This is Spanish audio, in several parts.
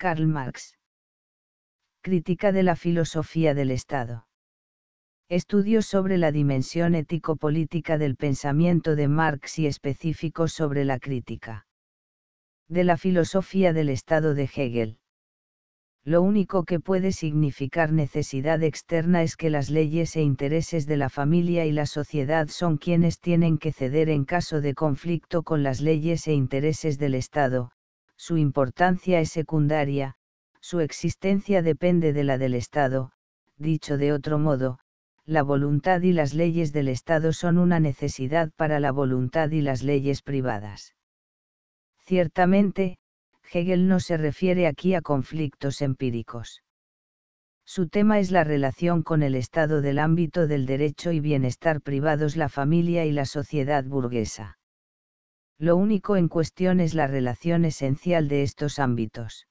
Karl Marx. Crítica de la filosofía del Estado. Estudio sobre la dimensión ético-política del pensamiento de Marx y específico sobre la crítica. De la filosofía del Estado de Hegel. Lo único que puede significar necesidad externa es que las leyes e intereses de la familia y la sociedad son quienes tienen que ceder en caso de conflicto con las leyes e intereses del Estado, su importancia es secundaria, su existencia depende de la del Estado, dicho de otro modo, la voluntad y las leyes del Estado son una necesidad para la voluntad y las leyes privadas. Ciertamente, Hegel no se refiere aquí a conflictos empíricos. Su tema es la relación con el Estado del ámbito del derecho y bienestar privados, la familia y la sociedad burguesa. Lo único en cuestión es la relación esencial de estos ámbitos.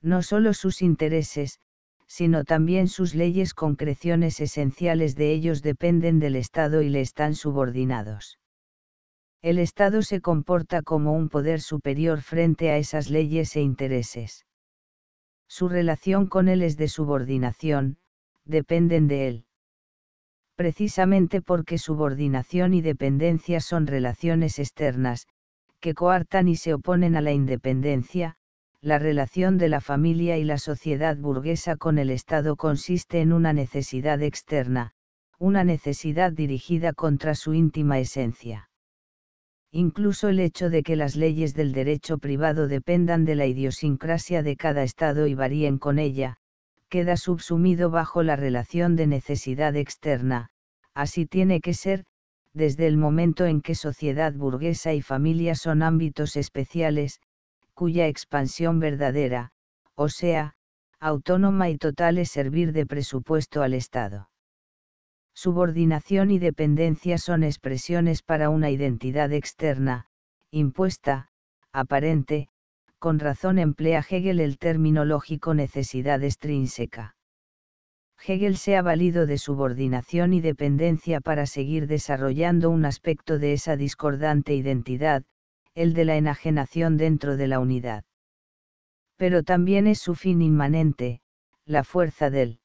No solo sus intereses, sino también sus leyes concreciones esenciales de ellos dependen del Estado y le están subordinados. El Estado se comporta como un poder superior frente a esas leyes e intereses. Su relación con él es de subordinación, dependen de él precisamente porque subordinación y dependencia son relaciones externas, que coartan y se oponen a la independencia, la relación de la familia y la sociedad burguesa con el Estado consiste en una necesidad externa, una necesidad dirigida contra su íntima esencia. Incluso el hecho de que las leyes del derecho privado dependan de la idiosincrasia de cada Estado y varíen con ella, queda subsumido bajo la relación de necesidad externa, así tiene que ser, desde el momento en que sociedad burguesa y familia son ámbitos especiales, cuya expansión verdadera, o sea, autónoma y total es servir de presupuesto al Estado. Subordinación y dependencia son expresiones para una identidad externa, impuesta, aparente, con razón emplea Hegel el término lógico necesidad extrínseca. Hegel se ha valido de subordinación y dependencia para seguir desarrollando un aspecto de esa discordante identidad, el de la enajenación dentro de la unidad. Pero también es su fin inmanente, la fuerza del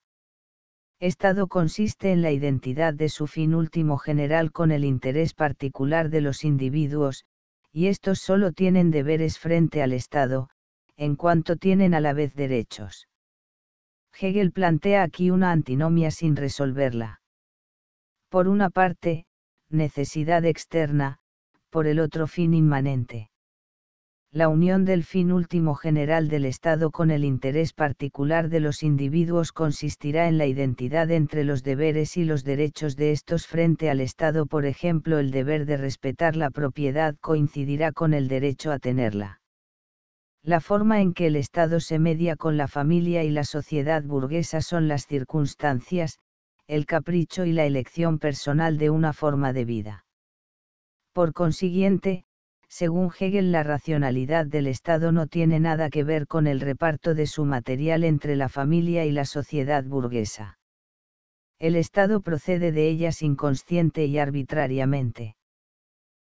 Estado consiste en la identidad de su fin último general con el interés particular de los individuos, y estos solo tienen deberes frente al Estado, en cuanto tienen a la vez derechos. Hegel plantea aquí una antinomia sin resolverla. Por una parte, necesidad externa, por el otro fin inmanente la unión del fin último general del Estado con el interés particular de los individuos consistirá en la identidad entre los deberes y los derechos de estos frente al Estado. Por ejemplo, el deber de respetar la propiedad coincidirá con el derecho a tenerla. La forma en que el Estado se media con la familia y la sociedad burguesa son las circunstancias, el capricho y la elección personal de una forma de vida. Por consiguiente, según Hegel la racionalidad del Estado no tiene nada que ver con el reparto de su material entre la familia y la sociedad burguesa. El Estado procede de ellas inconsciente y arbitrariamente.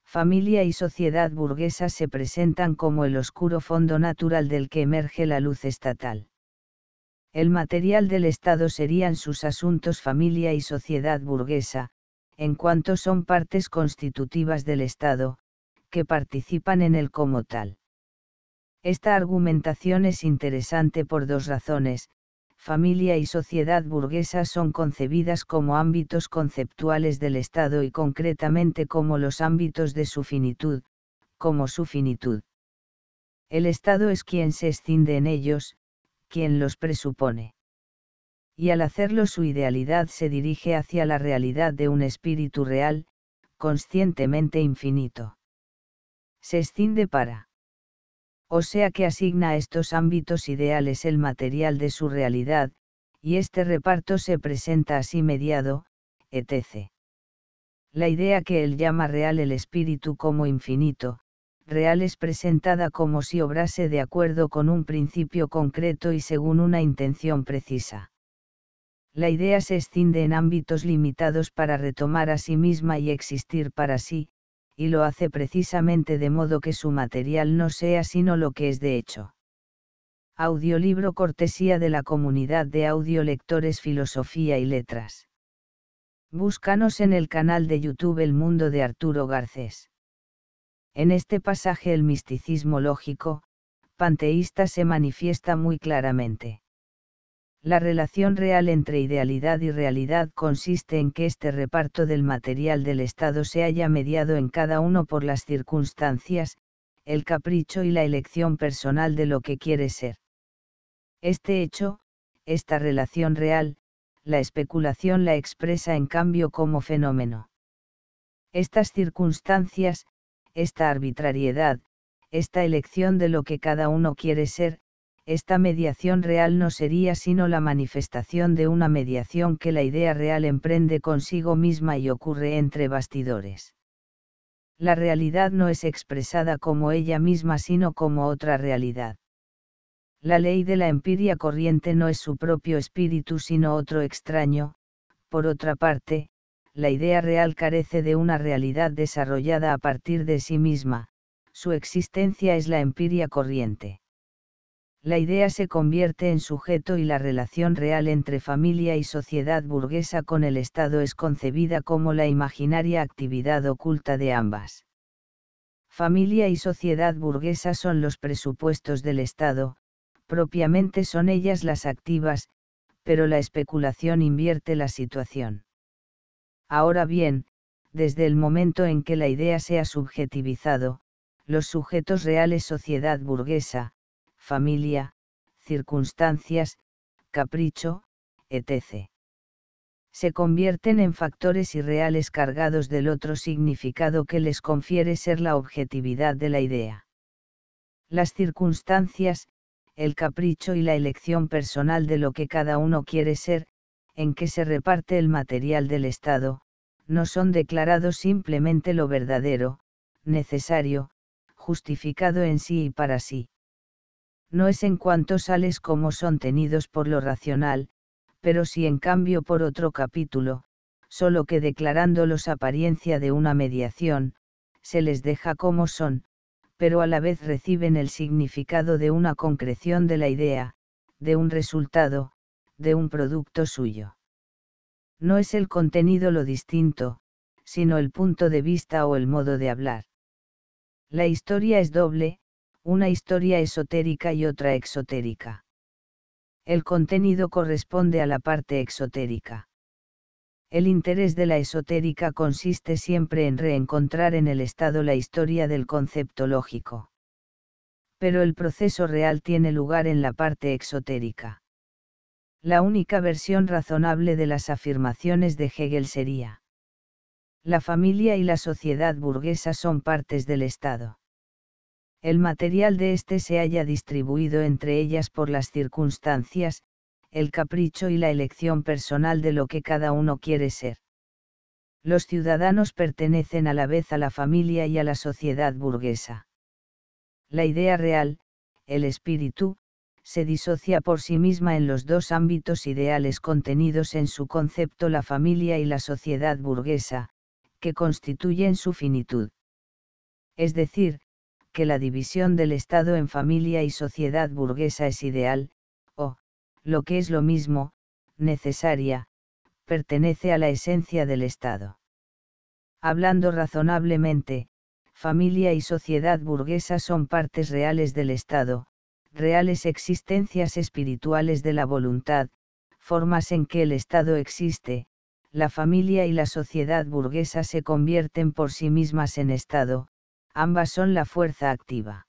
Familia y sociedad burguesa se presentan como el oscuro fondo natural del que emerge la luz estatal. El material del Estado serían sus asuntos familia y sociedad burguesa, en cuanto son partes constitutivas del Estado, que participan en él como tal. Esta argumentación es interesante por dos razones. Familia y sociedad burguesa son concebidas como ámbitos conceptuales del Estado y concretamente como los ámbitos de su finitud, como su finitud. El Estado es quien se escinde en ellos, quien los presupone. Y al hacerlo su idealidad se dirige hacia la realidad de un espíritu real, conscientemente infinito se escinde para. O sea que asigna a estos ámbitos ideales el material de su realidad, y este reparto se presenta así mediado, etc. La idea que él llama real el espíritu como infinito, real es presentada como si obrase de acuerdo con un principio concreto y según una intención precisa. La idea se escinde en ámbitos limitados para retomar a sí misma y existir para sí, y lo hace precisamente de modo que su material no sea sino lo que es de hecho. Audiolibro cortesía de la comunidad de audiolectores Filosofía y Letras. Búscanos en el canal de YouTube El Mundo de Arturo Garcés. En este pasaje el misticismo lógico, panteísta se manifiesta muy claramente. La relación real entre idealidad y realidad consiste en que este reparto del material del Estado se haya mediado en cada uno por las circunstancias, el capricho y la elección personal de lo que quiere ser. Este hecho, esta relación real, la especulación la expresa en cambio como fenómeno. Estas circunstancias, esta arbitrariedad, esta elección de lo que cada uno quiere ser, esta mediación real no sería sino la manifestación de una mediación que la idea real emprende consigo misma y ocurre entre bastidores. La realidad no es expresada como ella misma sino como otra realidad. La ley de la empiria corriente no es su propio espíritu sino otro extraño, por otra parte, la idea real carece de una realidad desarrollada a partir de sí misma, su existencia es la empiria corriente la idea se convierte en sujeto y la relación real entre familia y sociedad burguesa con el Estado es concebida como la imaginaria actividad oculta de ambas. Familia y sociedad burguesa son los presupuestos del Estado, propiamente son ellas las activas, pero la especulación invierte la situación. Ahora bien, desde el momento en que la idea se ha subjetivizado, los sujetos reales sociedad burguesa, familia, circunstancias, capricho, etc. Se convierten en factores irreales cargados del otro significado que les confiere ser la objetividad de la idea. Las circunstancias, el capricho y la elección personal de lo que cada uno quiere ser, en que se reparte el material del Estado, no son declarados simplemente lo verdadero, necesario, justificado en sí y para sí no es en cuanto sales como son tenidos por lo racional, pero si en cambio por otro capítulo, solo que declarándolos apariencia de una mediación, se les deja como son, pero a la vez reciben el significado de una concreción de la idea, de un resultado, de un producto suyo. No es el contenido lo distinto, sino el punto de vista o el modo de hablar. La historia es doble, una historia esotérica y otra exotérica. El contenido corresponde a la parte exotérica. El interés de la esotérica consiste siempre en reencontrar en el Estado la historia del concepto lógico. Pero el proceso real tiene lugar en la parte exotérica. La única versión razonable de las afirmaciones de Hegel sería. La familia y la sociedad burguesa son partes del Estado el material de éste se haya distribuido entre ellas por las circunstancias, el capricho y la elección personal de lo que cada uno quiere ser. Los ciudadanos pertenecen a la vez a la familia y a la sociedad burguesa. La idea real, el espíritu, se disocia por sí misma en los dos ámbitos ideales contenidos en su concepto la familia y la sociedad burguesa, que constituyen su finitud. Es decir, que la división del Estado en familia y sociedad burguesa es ideal, o, lo que es lo mismo, necesaria, pertenece a la esencia del Estado. Hablando razonablemente, familia y sociedad burguesa son partes reales del Estado, reales existencias espirituales de la voluntad, formas en que el Estado existe, la familia y la sociedad burguesa se convierten por sí mismas en Estado, ambas son la fuerza activa.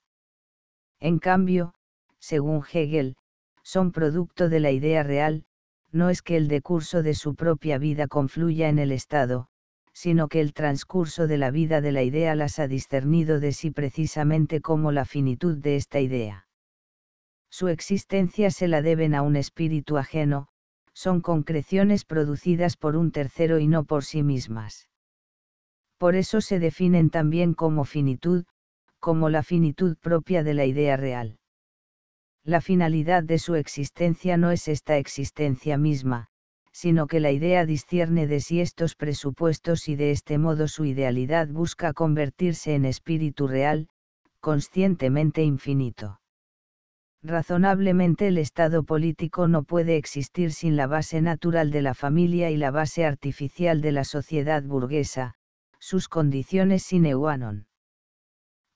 En cambio, según Hegel, son producto de la idea real, no es que el decurso de su propia vida confluya en el Estado, sino que el transcurso de la vida de la idea las ha discernido de sí precisamente como la finitud de esta idea. Su existencia se la deben a un espíritu ajeno, son concreciones producidas por un tercero y no por sí mismas por eso se definen también como finitud, como la finitud propia de la idea real. La finalidad de su existencia no es esta existencia misma, sino que la idea discierne de sí estos presupuestos y de este modo su idealidad busca convertirse en espíritu real, conscientemente infinito. Razonablemente el Estado político no puede existir sin la base natural de la familia y la base artificial de la sociedad burguesa, sus condiciones sine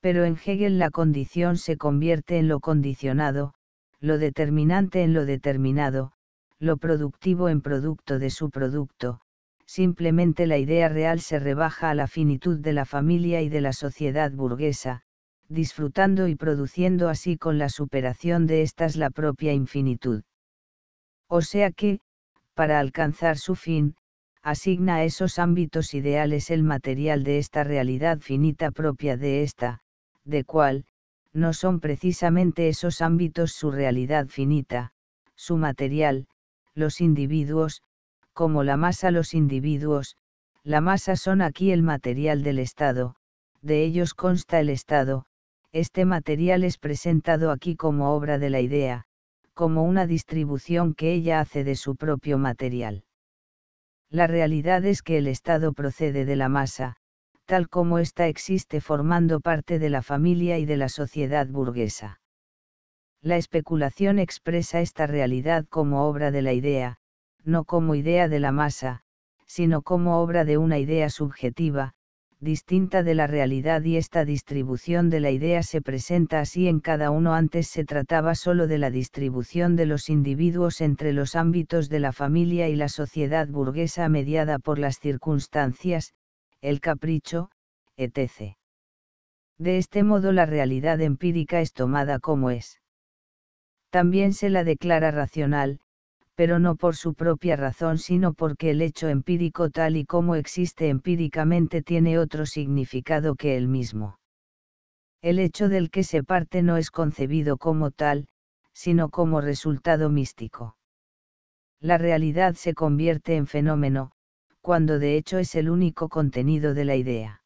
Pero en Hegel la condición se convierte en lo condicionado, lo determinante en lo determinado, lo productivo en producto de su producto, simplemente la idea real se rebaja a la finitud de la familia y de la sociedad burguesa, disfrutando y produciendo así con la superación de estas la propia infinitud. O sea que, para alcanzar su fin, asigna a esos ámbitos ideales el material de esta realidad finita propia de esta, de cual, no son precisamente esos ámbitos su realidad finita, su material, los individuos, como la masa los individuos, la masa son aquí el material del Estado, de ellos consta el Estado, este material es presentado aquí como obra de la idea, como una distribución que ella hace de su propio material la realidad es que el Estado procede de la masa, tal como ésta existe formando parte de la familia y de la sociedad burguesa. La especulación expresa esta realidad como obra de la idea, no como idea de la masa, sino como obra de una idea subjetiva, distinta de la realidad y esta distribución de la idea se presenta así en cada uno. Antes se trataba solo de la distribución de los individuos entre los ámbitos de la familia y la sociedad burguesa mediada por las circunstancias, el capricho, etc. De este modo la realidad empírica es tomada como es. También se la declara racional, pero no por su propia razón sino porque el hecho empírico tal y como existe empíricamente tiene otro significado que el mismo. El hecho del que se parte no es concebido como tal, sino como resultado místico. La realidad se convierte en fenómeno, cuando de hecho es el único contenido de la idea.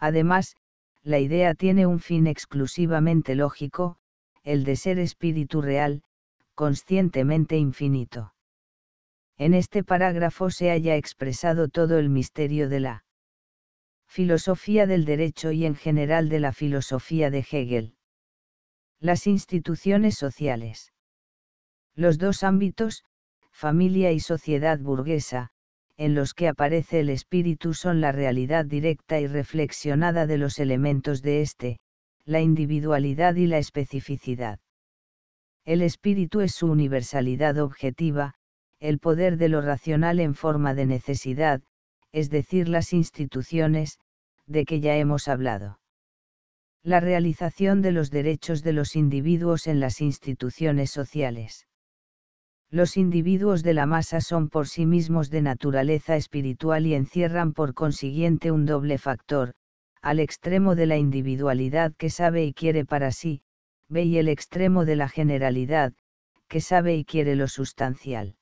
Además, la idea tiene un fin exclusivamente lógico, el de ser espíritu real, conscientemente infinito. En este parágrafo se haya expresado todo el misterio de la filosofía del derecho y en general de la filosofía de Hegel. Las instituciones sociales. Los dos ámbitos, familia y sociedad burguesa, en los que aparece el espíritu son la realidad directa y reflexionada de los elementos de éste, la individualidad y la especificidad. El espíritu es su universalidad objetiva, el poder de lo racional en forma de necesidad, es decir, las instituciones, de que ya hemos hablado. La realización de los derechos de los individuos en las instituciones sociales. Los individuos de la masa son por sí mismos de naturaleza espiritual y encierran por consiguiente un doble factor, al extremo de la individualidad que sabe y quiere para sí, ve y el extremo de la generalidad, que sabe y quiere lo sustancial.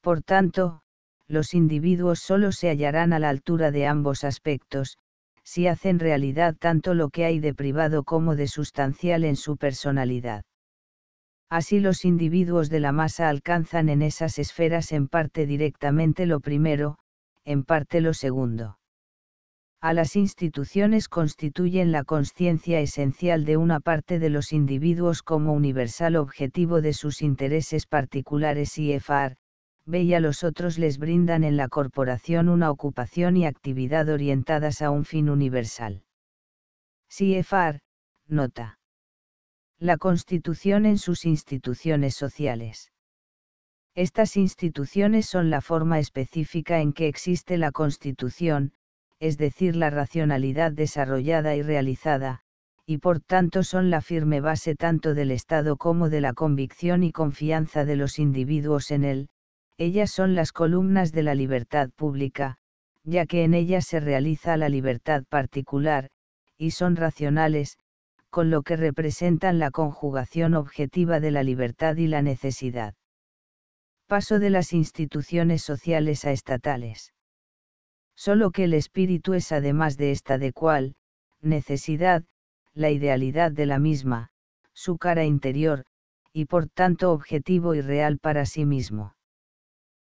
Por tanto, los individuos solo se hallarán a la altura de ambos aspectos, si hacen realidad tanto lo que hay de privado como de sustancial en su personalidad. Así los individuos de la masa alcanzan en esas esferas en parte directamente lo primero, en parte lo segundo a las instituciones constituyen la conciencia esencial de una parte de los individuos como universal objetivo de sus intereses particulares y EFAR, B y a los otros les brindan en la corporación una ocupación y actividad orientadas a un fin universal. EFAR, nota. La Constitución en sus instituciones sociales. Estas instituciones son la forma específica en que existe la Constitución, es decir la racionalidad desarrollada y realizada, y por tanto son la firme base tanto del Estado como de la convicción y confianza de los individuos en él, ellas son las columnas de la libertad pública, ya que en ellas se realiza la libertad particular, y son racionales, con lo que representan la conjugación objetiva de la libertad y la necesidad. Paso de las instituciones sociales a estatales. Solo que el espíritu es además de esta de cual, necesidad, la idealidad de la misma, su cara interior, y por tanto objetivo y real para sí mismo.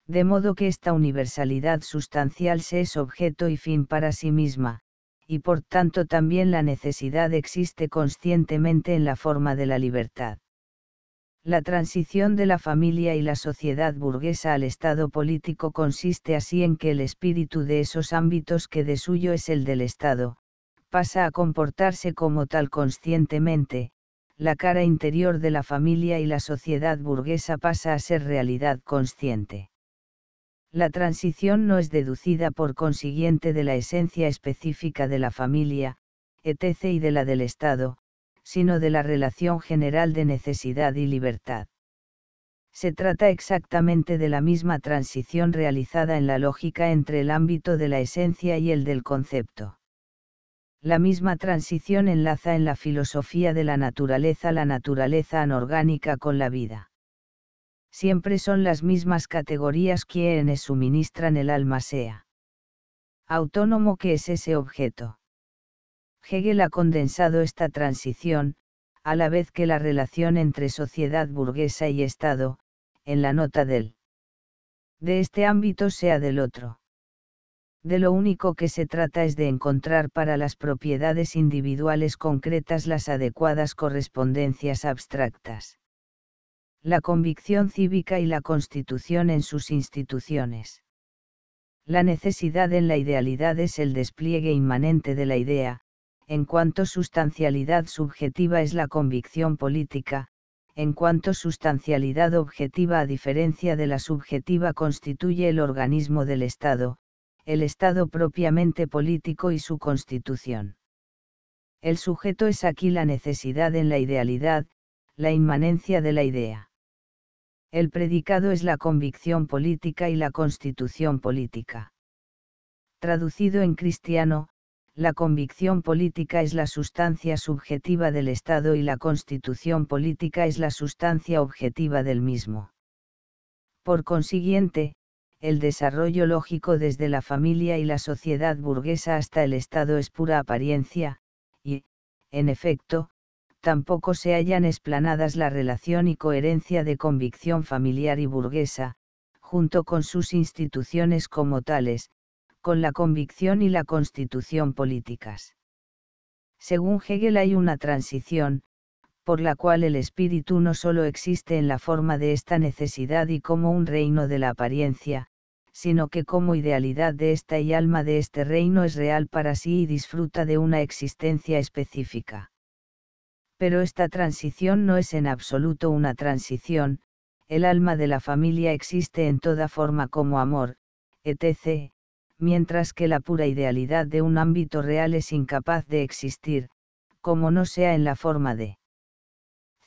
De modo que esta universalidad sustancial se es objeto y fin para sí misma, y por tanto también la necesidad existe conscientemente en la forma de la libertad. La transición de la familia y la sociedad burguesa al Estado político consiste así en que el espíritu de esos ámbitos que de suyo es el del Estado, pasa a comportarse como tal conscientemente, la cara interior de la familia y la sociedad burguesa pasa a ser realidad consciente. La transición no es deducida por consiguiente de la esencia específica de la familia, etc. y de la del Estado, sino de la relación general de necesidad y libertad. Se trata exactamente de la misma transición realizada en la lógica entre el ámbito de la esencia y el del concepto. La misma transición enlaza en la filosofía de la naturaleza la naturaleza anorgánica con la vida. Siempre son las mismas categorías quienes suministran el alma sea autónomo que es ese objeto. Hegel ha condensado esta transición, a la vez que la relación entre sociedad burguesa y Estado, en la nota del de este ámbito sea del otro. De lo único que se trata es de encontrar para las propiedades individuales concretas las adecuadas correspondencias abstractas. La convicción cívica y la constitución en sus instituciones. La necesidad en la idealidad es el despliegue inmanente de la idea, en cuanto sustancialidad subjetiva es la convicción política, en cuanto sustancialidad objetiva a diferencia de la subjetiva constituye el organismo del Estado, el Estado propiamente político y su constitución. El sujeto es aquí la necesidad en la idealidad, la inmanencia de la idea. El predicado es la convicción política y la constitución política. Traducido en cristiano, la convicción política es la sustancia subjetiva del Estado y la constitución política es la sustancia objetiva del mismo. Por consiguiente, el desarrollo lógico desde la familia y la sociedad burguesa hasta el Estado es pura apariencia, y, en efecto, tampoco se hallan esplanadas la relación y coherencia de convicción familiar y burguesa, junto con sus instituciones como tales, con la convicción y la constitución políticas. Según Hegel hay una transición, por la cual el espíritu no solo existe en la forma de esta necesidad y como un reino de la apariencia, sino que como idealidad de esta y alma de este reino es real para sí y disfruta de una existencia específica. Pero esta transición no es en absoluto una transición, el alma de la familia existe en toda forma como amor, etc., mientras que la pura idealidad de un ámbito real es incapaz de existir, como no sea en la forma de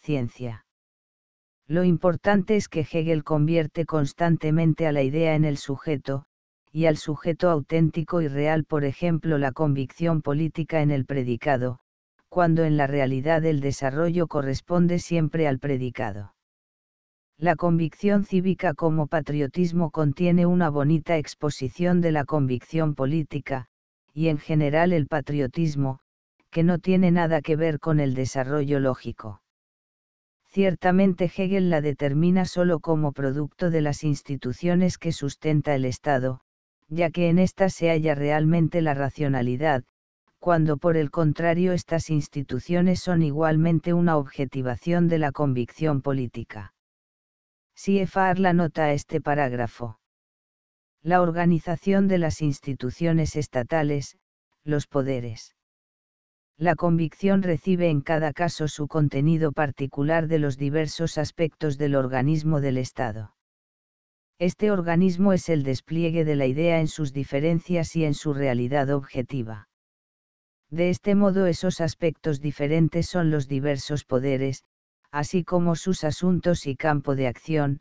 ciencia. Lo importante es que Hegel convierte constantemente a la idea en el sujeto, y al sujeto auténtico y real, por ejemplo, la convicción política en el predicado, cuando en la realidad el desarrollo corresponde siempre al predicado. La convicción cívica como patriotismo contiene una bonita exposición de la convicción política, y en general el patriotismo, que no tiene nada que ver con el desarrollo lógico. Ciertamente Hegel la determina solo como producto de las instituciones que sustenta el Estado, ya que en ésta se halla realmente la racionalidad, cuando por el contrario estas instituciones son igualmente una objetivación de la convicción política. Si EFAR la nota este parágrafo. La organización de las instituciones estatales, los poderes. La convicción recibe en cada caso su contenido particular de los diversos aspectos del organismo del Estado. Este organismo es el despliegue de la idea en sus diferencias y en su realidad objetiva. De este modo esos aspectos diferentes son los diversos poderes, así como sus asuntos y campo de acción,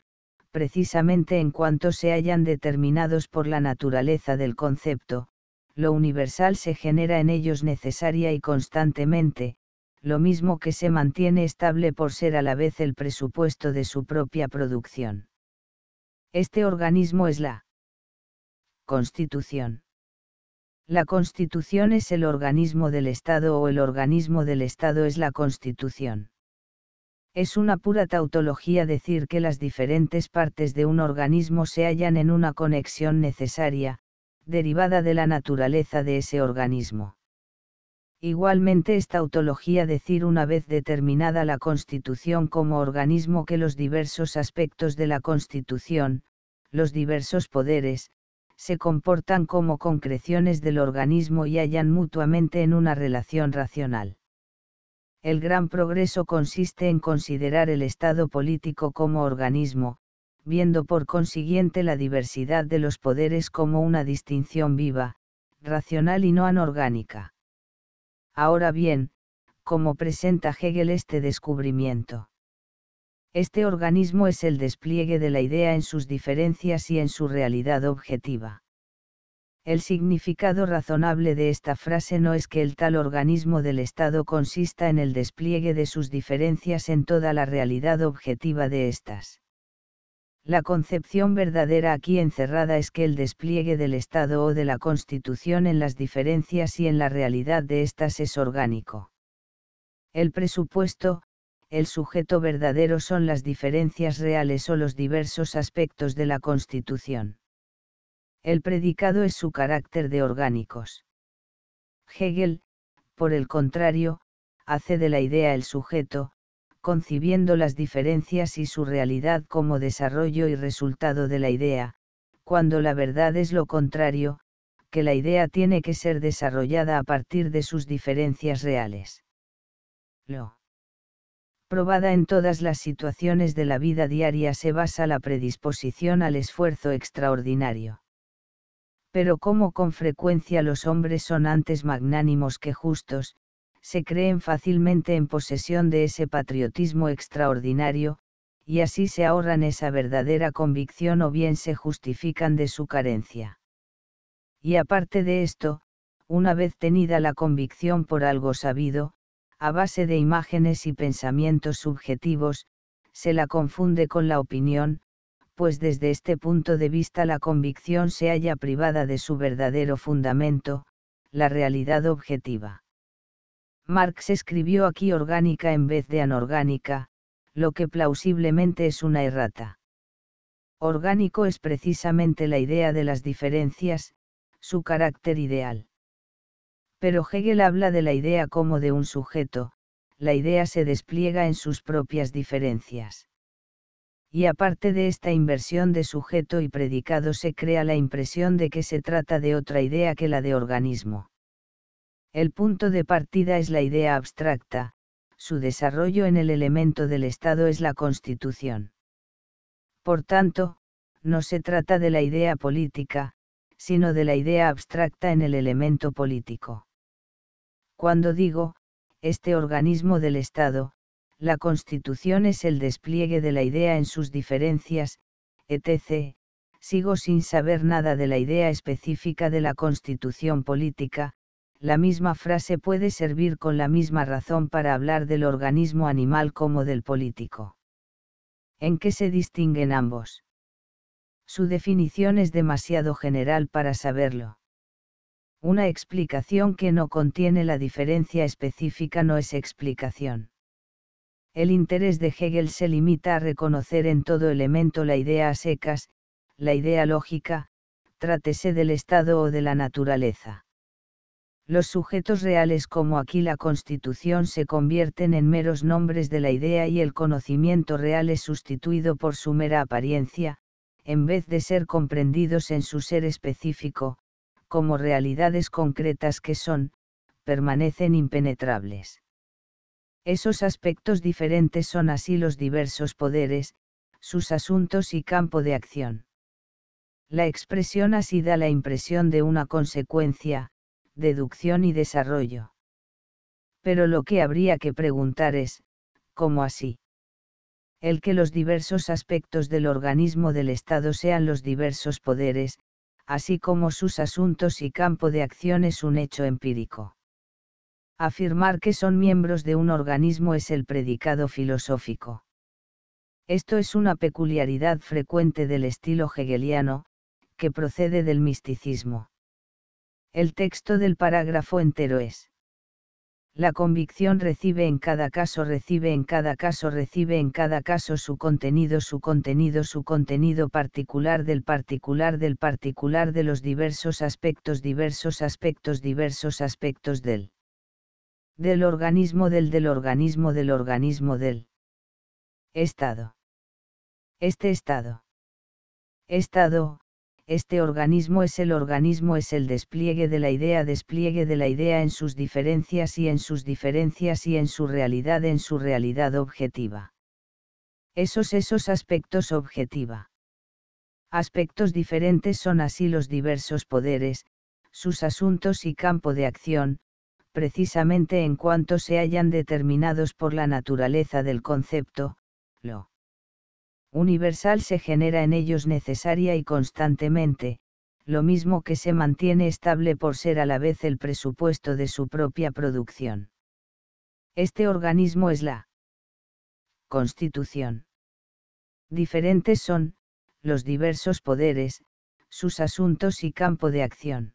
precisamente en cuanto se hayan determinados por la naturaleza del concepto, lo universal se genera en ellos necesaria y constantemente, lo mismo que se mantiene estable por ser a la vez el presupuesto de su propia producción. Este organismo es la Constitución. La Constitución es el organismo del Estado o el organismo del Estado es la Constitución. Es una pura tautología decir que las diferentes partes de un organismo se hallan en una conexión necesaria, derivada de la naturaleza de ese organismo. Igualmente es tautología decir una vez determinada la constitución como organismo que los diversos aspectos de la constitución, los diversos poderes, se comportan como concreciones del organismo y hallan mutuamente en una relación racional. El gran progreso consiste en considerar el Estado político como organismo, viendo por consiguiente la diversidad de los poderes como una distinción viva, racional y no anorgánica. Ahora bien, ¿cómo presenta Hegel este descubrimiento? Este organismo es el despliegue de la idea en sus diferencias y en su realidad objetiva. El significado razonable de esta frase no es que el tal organismo del Estado consista en el despliegue de sus diferencias en toda la realidad objetiva de éstas. La concepción verdadera aquí encerrada es que el despliegue del Estado o de la Constitución en las diferencias y en la realidad de éstas es orgánico. El presupuesto, el sujeto verdadero son las diferencias reales o los diversos aspectos de la Constitución. El predicado es su carácter de orgánicos. Hegel, por el contrario, hace de la idea el sujeto, concibiendo las diferencias y su realidad como desarrollo y resultado de la idea, cuando la verdad es lo contrario, que la idea tiene que ser desarrollada a partir de sus diferencias reales. Lo probada en todas las situaciones de la vida diaria se basa la predisposición al esfuerzo extraordinario pero como con frecuencia los hombres son antes magnánimos que justos, se creen fácilmente en posesión de ese patriotismo extraordinario, y así se ahorran esa verdadera convicción o bien se justifican de su carencia. Y aparte de esto, una vez tenida la convicción por algo sabido, a base de imágenes y pensamientos subjetivos, se la confunde con la opinión, pues desde este punto de vista la convicción se halla privada de su verdadero fundamento, la realidad objetiva. Marx escribió aquí orgánica en vez de anorgánica, lo que plausiblemente es una errata. Orgánico es precisamente la idea de las diferencias, su carácter ideal. Pero Hegel habla de la idea como de un sujeto, la idea se despliega en sus propias diferencias y aparte de esta inversión de sujeto y predicado se crea la impresión de que se trata de otra idea que la de organismo. El punto de partida es la idea abstracta, su desarrollo en el elemento del Estado es la Constitución. Por tanto, no se trata de la idea política, sino de la idea abstracta en el elemento político. Cuando digo, este organismo del Estado, la constitución es el despliegue de la idea en sus diferencias, etc. Sigo sin saber nada de la idea específica de la constitución política, la misma frase puede servir con la misma razón para hablar del organismo animal como del político. ¿En qué se distinguen ambos? Su definición es demasiado general para saberlo. Una explicación que no contiene la diferencia específica no es explicación. El interés de Hegel se limita a reconocer en todo elemento la idea a secas, la idea lógica, trátese del Estado o de la naturaleza. Los sujetos reales como aquí la constitución se convierten en meros nombres de la idea y el conocimiento real es sustituido por su mera apariencia, en vez de ser comprendidos en su ser específico, como realidades concretas que son, permanecen impenetrables. Esos aspectos diferentes son así los diversos poderes, sus asuntos y campo de acción. La expresión así da la impresión de una consecuencia, deducción y desarrollo. Pero lo que habría que preguntar es, ¿cómo así? El que los diversos aspectos del organismo del Estado sean los diversos poderes, así como sus asuntos y campo de acción es un hecho empírico afirmar que son miembros de un organismo es el predicado filosófico. Esto es una peculiaridad frecuente del estilo hegeliano, que procede del misticismo. El texto del parágrafo entero es. La convicción recibe en cada caso, recibe en cada caso, recibe en cada caso su contenido, su contenido, su contenido particular del particular del particular de los diversos aspectos, diversos aspectos, diversos aspectos del del organismo del del organismo del organismo del Estado. Este Estado. Estado, este organismo es el organismo es el despliegue de la idea despliegue de la idea en sus diferencias y en sus diferencias y en su realidad en su realidad objetiva. Esos esos aspectos objetiva. Aspectos diferentes son así los diversos poderes, sus asuntos y campo de acción, precisamente en cuanto se hayan determinados por la naturaleza del concepto, lo universal se genera en ellos necesaria y constantemente, lo mismo que se mantiene estable por ser a la vez el presupuesto de su propia producción. Este organismo es la constitución. Diferentes son, los diversos poderes, sus asuntos y campo de acción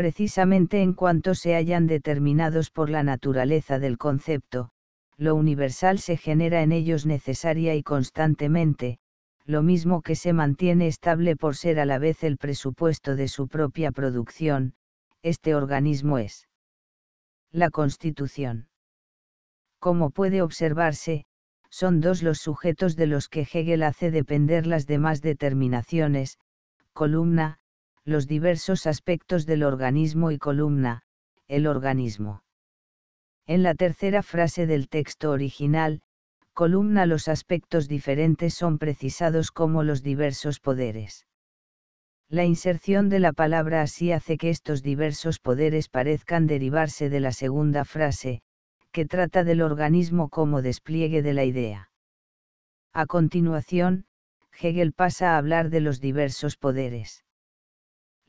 precisamente en cuanto se hayan determinados por la naturaleza del concepto, lo universal se genera en ellos necesaria y constantemente, lo mismo que se mantiene estable por ser a la vez el presupuesto de su propia producción, este organismo es la constitución. Como puede observarse, son dos los sujetos de los que Hegel hace depender las demás determinaciones, columna, los diversos aspectos del organismo y columna, el organismo. En la tercera frase del texto original, columna los aspectos diferentes son precisados como los diversos poderes. La inserción de la palabra así hace que estos diversos poderes parezcan derivarse de la segunda frase, que trata del organismo como despliegue de la idea. A continuación, Hegel pasa a hablar de los diversos poderes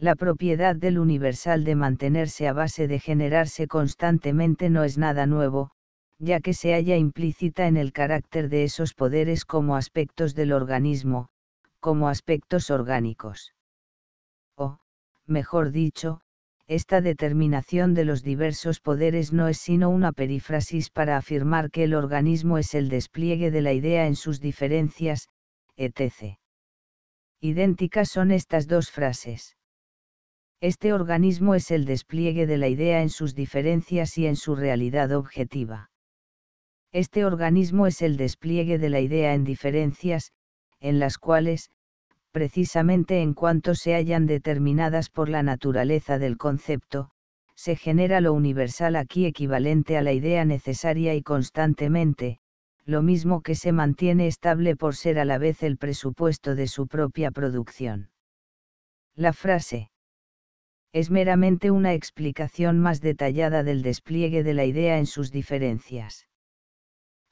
la propiedad del universal de mantenerse a base de generarse constantemente no es nada nuevo, ya que se halla implícita en el carácter de esos poderes como aspectos del organismo, como aspectos orgánicos. O, mejor dicho, esta determinación de los diversos poderes no es sino una perífrasis para afirmar que el organismo es el despliegue de la idea en sus diferencias, etc. Idénticas son estas dos frases. Este organismo es el despliegue de la idea en sus diferencias y en su realidad objetiva. Este organismo es el despliegue de la idea en diferencias, en las cuales, precisamente en cuanto se hayan determinadas por la naturaleza del concepto, se genera lo universal aquí equivalente a la idea necesaria y constantemente, lo mismo que se mantiene estable por ser a la vez el presupuesto de su propia producción. La frase, es meramente una explicación más detallada del despliegue de la idea en sus diferencias.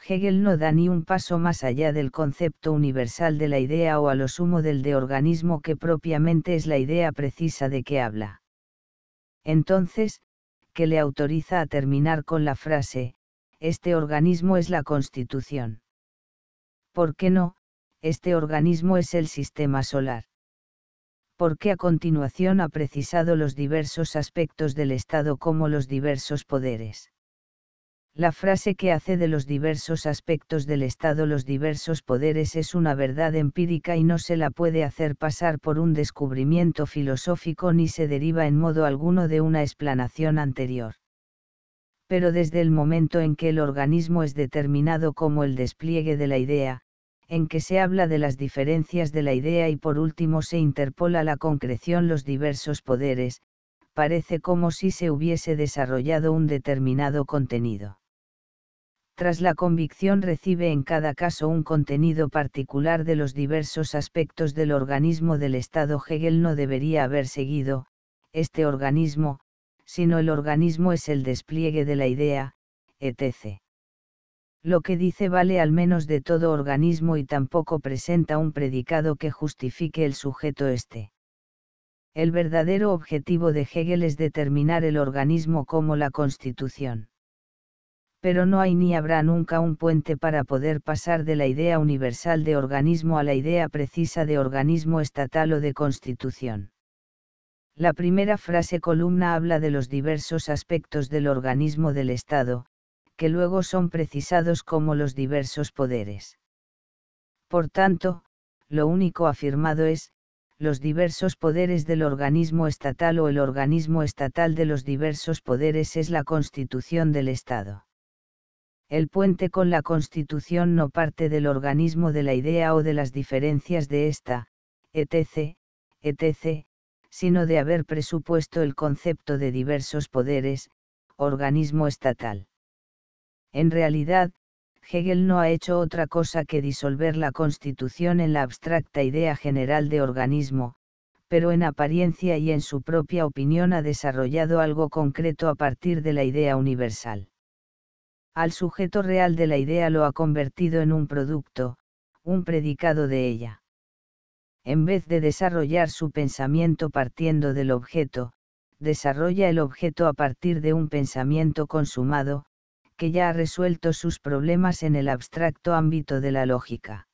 Hegel no da ni un paso más allá del concepto universal de la idea o a lo sumo del de organismo que propiamente es la idea precisa de que habla. Entonces, que le autoriza a terminar con la frase, este organismo es la constitución. ¿Por qué no? Este organismo es el sistema solar porque a continuación ha precisado los diversos aspectos del Estado como los diversos poderes. La frase que hace de los diversos aspectos del Estado los diversos poderes es una verdad empírica y no se la puede hacer pasar por un descubrimiento filosófico ni se deriva en modo alguno de una explanación anterior. Pero desde el momento en que el organismo es determinado como el despliegue de la idea, en que se habla de las diferencias de la idea y por último se interpola la concreción los diversos poderes, parece como si se hubiese desarrollado un determinado contenido. Tras la convicción recibe en cada caso un contenido particular de los diversos aspectos del organismo del Estado Hegel no debería haber seguido, este organismo, sino el organismo es el despliegue de la idea, etc lo que dice vale al menos de todo organismo y tampoco presenta un predicado que justifique el sujeto este. El verdadero objetivo de Hegel es determinar el organismo como la constitución. Pero no hay ni habrá nunca un puente para poder pasar de la idea universal de organismo a la idea precisa de organismo estatal o de constitución. La primera frase columna habla de los diversos aspectos del organismo del Estado, que luego son precisados como los diversos poderes. Por tanto, lo único afirmado es, los diversos poderes del organismo estatal o el organismo estatal de los diversos poderes es la constitución del Estado. El puente con la constitución no parte del organismo de la idea o de las diferencias de esta, etc., etc., sino de haber presupuesto el concepto de diversos poderes, organismo estatal. En realidad, Hegel no ha hecho otra cosa que disolver la constitución en la abstracta idea general de organismo, pero en apariencia y en su propia opinión ha desarrollado algo concreto a partir de la idea universal. Al sujeto real de la idea lo ha convertido en un producto, un predicado de ella. En vez de desarrollar su pensamiento partiendo del objeto, desarrolla el objeto a partir de un pensamiento consumado, que ya ha resuelto sus problemas en el abstracto ámbito de la lógica.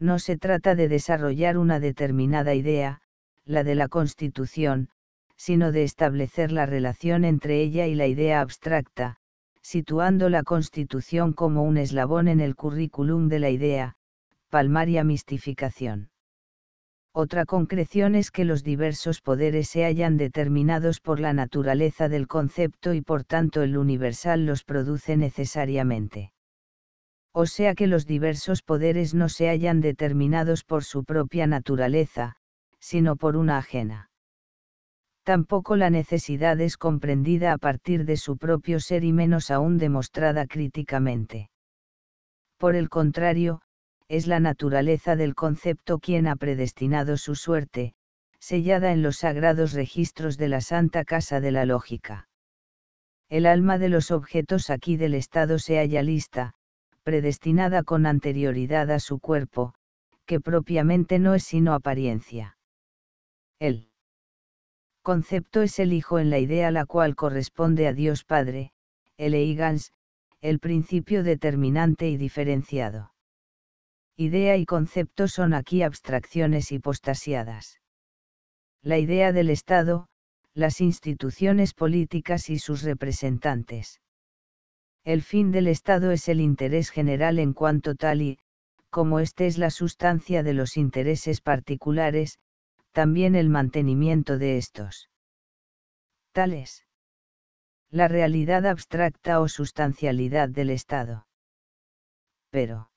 No se trata de desarrollar una determinada idea, la de la constitución, sino de establecer la relación entre ella y la idea abstracta, situando la constitución como un eslabón en el currículum de la idea, palmaria mistificación. Otra concreción es que los diversos poderes se hayan determinados por la naturaleza del concepto y por tanto el universal los produce necesariamente. O sea que los diversos poderes no se hayan determinados por su propia naturaleza, sino por una ajena. Tampoco la necesidad es comprendida a partir de su propio ser y menos aún demostrada críticamente. Por el contrario, es la naturaleza del concepto quien ha predestinado su suerte, sellada en los sagrados registros de la Santa Casa de la Lógica. El alma de los objetos aquí del Estado se halla lista, predestinada con anterioridad a su cuerpo, que propiamente no es sino apariencia. El concepto es el Hijo en la idea la cual corresponde a Dios Padre, el Eigans, el principio determinante y diferenciado idea y concepto son aquí abstracciones hipostasiadas. La idea del Estado, las instituciones políticas y sus representantes. El fin del Estado es el interés general en cuanto tal y, como éste es la sustancia de los intereses particulares, también el mantenimiento de estos. Tales. La realidad abstracta o sustancialidad del Estado. Pero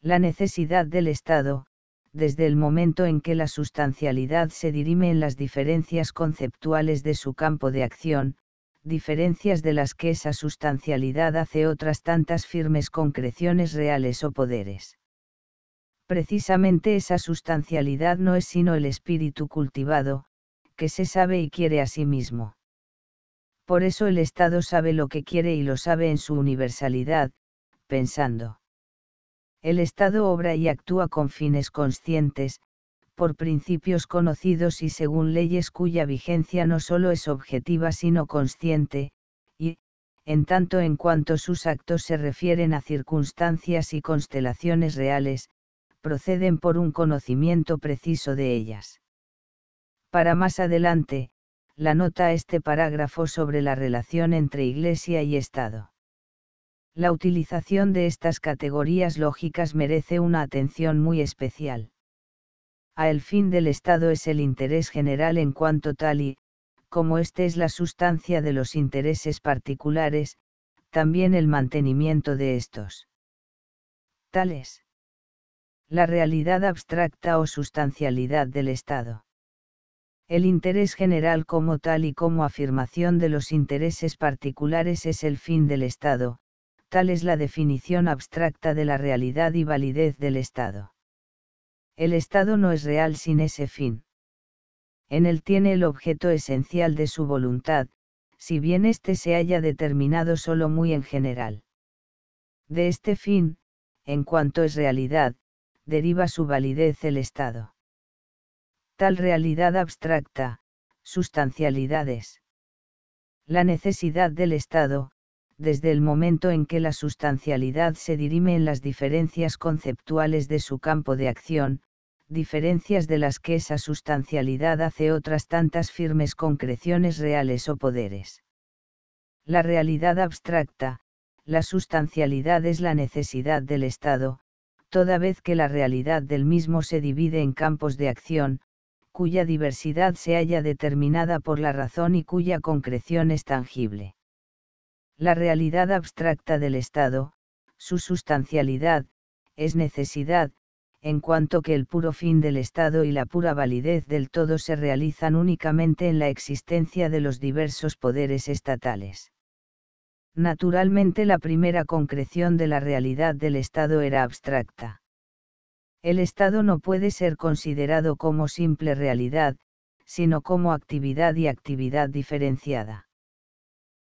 la necesidad del Estado, desde el momento en que la sustancialidad se dirime en las diferencias conceptuales de su campo de acción, diferencias de las que esa sustancialidad hace otras tantas firmes concreciones reales o poderes. Precisamente esa sustancialidad no es sino el espíritu cultivado, que se sabe y quiere a sí mismo. Por eso el Estado sabe lo que quiere y lo sabe en su universalidad, pensando. El Estado obra y actúa con fines conscientes, por principios conocidos y según leyes cuya vigencia no solo es objetiva sino consciente, y, en tanto en cuanto sus actos se refieren a circunstancias y constelaciones reales, proceden por un conocimiento preciso de ellas. Para más adelante, la nota este parágrafo sobre la relación entre Iglesia y Estado. La utilización de estas categorías lógicas merece una atención muy especial. A el fin del Estado es el interés general en cuanto tal y, como éste es la sustancia de los intereses particulares, también el mantenimiento de estos. Tales. La realidad abstracta o sustancialidad del Estado el interés general como tal y como afirmación de los intereses particulares es el fin del Estado, Tal es la definición abstracta de la realidad y validez del Estado. El Estado no es real sin ese fin. En él tiene el objeto esencial de su voluntad, si bien éste se haya determinado solo muy en general. De este fin, en cuanto es realidad, deriva su validez el Estado. Tal realidad abstracta, sustancialidades. La necesidad del Estado, desde el momento en que la sustancialidad se dirime en las diferencias conceptuales de su campo de acción, diferencias de las que esa sustancialidad hace otras tantas firmes concreciones reales o poderes. La realidad abstracta, la sustancialidad es la necesidad del Estado, toda vez que la realidad del mismo se divide en campos de acción, cuya diversidad se haya determinada por la razón y cuya concreción es tangible la realidad abstracta del Estado, su sustancialidad, es necesidad, en cuanto que el puro fin del Estado y la pura validez del todo se realizan únicamente en la existencia de los diversos poderes estatales. Naturalmente la primera concreción de la realidad del Estado era abstracta. El Estado no puede ser considerado como simple realidad, sino como actividad y actividad diferenciada.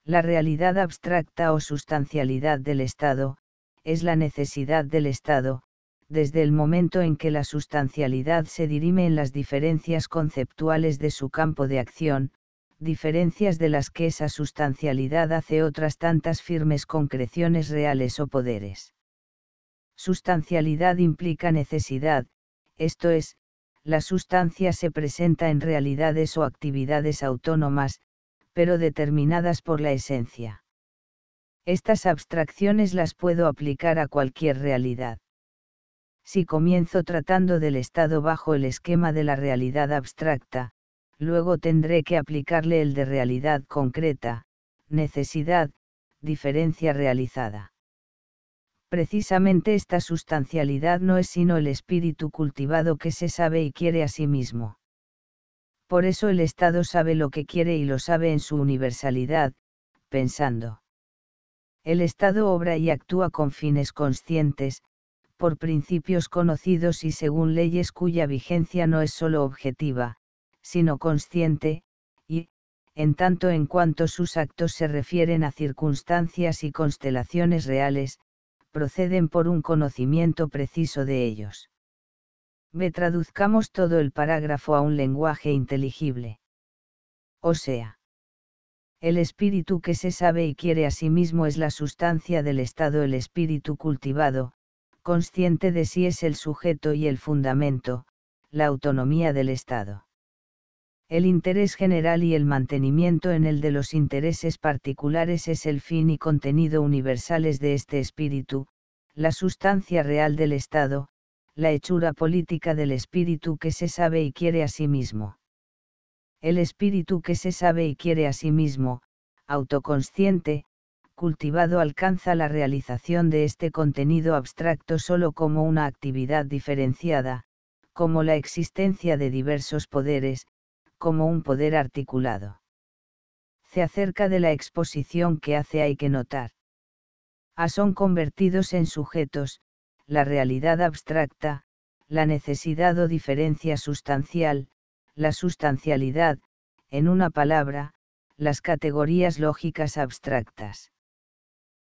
La realidad abstracta o sustancialidad del Estado, es la necesidad del Estado, desde el momento en que la sustancialidad se dirime en las diferencias conceptuales de su campo de acción, diferencias de las que esa sustancialidad hace otras tantas firmes concreciones reales o poderes. Sustancialidad implica necesidad, esto es, la sustancia se presenta en realidades o actividades autónomas, pero determinadas por la esencia. Estas abstracciones las puedo aplicar a cualquier realidad. Si comienzo tratando del estado bajo el esquema de la realidad abstracta, luego tendré que aplicarle el de realidad concreta, necesidad, diferencia realizada. Precisamente esta sustancialidad no es sino el espíritu cultivado que se sabe y quiere a sí mismo. Por eso el Estado sabe lo que quiere y lo sabe en su universalidad, pensando. El Estado obra y actúa con fines conscientes, por principios conocidos y según leyes cuya vigencia no es sólo objetiva, sino consciente, y, en tanto en cuanto sus actos se refieren a circunstancias y constelaciones reales, proceden por un conocimiento preciso de ellos. Ve traduzcamos todo el parágrafo a un lenguaje inteligible. O sea, el espíritu que se sabe y quiere a sí mismo es la sustancia del estado, el espíritu cultivado, consciente de sí es el sujeto y el fundamento, la autonomía del Estado. El interés general y el mantenimiento en el de los intereses particulares es el fin y contenido universales de este espíritu, la sustancia real del Estado, la hechura política del espíritu que se sabe y quiere a sí mismo. El espíritu que se sabe y quiere a sí mismo, autoconsciente, cultivado alcanza la realización de este contenido abstracto solo como una actividad diferenciada, como la existencia de diversos poderes, como un poder articulado. Se acerca de la exposición que hace hay que notar. A son convertidos en sujetos, la realidad abstracta, la necesidad o diferencia sustancial, la sustancialidad, en una palabra, las categorías lógicas abstractas.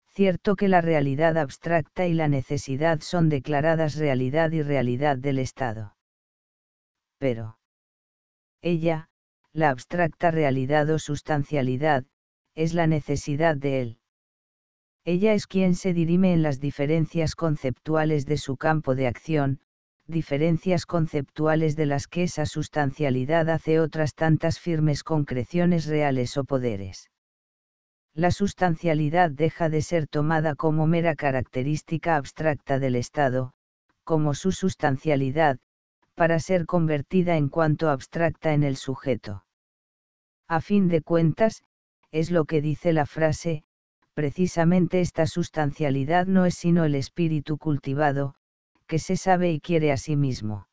Cierto que la realidad abstracta y la necesidad son declaradas realidad y realidad del Estado. Pero ella, la abstracta realidad o sustancialidad, es la necesidad de él. Ella es quien se dirime en las diferencias conceptuales de su campo de acción, diferencias conceptuales de las que esa sustancialidad hace otras tantas firmes concreciones reales o poderes. La sustancialidad deja de ser tomada como mera característica abstracta del Estado, como su sustancialidad, para ser convertida en cuanto abstracta en el sujeto. A fin de cuentas, es lo que dice la frase, precisamente esta sustancialidad no es sino el espíritu cultivado, que se sabe y quiere a sí mismo.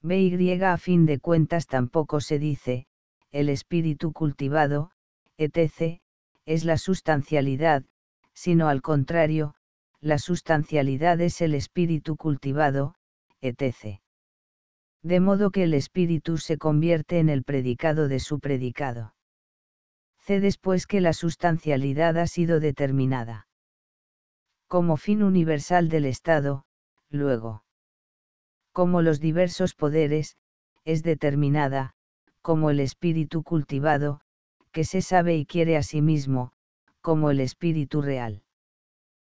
BY a fin de cuentas tampoco se dice, el espíritu cultivado, etc., es la sustancialidad, sino al contrario, la sustancialidad es el espíritu cultivado, etc. De modo que el espíritu se convierte en el predicado de su predicado después que la sustancialidad ha sido determinada. Como fin universal del Estado, luego. Como los diversos poderes, es determinada, como el espíritu cultivado, que se sabe y quiere a sí mismo, como el espíritu real.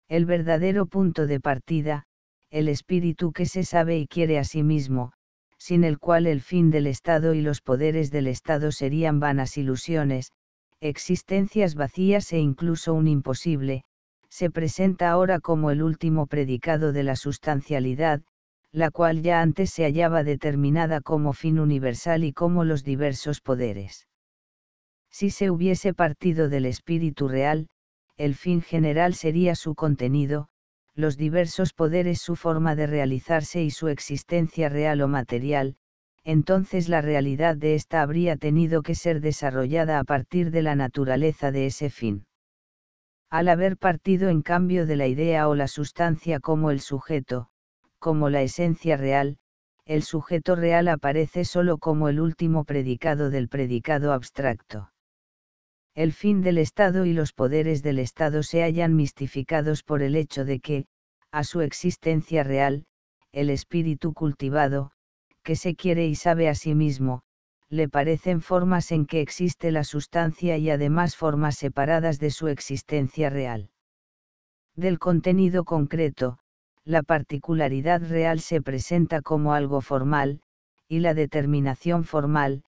El verdadero punto de partida, el espíritu que se sabe y quiere a sí mismo, sin el cual el fin del Estado y los poderes del Estado serían vanas ilusiones, existencias vacías e incluso un imposible, se presenta ahora como el último predicado de la sustancialidad, la cual ya antes se hallaba determinada como fin universal y como los diversos poderes. Si se hubiese partido del espíritu real, el fin general sería su contenido, los diversos poderes su forma de realizarse y su existencia real o material, entonces la realidad de ésta habría tenido que ser desarrollada a partir de la naturaleza de ese fin. Al haber partido en cambio de la idea o la sustancia como el sujeto, como la esencia real, el sujeto real aparece solo como el último predicado del predicado abstracto. El fin del Estado y los poderes del Estado se hallan mistificados por el hecho de que, a su existencia real, el espíritu cultivado, que se quiere y sabe a sí mismo, le parecen formas en que existe la sustancia y además formas separadas de su existencia real. Del contenido concreto, la particularidad real se presenta como algo formal, y la determinación formal,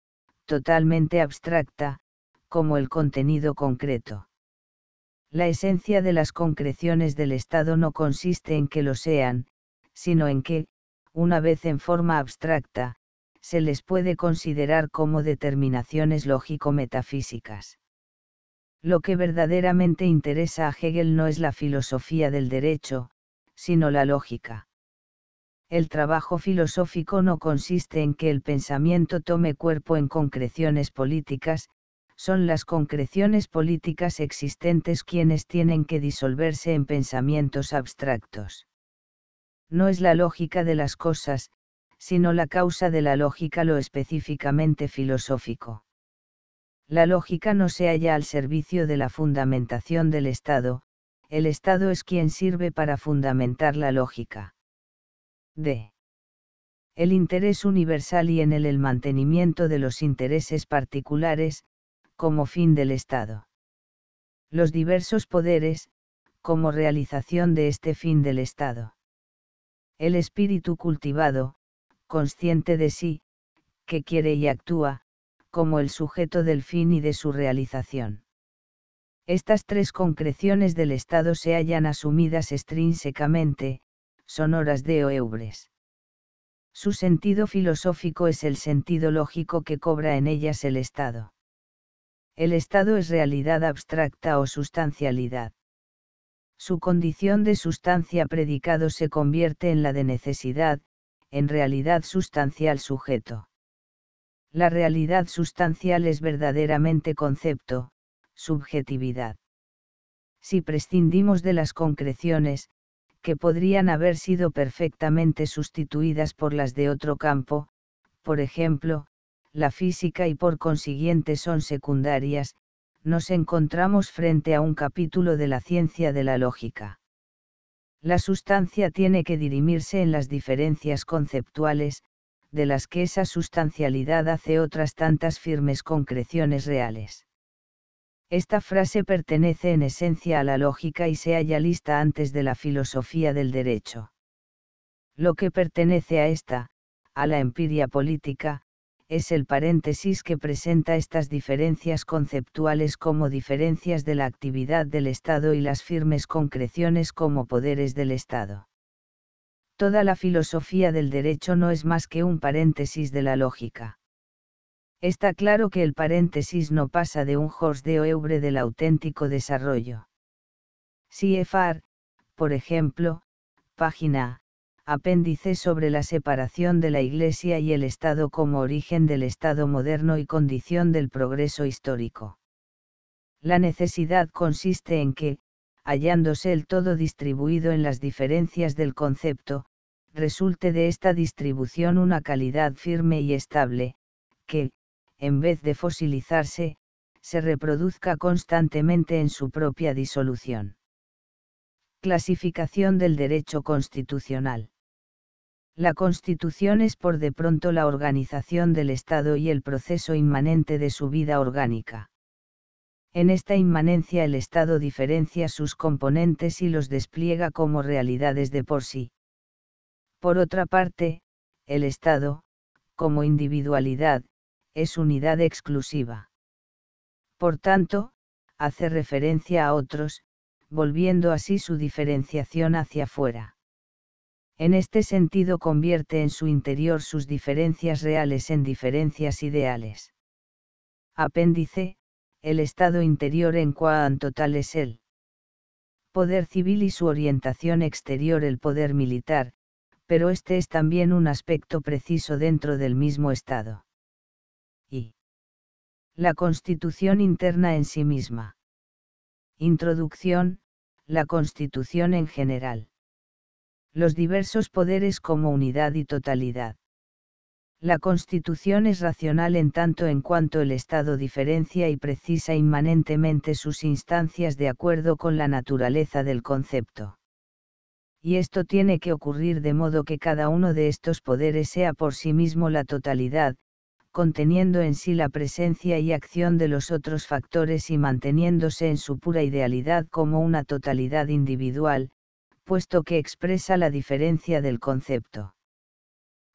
totalmente abstracta, como el contenido concreto. La esencia de las concreciones del Estado no consiste en que lo sean, sino en que, una vez en forma abstracta, se les puede considerar como determinaciones lógico-metafísicas. Lo que verdaderamente interesa a Hegel no es la filosofía del derecho, sino la lógica. El trabajo filosófico no consiste en que el pensamiento tome cuerpo en concreciones políticas, son las concreciones políticas existentes quienes tienen que disolverse en pensamientos abstractos no es la lógica de las cosas, sino la causa de la lógica lo específicamente filosófico. La lógica no se halla al servicio de la fundamentación del Estado, el Estado es quien sirve para fundamentar la lógica. D. El interés universal y en él el mantenimiento de los intereses particulares, como fin del Estado. Los diversos poderes, como realización de este fin del Estado. El espíritu cultivado, consciente de sí, que quiere y actúa, como el sujeto del fin y de su realización. Estas tres concreciones del Estado se hallan asumidas extrínsecamente, sonoras de Oeubres. Su sentido filosófico es el sentido lógico que cobra en ellas el Estado. El Estado es realidad abstracta o sustancialidad su condición de sustancia predicado se convierte en la de necesidad, en realidad sustancial sujeto. La realidad sustancial es verdaderamente concepto, subjetividad. Si prescindimos de las concreciones, que podrían haber sido perfectamente sustituidas por las de otro campo, por ejemplo, la física y por consiguiente son secundarias, nos encontramos frente a un capítulo de la ciencia de la lógica. La sustancia tiene que dirimirse en las diferencias conceptuales, de las que esa sustancialidad hace otras tantas firmes concreciones reales. Esta frase pertenece en esencia a la lógica y se halla lista antes de la filosofía del derecho. Lo que pertenece a esta, a la empiria política, es el paréntesis que presenta estas diferencias conceptuales como diferencias de la actividad del Estado y las firmes concreciones como poderes del Estado. Toda la filosofía del derecho no es más que un paréntesis de la lógica. Está claro que el paréntesis no pasa de un de eubre del auténtico desarrollo. Si EFAR, por ejemplo, página apéndice sobre la separación de la Iglesia y el Estado como origen del Estado moderno y condición del progreso histórico. La necesidad consiste en que, hallándose el todo distribuido en las diferencias del concepto, resulte de esta distribución una calidad firme y estable, que, en vez de fosilizarse, se reproduzca constantemente en su propia disolución. Clasificación del derecho constitucional. La constitución es por de pronto la organización del Estado y el proceso inmanente de su vida orgánica. En esta inmanencia el Estado diferencia sus componentes y los despliega como realidades de por sí. Por otra parte, el Estado, como individualidad, es unidad exclusiva. Por tanto, hace referencia a otros, volviendo así su diferenciación hacia afuera en este sentido convierte en su interior sus diferencias reales en diferencias ideales. Apéndice, el estado interior en cuanto tal es el poder civil y su orientación exterior el poder militar, pero este es también un aspecto preciso dentro del mismo Estado. Y la constitución interna en sí misma. Introducción, la constitución en general los diversos poderes como unidad y totalidad. La Constitución es racional en tanto en cuanto el Estado diferencia y precisa inmanentemente sus instancias de acuerdo con la naturaleza del concepto. Y esto tiene que ocurrir de modo que cada uno de estos poderes sea por sí mismo la totalidad, conteniendo en sí la presencia y acción de los otros factores y manteniéndose en su pura idealidad como una totalidad individual, puesto que expresa la diferencia del concepto.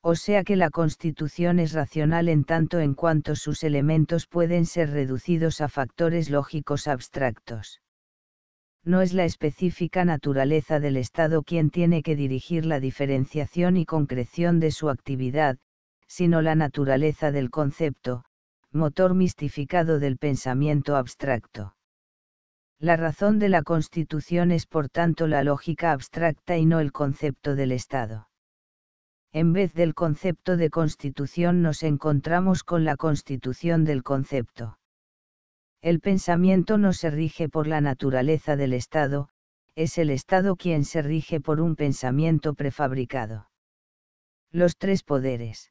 O sea que la constitución es racional en tanto en cuanto sus elementos pueden ser reducidos a factores lógicos abstractos. No es la específica naturaleza del Estado quien tiene que dirigir la diferenciación y concreción de su actividad, sino la naturaleza del concepto, motor mistificado del pensamiento abstracto. La razón de la Constitución es por tanto la lógica abstracta y no el concepto del Estado. En vez del concepto de Constitución nos encontramos con la constitución del concepto. El pensamiento no se rige por la naturaleza del Estado, es el Estado quien se rige por un pensamiento prefabricado. Los tres poderes.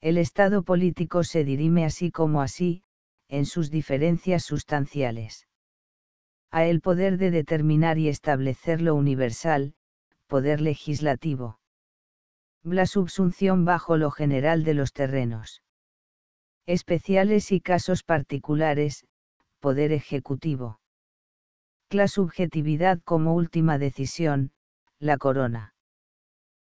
El Estado político se dirime así como así, en sus diferencias sustanciales a el poder de determinar y establecer lo universal, poder legislativo. La subsunción bajo lo general de los terrenos. Especiales y casos particulares, poder ejecutivo. La subjetividad como última decisión, la corona.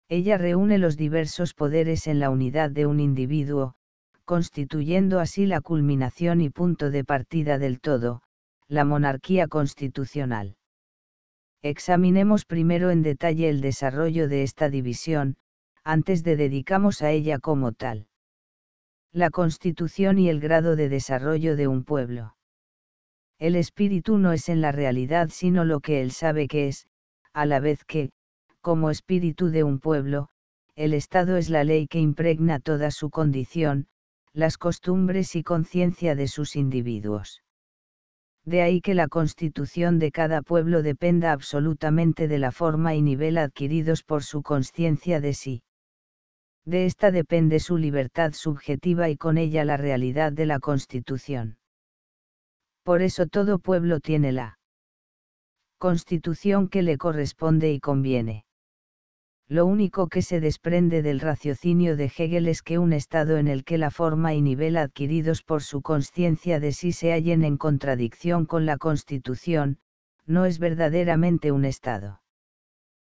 Ella reúne los diversos poderes en la unidad de un individuo, constituyendo así la culminación y punto de partida del todo, la monarquía constitucional. Examinemos primero en detalle el desarrollo de esta división, antes de dedicamos a ella como tal. La constitución y el grado de desarrollo de un pueblo. El espíritu no es en la realidad sino lo que él sabe que es, a la vez que, como espíritu de un pueblo, el Estado es la ley que impregna toda su condición, las costumbres y conciencia de sus individuos de ahí que la constitución de cada pueblo dependa absolutamente de la forma y nivel adquiridos por su conciencia de sí. De esta depende su libertad subjetiva y con ella la realidad de la constitución. Por eso todo pueblo tiene la constitución que le corresponde y conviene. Lo único que se desprende del raciocinio de Hegel es que un estado en el que la forma y nivel adquiridos por su conciencia de sí se hallen en contradicción con la constitución, no es verdaderamente un estado.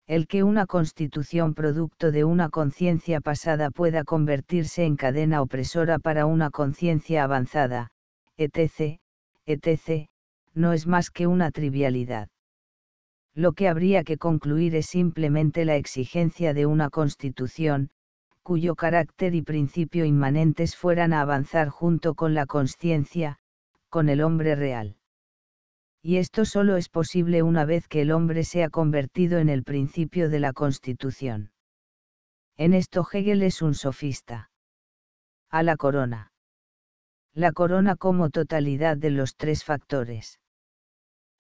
El que una constitución producto de una conciencia pasada pueda convertirse en cadena opresora para una conciencia avanzada, etc., etc., no es más que una trivialidad lo que habría que concluir es simplemente la exigencia de una constitución, cuyo carácter y principio inmanentes fueran a avanzar junto con la conciencia, con el hombre real. Y esto solo es posible una vez que el hombre sea convertido en el principio de la constitución. En esto Hegel es un sofista. A la corona. La corona como totalidad de los tres factores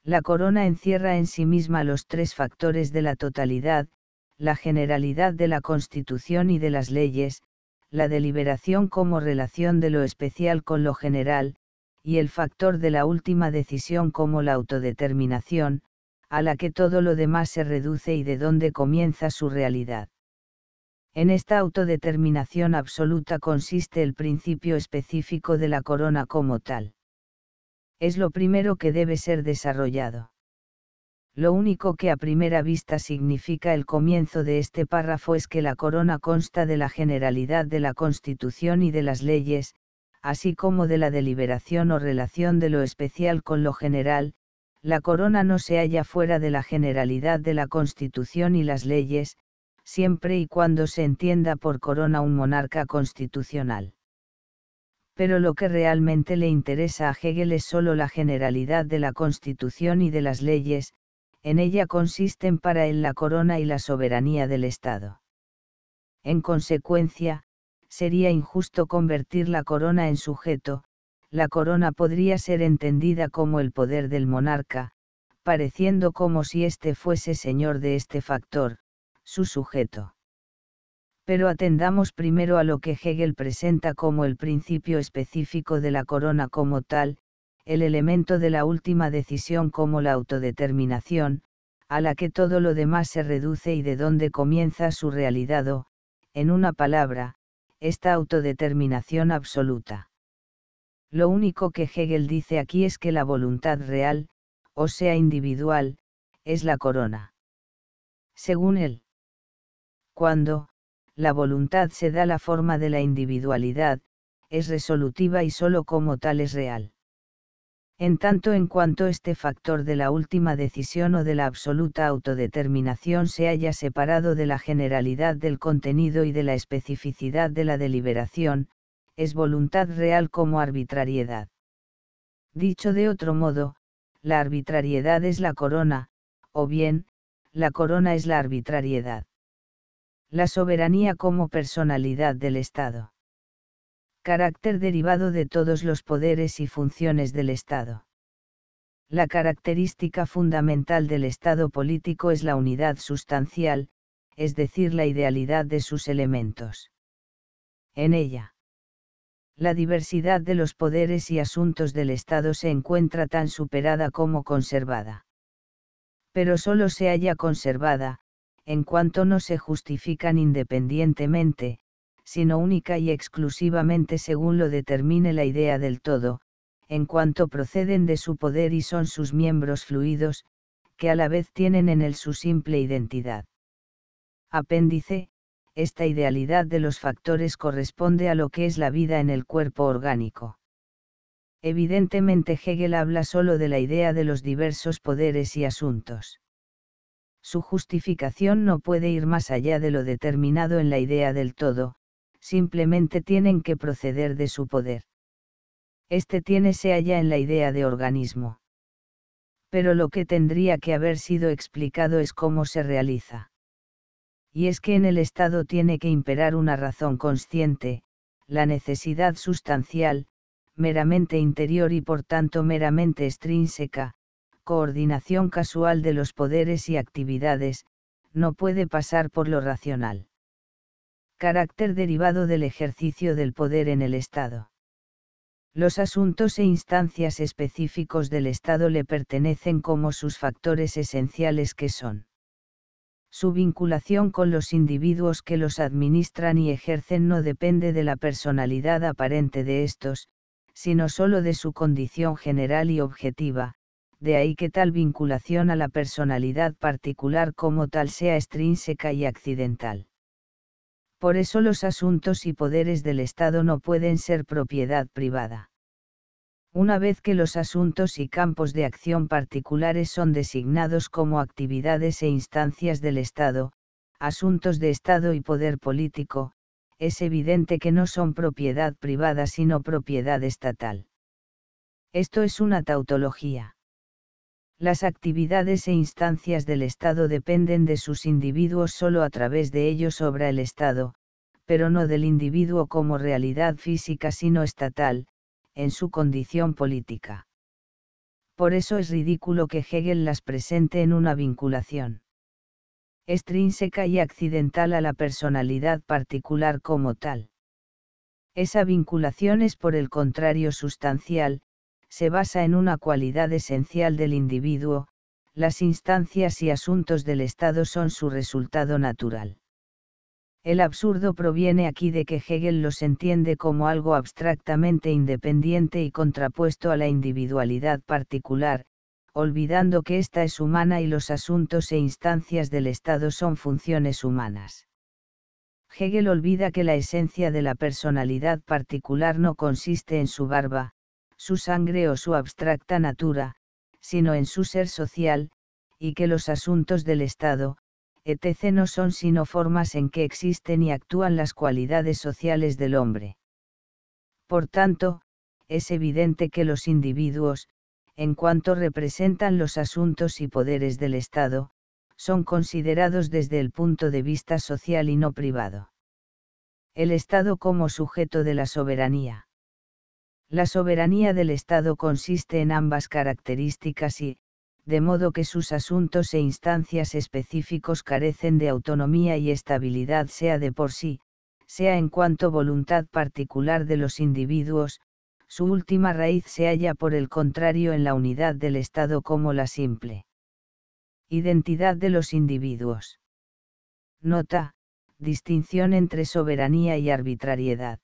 la corona encierra en sí misma los tres factores de la totalidad, la generalidad de la Constitución y de las leyes, la deliberación como relación de lo especial con lo general, y el factor de la última decisión como la autodeterminación, a la que todo lo demás se reduce y de donde comienza su realidad. En esta autodeterminación absoluta consiste el principio específico de la corona como tal es lo primero que debe ser desarrollado. Lo único que a primera vista significa el comienzo de este párrafo es que la corona consta de la generalidad de la Constitución y de las leyes, así como de la deliberación o relación de lo especial con lo general, la corona no se halla fuera de la generalidad de la Constitución y las leyes, siempre y cuando se entienda por corona un monarca constitucional pero lo que realmente le interesa a Hegel es solo la generalidad de la Constitución y de las leyes, en ella consisten para él la corona y la soberanía del Estado. En consecuencia, sería injusto convertir la corona en sujeto, la corona podría ser entendida como el poder del monarca, pareciendo como si éste fuese señor de este factor, su sujeto pero atendamos primero a lo que Hegel presenta como el principio específico de la corona como tal, el elemento de la última decisión como la autodeterminación, a la que todo lo demás se reduce y de donde comienza su realidad o, en una palabra, esta autodeterminación absoluta. Lo único que Hegel dice aquí es que la voluntad real, o sea individual, es la corona. Según él. Cuando, la voluntad se da la forma de la individualidad, es resolutiva y solo como tal es real. En tanto en cuanto este factor de la última decisión o de la absoluta autodeterminación se haya separado de la generalidad del contenido y de la especificidad de la deliberación, es voluntad real como arbitrariedad. Dicho de otro modo, la arbitrariedad es la corona, o bien, la corona es la arbitrariedad la soberanía como personalidad del Estado. Carácter derivado de todos los poderes y funciones del Estado. La característica fundamental del Estado político es la unidad sustancial, es decir, la idealidad de sus elementos. En ella. La diversidad de los poderes y asuntos del Estado se encuentra tan superada como conservada. Pero solo se halla conservada, en cuanto no se justifican independientemente, sino única y exclusivamente según lo determine la idea del todo, en cuanto proceden de su poder y son sus miembros fluidos, que a la vez tienen en él su simple identidad. Apéndice, esta idealidad de los factores corresponde a lo que es la vida en el cuerpo orgánico. Evidentemente Hegel habla solo de la idea de los diversos poderes y asuntos su justificación no puede ir más allá de lo determinado en la idea del todo, simplemente tienen que proceder de su poder. Este tiene se halla en la idea de organismo. Pero lo que tendría que haber sido explicado es cómo se realiza. Y es que en el Estado tiene que imperar una razón consciente, la necesidad sustancial, meramente interior y por tanto meramente extrínseca, coordinación casual de los poderes y actividades, no puede pasar por lo racional. Carácter derivado del ejercicio del poder en el Estado. Los asuntos e instancias específicos del Estado le pertenecen como sus factores esenciales que son su vinculación con los individuos que los administran y ejercen no depende de la personalidad aparente de estos, sino sólo de su condición general y objetiva, de ahí que tal vinculación a la personalidad particular como tal sea extrínseca y accidental. Por eso los asuntos y poderes del Estado no pueden ser propiedad privada. Una vez que los asuntos y campos de acción particulares son designados como actividades e instancias del Estado, asuntos de Estado y poder político, es evidente que no son propiedad privada sino propiedad estatal. Esto es una tautología las actividades e instancias del Estado dependen de sus individuos solo a través de ellos obra el Estado, pero no del individuo como realidad física sino estatal, en su condición política. Por eso es ridículo que Hegel las presente en una vinculación extrínseca y accidental a la personalidad particular como tal. Esa vinculación es por el contrario sustancial, se basa en una cualidad esencial del individuo, las instancias y asuntos del Estado son su resultado natural. El absurdo proviene aquí de que Hegel los entiende como algo abstractamente independiente y contrapuesto a la individualidad particular, olvidando que ésta es humana y los asuntos e instancias del Estado son funciones humanas. Hegel olvida que la esencia de la personalidad particular no consiste en su barba, su sangre o su abstracta natura, sino en su ser social, y que los asuntos del Estado, etc. no son sino formas en que existen y actúan las cualidades sociales del hombre. Por tanto, es evidente que los individuos, en cuanto representan los asuntos y poderes del Estado, son considerados desde el punto de vista social y no privado. El Estado como sujeto de la soberanía. La soberanía del Estado consiste en ambas características y, de modo que sus asuntos e instancias específicos carecen de autonomía y estabilidad sea de por sí, sea en cuanto voluntad particular de los individuos, su última raíz se halla por el contrario en la unidad del Estado como la simple identidad de los individuos. Nota, distinción entre soberanía y arbitrariedad.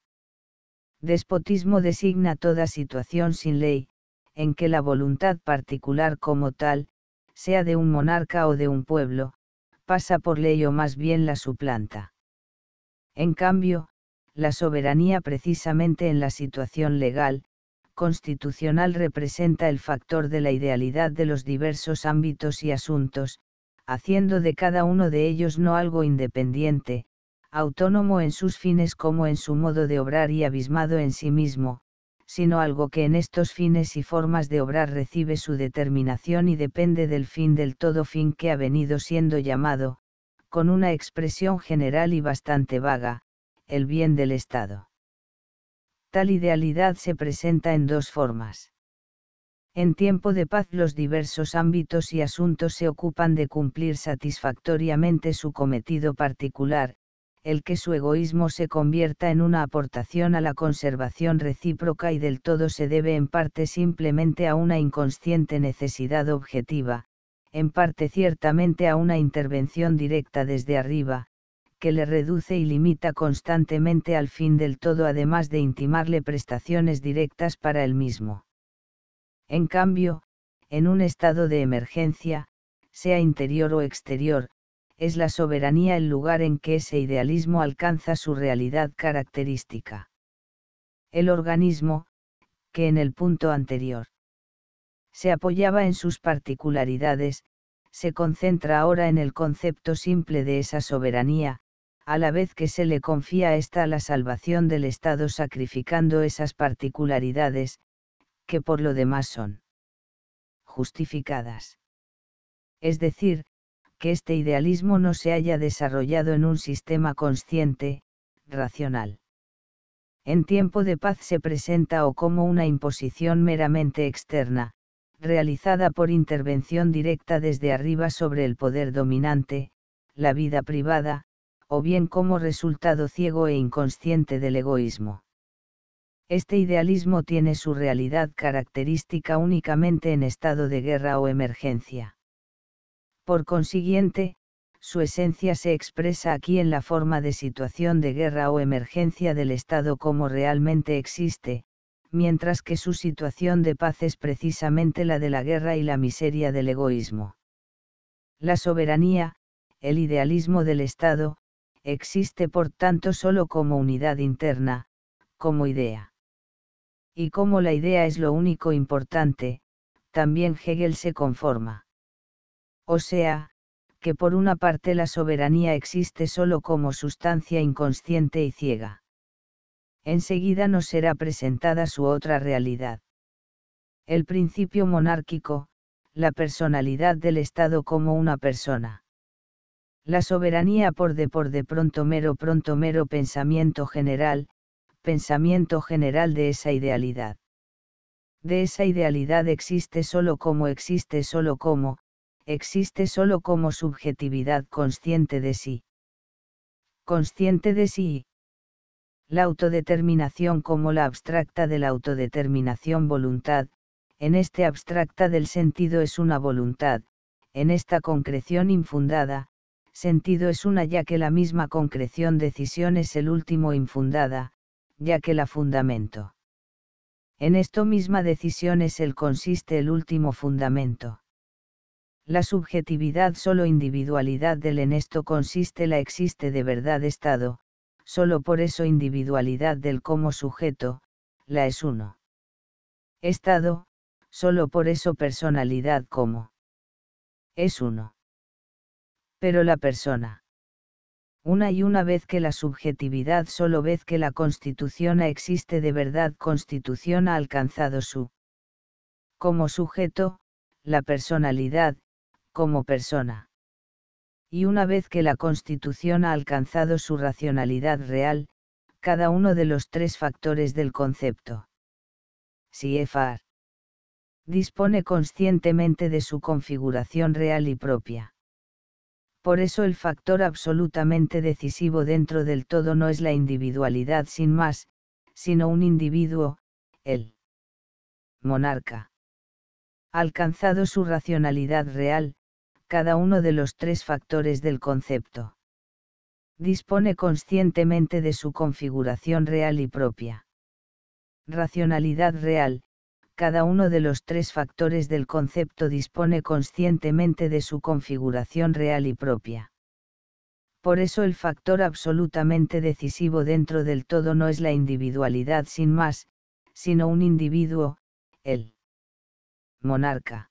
Despotismo designa toda situación sin ley, en que la voluntad particular como tal, sea de un monarca o de un pueblo, pasa por ley o más bien la suplanta. En cambio, la soberanía precisamente en la situación legal, constitucional representa el factor de la idealidad de los diversos ámbitos y asuntos, haciendo de cada uno de ellos no algo independiente, autónomo en sus fines como en su modo de obrar y abismado en sí mismo, sino algo que en estos fines y formas de obrar recibe su determinación y depende del fin del todo fin que ha venido siendo llamado, con una expresión general y bastante vaga, el bien del Estado. Tal idealidad se presenta en dos formas. En tiempo de paz los diversos ámbitos y asuntos se ocupan de cumplir satisfactoriamente su cometido particular, el que su egoísmo se convierta en una aportación a la conservación recíproca y del todo se debe en parte simplemente a una inconsciente necesidad objetiva, en parte ciertamente a una intervención directa desde arriba, que le reduce y limita constantemente al fin del todo además de intimarle prestaciones directas para él mismo. En cambio, en un estado de emergencia, sea interior o exterior, es la soberanía el lugar en que ese idealismo alcanza su realidad característica. El organismo, que en el punto anterior se apoyaba en sus particularidades, se concentra ahora en el concepto simple de esa soberanía, a la vez que se le confía a la salvación del Estado sacrificando esas particularidades, que por lo demás son justificadas. Es decir, que este idealismo no se haya desarrollado en un sistema consciente, racional. En tiempo de paz se presenta o como una imposición meramente externa, realizada por intervención directa desde arriba sobre el poder dominante, la vida privada, o bien como resultado ciego e inconsciente del egoísmo. Este idealismo tiene su realidad característica únicamente en estado de guerra o emergencia. Por consiguiente, su esencia se expresa aquí en la forma de situación de guerra o emergencia del Estado como realmente existe, mientras que su situación de paz es precisamente la de la guerra y la miseria del egoísmo. La soberanía, el idealismo del Estado, existe por tanto solo como unidad interna, como idea. Y como la idea es lo único importante, también Hegel se conforma. O sea, que por una parte la soberanía existe solo como sustancia inconsciente y ciega. Enseguida nos será presentada su otra realidad. El principio monárquico, la personalidad del Estado como una persona. La soberanía por de por de pronto mero pronto mero pensamiento general, pensamiento general de esa idealidad. De esa idealidad existe solo como existe solo como, existe sólo como subjetividad consciente de sí. Consciente de sí. La autodeterminación como la abstracta de la autodeterminación voluntad, en este abstracta del sentido es una voluntad, en esta concreción infundada, sentido es una ya que la misma concreción decisión es el último infundada, ya que la fundamento. En esto misma decisión es el consiste el último fundamento. La subjetividad solo individualidad del en esto consiste la existe de verdad estado, solo por eso individualidad del como sujeto, la es uno. Estado, solo por eso personalidad como es uno. Pero la persona. Una y una vez que la subjetividad solo vez que la constitución existe de verdad constitución ha alcanzado su como sujeto, la personalidad, como persona. Y una vez que la Constitución ha alcanzado su racionalidad real, cada uno de los tres factores del concepto. Si FAR dispone conscientemente de su configuración real y propia. Por eso el factor absolutamente decisivo dentro del todo no es la individualidad sin más, sino un individuo, el monarca. Alcanzado su racionalidad real, cada uno de los tres factores del concepto. Dispone conscientemente de su configuración real y propia. Racionalidad real, cada uno de los tres factores del concepto dispone conscientemente de su configuración real y propia. Por eso el factor absolutamente decisivo dentro del todo no es la individualidad sin más, sino un individuo, el monarca.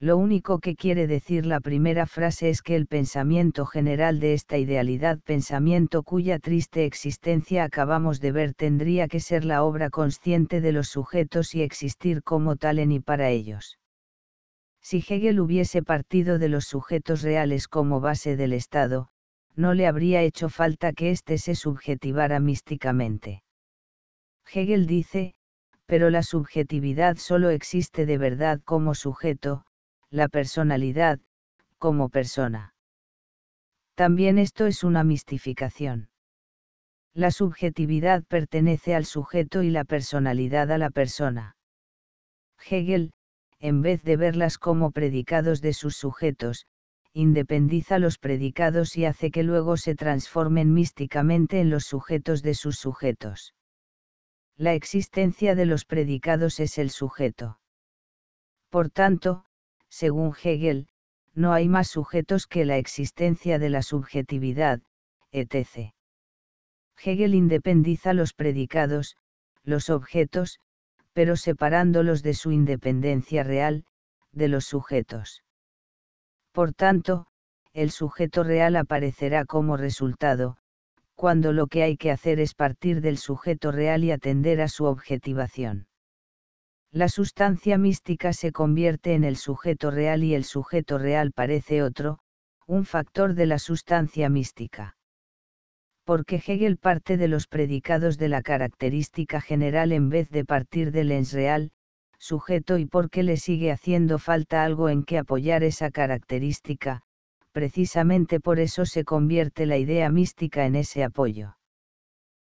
Lo único que quiere decir la primera frase es que el pensamiento general de esta idealidad, pensamiento cuya triste existencia acabamos de ver, tendría que ser la obra consciente de los sujetos y existir como tal en y para ellos. Si Hegel hubiese partido de los sujetos reales como base del Estado, no le habría hecho falta que éste se subjetivara místicamente. Hegel dice, pero la subjetividad solo existe de verdad como sujeto, la personalidad, como persona. También esto es una mistificación. La subjetividad pertenece al sujeto y la personalidad a la persona. Hegel, en vez de verlas como predicados de sus sujetos, independiza los predicados y hace que luego se transformen místicamente en los sujetos de sus sujetos. La existencia de los predicados es el sujeto. Por tanto, según Hegel, no hay más sujetos que la existencia de la subjetividad, etc. Hegel independiza los predicados, los objetos, pero separándolos de su independencia real, de los sujetos. Por tanto, el sujeto real aparecerá como resultado, cuando lo que hay que hacer es partir del sujeto real y atender a su objetivación la sustancia mística se convierte en el sujeto real y el sujeto real parece otro, un factor de la sustancia mística. Porque Hegel parte de los predicados de la característica general en vez de partir del ens real, sujeto y porque le sigue haciendo falta algo en que apoyar esa característica, precisamente por eso se convierte la idea mística en ese apoyo.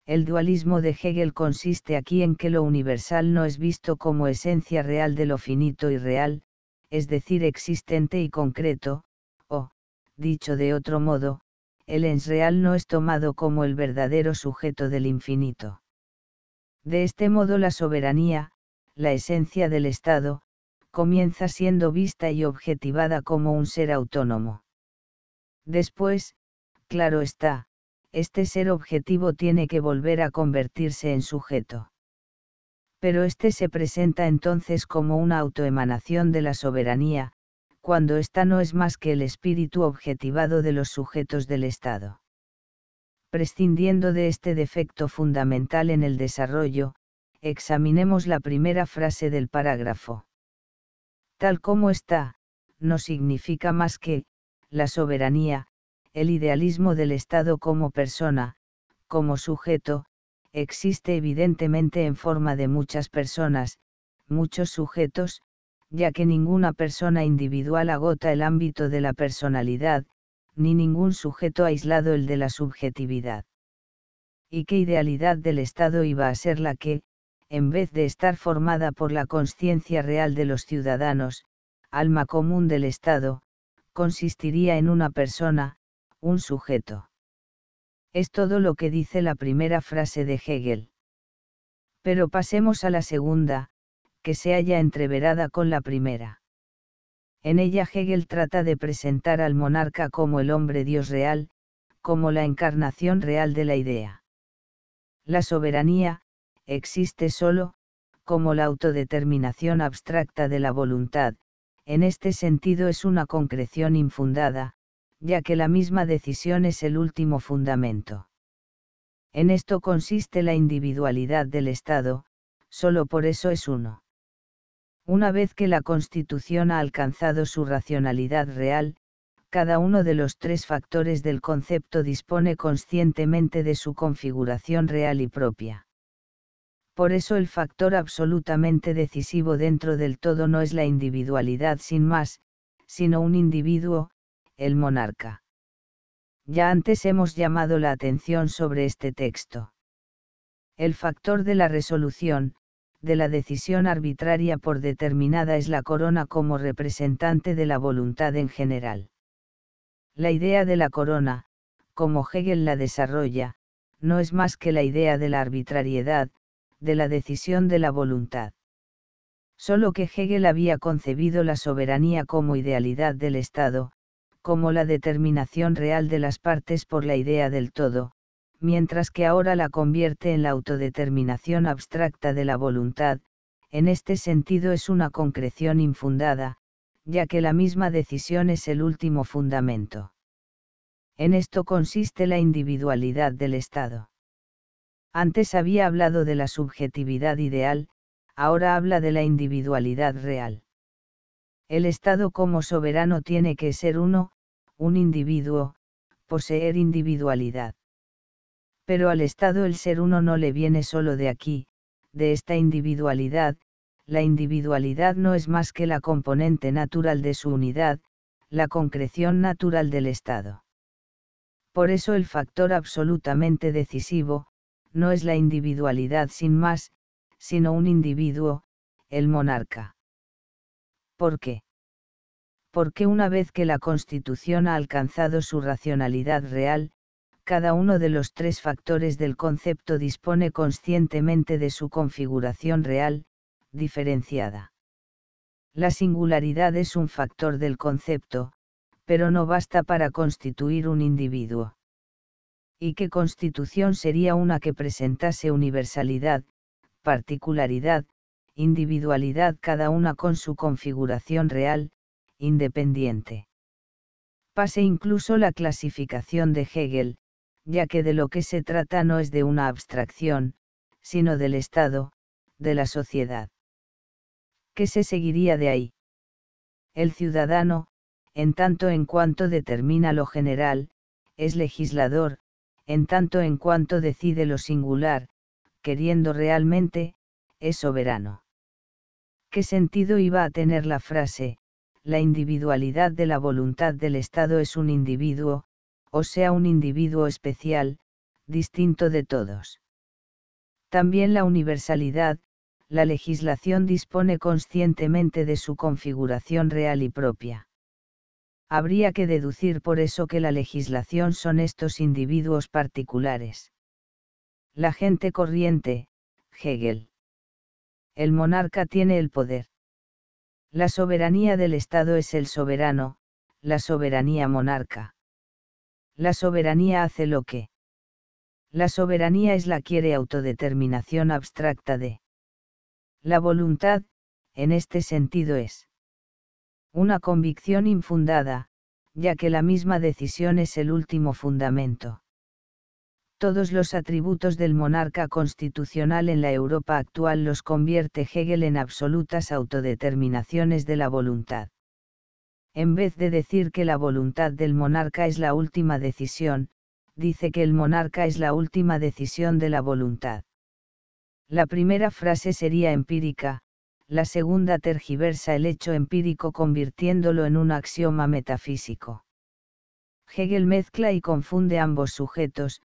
El dualismo de Hegel consiste aquí en que lo universal no es visto como esencia real de lo finito y real, es decir, existente y concreto, o, dicho de otro modo, el ens real no es tomado como el verdadero sujeto del infinito. De este modo la soberanía, la esencia del Estado, comienza siendo vista y objetivada como un ser autónomo. Después, claro está, este ser objetivo tiene que volver a convertirse en sujeto. Pero este se presenta entonces como una autoemanación de la soberanía, cuando ésta no es más que el espíritu objetivado de los sujetos del Estado. Prescindiendo de este defecto fundamental en el desarrollo, examinemos la primera frase del parágrafo. Tal como está, no significa más que, la soberanía, el idealismo del Estado como persona, como sujeto, existe evidentemente en forma de muchas personas, muchos sujetos, ya que ninguna persona individual agota el ámbito de la personalidad, ni ningún sujeto aislado el de la subjetividad. ¿Y qué idealidad del Estado iba a ser la que, en vez de estar formada por la conciencia real de los ciudadanos, alma común del Estado, consistiría en una persona, un sujeto. Es todo lo que dice la primera frase de Hegel. Pero pasemos a la segunda, que se halla entreverada con la primera. En ella Hegel trata de presentar al monarca como el hombre Dios real, como la encarnación real de la idea. La soberanía, existe sólo, como la autodeterminación abstracta de la voluntad, en este sentido es una concreción infundada, ya que la misma decisión es el último fundamento. En esto consiste la individualidad del Estado, solo por eso es uno. Una vez que la Constitución ha alcanzado su racionalidad real, cada uno de los tres factores del concepto dispone conscientemente de su configuración real y propia. Por eso el factor absolutamente decisivo dentro del todo no es la individualidad sin más, sino un individuo, el monarca. Ya antes hemos llamado la atención sobre este texto. El factor de la resolución, de la decisión arbitraria por determinada es la corona como representante de la voluntad en general. La idea de la corona, como Hegel la desarrolla, no es más que la idea de la arbitrariedad, de la decisión de la voluntad. Solo que Hegel había concebido la soberanía como idealidad del Estado, como la determinación real de las partes por la idea del todo, mientras que ahora la convierte en la autodeterminación abstracta de la voluntad, en este sentido es una concreción infundada, ya que la misma decisión es el último fundamento. En esto consiste la individualidad del Estado. Antes había hablado de la subjetividad ideal, ahora habla de la individualidad real. El Estado como soberano tiene que ser uno, un individuo, poseer individualidad. Pero al Estado el ser uno no le viene solo de aquí, de esta individualidad, la individualidad no es más que la componente natural de su unidad, la concreción natural del Estado. Por eso el factor absolutamente decisivo, no es la individualidad sin más, sino un individuo, el monarca. ¿Por qué? Porque una vez que la Constitución ha alcanzado su racionalidad real, cada uno de los tres factores del concepto dispone conscientemente de su configuración real, diferenciada. La singularidad es un factor del concepto, pero no basta para constituir un individuo. ¿Y qué constitución sería una que presentase universalidad, particularidad, individualidad cada una con su configuración real, independiente. Pase incluso la clasificación de Hegel, ya que de lo que se trata no es de una abstracción, sino del Estado, de la sociedad. ¿Qué se seguiría de ahí? El ciudadano, en tanto en cuanto determina lo general, es legislador, en tanto en cuanto decide lo singular, queriendo realmente, es soberano. ¿Qué sentido iba a tener la frase? La individualidad de la voluntad del Estado es un individuo, o sea, un individuo especial, distinto de todos. También la universalidad, la legislación dispone conscientemente de su configuración real y propia. Habría que deducir por eso que la legislación son estos individuos particulares. La gente corriente, Hegel el monarca tiene el poder. La soberanía del Estado es el soberano, la soberanía monarca. La soberanía hace lo que. La soberanía es la quiere autodeterminación abstracta de. La voluntad, en este sentido es una convicción infundada, ya que la misma decisión es el último fundamento todos los atributos del monarca constitucional en la Europa actual los convierte Hegel en absolutas autodeterminaciones de la voluntad. En vez de decir que la voluntad del monarca es la última decisión, dice que el monarca es la última decisión de la voluntad. La primera frase sería empírica, la segunda tergiversa el hecho empírico convirtiéndolo en un axioma metafísico. Hegel mezcla y confunde ambos sujetos,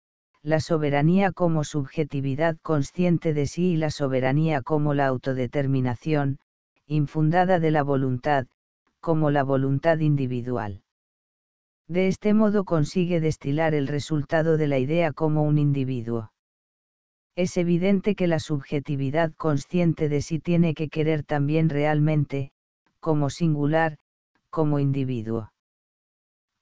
la soberanía como subjetividad consciente de sí y la soberanía como la autodeterminación, infundada de la voluntad, como la voluntad individual. De este modo consigue destilar el resultado de la idea como un individuo. Es evidente que la subjetividad consciente de sí tiene que querer también realmente, como singular, como individuo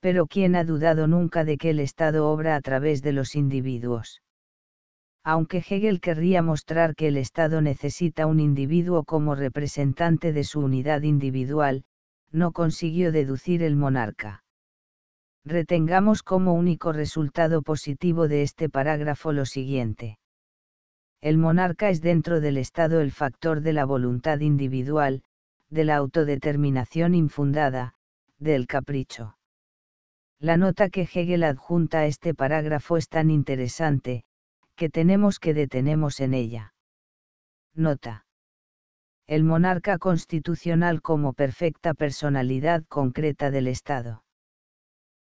pero ¿quién ha dudado nunca de que el Estado obra a través de los individuos? Aunque Hegel querría mostrar que el Estado necesita un individuo como representante de su unidad individual, no consiguió deducir el monarca. Retengamos como único resultado positivo de este parágrafo lo siguiente. El monarca es dentro del Estado el factor de la voluntad individual, de la autodeterminación infundada, del capricho. La nota que Hegel adjunta a este parágrafo es tan interesante, que tenemos que detenemos en ella. Nota. El monarca constitucional como perfecta personalidad concreta del Estado.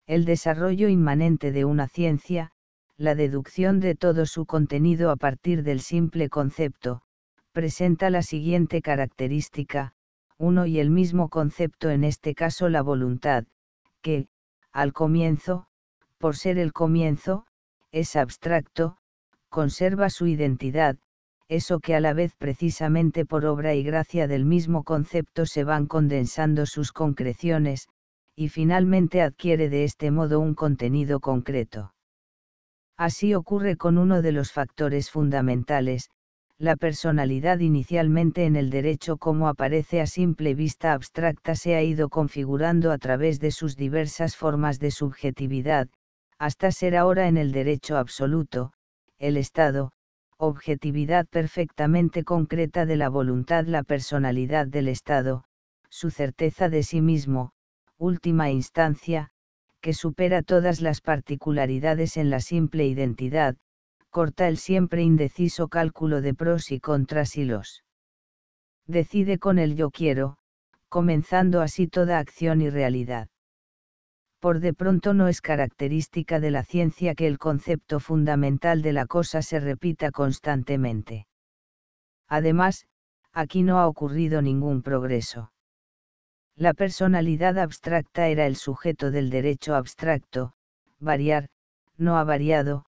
El desarrollo inmanente de una ciencia, la deducción de todo su contenido a partir del simple concepto, presenta la siguiente característica, uno y el mismo concepto en este caso la voluntad, que, al comienzo, por ser el comienzo, es abstracto, conserva su identidad, eso que a la vez precisamente por obra y gracia del mismo concepto se van condensando sus concreciones, y finalmente adquiere de este modo un contenido concreto. Así ocurre con uno de los factores fundamentales, la personalidad inicialmente en el derecho como aparece a simple vista abstracta se ha ido configurando a través de sus diversas formas de subjetividad, hasta ser ahora en el derecho absoluto, el Estado, objetividad perfectamente concreta de la voluntad, la personalidad del Estado, su certeza de sí mismo, última instancia, que supera todas las particularidades en la simple identidad, corta el siempre indeciso cálculo de pros y contras y los decide con el yo quiero, comenzando así toda acción y realidad. Por de pronto no es característica de la ciencia que el concepto fundamental de la cosa se repita constantemente. Además, aquí no ha ocurrido ningún progreso. La personalidad abstracta era el sujeto del derecho abstracto, variar, no ha variado,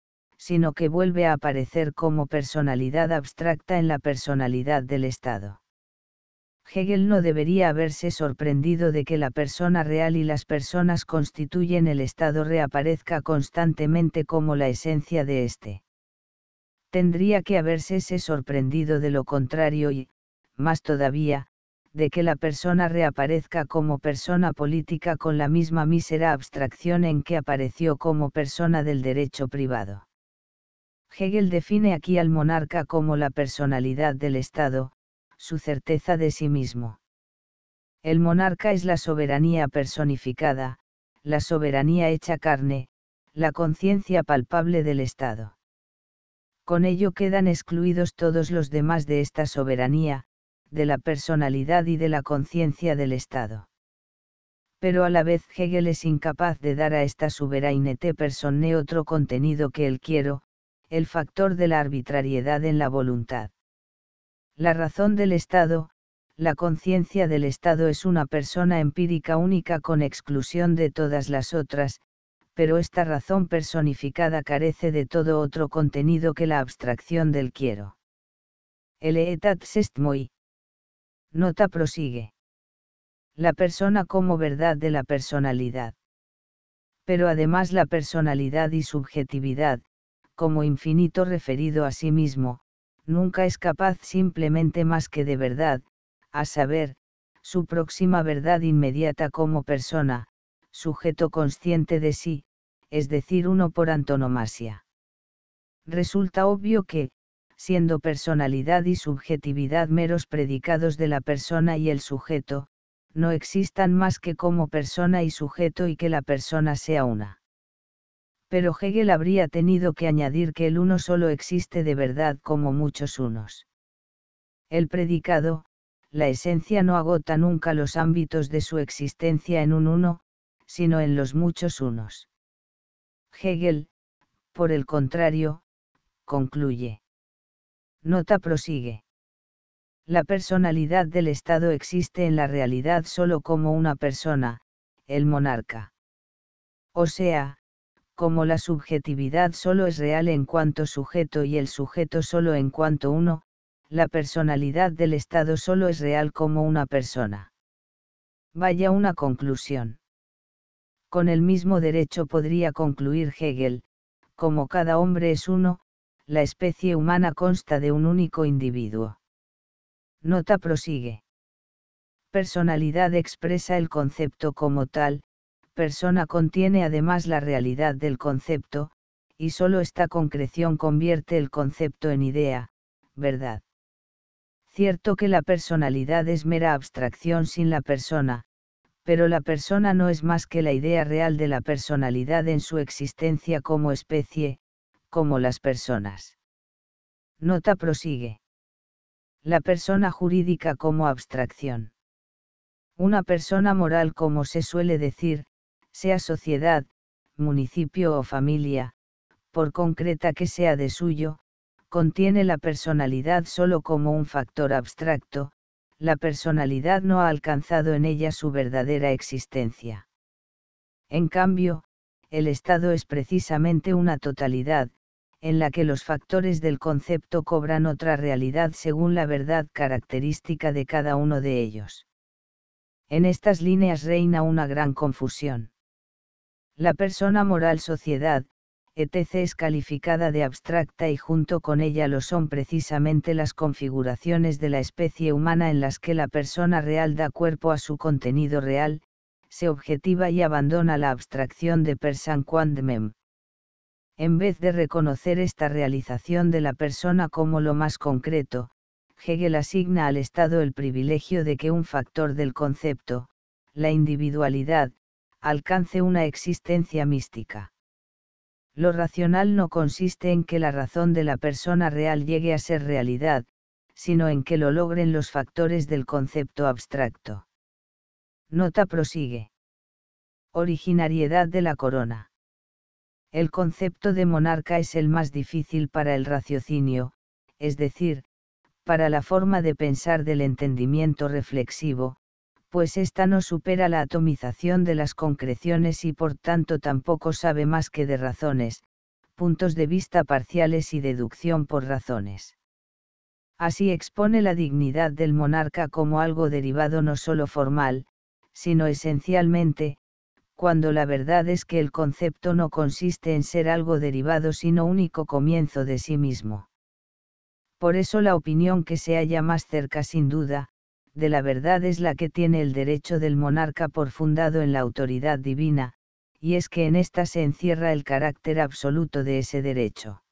sino que vuelve a aparecer como personalidad abstracta en la personalidad del Estado. Hegel no debería haberse sorprendido de que la persona real y las personas constituyen el Estado reaparezca constantemente como la esencia de éste. Tendría que haberse sorprendido de lo contrario y, más todavía, de que la persona reaparezca como persona política con la misma mísera abstracción en que apareció como persona del derecho privado. Hegel define aquí al monarca como la personalidad del Estado, su certeza de sí mismo. El monarca es la soberanía personificada, la soberanía hecha carne, la conciencia palpable del Estado. Con ello quedan excluidos todos los demás de esta soberanía, de la personalidad y de la conciencia del Estado. Pero a la vez Hegel es incapaz de dar a esta soberanía personne otro contenido que el quiero, el factor de la arbitrariedad en la voluntad. La razón del Estado, la conciencia del Estado es una persona empírica única con exclusión de todas las otras, pero esta razón personificada carece de todo otro contenido que la abstracción del quiero. El etat Nota prosigue. La persona como verdad de la personalidad. Pero además la personalidad y subjetividad, como infinito referido a sí mismo, nunca es capaz simplemente más que de verdad, a saber, su próxima verdad inmediata como persona, sujeto consciente de sí, es decir, uno por antonomasia. Resulta obvio que, siendo personalidad y subjetividad meros predicados de la persona y el sujeto, no existan más que como persona y sujeto y que la persona sea una pero Hegel habría tenido que añadir que el uno solo existe de verdad como muchos unos. El predicado, la esencia no agota nunca los ámbitos de su existencia en un uno, sino en los muchos unos. Hegel, por el contrario, concluye. Nota prosigue. La personalidad del Estado existe en la realidad solo como una persona, el monarca. O sea, como la subjetividad solo es real en cuanto sujeto y el sujeto solo en cuanto uno, la personalidad del Estado solo es real como una persona. Vaya una conclusión. Con el mismo derecho podría concluir Hegel, como cada hombre es uno, la especie humana consta de un único individuo. Nota prosigue. Personalidad expresa el concepto como tal, persona contiene además la realidad del concepto, y solo esta concreción convierte el concepto en idea, verdad. Cierto que la personalidad es mera abstracción sin la persona, pero la persona no es más que la idea real de la personalidad en su existencia como especie, como las personas. Nota prosigue. La persona jurídica como abstracción. Una persona moral como se suele decir, sea sociedad, municipio o familia, por concreta que sea de suyo, contiene la personalidad solo como un factor abstracto, la personalidad no ha alcanzado en ella su verdadera existencia. En cambio, el Estado es precisamente una totalidad, en la que los factores del concepto cobran otra realidad según la verdad característica de cada uno de ellos. En estas líneas reina una gran confusión. La persona moral sociedad, etc. es calificada de abstracta y junto con ella lo son precisamente las configuraciones de la especie humana en las que la persona real da cuerpo a su contenido real, se objetiva y abandona la abstracción de person mem En vez de reconocer esta realización de la persona como lo más concreto, Hegel asigna al Estado el privilegio de que un factor del concepto, la individualidad, alcance una existencia mística. Lo racional no consiste en que la razón de la persona real llegue a ser realidad, sino en que lo logren los factores del concepto abstracto. Nota prosigue. Originariedad de la corona. El concepto de monarca es el más difícil para el raciocinio, es decir, para la forma de pensar del entendimiento reflexivo, pues ésta no supera la atomización de las concreciones y por tanto tampoco sabe más que de razones, puntos de vista parciales y deducción por razones. Así expone la dignidad del monarca como algo derivado no solo formal, sino esencialmente, cuando la verdad es que el concepto no consiste en ser algo derivado sino único comienzo de sí mismo. Por eso la opinión que se halla más cerca sin duda, de la verdad es la que tiene el derecho del monarca por fundado en la autoridad divina, y es que en ésta se encierra el carácter absoluto de ese derecho.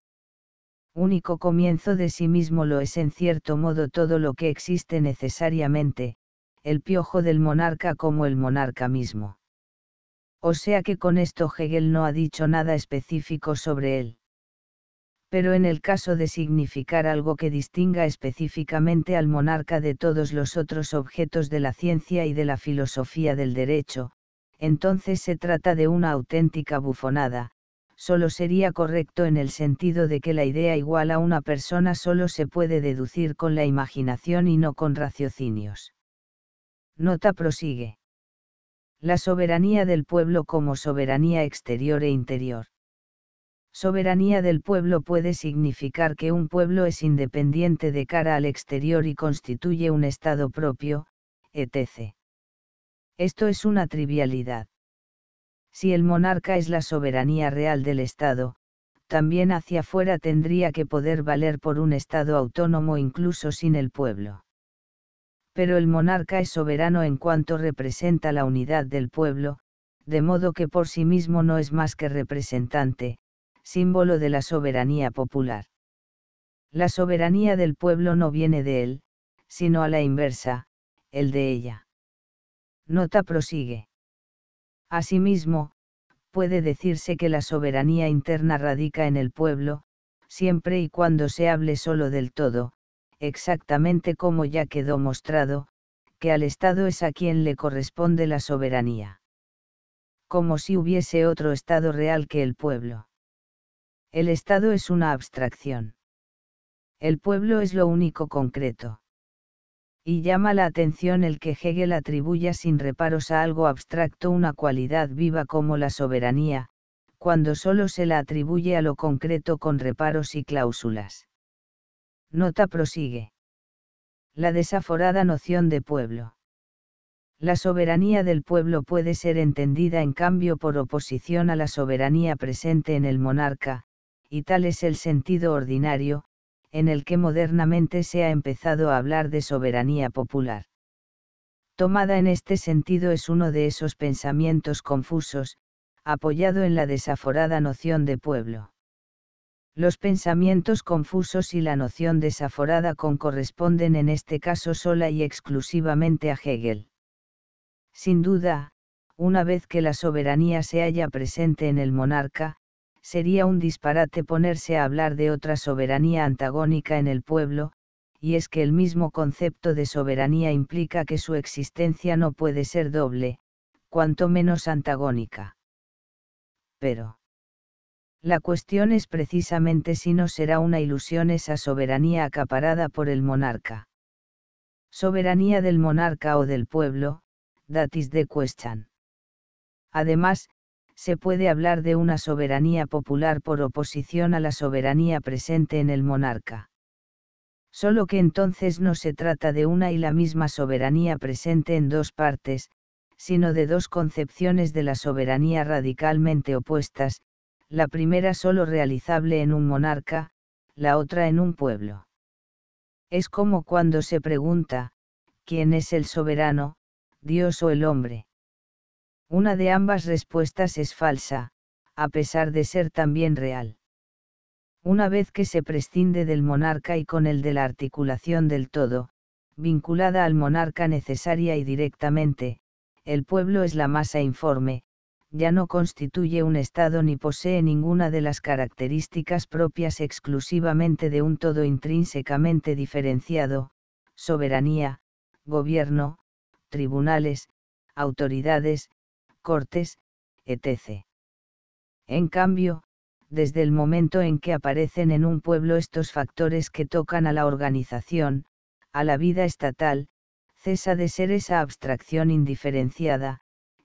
Único comienzo de sí mismo lo es en cierto modo todo lo que existe necesariamente, el piojo del monarca como el monarca mismo. O sea que con esto Hegel no ha dicho nada específico sobre él pero en el caso de significar algo que distinga específicamente al monarca de todos los otros objetos de la ciencia y de la filosofía del derecho, entonces se trata de una auténtica bufonada, solo sería correcto en el sentido de que la idea igual a una persona solo se puede deducir con la imaginación y no con raciocinios. Nota prosigue. La soberanía del pueblo como soberanía exterior e interior Soberanía del pueblo puede significar que un pueblo es independiente de cara al exterior y constituye un Estado propio, etc. Esto es una trivialidad. Si el monarca es la soberanía real del Estado, también hacia afuera tendría que poder valer por un Estado autónomo incluso sin el pueblo. Pero el monarca es soberano en cuanto representa la unidad del pueblo, de modo que por sí mismo no es más que representante, símbolo de la soberanía popular. La soberanía del pueblo no viene de él, sino a la inversa, el de ella. Nota prosigue. Asimismo, puede decirse que la soberanía interna radica en el pueblo, siempre y cuando se hable solo del todo, exactamente como ya quedó mostrado, que al Estado es a quien le corresponde la soberanía. Como si hubiese otro Estado real que el pueblo. El Estado es una abstracción. El pueblo es lo único concreto. Y llama la atención el que Hegel atribuya sin reparos a algo abstracto una cualidad viva como la soberanía, cuando solo se la atribuye a lo concreto con reparos y cláusulas. Nota prosigue. La desaforada noción de pueblo. La soberanía del pueblo puede ser entendida en cambio por oposición a la soberanía presente en el monarca, y tal es el sentido ordinario, en el que modernamente se ha empezado a hablar de soberanía popular. Tomada en este sentido es uno de esos pensamientos confusos, apoyado en la desaforada noción de pueblo. Los pensamientos confusos y la noción desaforada con corresponden en este caso sola y exclusivamente a Hegel. Sin duda, una vez que la soberanía se haya presente en el monarca, sería un disparate ponerse a hablar de otra soberanía antagónica en el pueblo, y es que el mismo concepto de soberanía implica que su existencia no puede ser doble, cuanto menos antagónica. Pero. La cuestión es precisamente si no será una ilusión esa soberanía acaparada por el monarca. Soberanía del monarca o del pueblo, that is the question. Además, se puede hablar de una soberanía popular por oposición a la soberanía presente en el monarca. Solo que entonces no se trata de una y la misma soberanía presente en dos partes, sino de dos concepciones de la soberanía radicalmente opuestas, la primera solo realizable en un monarca, la otra en un pueblo. Es como cuando se pregunta, ¿quién es el soberano, Dios o el hombre? Una de ambas respuestas es falsa, a pesar de ser también real. Una vez que se prescinde del monarca y con el de la articulación del todo, vinculada al monarca necesaria y directamente, el pueblo es la masa informe, ya no constituye un Estado ni posee ninguna de las características propias exclusivamente de un todo intrínsecamente diferenciado, soberanía, gobierno, tribunales, autoridades, cortes, etc. En cambio, desde el momento en que aparecen en un pueblo estos factores que tocan a la organización, a la vida estatal, cesa de ser esa abstracción indiferenciada,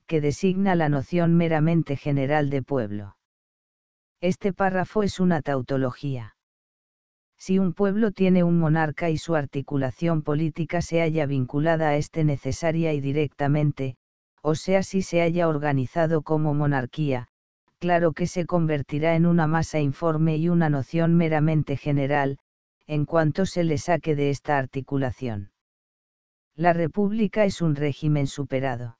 que designa la noción meramente general de pueblo. Este párrafo es una tautología. Si un pueblo tiene un monarca y su articulación política se halla vinculada a este necesaria y directamente, o sea si se haya organizado como monarquía, claro que se convertirá en una masa informe y una noción meramente general, en cuanto se le saque de esta articulación. La república es un régimen superado.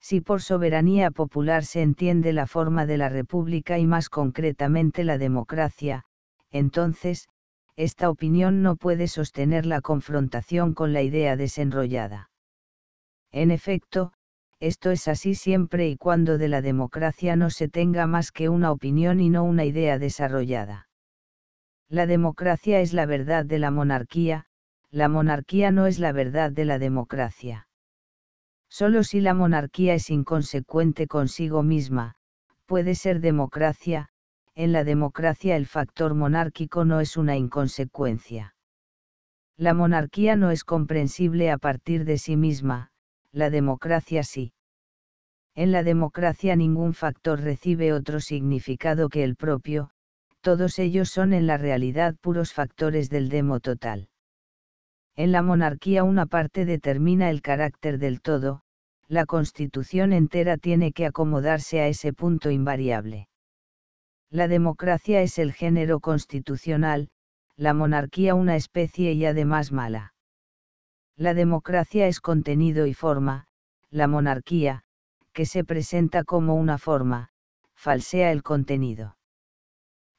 Si por soberanía popular se entiende la forma de la república y más concretamente la democracia, entonces, esta opinión no puede sostener la confrontación con la idea desenrollada. En efecto, esto es así siempre y cuando de la democracia no se tenga más que una opinión y no una idea desarrollada. La democracia es la verdad de la monarquía, la monarquía no es la verdad de la democracia. Solo si la monarquía es inconsecuente consigo misma, puede ser democracia, en la democracia el factor monárquico no es una inconsecuencia. La monarquía no es comprensible a partir de sí misma, la democracia sí. En la democracia ningún factor recibe otro significado que el propio, todos ellos son en la realidad puros factores del demo total. En la monarquía una parte determina el carácter del todo, la constitución entera tiene que acomodarse a ese punto invariable. La democracia es el género constitucional, la monarquía una especie y además mala. La democracia es contenido y forma, la monarquía, que se presenta como una forma, falsea el contenido.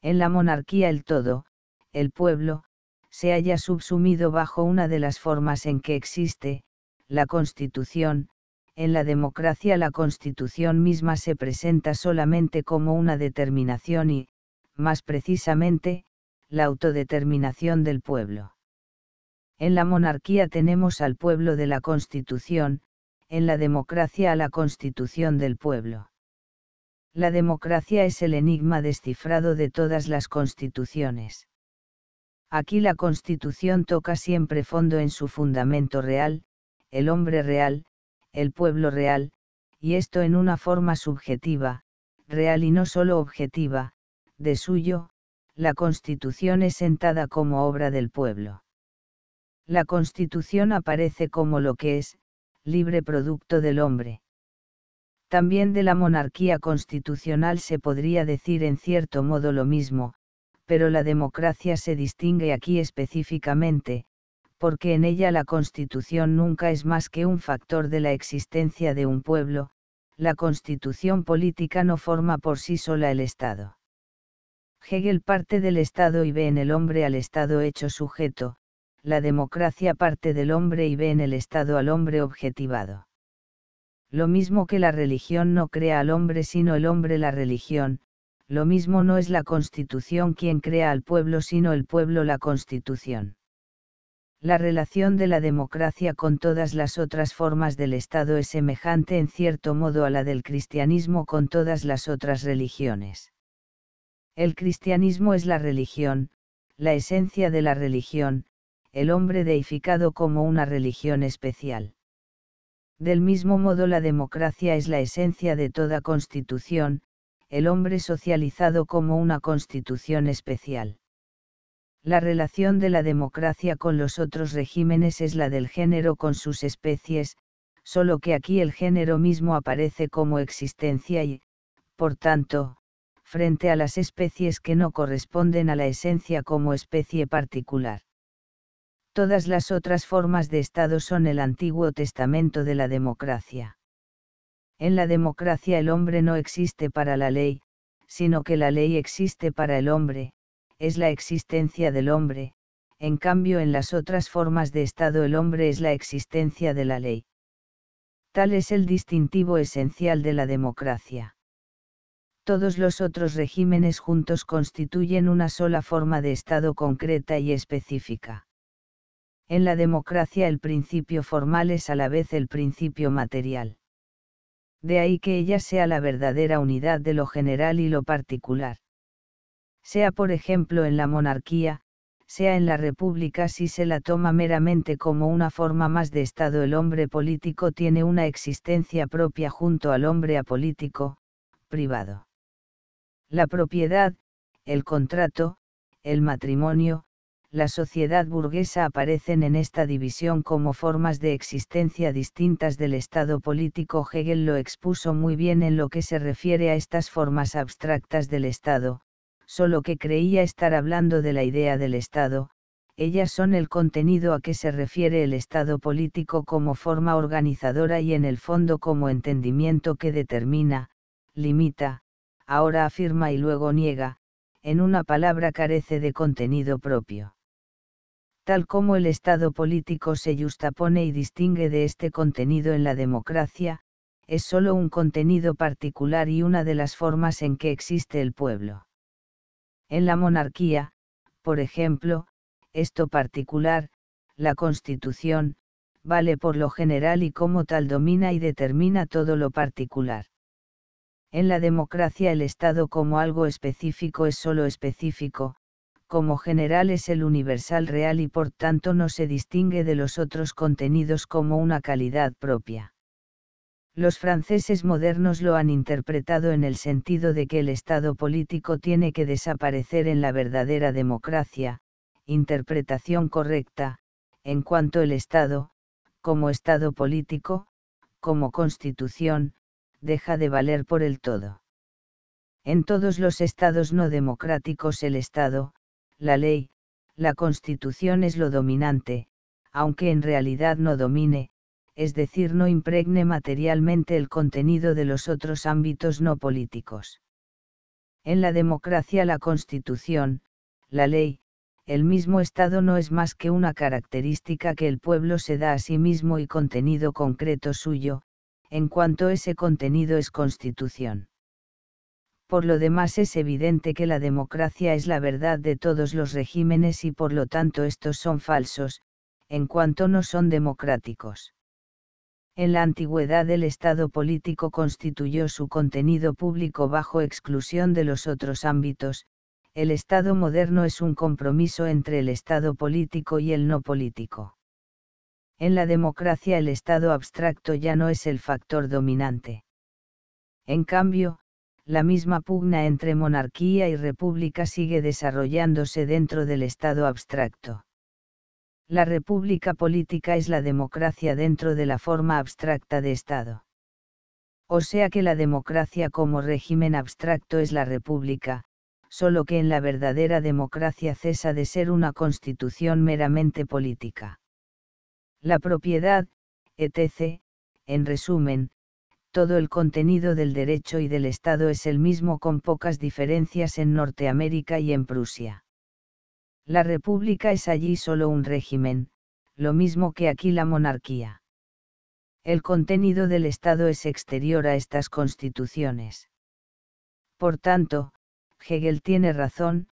En la monarquía el todo, el pueblo, se haya subsumido bajo una de las formas en que existe, la constitución, en la democracia la constitución misma se presenta solamente como una determinación y, más precisamente, la autodeterminación del pueblo. En la monarquía tenemos al pueblo de la Constitución, en la democracia a la Constitución del pueblo. La democracia es el enigma descifrado de todas las constituciones. Aquí la constitución toca siempre fondo en su fundamento real, el hombre real, el pueblo real, y esto en una forma subjetiva, real y no solo objetiva, de suyo, la constitución es sentada como obra del pueblo la Constitución aparece como lo que es, libre producto del hombre. También de la monarquía constitucional se podría decir en cierto modo lo mismo, pero la democracia se distingue aquí específicamente, porque en ella la constitución nunca es más que un factor de la existencia de un pueblo, la constitución política no forma por sí sola el Estado. Hegel parte del Estado y ve en el hombre al Estado hecho sujeto, la democracia parte del hombre y ve en el Estado al hombre objetivado. Lo mismo que la religión no crea al hombre sino el hombre la religión, lo mismo no es la constitución quien crea al pueblo sino el pueblo la constitución. La relación de la democracia con todas las otras formas del Estado es semejante en cierto modo a la del cristianismo con todas las otras religiones. El cristianismo es la religión, la esencia de la religión, el hombre deificado como una religión especial. Del mismo modo la democracia es la esencia de toda constitución, el hombre socializado como una constitución especial. La relación de la democracia con los otros regímenes es la del género con sus especies, solo que aquí el género mismo aparece como existencia y, por tanto, frente a las especies que no corresponden a la esencia como especie particular. Todas las otras formas de Estado son el antiguo testamento de la democracia. En la democracia el hombre no existe para la ley, sino que la ley existe para el hombre, es la existencia del hombre, en cambio en las otras formas de Estado el hombre es la existencia de la ley. Tal es el distintivo esencial de la democracia. Todos los otros regímenes juntos constituyen una sola forma de Estado concreta y específica. En la democracia el principio formal es a la vez el principio material. De ahí que ella sea la verdadera unidad de lo general y lo particular. Sea por ejemplo en la monarquía, sea en la república si se la toma meramente como una forma más de Estado el hombre político tiene una existencia propia junto al hombre apolítico, privado. La propiedad, el contrato, el matrimonio, la sociedad burguesa aparecen en esta división como formas de existencia distintas del Estado político. Hegel lo expuso muy bien en lo que se refiere a estas formas abstractas del Estado, solo que creía estar hablando de la idea del Estado, ellas son el contenido a que se refiere el Estado político como forma organizadora y en el fondo como entendimiento que determina, limita, ahora afirma y luego niega, en una palabra carece de contenido propio tal como el Estado político se justapone y distingue de este contenido en la democracia, es sólo un contenido particular y una de las formas en que existe el pueblo. En la monarquía, por ejemplo, esto particular, la Constitución, vale por lo general y como tal domina y determina todo lo particular. En la democracia el Estado como algo específico es sólo específico, como general es el universal real y por tanto no se distingue de los otros contenidos como una calidad propia. Los franceses modernos lo han interpretado en el sentido de que el Estado político tiene que desaparecer en la verdadera democracia, interpretación correcta, en cuanto el Estado, como Estado político, como constitución, deja de valer por el todo. En todos los estados no democráticos el Estado, la ley, la constitución es lo dominante, aunque en realidad no domine, es decir, no impregne materialmente el contenido de los otros ámbitos no políticos. En la democracia la constitución, la ley, el mismo Estado no es más que una característica que el pueblo se da a sí mismo y contenido concreto suyo, en cuanto ese contenido es constitución. Por lo demás es evidente que la democracia es la verdad de todos los regímenes y por lo tanto estos son falsos, en cuanto no son democráticos. En la antigüedad el Estado político constituyó su contenido público bajo exclusión de los otros ámbitos, el Estado moderno es un compromiso entre el Estado político y el no político. En la democracia el Estado abstracto ya no es el factor dominante. En cambio, la misma pugna entre monarquía y república sigue desarrollándose dentro del Estado abstracto. La república política es la democracia dentro de la forma abstracta de Estado. O sea que la democracia como régimen abstracto es la república, solo que en la verdadera democracia cesa de ser una constitución meramente política. La propiedad, etc., en resumen, todo el contenido del derecho y del Estado es el mismo con pocas diferencias en Norteamérica y en Prusia. La república es allí solo un régimen, lo mismo que aquí la monarquía. El contenido del Estado es exterior a estas constituciones. Por tanto, Hegel tiene razón,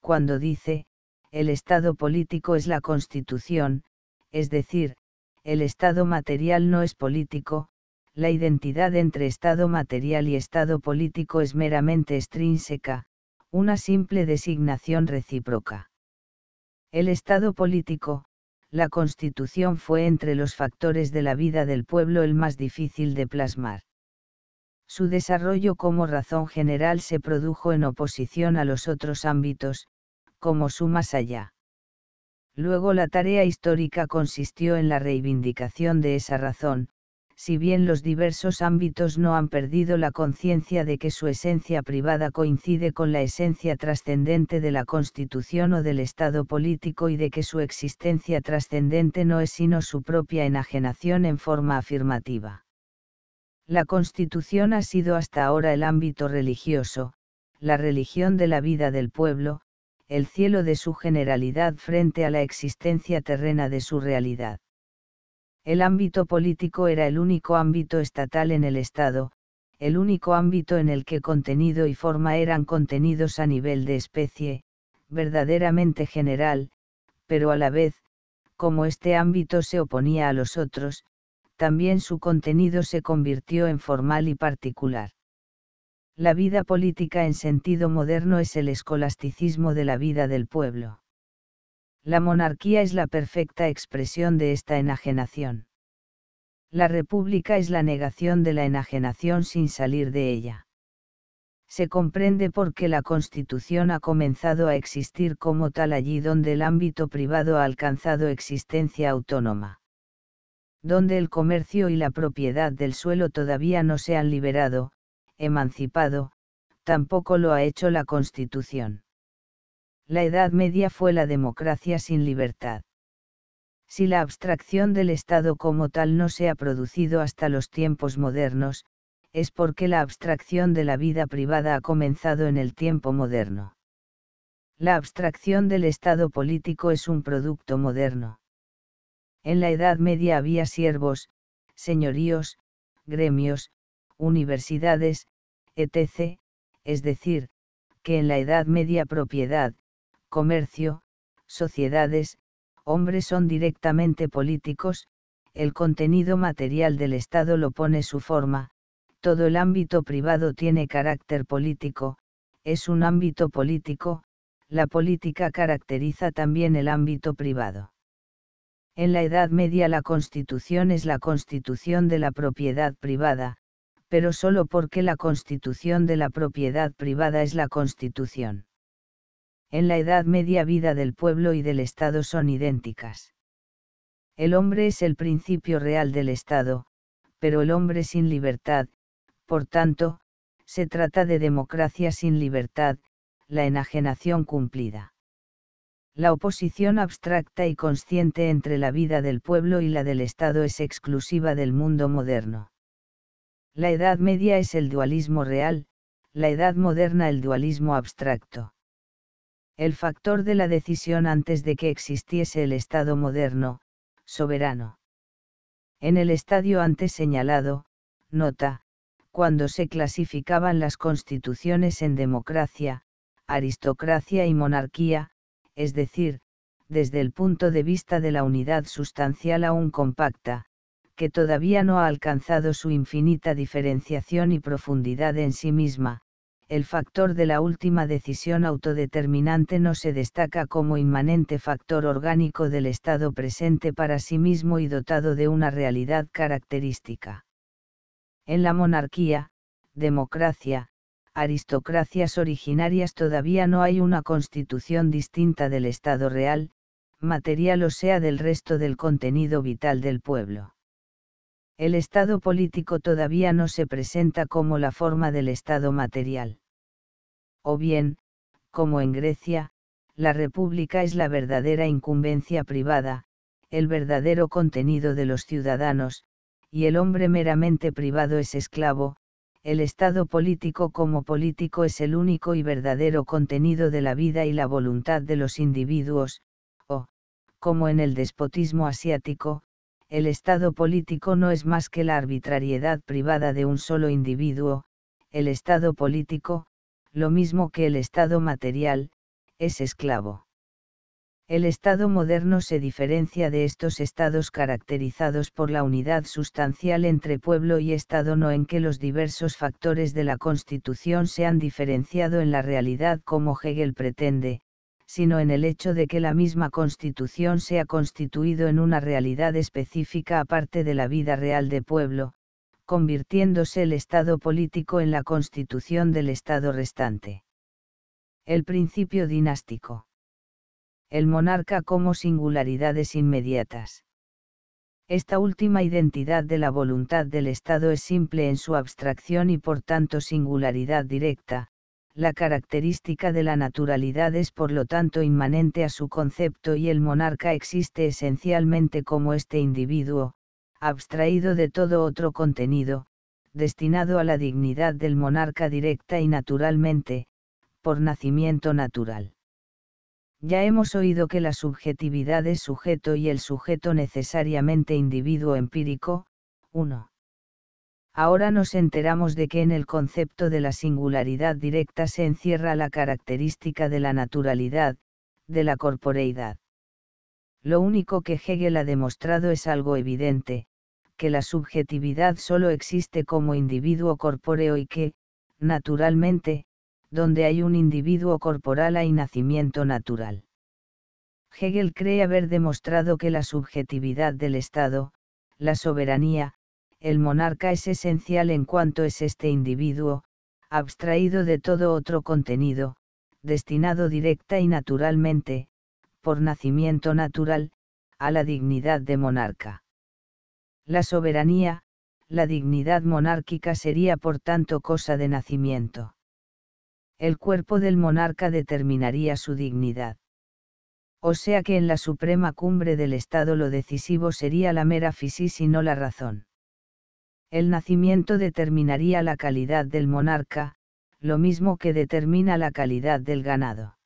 cuando dice, el Estado político es la Constitución, es decir, el Estado material no es político, la identidad entre estado material y estado político es meramente extrínseca, una simple designación recíproca. El estado político, la constitución fue entre los factores de la vida del pueblo el más difícil de plasmar. Su desarrollo como razón general se produjo en oposición a los otros ámbitos, como su más allá. Luego la tarea histórica consistió en la reivindicación de esa razón, si bien los diversos ámbitos no han perdido la conciencia de que su esencia privada coincide con la esencia trascendente de la Constitución o del Estado político y de que su existencia trascendente no es sino su propia enajenación en forma afirmativa. La Constitución ha sido hasta ahora el ámbito religioso, la religión de la vida del pueblo, el cielo de su generalidad frente a la existencia terrena de su realidad. El ámbito político era el único ámbito estatal en el Estado, el único ámbito en el que contenido y forma eran contenidos a nivel de especie, verdaderamente general, pero a la vez, como este ámbito se oponía a los otros, también su contenido se convirtió en formal y particular. La vida política en sentido moderno es el escolasticismo de la vida del pueblo. La monarquía es la perfecta expresión de esta enajenación. La república es la negación de la enajenación sin salir de ella. Se comprende por qué la Constitución ha comenzado a existir como tal allí donde el ámbito privado ha alcanzado existencia autónoma. Donde el comercio y la propiedad del suelo todavía no se han liberado, emancipado, tampoco lo ha hecho la Constitución la Edad Media fue la democracia sin libertad. Si la abstracción del Estado como tal no se ha producido hasta los tiempos modernos, es porque la abstracción de la vida privada ha comenzado en el tiempo moderno. La abstracción del Estado político es un producto moderno. En la Edad Media había siervos, señoríos, gremios, universidades, etc., es decir, que en la Edad Media propiedad, comercio, sociedades, hombres son directamente políticos, el contenido material del Estado lo pone su forma, todo el ámbito privado tiene carácter político, es un ámbito político, la política caracteriza también el ámbito privado. En la Edad Media la constitución es la constitución de la propiedad privada, pero solo porque la constitución de la propiedad privada es la constitución en la Edad Media vida del pueblo y del Estado son idénticas. El hombre es el principio real del Estado, pero el hombre sin libertad, por tanto, se trata de democracia sin libertad, la enajenación cumplida. La oposición abstracta y consciente entre la vida del pueblo y la del Estado es exclusiva del mundo moderno. La Edad Media es el dualismo real, la Edad Moderna el dualismo abstracto el factor de la decisión antes de que existiese el Estado moderno, soberano. En el estadio antes señalado, nota, cuando se clasificaban las constituciones en democracia, aristocracia y monarquía, es decir, desde el punto de vista de la unidad sustancial aún compacta, que todavía no ha alcanzado su infinita diferenciación y profundidad en sí misma, el factor de la última decisión autodeterminante no se destaca como inmanente factor orgánico del estado presente para sí mismo y dotado de una realidad característica. En la monarquía, democracia, aristocracias originarias todavía no hay una constitución distinta del estado real, material o sea del resto del contenido vital del pueblo el Estado político todavía no se presenta como la forma del Estado material. O bien, como en Grecia, la República es la verdadera incumbencia privada, el verdadero contenido de los ciudadanos, y el hombre meramente privado es esclavo, el Estado político como político es el único y verdadero contenido de la vida y la voluntad de los individuos, o, como en el despotismo asiático, el Estado político no es más que la arbitrariedad privada de un solo individuo, el Estado político, lo mismo que el Estado material, es esclavo. El Estado moderno se diferencia de estos estados caracterizados por la unidad sustancial entre pueblo y Estado no en que los diversos factores de la Constitución se han diferenciado en la realidad como Hegel pretende, sino en el hecho de que la misma constitución se ha constituido en una realidad específica aparte de la vida real de pueblo, convirtiéndose el Estado político en la constitución del Estado restante. El principio dinástico. El monarca como singularidades inmediatas. Esta última identidad de la voluntad del Estado es simple en su abstracción y por tanto singularidad directa, la característica de la naturalidad es por lo tanto inmanente a su concepto y el monarca existe esencialmente como este individuo, abstraído de todo otro contenido, destinado a la dignidad del monarca directa y naturalmente, por nacimiento natural. Ya hemos oído que la subjetividad es sujeto y el sujeto necesariamente individuo empírico, 1. Ahora nos enteramos de que en el concepto de la singularidad directa se encierra la característica de la naturalidad, de la corporeidad. Lo único que Hegel ha demostrado es algo evidente, que la subjetividad solo existe como individuo corpóreo y que, naturalmente, donde hay un individuo corporal hay nacimiento natural. Hegel cree haber demostrado que la subjetividad del Estado, la soberanía, el monarca es esencial en cuanto es este individuo, abstraído de todo otro contenido, destinado directa y naturalmente, por nacimiento natural, a la dignidad de monarca. La soberanía, la dignidad monárquica sería por tanto cosa de nacimiento. El cuerpo del monarca determinaría su dignidad. O sea que en la suprema cumbre del Estado lo decisivo sería la mera fisis y no la razón. El nacimiento determinaría la calidad del monarca, lo mismo que determina la calidad del ganado.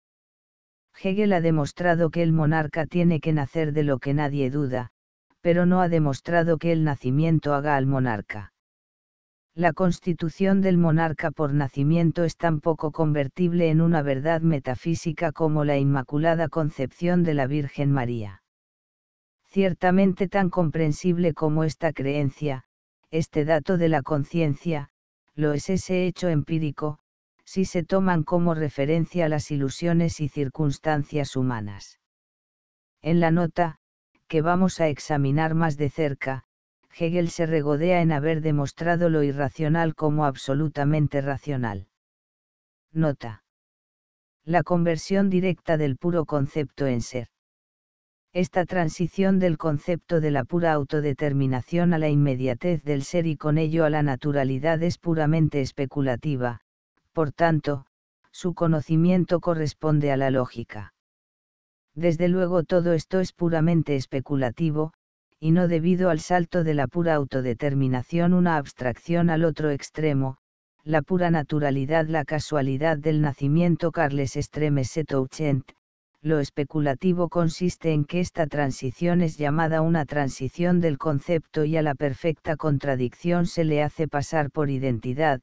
Hegel ha demostrado que el monarca tiene que nacer de lo que nadie duda, pero no ha demostrado que el nacimiento haga al monarca. La constitución del monarca por nacimiento es tan poco convertible en una verdad metafísica como la Inmaculada Concepción de la Virgen María. Ciertamente tan comprensible como esta creencia, este dato de la conciencia, lo es ese hecho empírico, si se toman como referencia las ilusiones y circunstancias humanas. En la nota, que vamos a examinar más de cerca, Hegel se regodea en haber demostrado lo irracional como absolutamente racional. Nota. La conversión directa del puro concepto en ser esta transición del concepto de la pura autodeterminación a la inmediatez del ser y con ello a la naturalidad es puramente especulativa, por tanto, su conocimiento corresponde a la lógica. Desde luego todo esto es puramente especulativo, y no debido al salto de la pura autodeterminación una abstracción al otro extremo, la pura naturalidad la casualidad del nacimiento Carles Extreme Setouchent, lo especulativo consiste en que esta transición es llamada una transición del concepto y a la perfecta contradicción se le hace pasar por identidad,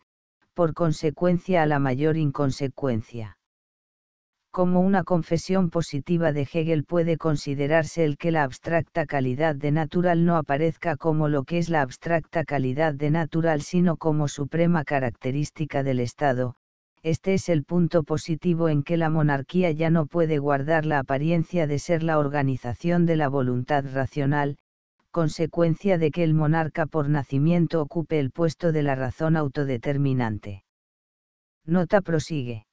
por consecuencia a la mayor inconsecuencia. Como una confesión positiva de Hegel puede considerarse el que la abstracta calidad de natural no aparezca como lo que es la abstracta calidad de natural sino como suprema característica del Estado, este es el punto positivo en que la monarquía ya no puede guardar la apariencia de ser la organización de la voluntad racional, consecuencia de que el monarca por nacimiento ocupe el puesto de la razón autodeterminante. Nota prosigue.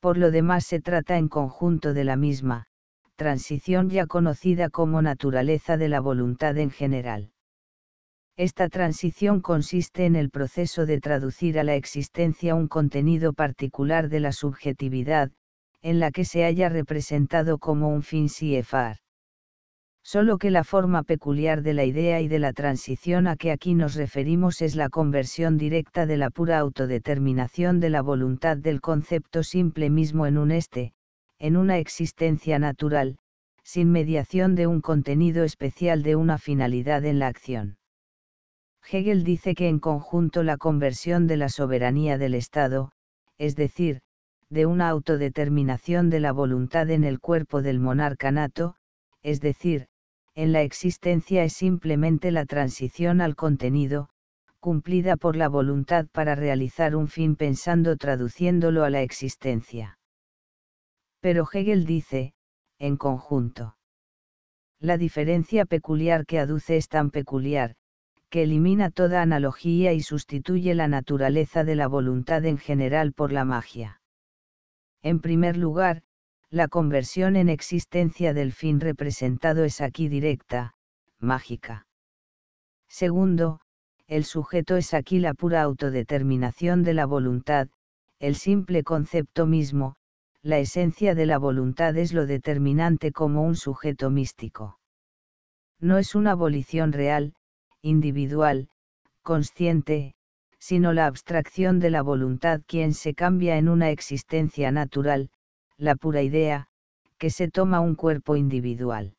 Por lo demás se trata en conjunto de la misma, transición ya conocida como naturaleza de la voluntad en general. Esta transición consiste en el proceso de traducir a la existencia un contenido particular de la subjetividad, en la que se haya representado como un fin far. Solo que la forma peculiar de la idea y de la transición a que aquí nos referimos es la conversión directa de la pura autodeterminación de la voluntad del concepto simple mismo en un este, en una existencia natural, sin mediación de un contenido especial de una finalidad en la acción. Hegel dice que en conjunto la conversión de la soberanía del Estado, es decir, de una autodeterminación de la voluntad en el cuerpo del monarca nato, es decir, en la existencia es simplemente la transición al contenido, cumplida por la voluntad para realizar un fin pensando traduciéndolo a la existencia. Pero Hegel dice, en conjunto. La diferencia peculiar que aduce es tan peculiar, que elimina toda analogía y sustituye la naturaleza de la voluntad en general por la magia. En primer lugar, la conversión en existencia del fin representado es aquí directa, mágica. Segundo, el sujeto es aquí la pura autodeterminación de la voluntad, el simple concepto mismo, la esencia de la voluntad es lo determinante como un sujeto místico. No es una abolición real, individual, consciente, sino la abstracción de la voluntad quien se cambia en una existencia natural, la pura idea, que se toma un cuerpo individual.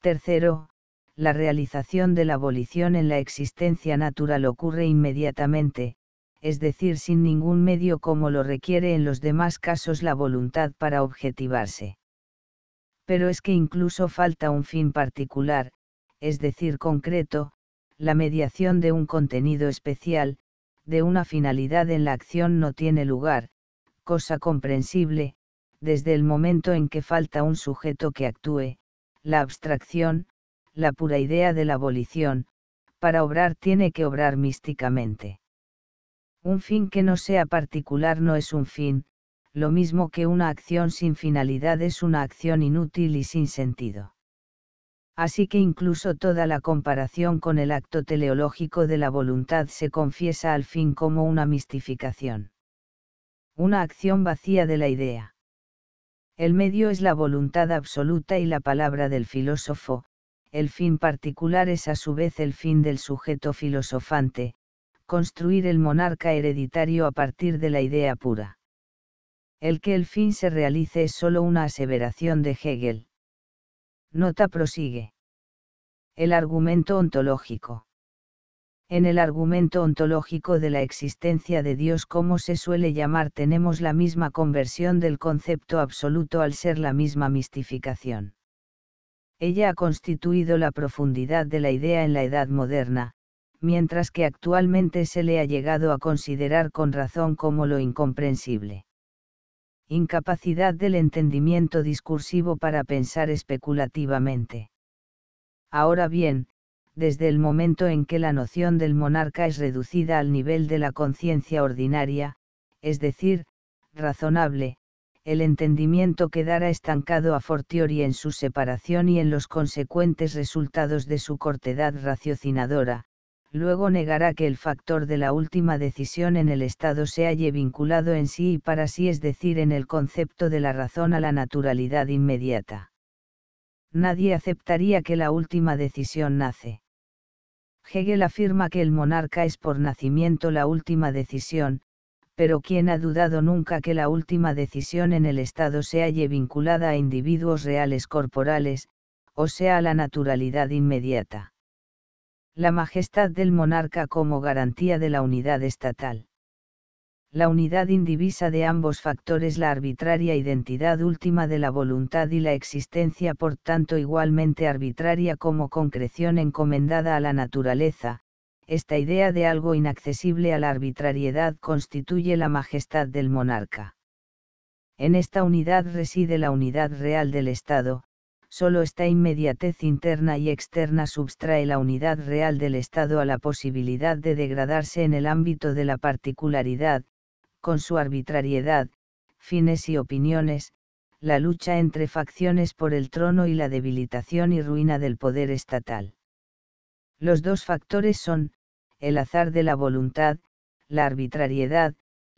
Tercero, la realización de la abolición en la existencia natural ocurre inmediatamente, es decir, sin ningún medio como lo requiere en los demás casos la voluntad para objetivarse. Pero es que incluso falta un fin particular, es decir, concreto, la mediación de un contenido especial, de una finalidad en la acción no tiene lugar, cosa comprensible, desde el momento en que falta un sujeto que actúe, la abstracción, la pura idea de la abolición, para obrar tiene que obrar místicamente. Un fin que no sea particular no es un fin, lo mismo que una acción sin finalidad es una acción inútil y sin sentido así que incluso toda la comparación con el acto teleológico de la voluntad se confiesa al fin como una mistificación. Una acción vacía de la idea. El medio es la voluntad absoluta y la palabra del filósofo, el fin particular es a su vez el fin del sujeto filosofante, construir el monarca hereditario a partir de la idea pura. El que el fin se realice es sólo una aseveración de Hegel. Nota prosigue. El argumento ontológico. En el argumento ontológico de la existencia de Dios como se suele llamar tenemos la misma conversión del concepto absoluto al ser la misma mistificación. Ella ha constituido la profundidad de la idea en la Edad Moderna, mientras que actualmente se le ha llegado a considerar con razón como lo incomprensible incapacidad del entendimiento discursivo para pensar especulativamente. Ahora bien, desde el momento en que la noción del monarca es reducida al nivel de la conciencia ordinaria, es decir, razonable, el entendimiento quedará estancado a fortiori en su separación y en los consecuentes resultados de su cortedad raciocinadora, luego negará que el factor de la última decisión en el Estado se halle vinculado en sí y para sí, es decir, en el concepto de la razón a la naturalidad inmediata. Nadie aceptaría que la última decisión nace. Hegel afirma que el monarca es por nacimiento la última decisión, pero ¿quién ha dudado nunca que la última decisión en el Estado se halle vinculada a individuos reales corporales, o sea a la naturalidad inmediata? la majestad del monarca como garantía de la unidad estatal. La unidad indivisa de ambos factores la arbitraria identidad última de la voluntad y la existencia por tanto igualmente arbitraria como concreción encomendada a la naturaleza, esta idea de algo inaccesible a la arbitrariedad constituye la majestad del monarca. En esta unidad reside la unidad real del Estado, solo esta inmediatez interna y externa subtrae la unidad real del Estado a la posibilidad de degradarse en el ámbito de la particularidad, con su arbitrariedad, fines y opiniones, la lucha entre facciones por el trono y la debilitación y ruina del poder estatal. Los dos factores son, el azar de la voluntad, la arbitrariedad,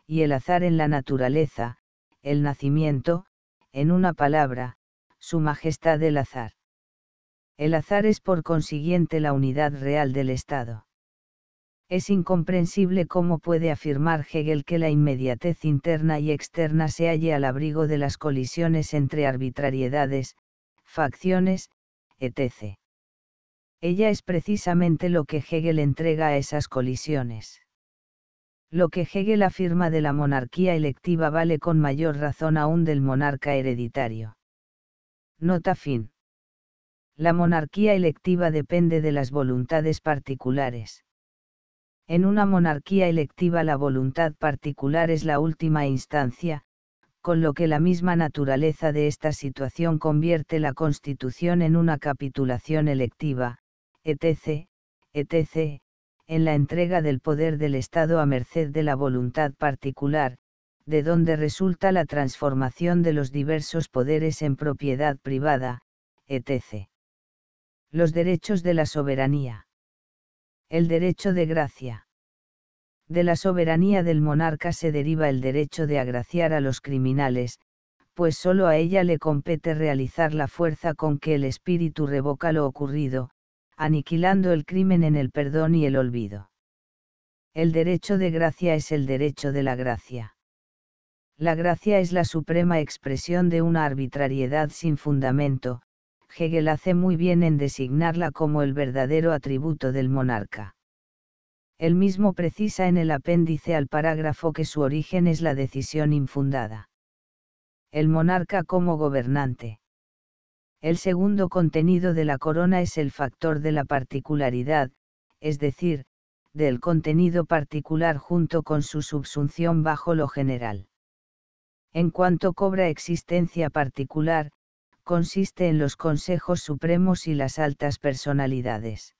y el azar en la naturaleza, el nacimiento, en una palabra, su majestad el azar. El azar es por consiguiente la unidad real del Estado. Es incomprensible cómo puede afirmar Hegel que la inmediatez interna y externa se halle al abrigo de las colisiones entre arbitrariedades, facciones, etc. Ella es precisamente lo que Hegel entrega a esas colisiones. Lo que Hegel afirma de la monarquía electiva vale con mayor razón aún del monarca hereditario Nota fin. La monarquía electiva depende de las voluntades particulares. En una monarquía electiva la voluntad particular es la última instancia, con lo que la misma naturaleza de esta situación convierte la Constitución en una capitulación electiva, etc., etc., en la entrega del poder del Estado a merced de la voluntad particular, de donde resulta la transformación de los diversos poderes en propiedad privada, etc. Los derechos de la soberanía. El derecho de gracia. De la soberanía del monarca se deriva el derecho de agraciar a los criminales, pues solo a ella le compete realizar la fuerza con que el espíritu revoca lo ocurrido, aniquilando el crimen en el perdón y el olvido. El derecho de gracia es el derecho de la gracia. La gracia es la suprema expresión de una arbitrariedad sin fundamento, Hegel hace muy bien en designarla como el verdadero atributo del monarca. Él mismo precisa en el apéndice al parágrafo que su origen es la decisión infundada. El monarca como gobernante. El segundo contenido de la corona es el factor de la particularidad, es decir, del contenido particular junto con su subsunción bajo lo general en cuanto cobra existencia particular, consiste en los consejos supremos y las altas personalidades.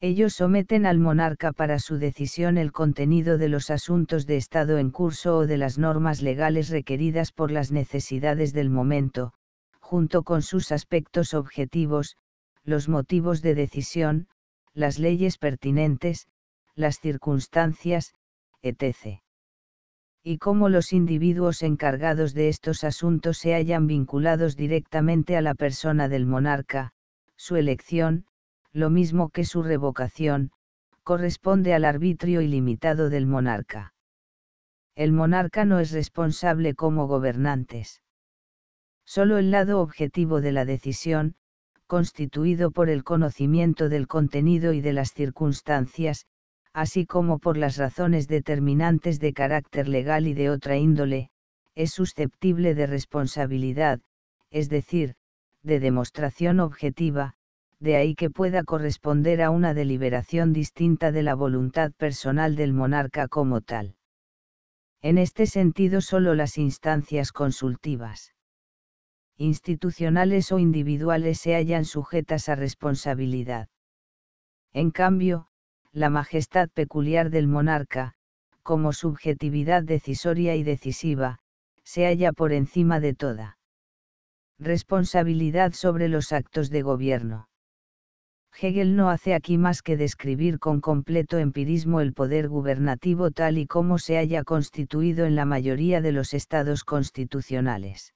Ellos someten al monarca para su decisión el contenido de los asuntos de Estado en curso o de las normas legales requeridas por las necesidades del momento, junto con sus aspectos objetivos, los motivos de decisión, las leyes pertinentes, las circunstancias, etc y cómo los individuos encargados de estos asuntos se hayan vinculados directamente a la persona del monarca, su elección, lo mismo que su revocación, corresponde al arbitrio ilimitado del monarca. El monarca no es responsable como gobernantes. Solo el lado objetivo de la decisión, constituido por el conocimiento del contenido y de las circunstancias, así como por las razones determinantes de carácter legal y de otra índole, es susceptible de responsabilidad, es decir, de demostración objetiva, de ahí que pueda corresponder a una deliberación distinta de la voluntad personal del monarca como tal. En este sentido solo las instancias consultivas institucionales o individuales se hallan sujetas a responsabilidad. En cambio, la majestad peculiar del monarca, como subjetividad decisoria y decisiva, se halla por encima de toda. Responsabilidad sobre los actos de gobierno. Hegel no hace aquí más que describir con completo empirismo el poder gubernativo tal y como se haya constituido en la mayoría de los estados constitucionales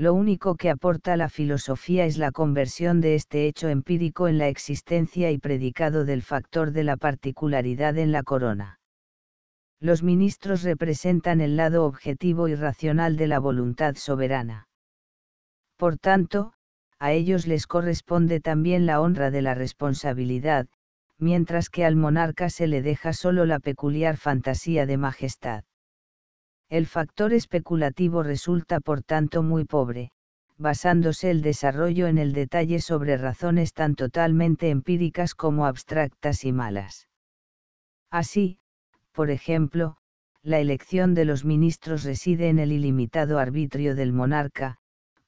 lo único que aporta la filosofía es la conversión de este hecho empírico en la existencia y predicado del factor de la particularidad en la corona. Los ministros representan el lado objetivo y racional de la voluntad soberana. Por tanto, a ellos les corresponde también la honra de la responsabilidad, mientras que al monarca se le deja solo la peculiar fantasía de majestad. El factor especulativo resulta por tanto muy pobre, basándose el desarrollo en el detalle sobre razones tan totalmente empíricas como abstractas y malas. Así, por ejemplo, la elección de los ministros reside en el ilimitado arbitrio del monarca,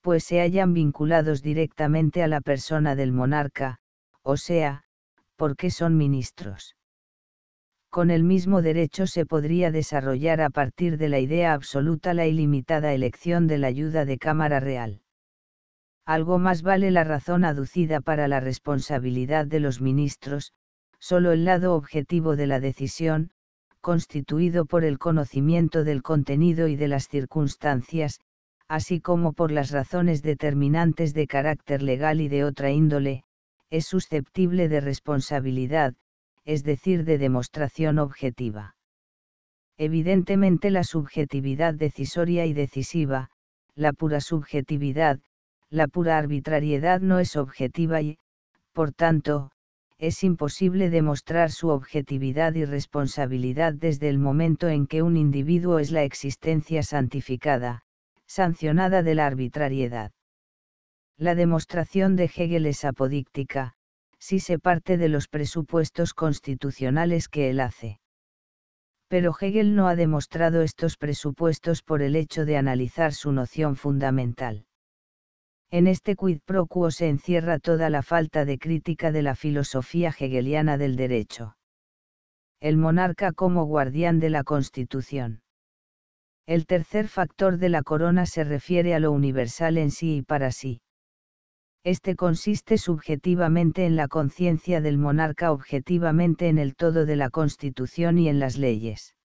pues se hallan vinculados directamente a la persona del monarca, o sea, porque son ministros con el mismo derecho se podría desarrollar a partir de la idea absoluta la ilimitada elección de la ayuda de Cámara Real. Algo más vale la razón aducida para la responsabilidad de los ministros, solo el lado objetivo de la decisión, constituido por el conocimiento del contenido y de las circunstancias, así como por las razones determinantes de carácter legal y de otra índole, es susceptible de responsabilidad, es decir, de demostración objetiva. Evidentemente la subjetividad decisoria y decisiva, la pura subjetividad, la pura arbitrariedad no es objetiva y, por tanto, es imposible demostrar su objetividad y responsabilidad desde el momento en que un individuo es la existencia santificada, sancionada de la arbitrariedad. La demostración de Hegel es apodíctica, si se parte de los presupuestos constitucionales que él hace. Pero Hegel no ha demostrado estos presupuestos por el hecho de analizar su noción fundamental. En este quid pro quo se encierra toda la falta de crítica de la filosofía hegeliana del derecho. El monarca como guardián de la Constitución. El tercer factor de la corona se refiere a lo universal en sí y para sí. Este consiste subjetivamente en la conciencia del monarca, objetivamente en el todo de la Constitución y en las leyes.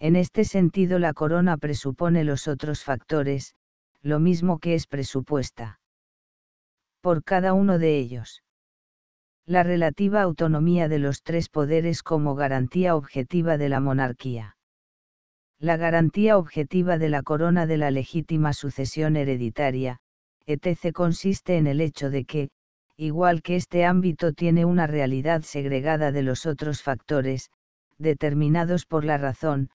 En este sentido la corona presupone los otros factores, lo mismo que es presupuesta. Por cada uno de ellos. La relativa autonomía de los tres poderes como garantía objetiva de la monarquía. La garantía objetiva de la corona de la legítima sucesión hereditaria, etc. consiste en el hecho de que, igual que este ámbito tiene una realidad segregada de los otros factores, determinados por la razón,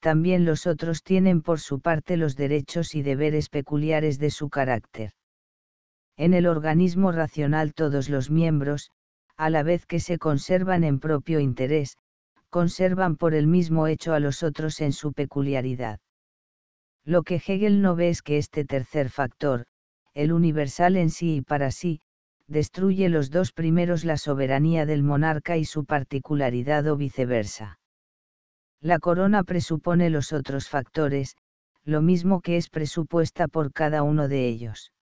también los otros tienen por su parte los derechos y deberes peculiares de su carácter. En el organismo racional todos los miembros, a la vez que se conservan en propio interés, conservan por el mismo hecho a los otros en su peculiaridad. Lo que Hegel no ve es que este tercer factor, el universal en sí y para sí, destruye los dos primeros la soberanía del monarca y su particularidad o viceversa. La corona presupone los otros factores, lo mismo que es presupuesta por cada uno de ellos.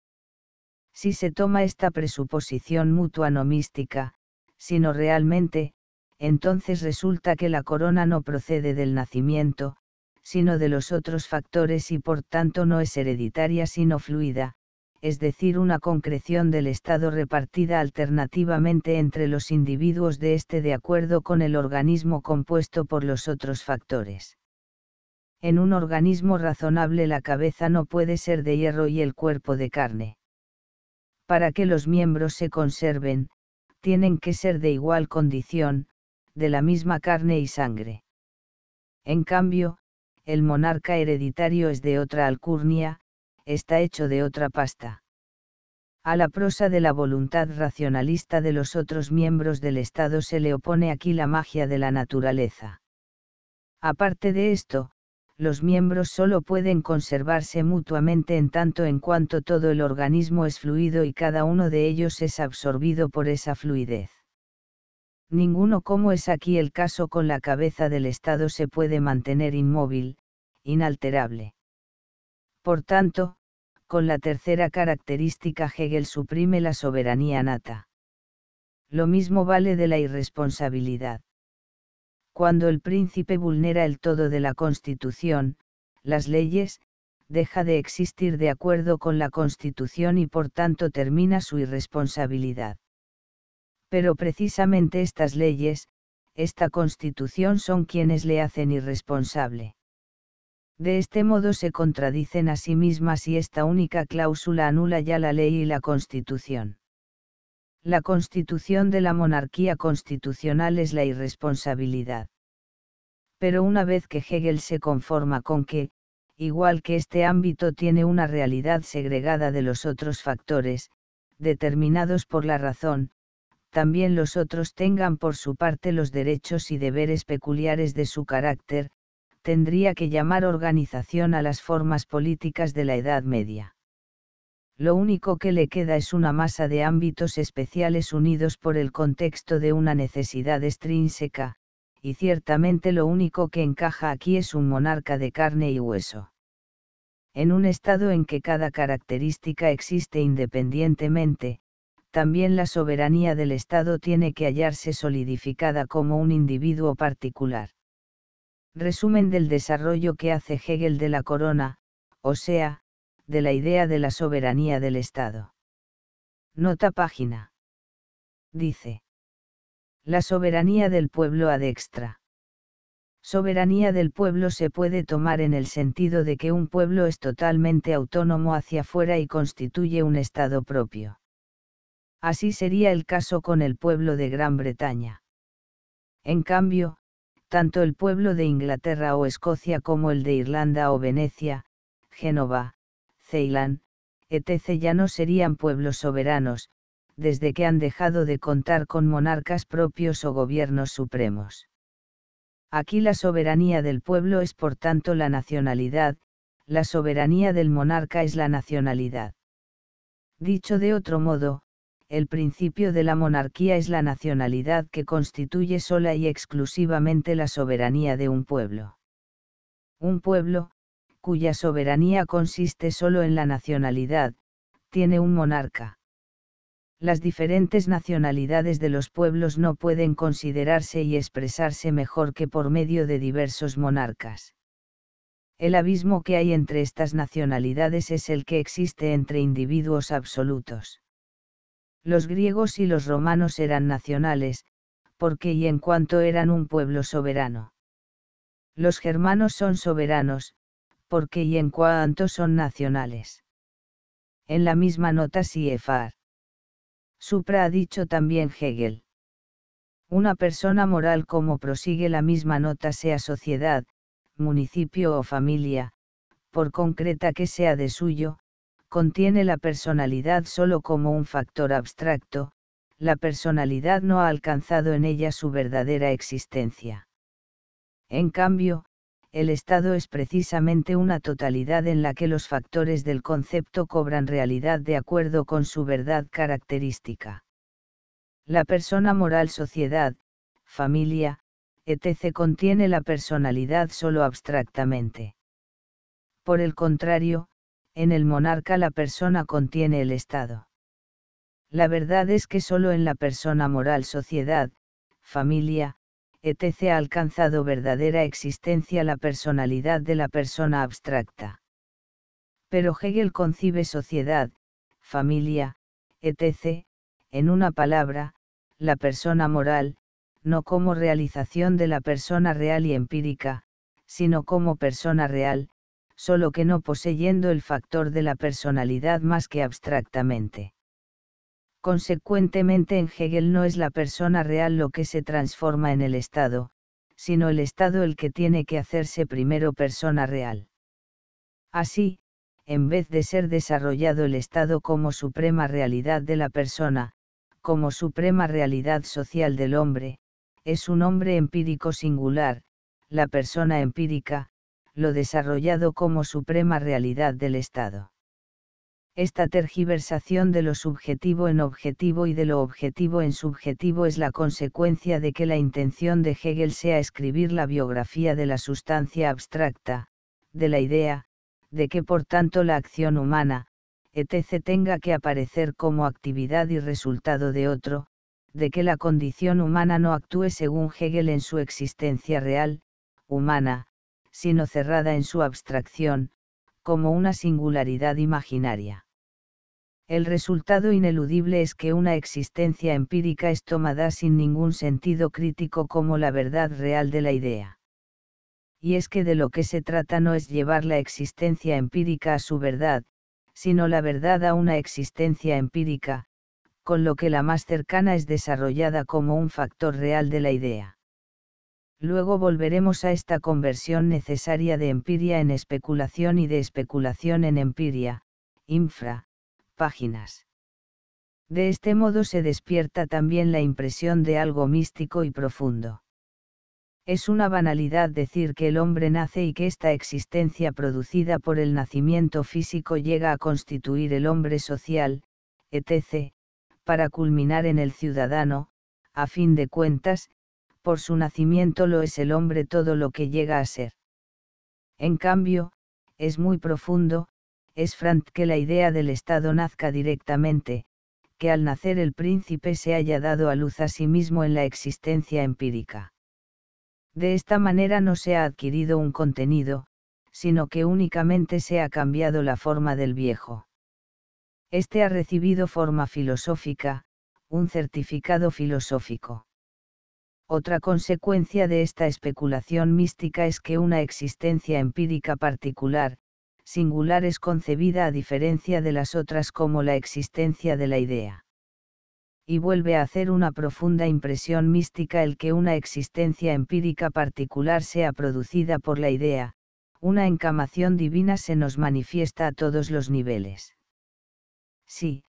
Si se toma esta presuposición mutua no mística, sino realmente, entonces resulta que la corona no procede del nacimiento, sino de los otros factores y por tanto no es hereditaria sino fluida, es decir, una concreción del Estado repartida alternativamente entre los individuos de este de acuerdo con el organismo compuesto por los otros factores. En un organismo razonable la cabeza no puede ser de hierro y el cuerpo de carne. Para que los miembros se conserven, tienen que ser de igual condición, de la misma carne y sangre. En cambio, el monarca hereditario es de otra alcurnia, está hecho de otra pasta. A la prosa de la voluntad racionalista de los otros miembros del Estado se le opone aquí la magia de la naturaleza. Aparte de esto, los miembros solo pueden conservarse mutuamente en tanto en cuanto todo el organismo es fluido y cada uno de ellos es absorbido por esa fluidez. Ninguno como es aquí el caso con la cabeza del Estado se puede mantener inmóvil, inalterable. Por tanto, con la tercera característica Hegel suprime la soberanía nata. Lo mismo vale de la irresponsabilidad. Cuando el príncipe vulnera el todo de la Constitución, las leyes, deja de existir de acuerdo con la Constitución y por tanto termina su irresponsabilidad. Pero precisamente estas leyes, esta Constitución son quienes le hacen irresponsable. De este modo se contradicen a sí mismas y esta única cláusula anula ya la ley y la Constitución. La constitución de la monarquía constitucional es la irresponsabilidad. Pero una vez que Hegel se conforma con que, igual que este ámbito tiene una realidad segregada de los otros factores, determinados por la razón, también los otros tengan por su parte los derechos y deberes peculiares de su carácter, tendría que llamar organización a las formas políticas de la Edad Media. Lo único que le queda es una masa de ámbitos especiales unidos por el contexto de una necesidad extrínseca, y ciertamente lo único que encaja aquí es un monarca de carne y hueso. En un estado en que cada característica existe independientemente, también la soberanía del Estado tiene que hallarse solidificada como un individuo particular. Resumen del desarrollo que hace Hegel de la corona, o sea, de la idea de la soberanía del Estado. Nota página. Dice. La soberanía del pueblo ad extra. Soberanía del pueblo se puede tomar en el sentido de que un pueblo es totalmente autónomo hacia afuera y constituye un Estado propio. Así sería el caso con el pueblo de Gran Bretaña. En cambio, tanto el pueblo de Inglaterra o Escocia como el de Irlanda o Venecia, Génova, Ceilán, etc. ya no serían pueblos soberanos, desde que han dejado de contar con monarcas propios o gobiernos supremos. Aquí la soberanía del pueblo es por tanto la nacionalidad, la soberanía del monarca es la nacionalidad. Dicho de otro modo, el principio de la monarquía es la nacionalidad que constituye sola y exclusivamente la soberanía de un pueblo. Un pueblo, cuya soberanía consiste solo en la nacionalidad, tiene un monarca. Las diferentes nacionalidades de los pueblos no pueden considerarse y expresarse mejor que por medio de diversos monarcas. El abismo que hay entre estas nacionalidades es el que existe entre individuos absolutos los griegos y los romanos eran nacionales, porque y en cuanto eran un pueblo soberano. Los germanos son soberanos, porque y en cuanto son nacionales. En la misma nota Siefar. Supra ha dicho también Hegel. Una persona moral como prosigue la misma nota sea sociedad, municipio o familia, por concreta que sea de suyo, contiene la personalidad solo como un factor abstracto, la personalidad no ha alcanzado en ella su verdadera existencia. En cambio, el estado es precisamente una totalidad en la que los factores del concepto cobran realidad de acuerdo con su verdad característica. La persona moral sociedad, familia, etc. contiene la personalidad solo abstractamente. Por el contrario, en el monarca la persona contiene el Estado. La verdad es que solo en la persona moral sociedad, familia, etc. ha alcanzado verdadera existencia la personalidad de la persona abstracta. Pero Hegel concibe sociedad, familia, etc., en una palabra, la persona moral, no como realización de la persona real y empírica, sino como persona real, solo que no poseyendo el factor de la personalidad más que abstractamente. Consecuentemente en Hegel no es la persona real lo que se transforma en el Estado, sino el Estado el que tiene que hacerse primero persona real. Así, en vez de ser desarrollado el Estado como suprema realidad de la persona, como suprema realidad social del hombre, es un hombre empírico singular, la persona empírica, lo desarrollado como suprema realidad del Estado. Esta tergiversación de lo subjetivo en objetivo y de lo objetivo en subjetivo es la consecuencia de que la intención de Hegel sea escribir la biografía de la sustancia abstracta, de la idea, de que por tanto la acción humana, etc. tenga que aparecer como actividad y resultado de otro, de que la condición humana no actúe según Hegel en su existencia real, humana, sino cerrada en su abstracción, como una singularidad imaginaria. El resultado ineludible es que una existencia empírica es tomada sin ningún sentido crítico como la verdad real de la idea. Y es que de lo que se trata no es llevar la existencia empírica a su verdad, sino la verdad a una existencia empírica, con lo que la más cercana es desarrollada como un factor real de la idea. Luego volveremos a esta conversión necesaria de empiria en especulación y de especulación en empiria, infra, páginas. De este modo se despierta también la impresión de algo místico y profundo. Es una banalidad decir que el hombre nace y que esta existencia producida por el nacimiento físico llega a constituir el hombre social, etc., para culminar en el ciudadano, a fin de cuentas, por su nacimiento lo es el hombre todo lo que llega a ser. En cambio, es muy profundo, es Frank que la idea del Estado nazca directamente, que al nacer el príncipe se haya dado a luz a sí mismo en la existencia empírica. De esta manera no se ha adquirido un contenido, sino que únicamente se ha cambiado la forma del viejo. Este ha recibido forma filosófica, un certificado filosófico. Otra consecuencia de esta especulación mística es que una existencia empírica particular, singular es concebida a diferencia de las otras como la existencia de la idea. Y vuelve a hacer una profunda impresión mística el que una existencia empírica particular sea producida por la idea, una encamación divina se nos manifiesta a todos los niveles. Si,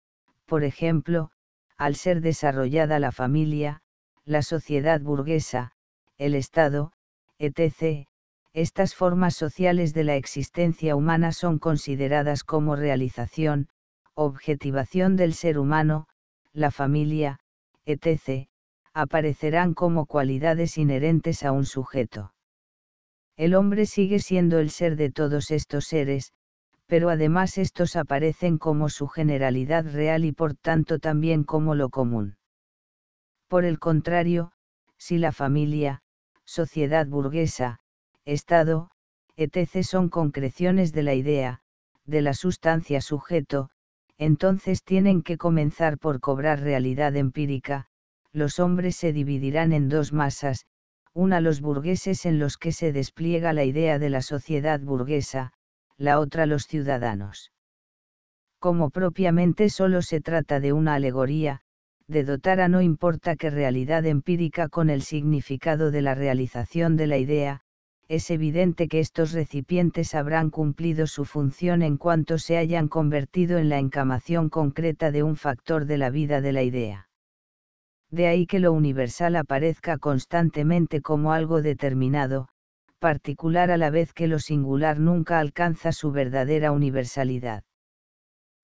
por ejemplo, al ser desarrollada la familia, la sociedad burguesa, el Estado, etc., estas formas sociales de la existencia humana son consideradas como realización, objetivación del ser humano, la familia, etc., aparecerán como cualidades inherentes a un sujeto. El hombre sigue siendo el ser de todos estos seres, pero además estos aparecen como su generalidad real y por tanto también como lo común. Por el contrario, si la familia, sociedad burguesa, Estado, etc. son concreciones de la idea, de la sustancia sujeto, entonces tienen que comenzar por cobrar realidad empírica, los hombres se dividirán en dos masas, una los burgueses en los que se despliega la idea de la sociedad burguesa, la otra los ciudadanos. Como propiamente solo se trata de una alegoría, de dotar a no importa qué realidad empírica con el significado de la realización de la idea, es evidente que estos recipientes habrán cumplido su función en cuanto se hayan convertido en la encamación concreta de un factor de la vida de la idea. De ahí que lo universal aparezca constantemente como algo determinado, particular a la vez que lo singular nunca alcanza su verdadera universalidad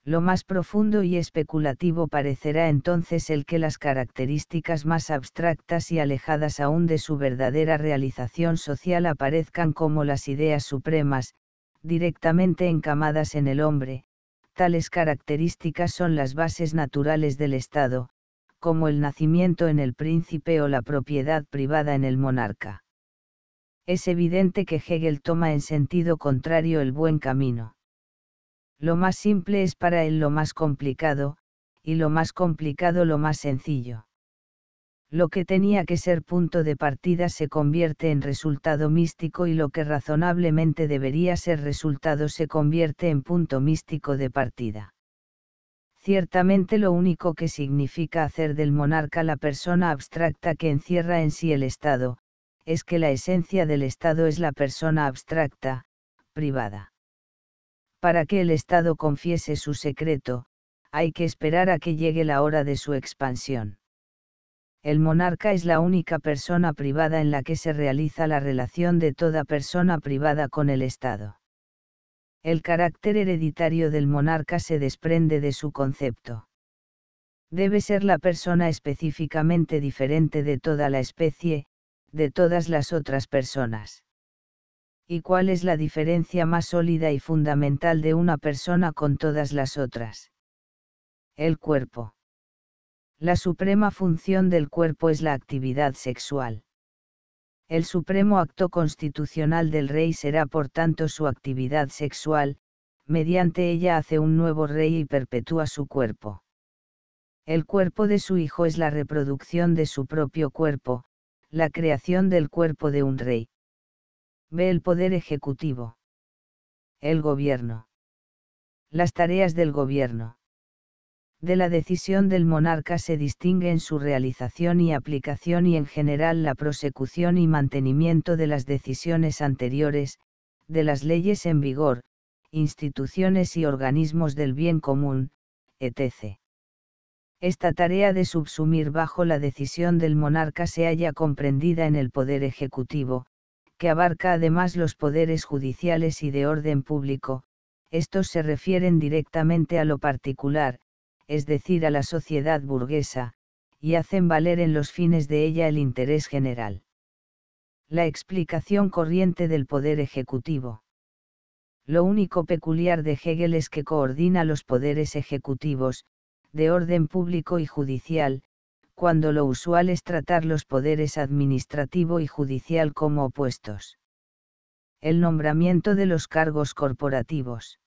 lo más profundo y especulativo parecerá entonces el que las características más abstractas y alejadas aún de su verdadera realización social aparezcan como las ideas supremas, directamente encamadas en el hombre, tales características son las bases naturales del Estado, como el nacimiento en el príncipe o la propiedad privada en el monarca. Es evidente que Hegel toma en sentido contrario el buen camino lo más simple es para él lo más complicado, y lo más complicado lo más sencillo. Lo que tenía que ser punto de partida se convierte en resultado místico y lo que razonablemente debería ser resultado se convierte en punto místico de partida. Ciertamente lo único que significa hacer del monarca la persona abstracta que encierra en sí el Estado, es que la esencia del Estado es la persona abstracta, privada. Para que el Estado confiese su secreto, hay que esperar a que llegue la hora de su expansión. El monarca es la única persona privada en la que se realiza la relación de toda persona privada con el Estado. El carácter hereditario del monarca se desprende de su concepto. Debe ser la persona específicamente diferente de toda la especie, de todas las otras personas y cuál es la diferencia más sólida y fundamental de una persona con todas las otras. El cuerpo. La suprema función del cuerpo es la actividad sexual. El supremo acto constitucional del rey será por tanto su actividad sexual, mediante ella hace un nuevo rey y perpetúa su cuerpo. El cuerpo de su hijo es la reproducción de su propio cuerpo, la creación del cuerpo de un rey ve El poder ejecutivo. El gobierno. Las tareas del gobierno. De la decisión del monarca se distingue en su realización y aplicación y en general la prosecución y mantenimiento de las decisiones anteriores, de las leyes en vigor, instituciones y organismos del bien común, etc. Esta tarea de subsumir bajo la decisión del monarca se halla comprendida en el poder ejecutivo, que abarca además los poderes judiciales y de orden público, estos se refieren directamente a lo particular, es decir, a la sociedad burguesa, y hacen valer en los fines de ella el interés general. La explicación corriente del poder ejecutivo. Lo único peculiar de Hegel es que coordina los poderes ejecutivos, de orden público y judicial, cuando lo usual es tratar los poderes administrativo y judicial como opuestos. El nombramiento de los cargos corporativos.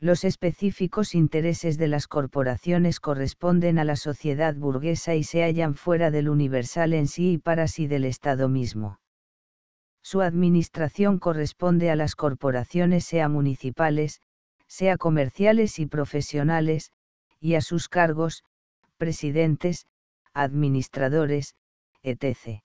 Los específicos intereses de las corporaciones corresponden a la sociedad burguesa y se hallan fuera del universal en sí y para sí del Estado mismo. Su administración corresponde a las corporaciones sea municipales, sea comerciales y profesionales, y a sus cargos, presidentes, administradores, etc.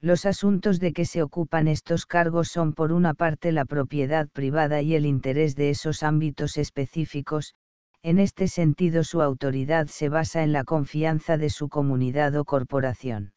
Los asuntos de que se ocupan estos cargos son por una parte la propiedad privada y el interés de esos ámbitos específicos, en este sentido su autoridad se basa en la confianza de su comunidad o corporación.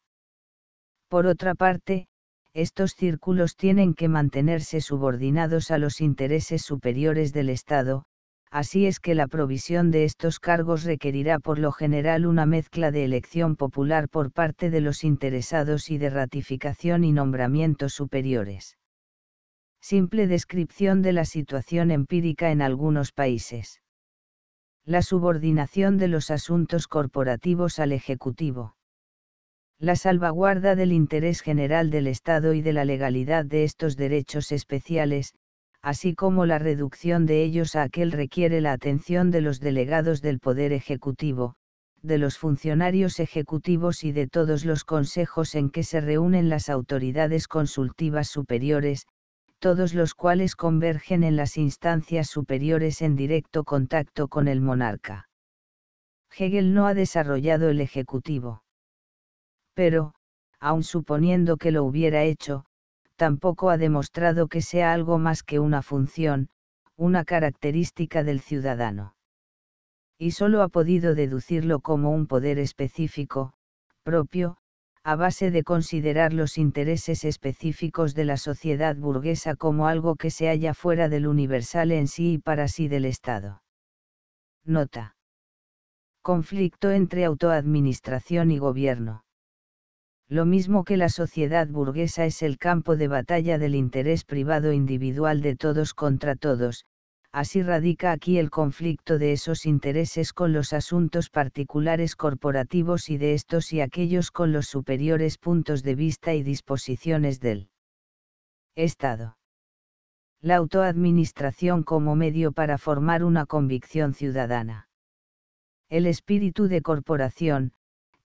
Por otra parte, estos círculos tienen que mantenerse subordinados a los intereses superiores del Estado, así es que la provisión de estos cargos requerirá por lo general una mezcla de elección popular por parte de los interesados y de ratificación y nombramientos superiores. Simple descripción de la situación empírica en algunos países. La subordinación de los asuntos corporativos al Ejecutivo. La salvaguarda del interés general del Estado y de la legalidad de estos derechos especiales, así como la reducción de ellos a aquel requiere la atención de los delegados del Poder Ejecutivo, de los funcionarios ejecutivos y de todos los consejos en que se reúnen las autoridades consultivas superiores, todos los cuales convergen en las instancias superiores en directo contacto con el monarca. Hegel no ha desarrollado el Ejecutivo. Pero, aun suponiendo que lo hubiera hecho, tampoco ha demostrado que sea algo más que una función, una característica del ciudadano. Y solo ha podido deducirlo como un poder específico, propio, a base de considerar los intereses específicos de la sociedad burguesa como algo que se halla fuera del universal en sí y para sí del Estado. Nota. Conflicto entre autoadministración y gobierno lo mismo que la sociedad burguesa es el campo de batalla del interés privado individual de todos contra todos, así radica aquí el conflicto de esos intereses con los asuntos particulares corporativos y de estos y aquellos con los superiores puntos de vista y disposiciones del Estado. La autoadministración como medio para formar una convicción ciudadana. El espíritu de corporación,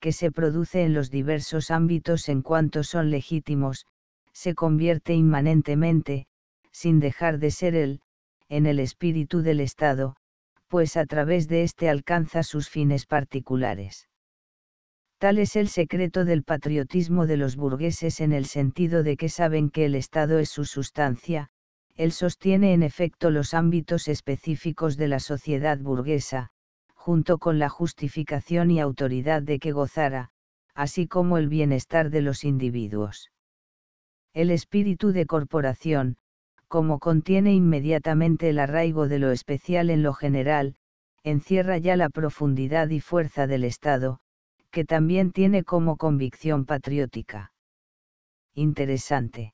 que se produce en los diversos ámbitos en cuanto son legítimos, se convierte inmanentemente, sin dejar de ser él, en el espíritu del Estado, pues a través de éste alcanza sus fines particulares. Tal es el secreto del patriotismo de los burgueses en el sentido de que saben que el Estado es su sustancia, él sostiene en efecto los ámbitos específicos de la sociedad burguesa, junto con la justificación y autoridad de que gozara, así como el bienestar de los individuos. El espíritu de corporación, como contiene inmediatamente el arraigo de lo especial en lo general, encierra ya la profundidad y fuerza del Estado, que también tiene como convicción patriótica. Interesante.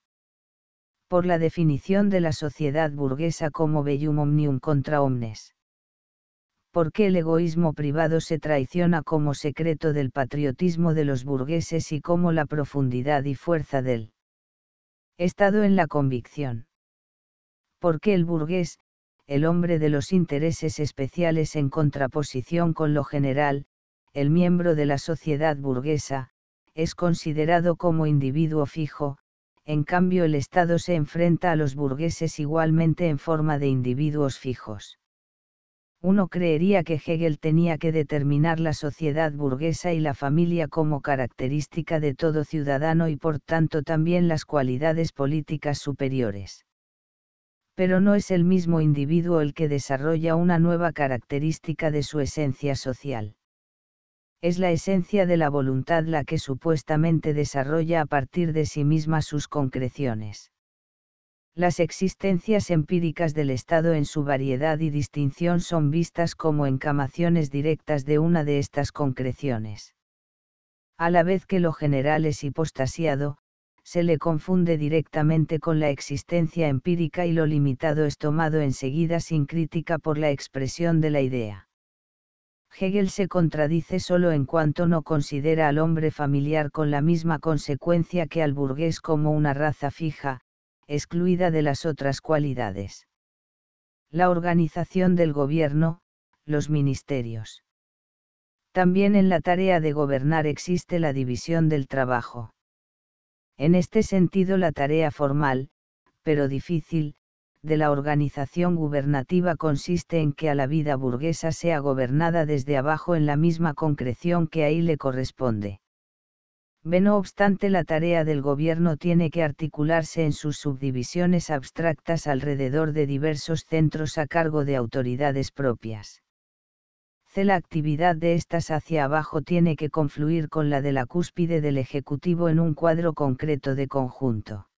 Por la definición de la sociedad burguesa como bellum omnium contra omnes. ¿Por qué el egoísmo privado se traiciona como secreto del patriotismo de los burgueses y como la profundidad y fuerza del Estado en la convicción. ¿Por qué el burgués, el hombre de los intereses especiales en contraposición con lo general, el miembro de la sociedad burguesa, es considerado como individuo fijo, en cambio el Estado se enfrenta a los burgueses igualmente en forma de individuos fijos uno creería que Hegel tenía que determinar la sociedad burguesa y la familia como característica de todo ciudadano y por tanto también las cualidades políticas superiores. Pero no es el mismo individuo el que desarrolla una nueva característica de su esencia social. Es la esencia de la voluntad la que supuestamente desarrolla a partir de sí misma sus concreciones las existencias empíricas del Estado en su variedad y distinción son vistas como encamaciones directas de una de estas concreciones. A la vez que lo general es hipostasiado, se le confunde directamente con la existencia empírica y lo limitado es tomado enseguida sin crítica por la expresión de la idea. Hegel se contradice solo en cuanto no considera al hombre familiar con la misma consecuencia que al burgués como una raza fija, excluida de las otras cualidades. La organización del gobierno, los ministerios. También en la tarea de gobernar existe la división del trabajo. En este sentido la tarea formal, pero difícil, de la organización gubernativa consiste en que a la vida burguesa sea gobernada desde abajo en la misma concreción que ahí le corresponde. Ve no obstante la tarea del gobierno tiene que articularse en sus subdivisiones abstractas alrededor de diversos centros a cargo de autoridades propias. C. La actividad de estas hacia abajo tiene que confluir con la de la cúspide del Ejecutivo en un cuadro concreto de conjunto.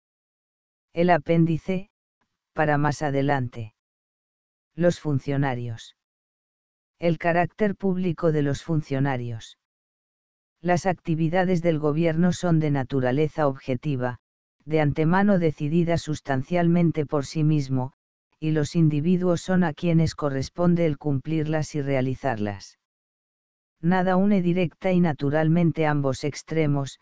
El apéndice, para más adelante. Los funcionarios. El carácter público de los funcionarios las actividades del gobierno son de naturaleza objetiva, de antemano decididas sustancialmente por sí mismo, y los individuos son a quienes corresponde el cumplirlas y realizarlas. Nada une directa y naturalmente ambos extremos,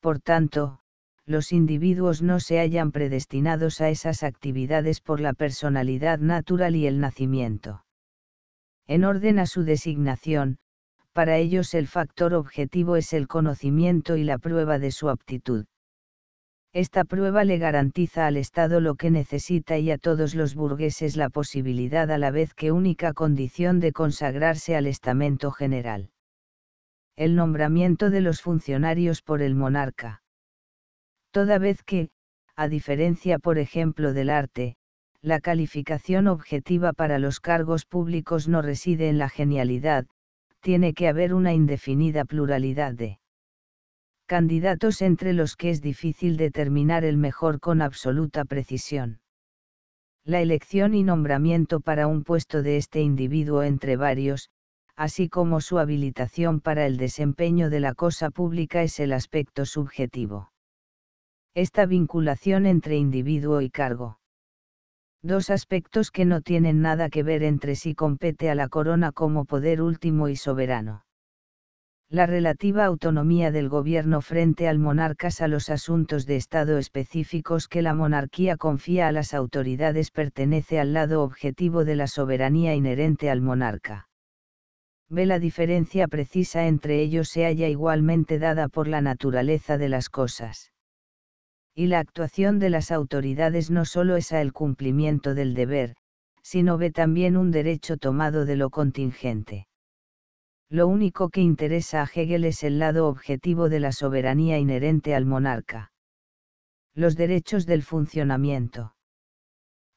por tanto, los individuos no se hallan predestinados a esas actividades por la personalidad natural y el nacimiento. En orden a su designación, para ellos el factor objetivo es el conocimiento y la prueba de su aptitud. Esta prueba le garantiza al Estado lo que necesita y a todos los burgueses la posibilidad a la vez que única condición de consagrarse al estamento general. El nombramiento de los funcionarios por el monarca. Toda vez que, a diferencia por ejemplo del arte, la calificación objetiva para los cargos públicos no reside en la genialidad, tiene que haber una indefinida pluralidad de candidatos entre los que es difícil determinar el mejor con absoluta precisión. La elección y nombramiento para un puesto de este individuo entre varios, así como su habilitación para el desempeño de la cosa pública es el aspecto subjetivo. Esta vinculación entre individuo y cargo dos aspectos que no tienen nada que ver entre sí compete a la corona como poder último y soberano. La relativa autonomía del gobierno frente al monarcas a los asuntos de Estado específicos que la monarquía confía a las autoridades pertenece al lado objetivo de la soberanía inherente al monarca. Ve la diferencia precisa entre ellos se halla igualmente dada por la naturaleza de las cosas y la actuación de las autoridades no solo es a el cumplimiento del deber, sino ve también un derecho tomado de lo contingente. Lo único que interesa a Hegel es el lado objetivo de la soberanía inherente al monarca. Los derechos del funcionamiento.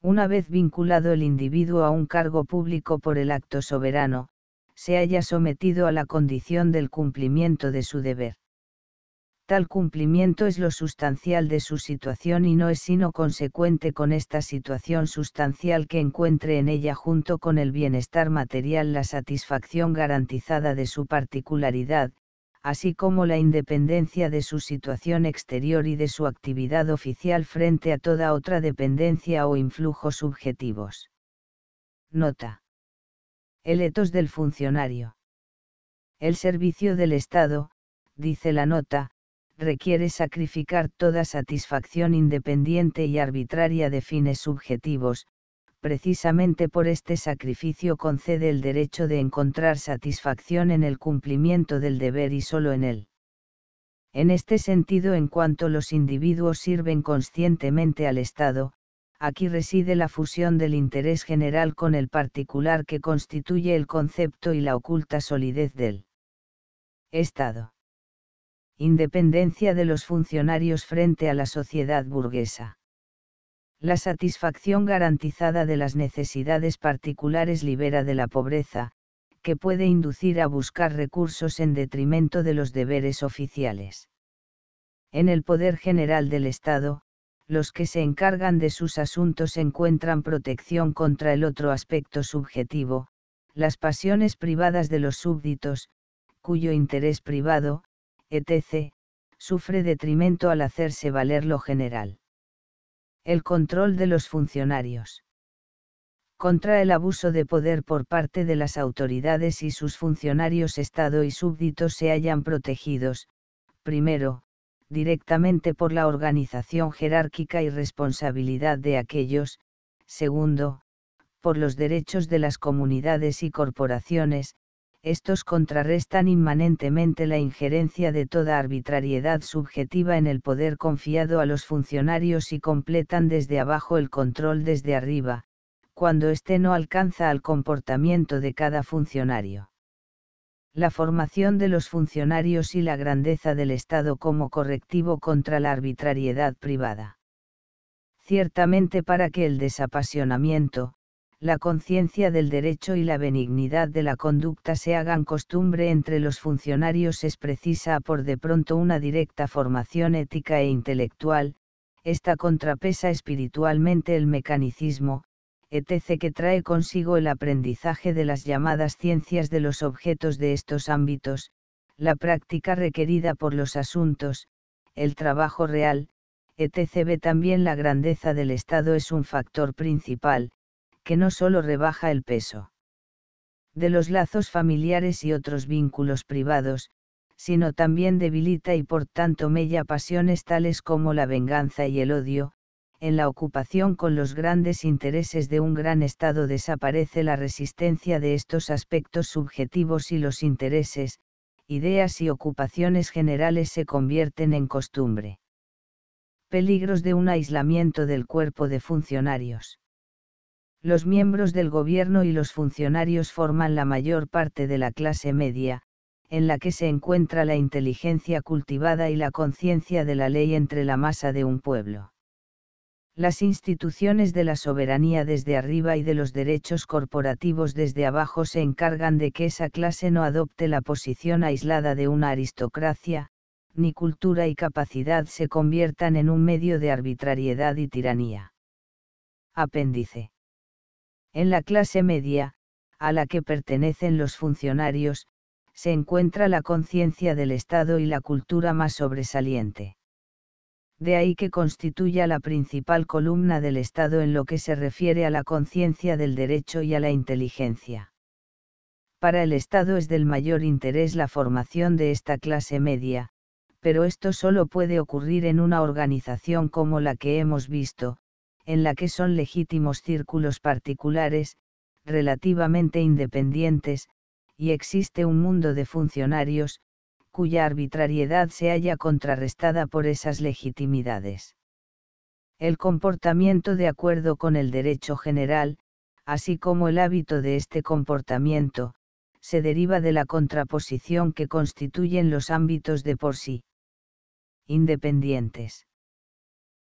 Una vez vinculado el individuo a un cargo público por el acto soberano, se haya sometido a la condición del cumplimiento de su deber tal cumplimiento es lo sustancial de su situación y no es sino consecuente con esta situación sustancial que encuentre en ella junto con el bienestar material la satisfacción garantizada de su particularidad, así como la independencia de su situación exterior y de su actividad oficial frente a toda otra dependencia o influjo subjetivos. Nota. El etos del funcionario. El servicio del Estado, dice la nota, requiere sacrificar toda satisfacción independiente y arbitraria de fines subjetivos, precisamente por este sacrificio concede el derecho de encontrar satisfacción en el cumplimiento del deber y solo en él. En este sentido, en cuanto los individuos sirven conscientemente al Estado, aquí reside la fusión del interés general con el particular que constituye el concepto y la oculta solidez del Estado independencia de los funcionarios frente a la sociedad burguesa. La satisfacción garantizada de las necesidades particulares libera de la pobreza, que puede inducir a buscar recursos en detrimento de los deberes oficiales. En el poder general del Estado, los que se encargan de sus asuntos encuentran protección contra el otro aspecto subjetivo, las pasiones privadas de los súbditos, cuyo interés privado, etc., sufre detrimento al hacerse valer lo general. El control de los funcionarios. Contra el abuso de poder por parte de las autoridades y sus funcionarios Estado y súbditos se hayan protegidos, primero, directamente por la organización jerárquica y responsabilidad de aquellos, segundo, por los derechos de las comunidades y corporaciones, estos contrarrestan inmanentemente la injerencia de toda arbitrariedad subjetiva en el poder confiado a los funcionarios y completan desde abajo el control desde arriba, cuando éste no alcanza al comportamiento de cada funcionario. La formación de los funcionarios y la grandeza del Estado como correctivo contra la arbitrariedad privada. Ciertamente para que el desapasionamiento, la conciencia del derecho y la benignidad de la conducta se hagan costumbre entre los funcionarios es precisa por de pronto una directa formación ética e intelectual, esta contrapesa espiritualmente el mecanicismo, etc. que trae consigo el aprendizaje de las llamadas ciencias de los objetos de estos ámbitos, la práctica requerida por los asuntos, el trabajo real, etc. también la grandeza del Estado es un factor principal, que no solo rebaja el peso de los lazos familiares y otros vínculos privados, sino también debilita y por tanto mella pasiones tales como la venganza y el odio, en la ocupación con los grandes intereses de un gran Estado desaparece la resistencia de estos aspectos subjetivos y los intereses, ideas y ocupaciones generales se convierten en costumbre. Peligros de un aislamiento del cuerpo de funcionarios los miembros del gobierno y los funcionarios forman la mayor parte de la clase media, en la que se encuentra la inteligencia cultivada y la conciencia de la ley entre la masa de un pueblo. Las instituciones de la soberanía desde arriba y de los derechos corporativos desde abajo se encargan de que esa clase no adopte la posición aislada de una aristocracia, ni cultura y capacidad se conviertan en un medio de arbitrariedad y tiranía. Apéndice en la clase media, a la que pertenecen los funcionarios, se encuentra la conciencia del Estado y la cultura más sobresaliente. De ahí que constituya la principal columna del Estado en lo que se refiere a la conciencia del derecho y a la inteligencia. Para el Estado es del mayor interés la formación de esta clase media, pero esto solo puede ocurrir en una organización como la que hemos visto, en la que son legítimos círculos particulares, relativamente independientes, y existe un mundo de funcionarios, cuya arbitrariedad se halla contrarrestada por esas legitimidades. El comportamiento de acuerdo con el derecho general, así como el hábito de este comportamiento, se deriva de la contraposición que constituyen los ámbitos de por sí independientes.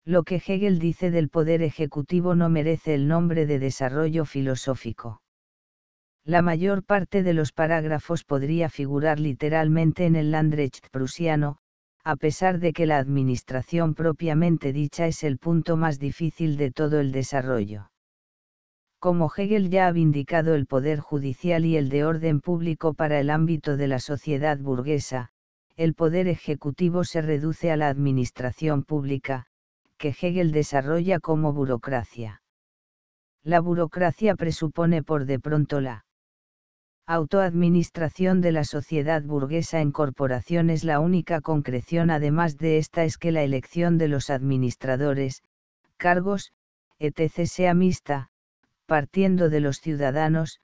Lo que Hegel dice del poder ejecutivo no merece el nombre de desarrollo filosófico. La mayor parte de los parágrafos podría figurar literalmente en el Landrecht prusiano, a pesar de que la administración propiamente dicha es el punto más difícil de todo el desarrollo. Como Hegel ya ha vindicado el poder judicial y el de orden público para el ámbito de la sociedad burguesa, el poder ejecutivo se reduce a la administración pública, que Hegel desarrolla como burocracia. La burocracia presupone por de pronto la autoadministración de la sociedad burguesa en corporaciones. La única concreción además de esta es que la elección de los administradores, cargos, etc. sea mixta, partiendo de los ciudadanos,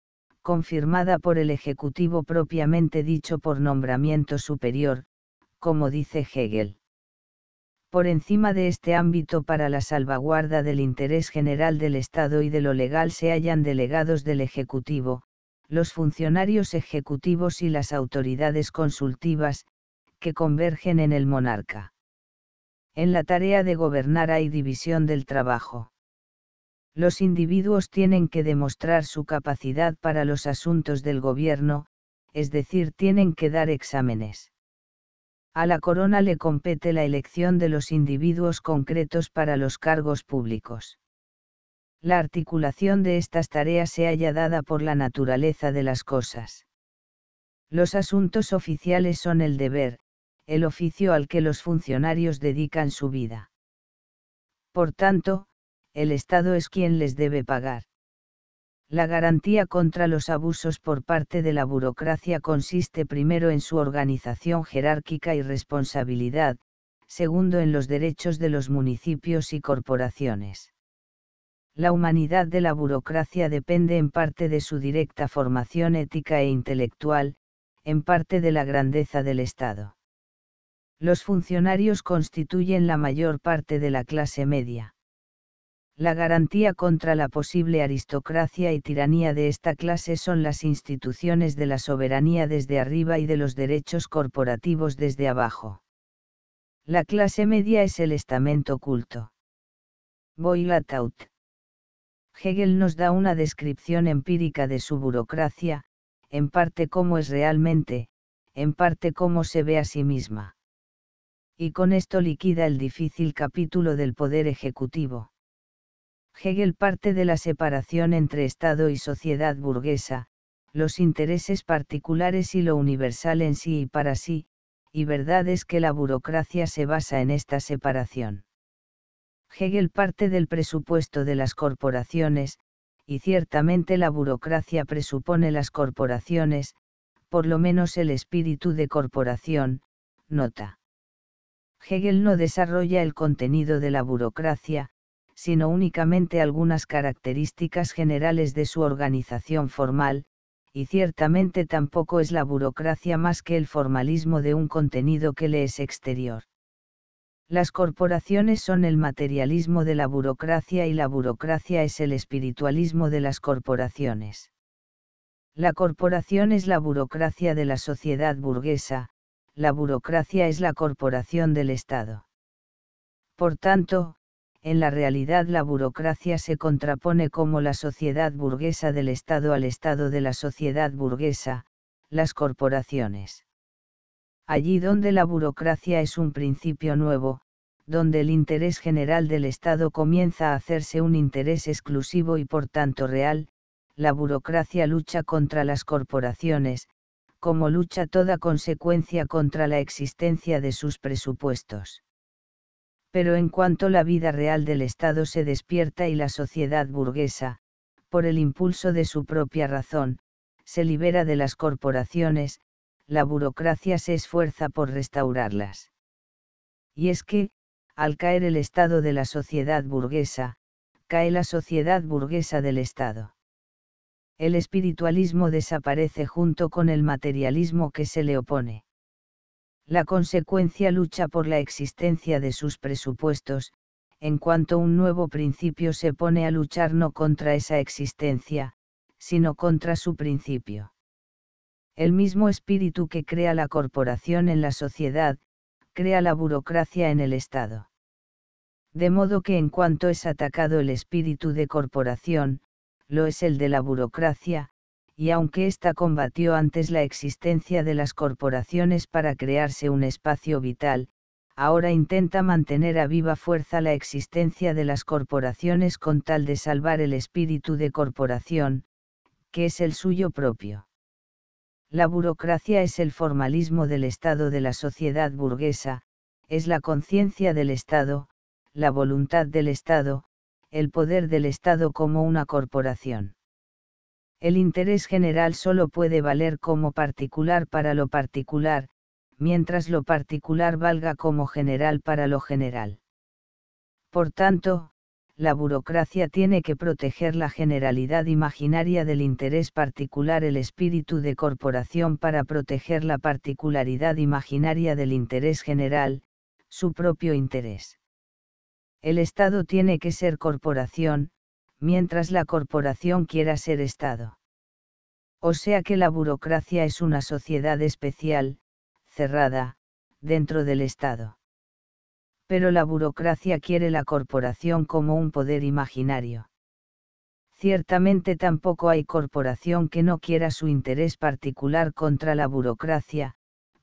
confirmada por el Ejecutivo propiamente dicho por nombramiento superior, como dice Hegel por encima de este ámbito para la salvaguarda del interés general del Estado y de lo legal se hallan delegados del Ejecutivo, los funcionarios ejecutivos y las autoridades consultivas, que convergen en el monarca. En la tarea de gobernar hay división del trabajo. Los individuos tienen que demostrar su capacidad para los asuntos del gobierno, es decir, tienen que dar exámenes. A la corona le compete la elección de los individuos concretos para los cargos públicos. La articulación de estas tareas se halla dada por la naturaleza de las cosas. Los asuntos oficiales son el deber, el oficio al que los funcionarios dedican su vida. Por tanto, el Estado es quien les debe pagar. La garantía contra los abusos por parte de la burocracia consiste primero en su organización jerárquica y responsabilidad, segundo en los derechos de los municipios y corporaciones. La humanidad de la burocracia depende en parte de su directa formación ética e intelectual, en parte de la grandeza del Estado. Los funcionarios constituyen la mayor parte de la clase media la garantía contra la posible aristocracia y tiranía de esta clase son las instituciones de la soberanía desde arriba y de los derechos corporativos desde abajo. La clase media es el estamento culto. Boilatout. Hegel nos da una descripción empírica de su burocracia, en parte cómo es realmente, en parte cómo se ve a sí misma. Y con esto liquida el difícil capítulo del poder ejecutivo. Hegel parte de la separación entre Estado y sociedad burguesa, los intereses particulares y lo universal en sí y para sí, y verdad es que la burocracia se basa en esta separación. Hegel parte del presupuesto de las corporaciones, y ciertamente la burocracia presupone las corporaciones, por lo menos el espíritu de corporación, nota. Hegel no desarrolla el contenido de la burocracia, sino únicamente algunas características generales de su organización formal, y ciertamente tampoco es la burocracia más que el formalismo de un contenido que le es exterior. Las corporaciones son el materialismo de la burocracia y la burocracia es el espiritualismo de las corporaciones. La corporación es la burocracia de la sociedad burguesa, la burocracia es la corporación del Estado. Por tanto, en la realidad la burocracia se contrapone como la sociedad burguesa del Estado al Estado de la sociedad burguesa, las corporaciones. Allí donde la burocracia es un principio nuevo, donde el interés general del Estado comienza a hacerse un interés exclusivo y por tanto real, la burocracia lucha contra las corporaciones, como lucha toda consecuencia contra la existencia de sus presupuestos pero en cuanto la vida real del Estado se despierta y la sociedad burguesa, por el impulso de su propia razón, se libera de las corporaciones, la burocracia se esfuerza por restaurarlas. Y es que, al caer el Estado de la sociedad burguesa, cae la sociedad burguesa del Estado. El espiritualismo desaparece junto con el materialismo que se le opone la consecuencia lucha por la existencia de sus presupuestos, en cuanto un nuevo principio se pone a luchar no contra esa existencia, sino contra su principio. El mismo espíritu que crea la corporación en la sociedad, crea la burocracia en el Estado. De modo que en cuanto es atacado el espíritu de corporación, lo es el de la burocracia, y aunque ésta combatió antes la existencia de las corporaciones para crearse un espacio vital, ahora intenta mantener a viva fuerza la existencia de las corporaciones con tal de salvar el espíritu de corporación, que es el suyo propio. La burocracia es el formalismo del Estado de la sociedad burguesa, es la conciencia del Estado, la voluntad del Estado, el poder del Estado como una corporación. El interés general solo puede valer como particular para lo particular, mientras lo particular valga como general para lo general. Por tanto, la burocracia tiene que proteger la generalidad imaginaria del interés particular, el espíritu de corporación para proteger la particularidad imaginaria del interés general, su propio interés. El Estado tiene que ser corporación, mientras la corporación quiera ser Estado. O sea que la burocracia es una sociedad especial, cerrada, dentro del Estado. Pero la burocracia quiere la corporación como un poder imaginario. Ciertamente tampoco hay corporación que no quiera su interés particular contra la burocracia,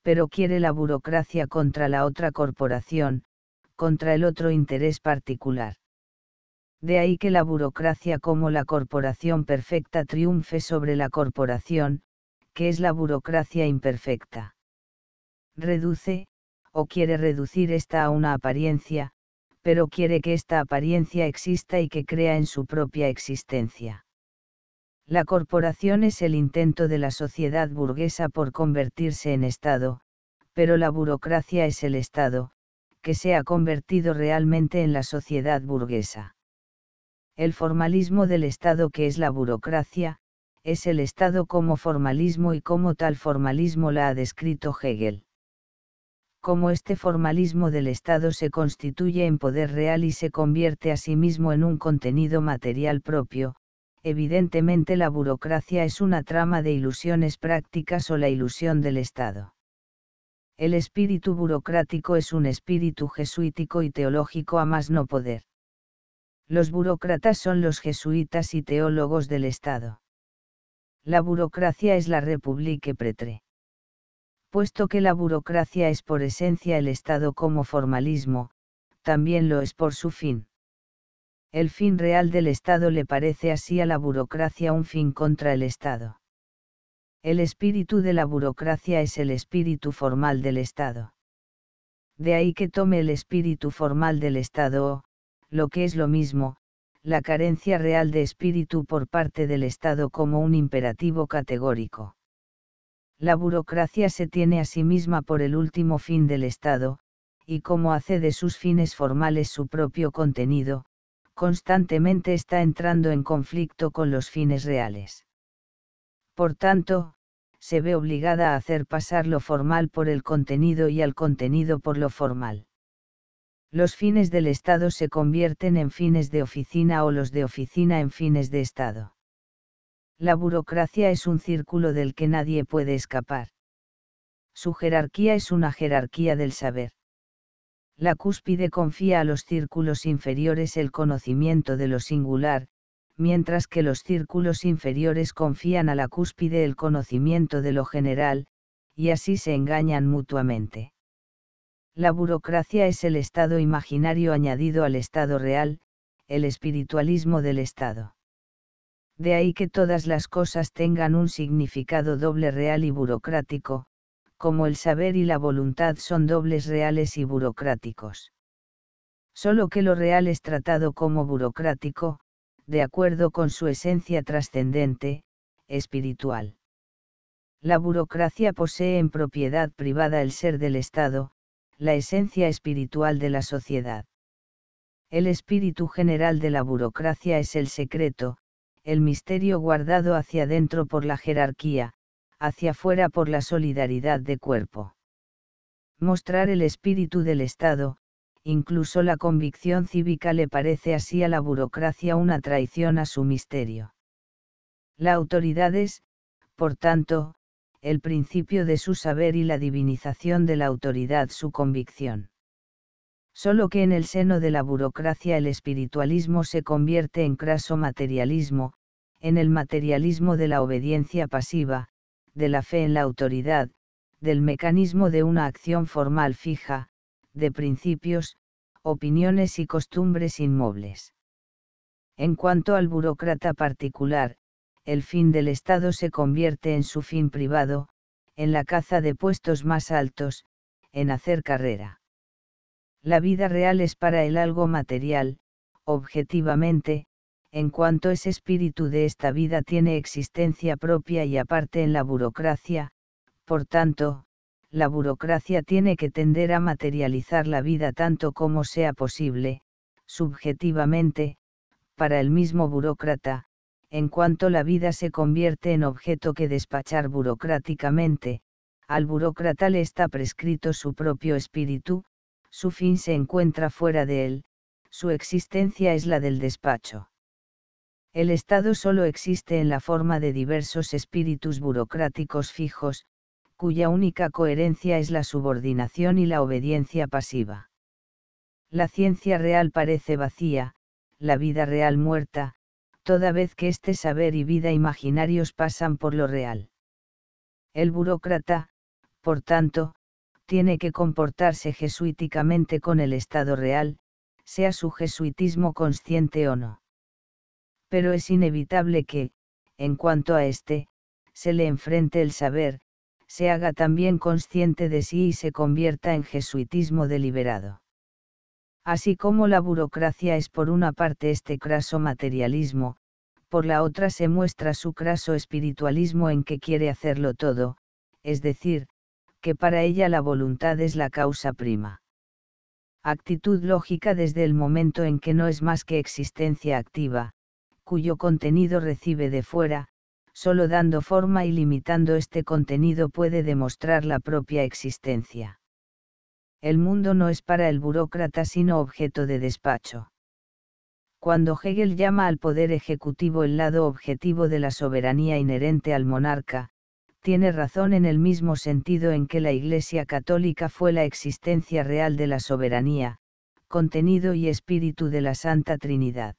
pero quiere la burocracia contra la otra corporación, contra el otro interés particular de ahí que la burocracia como la corporación perfecta triunfe sobre la corporación, que es la burocracia imperfecta. Reduce, o quiere reducir esta a una apariencia, pero quiere que esta apariencia exista y que crea en su propia existencia. La corporación es el intento de la sociedad burguesa por convertirse en Estado, pero la burocracia es el Estado, que se ha convertido realmente en la sociedad burguesa. El formalismo del Estado que es la burocracia, es el Estado como formalismo y como tal formalismo la ha descrito Hegel. Como este formalismo del Estado se constituye en poder real y se convierte a sí mismo en un contenido material propio, evidentemente la burocracia es una trama de ilusiones prácticas o la ilusión del Estado. El espíritu burocrático es un espíritu jesuítico y teológico a más no poder. Los burócratas son los jesuitas y teólogos del Estado. La burocracia es la Republique Pretre. Puesto que la burocracia es por esencia el Estado como formalismo, también lo es por su fin. El fin real del Estado le parece así a la burocracia un fin contra el Estado. El espíritu de la burocracia es el espíritu formal del Estado. De ahí que tome el espíritu formal del Estado o, lo que es lo mismo, la carencia real de espíritu por parte del Estado como un imperativo categórico. La burocracia se tiene a sí misma por el último fin del Estado, y como hace de sus fines formales su propio contenido, constantemente está entrando en conflicto con los fines reales. Por tanto, se ve obligada a hacer pasar lo formal por el contenido y al contenido por lo formal los fines del Estado se convierten en fines de oficina o los de oficina en fines de Estado. La burocracia es un círculo del que nadie puede escapar. Su jerarquía es una jerarquía del saber. La cúspide confía a los círculos inferiores el conocimiento de lo singular, mientras que los círculos inferiores confían a la cúspide el conocimiento de lo general, y así se engañan mutuamente. La burocracia es el Estado imaginario añadido al Estado real, el espiritualismo del Estado. De ahí que todas las cosas tengan un significado doble real y burocrático, como el saber y la voluntad son dobles reales y burocráticos. Solo que lo real es tratado como burocrático, de acuerdo con su esencia trascendente, espiritual. La burocracia posee en propiedad privada el ser del Estado, la esencia espiritual de la sociedad. El espíritu general de la burocracia es el secreto, el misterio guardado hacia adentro por la jerarquía, hacia afuera por la solidaridad de cuerpo. Mostrar el espíritu del Estado, incluso la convicción cívica le parece así a la burocracia una traición a su misterio. La autoridad es, por tanto, el principio de su saber y la divinización de la autoridad su convicción. Solo que en el seno de la burocracia el espiritualismo se convierte en craso materialismo, en el materialismo de la obediencia pasiva, de la fe en la autoridad, del mecanismo de una acción formal fija, de principios, opiniones y costumbres inmobles. En cuanto al burócrata particular, el fin del Estado se convierte en su fin privado, en la caza de puestos más altos, en hacer carrera. La vida real es para el algo material, objetivamente, en cuanto ese espíritu de esta vida tiene existencia propia y aparte en la burocracia, por tanto, la burocracia tiene que tender a materializar la vida tanto como sea posible, subjetivamente, para el mismo burócrata, en cuanto la vida se convierte en objeto que despachar burocráticamente, al burócrata le está prescrito su propio espíritu, su fin se encuentra fuera de él, su existencia es la del despacho. El Estado solo existe en la forma de diversos espíritus burocráticos fijos, cuya única coherencia es la subordinación y la obediencia pasiva. La ciencia real parece vacía, la vida real muerta, toda vez que este saber y vida imaginarios pasan por lo real. El burócrata, por tanto, tiene que comportarse jesuíticamente con el Estado real, sea su jesuitismo consciente o no. Pero es inevitable que, en cuanto a este, se le enfrente el saber, se haga también consciente de sí y se convierta en jesuitismo deliberado así como la burocracia es por una parte este craso materialismo, por la otra se muestra su craso espiritualismo en que quiere hacerlo todo, es decir, que para ella la voluntad es la causa prima. Actitud lógica desde el momento en que no es más que existencia activa, cuyo contenido recibe de fuera, solo dando forma y limitando este contenido puede demostrar la propia existencia. El mundo no es para el burócrata sino objeto de despacho. Cuando Hegel llama al poder ejecutivo el lado objetivo de la soberanía inherente al monarca, tiene razón en el mismo sentido en que la Iglesia católica fue la existencia real de la soberanía, contenido y espíritu de la Santa Trinidad.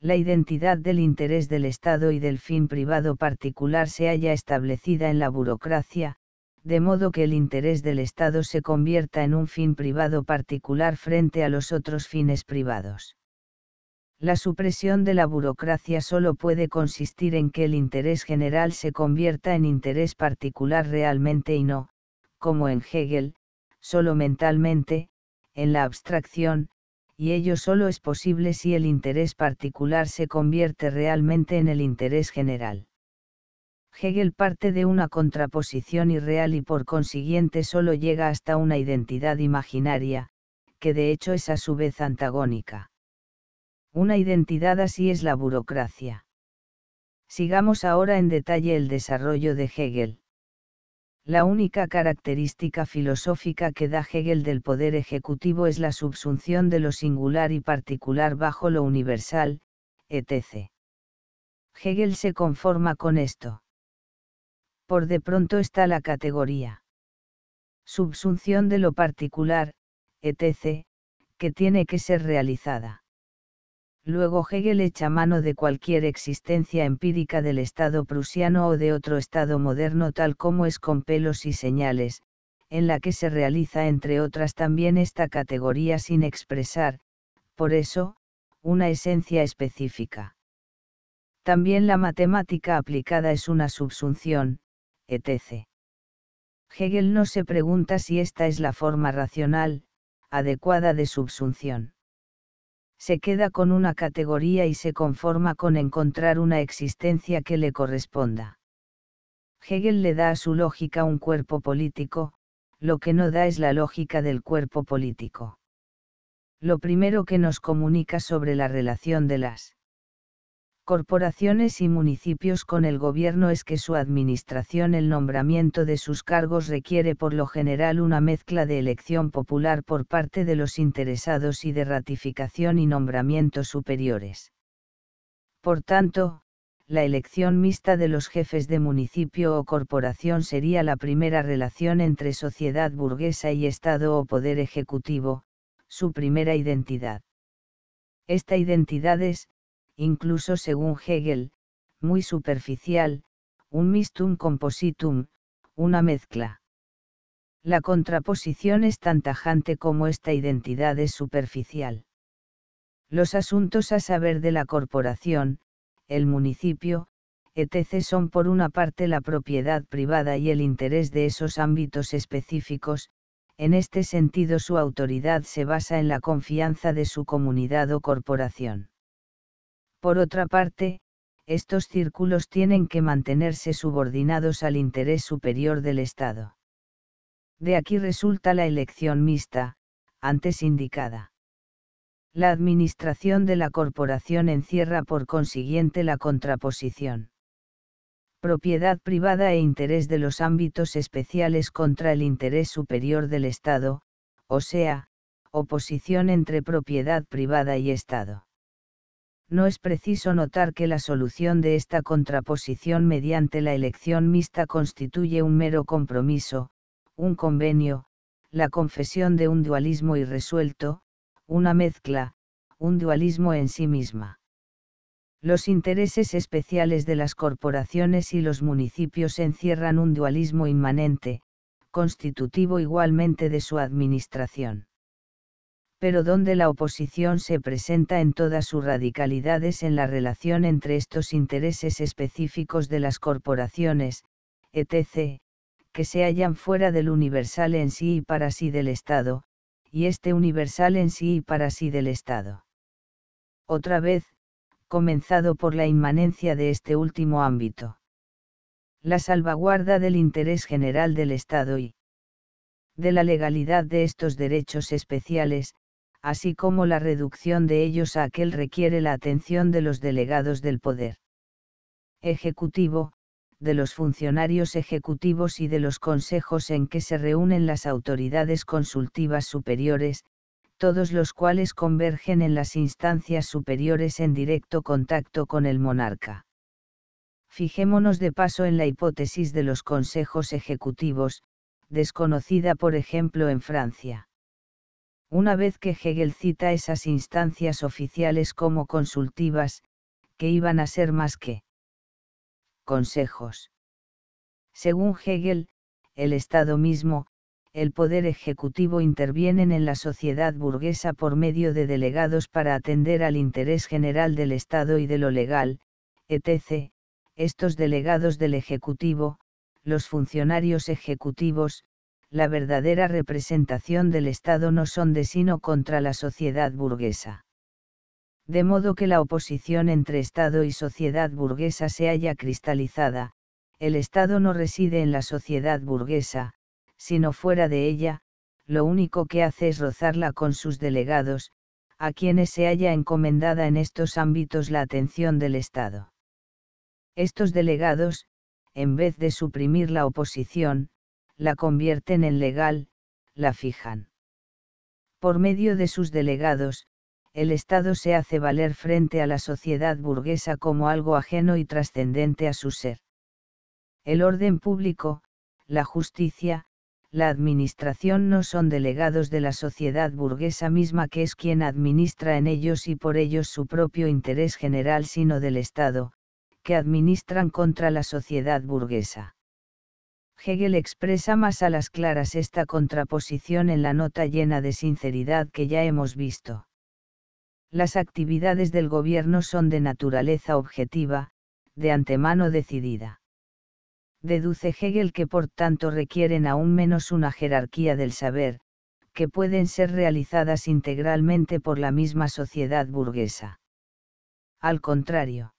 La identidad del interés del Estado y del fin privado particular se halla establecida en la burocracia, de modo que el interés del Estado se convierta en un fin privado particular frente a los otros fines privados. La supresión de la burocracia solo puede consistir en que el interés general se convierta en interés particular realmente y no, como en Hegel, solo mentalmente, en la abstracción, y ello solo es posible si el interés particular se convierte realmente en el interés general. Hegel parte de una contraposición irreal y por consiguiente solo llega hasta una identidad imaginaria, que de hecho es a su vez antagónica. Una identidad así es la burocracia. Sigamos ahora en detalle el desarrollo de Hegel. La única característica filosófica que da Hegel del poder ejecutivo es la subsunción de lo singular y particular bajo lo universal, etc. Hegel se conforma con esto por de pronto está la categoría. Subsunción de lo particular, etc., que tiene que ser realizada. Luego Hegel echa mano de cualquier existencia empírica del Estado prusiano o de otro Estado moderno tal como es con pelos y señales, en la que se realiza entre otras también esta categoría sin expresar, por eso, una esencia específica. También la matemática aplicada es una subsunción, etc. Hegel no se pregunta si esta es la forma racional, adecuada de subsunción. Se queda con una categoría y se conforma con encontrar una existencia que le corresponda. Hegel le da a su lógica un cuerpo político, lo que no da es la lógica del cuerpo político. Lo primero que nos comunica sobre la relación de las corporaciones y municipios con el gobierno es que su administración el nombramiento de sus cargos requiere por lo general una mezcla de elección popular por parte de los interesados y de ratificación y nombramiento superiores. Por tanto, la elección mixta de los jefes de municipio o corporación sería la primera relación entre sociedad burguesa y Estado o poder ejecutivo, su primera identidad. Esta identidad es, incluso según Hegel, muy superficial, un mistum compositum, una mezcla. La contraposición es tan tajante como esta identidad es superficial. Los asuntos a saber de la corporación, el municipio, etc. son por una parte la propiedad privada y el interés de esos ámbitos específicos, en este sentido su autoridad se basa en la confianza de su comunidad o corporación. Por otra parte, estos círculos tienen que mantenerse subordinados al interés superior del Estado. De aquí resulta la elección mixta, antes indicada. La administración de la corporación encierra por consiguiente la contraposición. Propiedad privada e interés de los ámbitos especiales contra el interés superior del Estado, o sea, oposición entre propiedad privada y Estado no es preciso notar que la solución de esta contraposición mediante la elección mixta constituye un mero compromiso, un convenio, la confesión de un dualismo irresuelto, una mezcla, un dualismo en sí misma. Los intereses especiales de las corporaciones y los municipios encierran un dualismo inmanente, constitutivo igualmente de su administración pero donde la oposición se presenta en todas sus radicalidades en la relación entre estos intereses específicos de las corporaciones, etc., que se hallan fuera del universal en sí y para sí del Estado, y este universal en sí y para sí del Estado. Otra vez, comenzado por la inmanencia de este último ámbito. La salvaguarda del interés general del Estado y de la legalidad de estos derechos especiales, así como la reducción de ellos a aquel requiere la atención de los delegados del poder ejecutivo, de los funcionarios ejecutivos y de los consejos en que se reúnen las autoridades consultivas superiores, todos los cuales convergen en las instancias superiores en directo contacto con el monarca. Fijémonos de paso en la hipótesis de los consejos ejecutivos, desconocida por ejemplo en Francia. Una vez que Hegel cita esas instancias oficiales como consultivas, que iban a ser más que consejos. Según Hegel, el Estado mismo, el poder ejecutivo intervienen en la sociedad burguesa por medio de delegados para atender al interés general del Estado y de lo legal, etc. Estos delegados del Ejecutivo, los funcionarios ejecutivos, la verdadera representación del Estado no son de sino contra la sociedad burguesa. De modo que la oposición entre Estado y sociedad burguesa se haya cristalizada, el Estado no reside en la sociedad burguesa, sino fuera de ella, lo único que hace es rozarla con sus delegados, a quienes se haya encomendada en estos ámbitos la atención del Estado. Estos delegados, en vez de suprimir la oposición, la convierten en legal, la fijan. Por medio de sus delegados, el Estado se hace valer frente a la sociedad burguesa como algo ajeno y trascendente a su ser. El orden público, la justicia, la administración no son delegados de la sociedad burguesa misma que es quien administra en ellos y por ellos su propio interés general sino del Estado, que administran contra la sociedad burguesa. Hegel expresa más a las claras esta contraposición en la nota llena de sinceridad que ya hemos visto. Las actividades del gobierno son de naturaleza objetiva, de antemano decidida. Deduce Hegel que por tanto requieren aún menos una jerarquía del saber, que pueden ser realizadas integralmente por la misma sociedad burguesa. Al contrario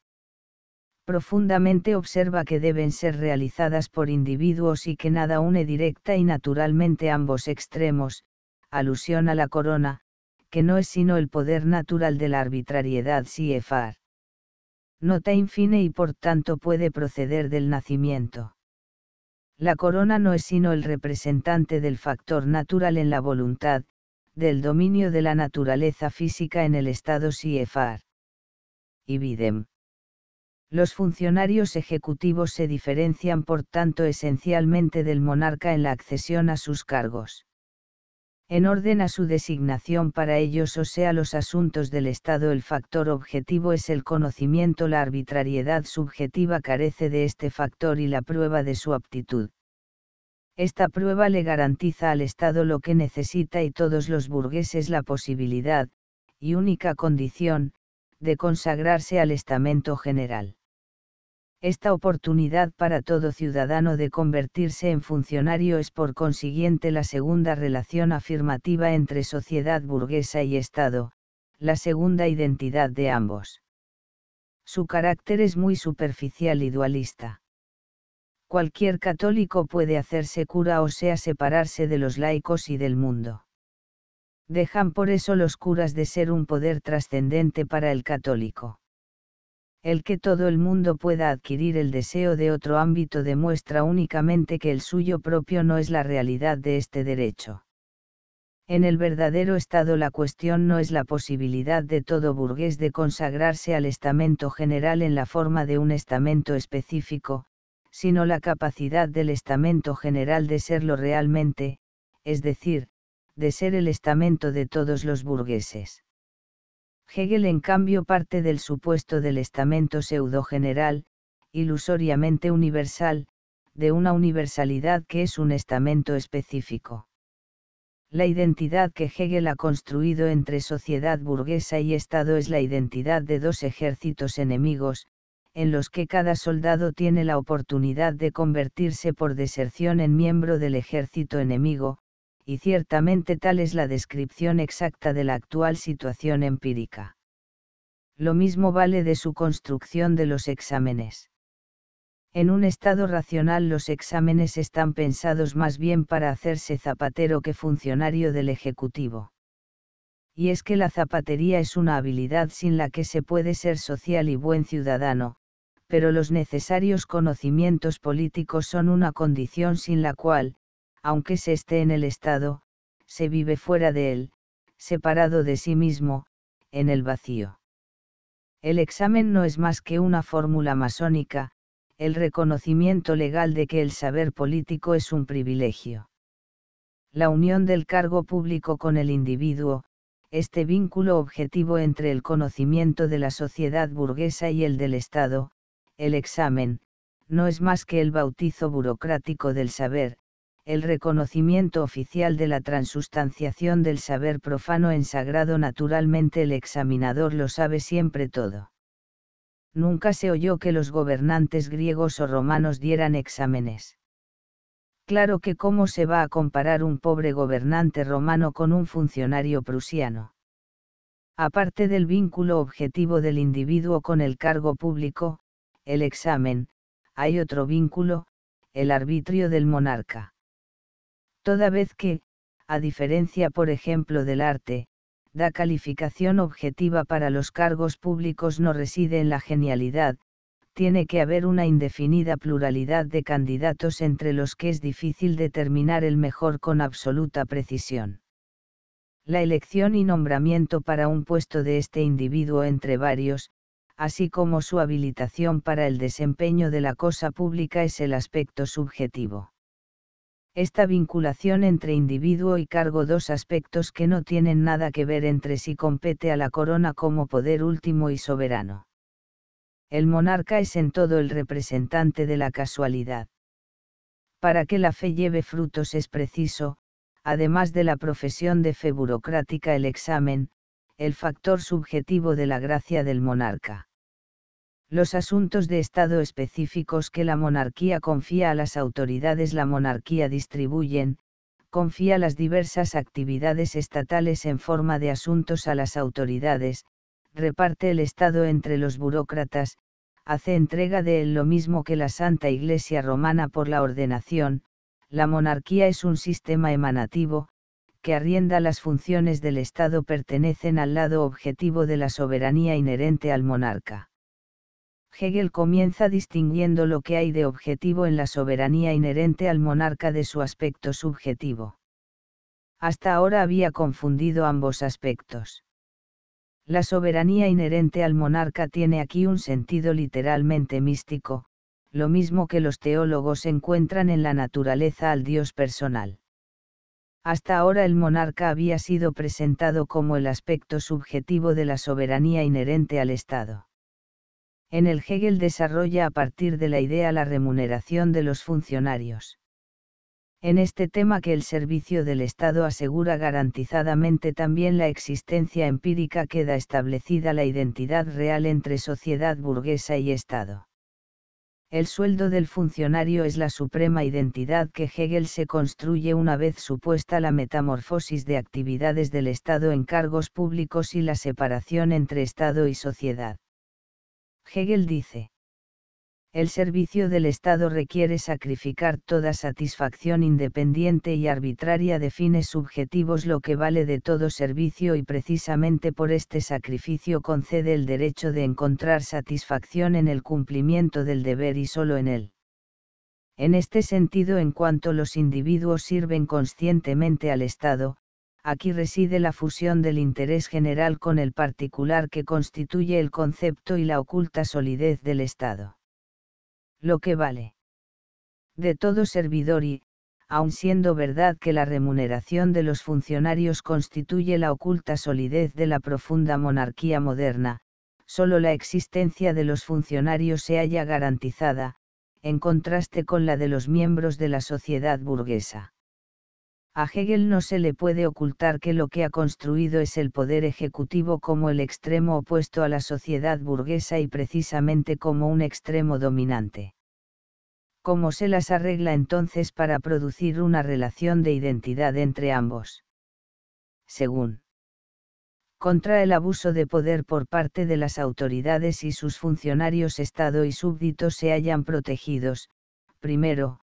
profundamente observa que deben ser realizadas por individuos y que nada une directa y naturalmente ambos extremos, alusión a la corona, que no es sino el poder natural de la arbitrariedad e far. Nota infine y por tanto puede proceder del nacimiento. La corona no es sino el representante del factor natural en la voluntad, del dominio de la naturaleza física en el estado e Y Ibidem. Los funcionarios ejecutivos se diferencian por tanto esencialmente del monarca en la accesión a sus cargos. En orden a su designación para ellos o sea los asuntos del Estado el factor objetivo es el conocimiento, la arbitrariedad subjetiva carece de este factor y la prueba de su aptitud. Esta prueba le garantiza al Estado lo que necesita y todos los burgueses la posibilidad, y única condición, de consagrarse al estamento general. Esta oportunidad para todo ciudadano de convertirse en funcionario es por consiguiente la segunda relación afirmativa entre sociedad burguesa y Estado, la segunda identidad de ambos. Su carácter es muy superficial y dualista. Cualquier católico puede hacerse cura o sea separarse de los laicos y del mundo. Dejan por eso los curas de ser un poder trascendente para el católico el que todo el mundo pueda adquirir el deseo de otro ámbito demuestra únicamente que el suyo propio no es la realidad de este derecho. En el verdadero estado la cuestión no es la posibilidad de todo burgués de consagrarse al estamento general en la forma de un estamento específico, sino la capacidad del estamento general de serlo realmente, es decir, de ser el estamento de todos los burgueses. Hegel en cambio parte del supuesto del estamento pseudo-general, ilusoriamente universal, de una universalidad que es un estamento específico. La identidad que Hegel ha construido entre sociedad burguesa y Estado es la identidad de dos ejércitos enemigos, en los que cada soldado tiene la oportunidad de convertirse por deserción en miembro del ejército enemigo, y ciertamente tal es la descripción exacta de la actual situación empírica. Lo mismo vale de su construcción de los exámenes. En un estado racional los exámenes están pensados más bien para hacerse zapatero que funcionario del Ejecutivo. Y es que la zapatería es una habilidad sin la que se puede ser social y buen ciudadano, pero los necesarios conocimientos políticos son una condición sin la cual, aunque se esté en el estado, se vive fuera de él, separado de sí mismo, en el vacío. El examen no es más que una fórmula masónica, el reconocimiento legal de que el saber político es un privilegio. La unión del cargo público con el individuo, este vínculo objetivo entre el conocimiento de la sociedad burguesa y el del Estado, el examen, no es más que el bautizo burocrático del saber, el reconocimiento oficial de la transustanciación del saber profano en sagrado naturalmente el examinador lo sabe siempre todo. Nunca se oyó que los gobernantes griegos o romanos dieran exámenes. Claro que cómo se va a comparar un pobre gobernante romano con un funcionario prusiano. Aparte del vínculo objetivo del individuo con el cargo público, el examen, hay otro vínculo, el arbitrio del monarca toda vez que, a diferencia por ejemplo del arte, da calificación objetiva para los cargos públicos no reside en la genialidad, tiene que haber una indefinida pluralidad de candidatos entre los que es difícil determinar el mejor con absoluta precisión. La elección y nombramiento para un puesto de este individuo entre varios, así como su habilitación para el desempeño de la cosa pública es el aspecto subjetivo esta vinculación entre individuo y cargo dos aspectos que no tienen nada que ver entre sí compete a la corona como poder último y soberano. El monarca es en todo el representante de la casualidad. Para que la fe lleve frutos es preciso, además de la profesión de fe burocrática el examen, el factor subjetivo de la gracia del monarca los asuntos de Estado específicos que la monarquía confía a las autoridades la monarquía distribuyen, confía las diversas actividades estatales en forma de asuntos a las autoridades, reparte el Estado entre los burócratas, hace entrega de él lo mismo que la Santa Iglesia Romana por la ordenación, la monarquía es un sistema emanativo, que arrienda las funciones del Estado pertenecen al lado objetivo de la soberanía inherente al monarca. Hegel comienza distinguiendo lo que hay de objetivo en la soberanía inherente al monarca de su aspecto subjetivo. Hasta ahora había confundido ambos aspectos. La soberanía inherente al monarca tiene aquí un sentido literalmente místico, lo mismo que los teólogos encuentran en la naturaleza al Dios personal. Hasta ahora el monarca había sido presentado como el aspecto subjetivo de la soberanía inherente al Estado en el Hegel desarrolla a partir de la idea la remuneración de los funcionarios. En este tema que el servicio del Estado asegura garantizadamente también la existencia empírica queda establecida la identidad real entre sociedad burguesa y Estado. El sueldo del funcionario es la suprema identidad que Hegel se construye una vez supuesta la metamorfosis de actividades del Estado en cargos públicos y la separación entre Estado y sociedad. Hegel dice. El servicio del Estado requiere sacrificar toda satisfacción independiente y arbitraria de fines subjetivos lo que vale de todo servicio y precisamente por este sacrificio concede el derecho de encontrar satisfacción en el cumplimiento del deber y solo en él. En este sentido en cuanto los individuos sirven conscientemente al Estado, aquí reside la fusión del interés general con el particular que constituye el concepto y la oculta solidez del Estado. Lo que vale. De todo servidor y, aun siendo verdad que la remuneración de los funcionarios constituye la oculta solidez de la profunda monarquía moderna, solo la existencia de los funcionarios se halla garantizada, en contraste con la de los miembros de la sociedad burguesa. A Hegel no se le puede ocultar que lo que ha construido es el poder ejecutivo como el extremo opuesto a la sociedad burguesa y precisamente como un extremo dominante. ¿Cómo se las arregla entonces para producir una relación de identidad entre ambos? Según contra el abuso de poder por parte de las autoridades y sus funcionarios Estado y súbditos se hayan protegidos, primero,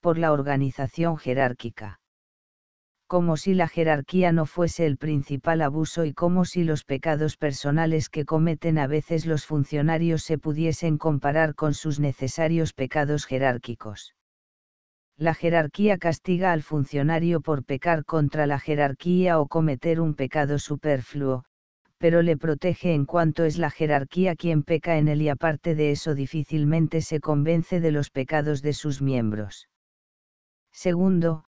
por la organización jerárquica como si la jerarquía no fuese el principal abuso y como si los pecados personales que cometen a veces los funcionarios se pudiesen comparar con sus necesarios pecados jerárquicos. La jerarquía castiga al funcionario por pecar contra la jerarquía o cometer un pecado superfluo, pero le protege en cuanto es la jerarquía quien peca en él y aparte de eso difícilmente se convence de los pecados de sus miembros. Segundo,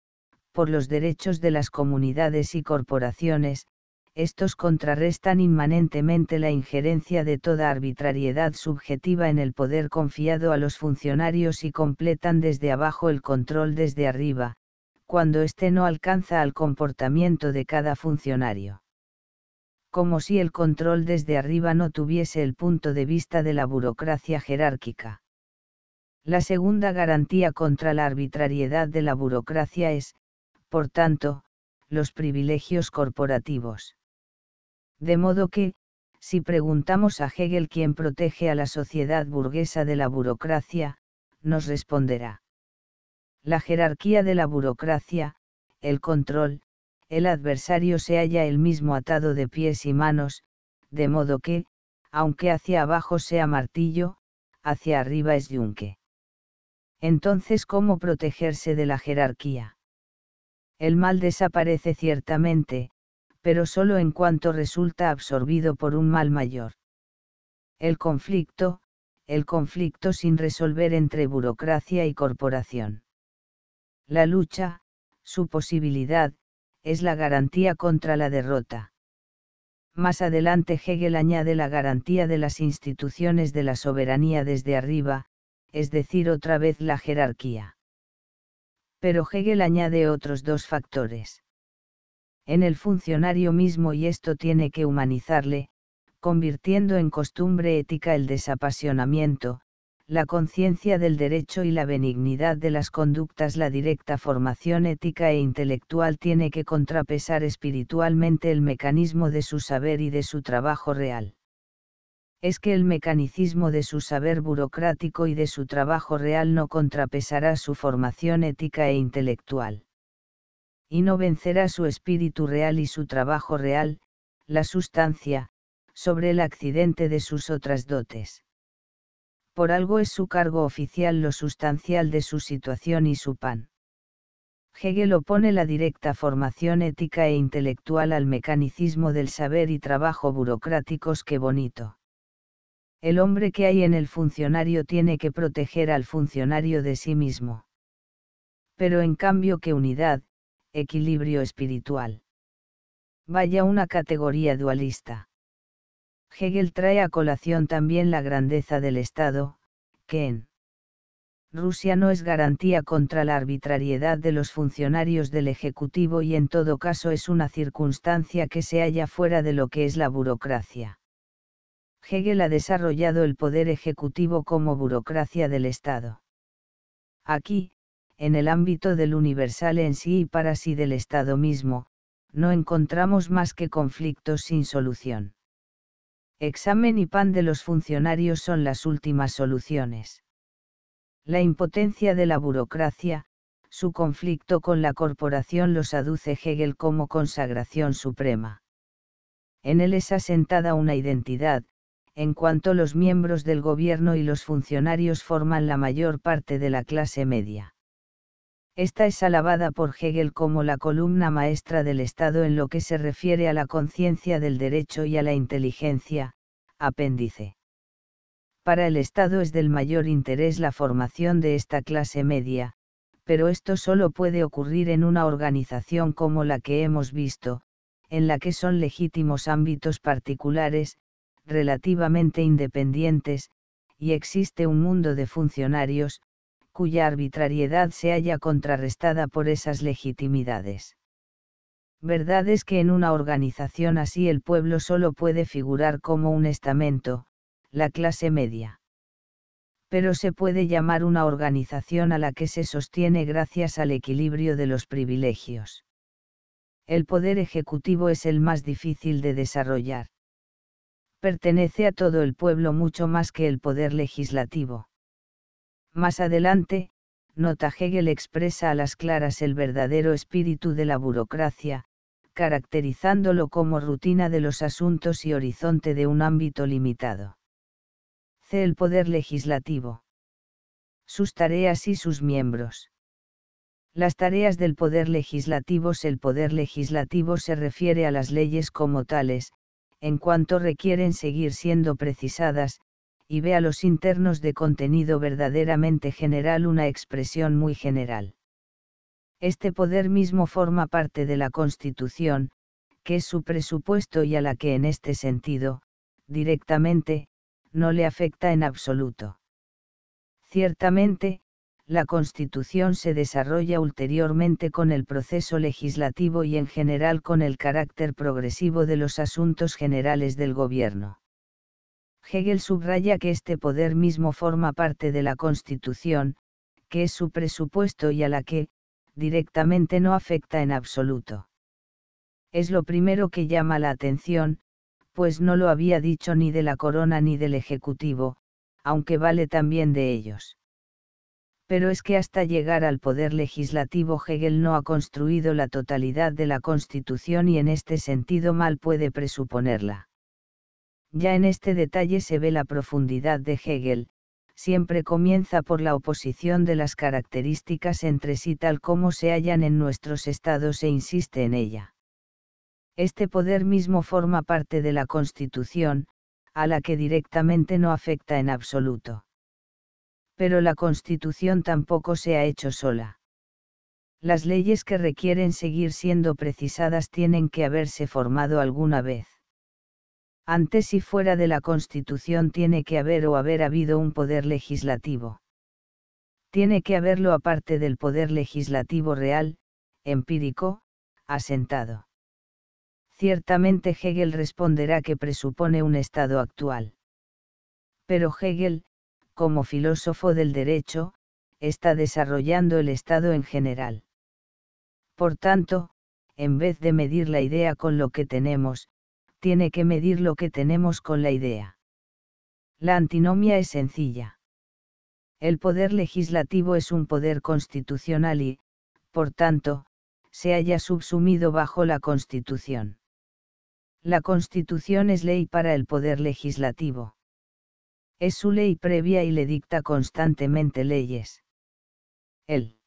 por los derechos de las comunidades y corporaciones, estos contrarrestan inmanentemente la injerencia de toda arbitrariedad subjetiva en el poder confiado a los funcionarios y completan desde abajo el control desde arriba, cuando éste no alcanza al comportamiento de cada funcionario. Como si el control desde arriba no tuviese el punto de vista de la burocracia jerárquica. La segunda garantía contra la arbitrariedad de la burocracia es, por tanto, los privilegios corporativos. De modo que, si preguntamos a Hegel quién protege a la sociedad burguesa de la burocracia, nos responderá. La jerarquía de la burocracia, el control, el adversario se halla el mismo atado de pies y manos, de modo que, aunque hacia abajo sea martillo, hacia arriba es yunque. Entonces, ¿cómo protegerse de la jerarquía? El mal desaparece ciertamente, pero solo en cuanto resulta absorbido por un mal mayor. El conflicto, el conflicto sin resolver entre burocracia y corporación. La lucha, su posibilidad, es la garantía contra la derrota. Más adelante Hegel añade la garantía de las instituciones de la soberanía desde arriba, es decir, otra vez la jerarquía pero Hegel añade otros dos factores. En el funcionario mismo y esto tiene que humanizarle, convirtiendo en costumbre ética el desapasionamiento, la conciencia del derecho y la benignidad de las conductas, la directa formación ética e intelectual tiene que contrapesar espiritualmente el mecanismo de su saber y de su trabajo real es que el mecanicismo de su saber burocrático y de su trabajo real no contrapesará su formación ética e intelectual. Y no vencerá su espíritu real y su trabajo real, la sustancia, sobre el accidente de sus otras dotes. Por algo es su cargo oficial lo sustancial de su situación y su pan. Hegel opone la directa formación ética e intelectual al mecanicismo del saber y trabajo burocráticos que bonito. El hombre que hay en el funcionario tiene que proteger al funcionario de sí mismo. Pero en cambio que unidad, equilibrio espiritual. Vaya una categoría dualista. Hegel trae a colación también la grandeza del Estado, que en Rusia no es garantía contra la arbitrariedad de los funcionarios del Ejecutivo y en todo caso es una circunstancia que se halla fuera de lo que es la burocracia. Hegel ha desarrollado el poder ejecutivo como burocracia del Estado. Aquí, en el ámbito del universal en sí y para sí del Estado mismo, no encontramos más que conflictos sin solución. Examen y pan de los funcionarios son las últimas soluciones. La impotencia de la burocracia, su conflicto con la corporación los aduce Hegel como consagración suprema. En él es asentada una identidad, en cuanto los miembros del gobierno y los funcionarios forman la mayor parte de la clase media. Esta es alabada por Hegel como la columna maestra del Estado en lo que se refiere a la conciencia del derecho y a la inteligencia, apéndice. Para el Estado es del mayor interés la formación de esta clase media, pero esto solo puede ocurrir en una organización como la que hemos visto, en la que son legítimos ámbitos particulares, relativamente independientes, y existe un mundo de funcionarios, cuya arbitrariedad se halla contrarrestada por esas legitimidades. Verdad es que en una organización así el pueblo solo puede figurar como un estamento, la clase media. Pero se puede llamar una organización a la que se sostiene gracias al equilibrio de los privilegios. El poder ejecutivo es el más difícil de desarrollar pertenece a todo el pueblo mucho más que el poder legislativo. Más adelante, nota Hegel expresa a las claras el verdadero espíritu de la burocracia, caracterizándolo como rutina de los asuntos y horizonte de un ámbito limitado. C. El poder legislativo. Sus tareas y sus miembros. Las tareas del poder legislativo El poder legislativo se refiere a las leyes como tales, en cuanto requieren seguir siendo precisadas, y ve a los internos de contenido verdaderamente general una expresión muy general. Este poder mismo forma parte de la Constitución, que es su presupuesto y a la que en este sentido, directamente, no le afecta en absoluto. Ciertamente, la Constitución se desarrolla ulteriormente con el proceso legislativo y en general con el carácter progresivo de los asuntos generales del Gobierno. Hegel subraya que este poder mismo forma parte de la Constitución, que es su presupuesto y a la que, directamente no afecta en absoluto. Es lo primero que llama la atención, pues no lo había dicho ni de la corona ni del Ejecutivo, aunque vale también de ellos pero es que hasta llegar al poder legislativo Hegel no ha construido la totalidad de la Constitución y en este sentido mal puede presuponerla. Ya en este detalle se ve la profundidad de Hegel, siempre comienza por la oposición de las características entre sí tal como se hallan en nuestros estados e insiste en ella. Este poder mismo forma parte de la Constitución, a la que directamente no afecta en absoluto pero la Constitución tampoco se ha hecho sola. Las leyes que requieren seguir siendo precisadas tienen que haberse formado alguna vez. Antes y fuera de la Constitución tiene que haber o haber habido un poder legislativo. Tiene que haberlo aparte del poder legislativo real, empírico, asentado. Ciertamente Hegel responderá que presupone un estado actual. Pero Hegel, como filósofo del derecho, está desarrollando el Estado en general. Por tanto, en vez de medir la idea con lo que tenemos, tiene que medir lo que tenemos con la idea. La antinomia es sencilla. El poder legislativo es un poder constitucional y, por tanto, se haya subsumido bajo la Constitución. La Constitución es ley para el poder legislativo. Es su ley previa y le dicta constantemente leyes. El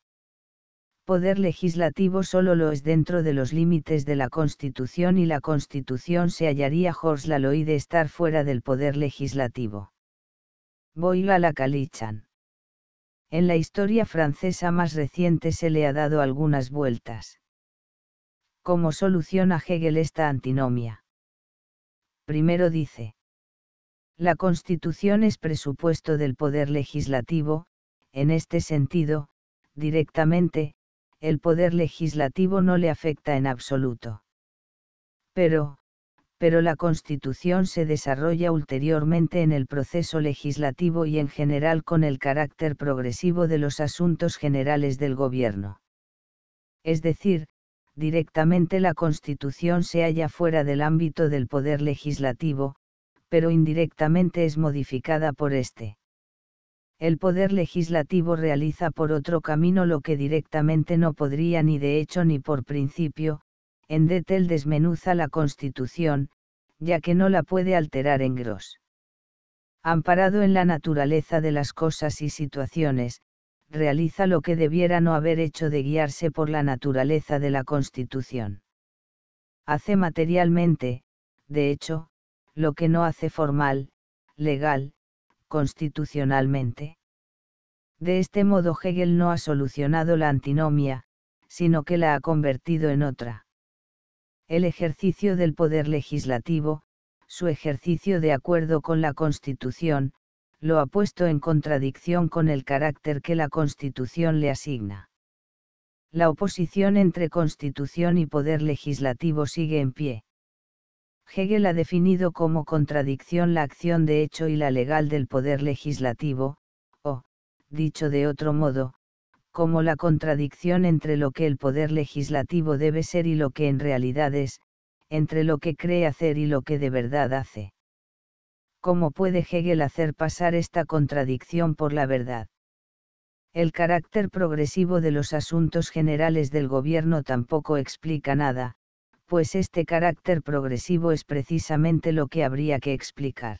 poder legislativo solo lo es dentro de los límites de la Constitución y la Constitución se hallaría Jorge la de estar fuera del poder legislativo. a la Calichan. En la historia francesa más reciente se le ha dado algunas vueltas. ¿Cómo soluciona Hegel esta antinomia? Primero dice, la Constitución es presupuesto del poder legislativo, en este sentido, directamente, el poder legislativo no le afecta en absoluto. Pero, pero la Constitución se desarrolla ulteriormente en el proceso legislativo y en general con el carácter progresivo de los asuntos generales del Gobierno. Es decir, directamente la Constitución se halla fuera del ámbito del poder legislativo, pero indirectamente es modificada por éste. El poder legislativo realiza por otro camino lo que directamente no podría ni de hecho ni por principio, en Detel desmenuza la Constitución, ya que no la puede alterar en gros. Amparado en la naturaleza de las cosas y situaciones, realiza lo que debiera no haber hecho de guiarse por la naturaleza de la Constitución. Hace materialmente, de hecho, lo que no hace formal, legal, constitucionalmente. De este modo Hegel no ha solucionado la antinomia, sino que la ha convertido en otra. El ejercicio del poder legislativo, su ejercicio de acuerdo con la Constitución, lo ha puesto en contradicción con el carácter que la Constitución le asigna. La oposición entre Constitución y poder legislativo sigue en pie. Hegel ha definido como contradicción la acción de hecho y la legal del poder legislativo, o, dicho de otro modo, como la contradicción entre lo que el poder legislativo debe ser y lo que en realidad es, entre lo que cree hacer y lo que de verdad hace. ¿Cómo puede Hegel hacer pasar esta contradicción por la verdad? El carácter progresivo de los asuntos generales del gobierno tampoco explica nada, pues este carácter progresivo es precisamente lo que habría que explicar.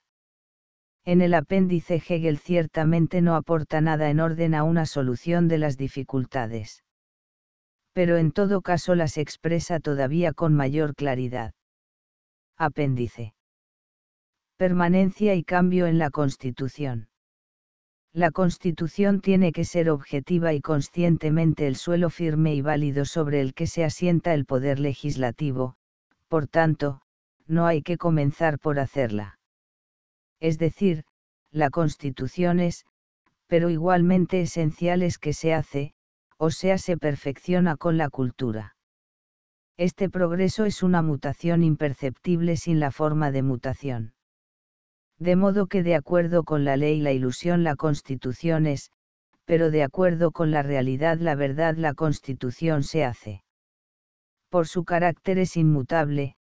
En el apéndice Hegel ciertamente no aporta nada en orden a una solución de las dificultades. Pero en todo caso las expresa todavía con mayor claridad. Apéndice. Permanencia y cambio en la Constitución la Constitución tiene que ser objetiva y conscientemente el suelo firme y válido sobre el que se asienta el poder legislativo, por tanto, no hay que comenzar por hacerla. Es decir, la Constitución es, pero igualmente esencial es que se hace, o sea, se perfecciona con la cultura. Este progreso es una mutación imperceptible sin la forma de mutación de modo que de acuerdo con la ley la ilusión la constitución es, pero de acuerdo con la realidad la verdad la constitución se hace. Por su carácter es inmutable,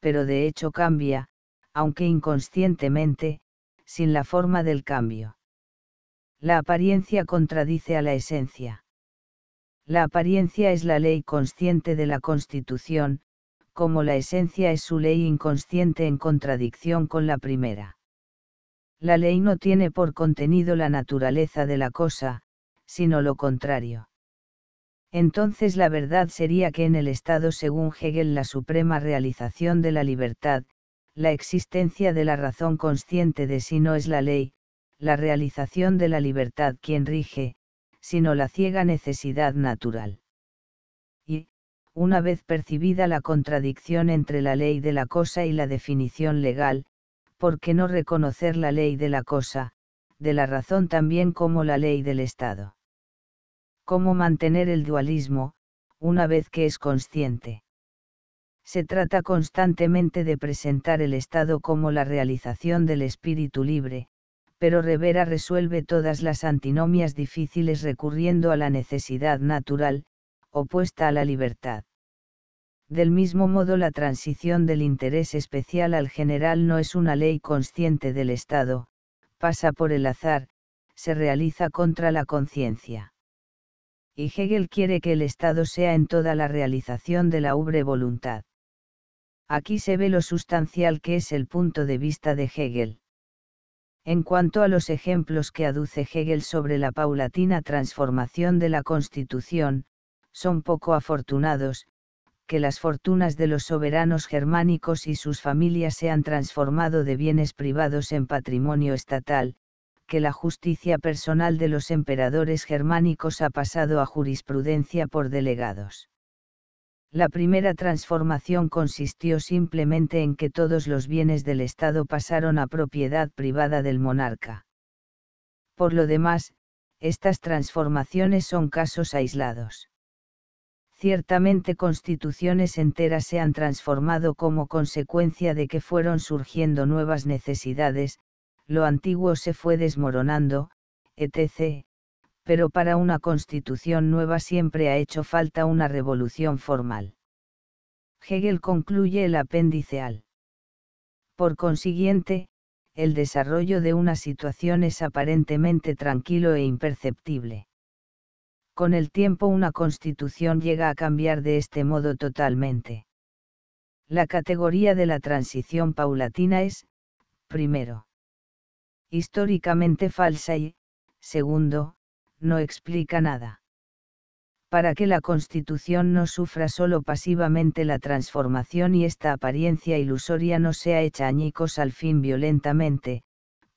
pero de hecho cambia, aunque inconscientemente, sin la forma del cambio. La apariencia contradice a la esencia. La apariencia es la ley consciente de la constitución, como la esencia es su ley inconsciente en contradicción con la primera la ley no tiene por contenido la naturaleza de la cosa, sino lo contrario. Entonces la verdad sería que en el Estado según Hegel la suprema realización de la libertad, la existencia de la razón consciente de sí, no es la ley, la realización de la libertad quien rige, sino la ciega necesidad natural. Y, una vez percibida la contradicción entre la ley de la cosa y la definición legal, ¿por qué no reconocer la ley de la cosa, de la razón también como la ley del Estado? ¿Cómo mantener el dualismo, una vez que es consciente? Se trata constantemente de presentar el Estado como la realización del espíritu libre, pero Rivera resuelve todas las antinomias difíciles recurriendo a la necesidad natural, opuesta a la libertad. Del mismo modo la transición del interés especial al general no es una ley consciente del Estado, pasa por el azar, se realiza contra la conciencia. Y Hegel quiere que el Estado sea en toda la realización de la ubre voluntad. Aquí se ve lo sustancial que es el punto de vista de Hegel. En cuanto a los ejemplos que aduce Hegel sobre la paulatina transformación de la Constitución, son poco afortunados, que las fortunas de los soberanos germánicos y sus familias se han transformado de bienes privados en patrimonio estatal, que la justicia personal de los emperadores germánicos ha pasado a jurisprudencia por delegados. La primera transformación consistió simplemente en que todos los bienes del Estado pasaron a propiedad privada del monarca. Por lo demás, estas transformaciones son casos aislados ciertamente constituciones enteras se han transformado como consecuencia de que fueron surgiendo nuevas necesidades, lo antiguo se fue desmoronando, etc., pero para una constitución nueva siempre ha hecho falta una revolución formal. Hegel concluye el apéndice al. Por consiguiente, el desarrollo de una situación es aparentemente tranquilo e imperceptible con el tiempo una constitución llega a cambiar de este modo totalmente. La categoría de la transición paulatina es, primero, históricamente falsa y, segundo, no explica nada. Para que la Constitución no sufra solo pasivamente la transformación y esta apariencia ilusoria no sea hecha añicos al fin violentamente,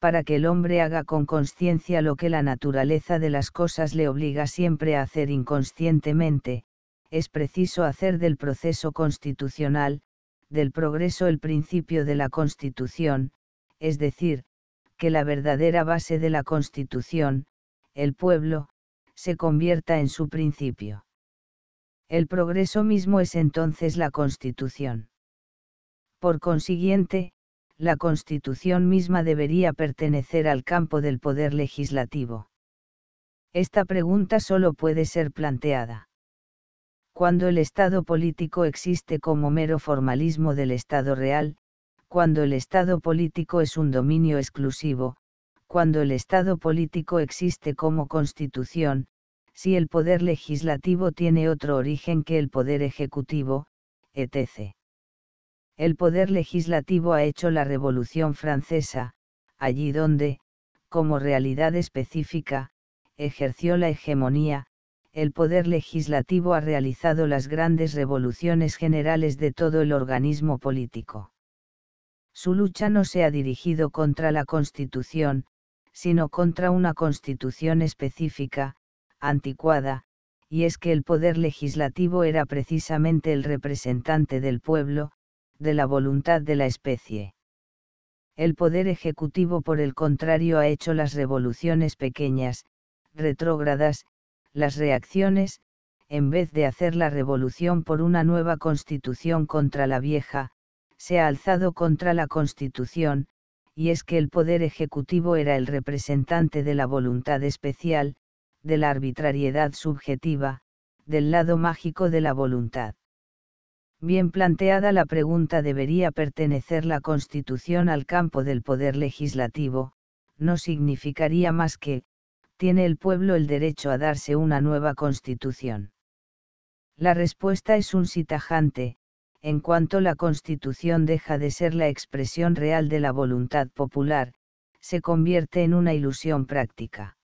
para que el hombre haga con conciencia lo que la naturaleza de las cosas le obliga siempre a hacer inconscientemente, es preciso hacer del proceso constitucional, del progreso el principio de la constitución, es decir, que la verdadera base de la constitución, el pueblo, se convierta en su principio. El progreso mismo es entonces la constitución. Por consiguiente, la Constitución misma debería pertenecer al campo del poder legislativo. Esta pregunta solo puede ser planteada. Cuando el Estado político existe como mero formalismo del Estado real, cuando el Estado político es un dominio exclusivo, cuando el Estado político existe como constitución, si el poder legislativo tiene otro origen que el poder ejecutivo, etc el poder legislativo ha hecho la Revolución Francesa, allí donde, como realidad específica, ejerció la hegemonía, el poder legislativo ha realizado las grandes revoluciones generales de todo el organismo político. Su lucha no se ha dirigido contra la Constitución, sino contra una Constitución específica, anticuada, y es que el poder legislativo era precisamente el representante del pueblo, de la voluntad de la especie. El poder ejecutivo, por el contrario, ha hecho las revoluciones pequeñas, retrógradas, las reacciones, en vez de hacer la revolución por una nueva constitución contra la vieja, se ha alzado contra la constitución, y es que el poder ejecutivo era el representante de la voluntad especial, de la arbitrariedad subjetiva, del lado mágico de la voluntad. Bien planteada la pregunta debería pertenecer la Constitución al campo del poder legislativo, no significaría más que, tiene el pueblo el derecho a darse una nueva Constitución. La respuesta es un sí tajante, en cuanto la Constitución deja de ser la expresión real de la voluntad popular, se convierte en una ilusión práctica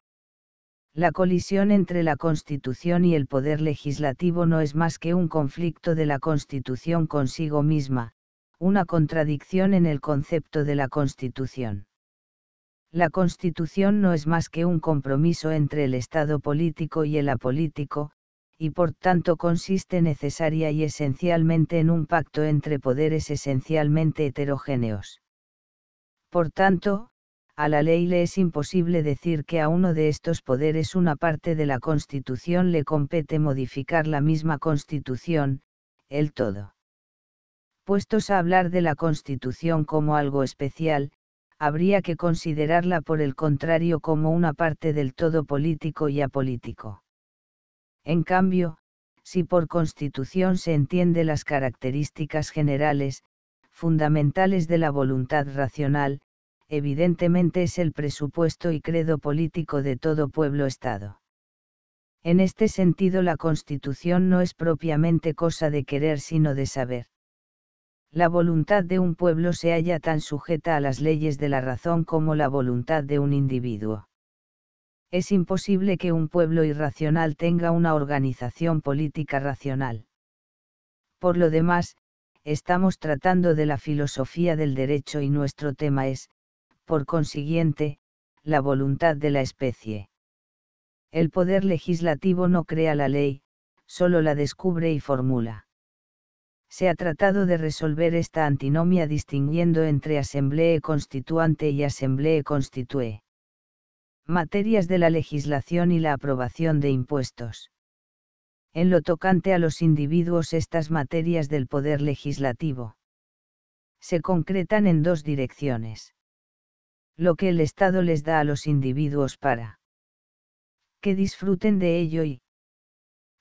la colisión entre la Constitución y el poder legislativo no es más que un conflicto de la Constitución consigo misma, una contradicción en el concepto de la Constitución. La Constitución no es más que un compromiso entre el Estado político y el apolítico, y por tanto consiste necesaria y esencialmente en un pacto entre poderes esencialmente heterogéneos. Por tanto, a la ley le es imposible decir que a uno de estos poderes una parte de la Constitución le compete modificar la misma Constitución, el todo. Puestos a hablar de la Constitución como algo especial, habría que considerarla por el contrario como una parte del todo político y apolítico. En cambio, si por Constitución se entiende las características generales, fundamentales de la voluntad racional, evidentemente es el presupuesto y credo político de todo pueblo-estado. En este sentido la Constitución no es propiamente cosa de querer sino de saber. La voluntad de un pueblo se halla tan sujeta a las leyes de la razón como la voluntad de un individuo. Es imposible que un pueblo irracional tenga una organización política racional. Por lo demás, estamos tratando de la filosofía del derecho y nuestro tema es, por consiguiente, la voluntad de la especie. El poder legislativo no crea la ley, solo la descubre y formula. Se ha tratado de resolver esta antinomia distinguiendo entre asamblea constituante y asamblea constitue. Materias de la legislación y la aprobación de impuestos. En lo tocante a los individuos estas materias del poder legislativo se concretan en dos direcciones lo que el Estado les da a los individuos para que disfruten de ello y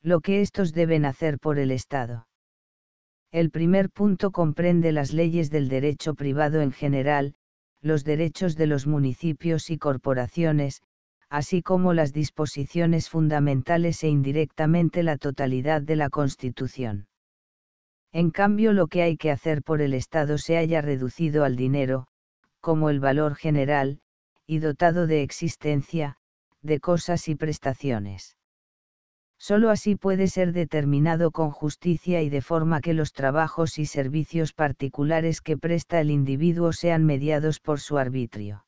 lo que estos deben hacer por el Estado. El primer punto comprende las leyes del derecho privado en general, los derechos de los municipios y corporaciones, así como las disposiciones fundamentales e indirectamente la totalidad de la Constitución. En cambio, lo que hay que hacer por el Estado se haya reducido al dinero, como el valor general, y dotado de existencia, de cosas y prestaciones. Solo así puede ser determinado con justicia y de forma que los trabajos y servicios particulares que presta el individuo sean mediados por su arbitrio.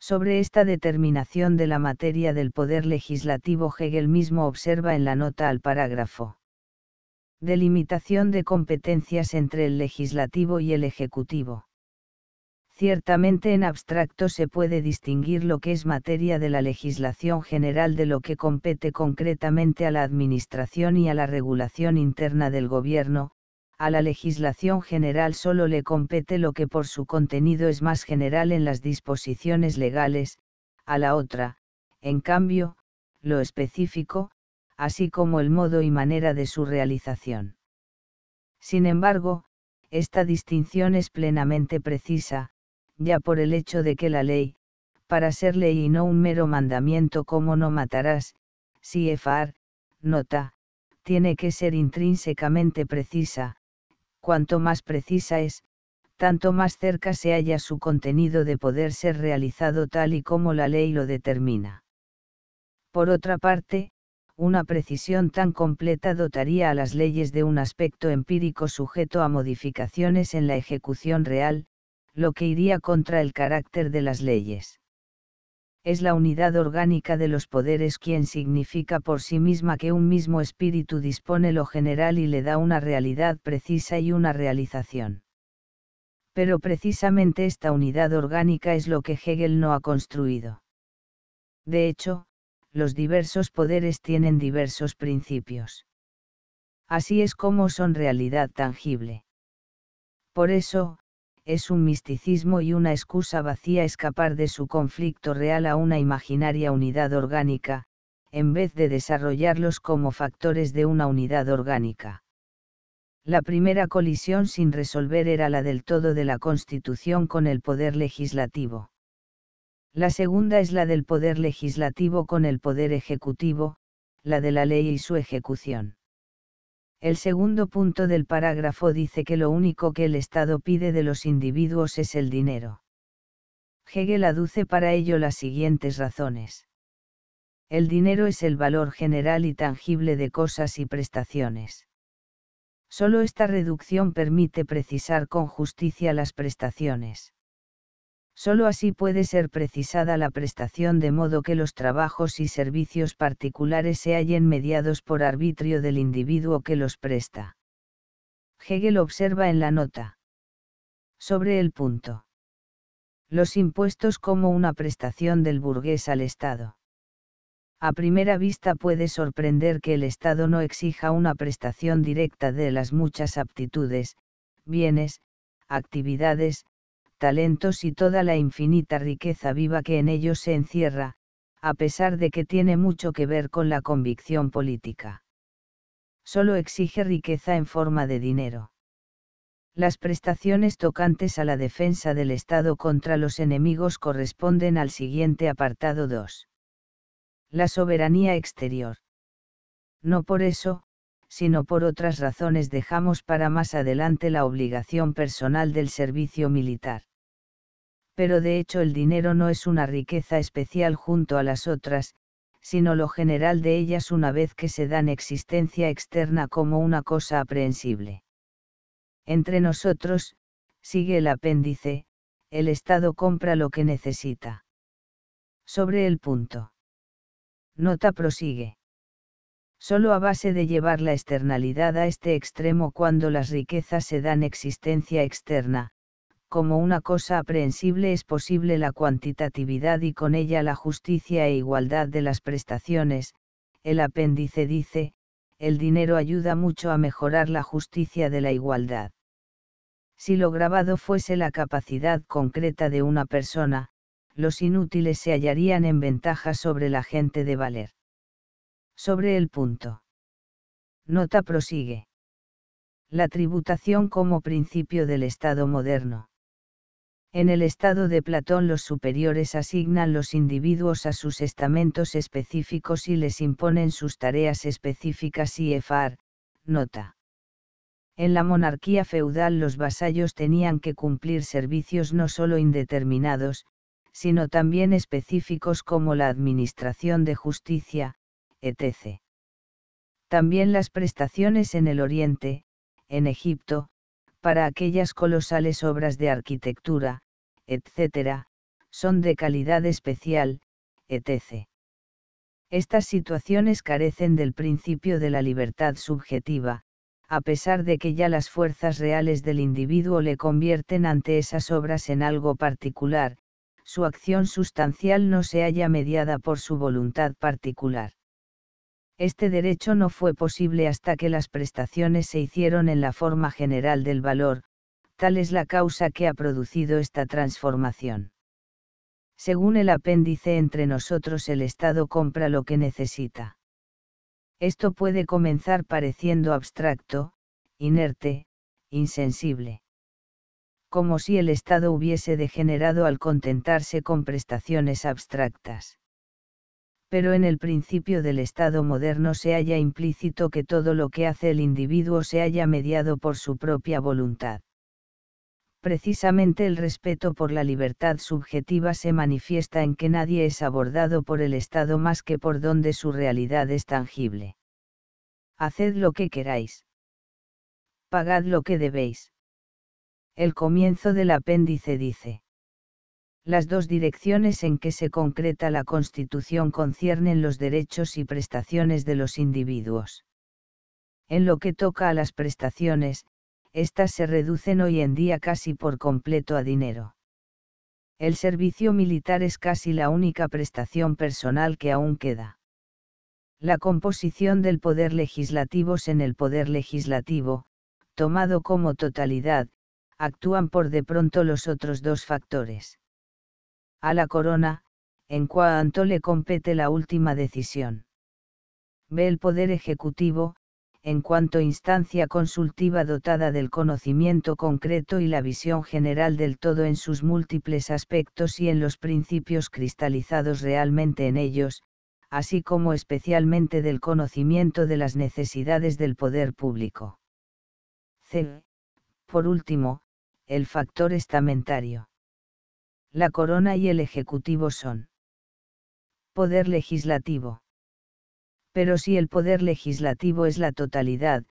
Sobre esta determinación de la materia del poder legislativo Hegel mismo observa en la nota al parágrafo. Delimitación de competencias entre el legislativo y el ejecutivo. Ciertamente en abstracto se puede distinguir lo que es materia de la legislación general de lo que compete concretamente a la Administración y a la regulación interna del Gobierno, a la legislación general solo le compete lo que por su contenido es más general en las disposiciones legales, a la otra, en cambio, lo específico, así como el modo y manera de su realización. Sin embargo, esta distinción es plenamente precisa, ya por el hecho de que la ley, para ser ley y no un mero mandamiento como no matarás, si efar, nota, tiene que ser intrínsecamente precisa, cuanto más precisa es, tanto más cerca se halla su contenido de poder ser realizado tal y como la ley lo determina. Por otra parte, una precisión tan completa dotaría a las leyes de un aspecto empírico sujeto a modificaciones en la ejecución real, lo que iría contra el carácter de las leyes. Es la unidad orgánica de los poderes quien significa por sí misma que un mismo espíritu dispone lo general y le da una realidad precisa y una realización. Pero precisamente esta unidad orgánica es lo que Hegel no ha construido. De hecho, los diversos poderes tienen diversos principios. Así es como son realidad tangible. Por eso, es un misticismo y una excusa vacía escapar de su conflicto real a una imaginaria unidad orgánica, en vez de desarrollarlos como factores de una unidad orgánica. La primera colisión sin resolver era la del todo de la Constitución con el poder legislativo. La segunda es la del poder legislativo con el poder ejecutivo, la de la ley y su ejecución. El segundo punto del parágrafo dice que lo único que el Estado pide de los individuos es el dinero. Hegel aduce para ello las siguientes razones. El dinero es el valor general y tangible de cosas y prestaciones. Solo esta reducción permite precisar con justicia las prestaciones. Solo así puede ser precisada la prestación de modo que los trabajos y servicios particulares se hallen mediados por arbitrio del individuo que los presta. Hegel observa en la nota. Sobre el punto. Los impuestos como una prestación del burgués al Estado. A primera vista puede sorprender que el Estado no exija una prestación directa de las muchas aptitudes, bienes, actividades, talentos y toda la infinita riqueza viva que en ellos se encierra, a pesar de que tiene mucho que ver con la convicción política. Solo exige riqueza en forma de dinero. Las prestaciones tocantes a la defensa del Estado contra los enemigos corresponden al siguiente apartado 2. La soberanía exterior. No por eso, sino por otras razones dejamos para más adelante la obligación personal del servicio militar pero de hecho el dinero no es una riqueza especial junto a las otras, sino lo general de ellas una vez que se dan existencia externa como una cosa aprehensible. Entre nosotros, sigue el apéndice, el Estado compra lo que necesita. Sobre el punto. Nota prosigue. Solo a base de llevar la externalidad a este extremo cuando las riquezas se dan existencia externa, como una cosa aprehensible es posible la cuantitatividad y con ella la justicia e igualdad de las prestaciones, el apéndice dice, el dinero ayuda mucho a mejorar la justicia de la igualdad. Si lo grabado fuese la capacidad concreta de una persona, los inútiles se hallarían en ventaja sobre la gente de valer. Sobre el punto. Nota prosigue. La tributación como principio del Estado moderno. En el estado de Platón los superiores asignan los individuos a sus estamentos específicos y les imponen sus tareas específicas y efar, nota. En la monarquía feudal los vasallos tenían que cumplir servicios no solo indeterminados, sino también específicos como la administración de justicia, etc. También las prestaciones en el Oriente, en Egipto, para aquellas colosales obras de arquitectura, etc., son de calidad especial, etc. Estas situaciones carecen del principio de la libertad subjetiva, a pesar de que ya las fuerzas reales del individuo le convierten ante esas obras en algo particular, su acción sustancial no se halla mediada por su voluntad particular. Este derecho no fue posible hasta que las prestaciones se hicieron en la forma general del valor, tal es la causa que ha producido esta transformación. Según el apéndice entre nosotros el Estado compra lo que necesita. Esto puede comenzar pareciendo abstracto, inerte, insensible. Como si el Estado hubiese degenerado al contentarse con prestaciones abstractas pero en el principio del Estado moderno se halla implícito que todo lo que hace el individuo se haya mediado por su propia voluntad. Precisamente el respeto por la libertad subjetiva se manifiesta en que nadie es abordado por el Estado más que por donde su realidad es tangible. Haced lo que queráis. Pagad lo que debéis. El comienzo del apéndice dice las dos direcciones en que se concreta la Constitución conciernen los derechos y prestaciones de los individuos. En lo que toca a las prestaciones, éstas se reducen hoy en día casi por completo a dinero. El servicio militar es casi la única prestación personal que aún queda. La composición del poder legislativo en el poder legislativo, tomado como totalidad, actúan por de pronto los otros dos factores a la corona, en cuanto le compete la última decisión. Ve El Poder Ejecutivo, en cuanto instancia consultiva dotada del conocimiento concreto y la visión general del todo en sus múltiples aspectos y en los principios cristalizados realmente en ellos, así como especialmente del conocimiento de las necesidades del poder público. C. Por último, el factor estamentario. La corona y el ejecutivo son poder legislativo. Pero si el poder legislativo es la totalidad,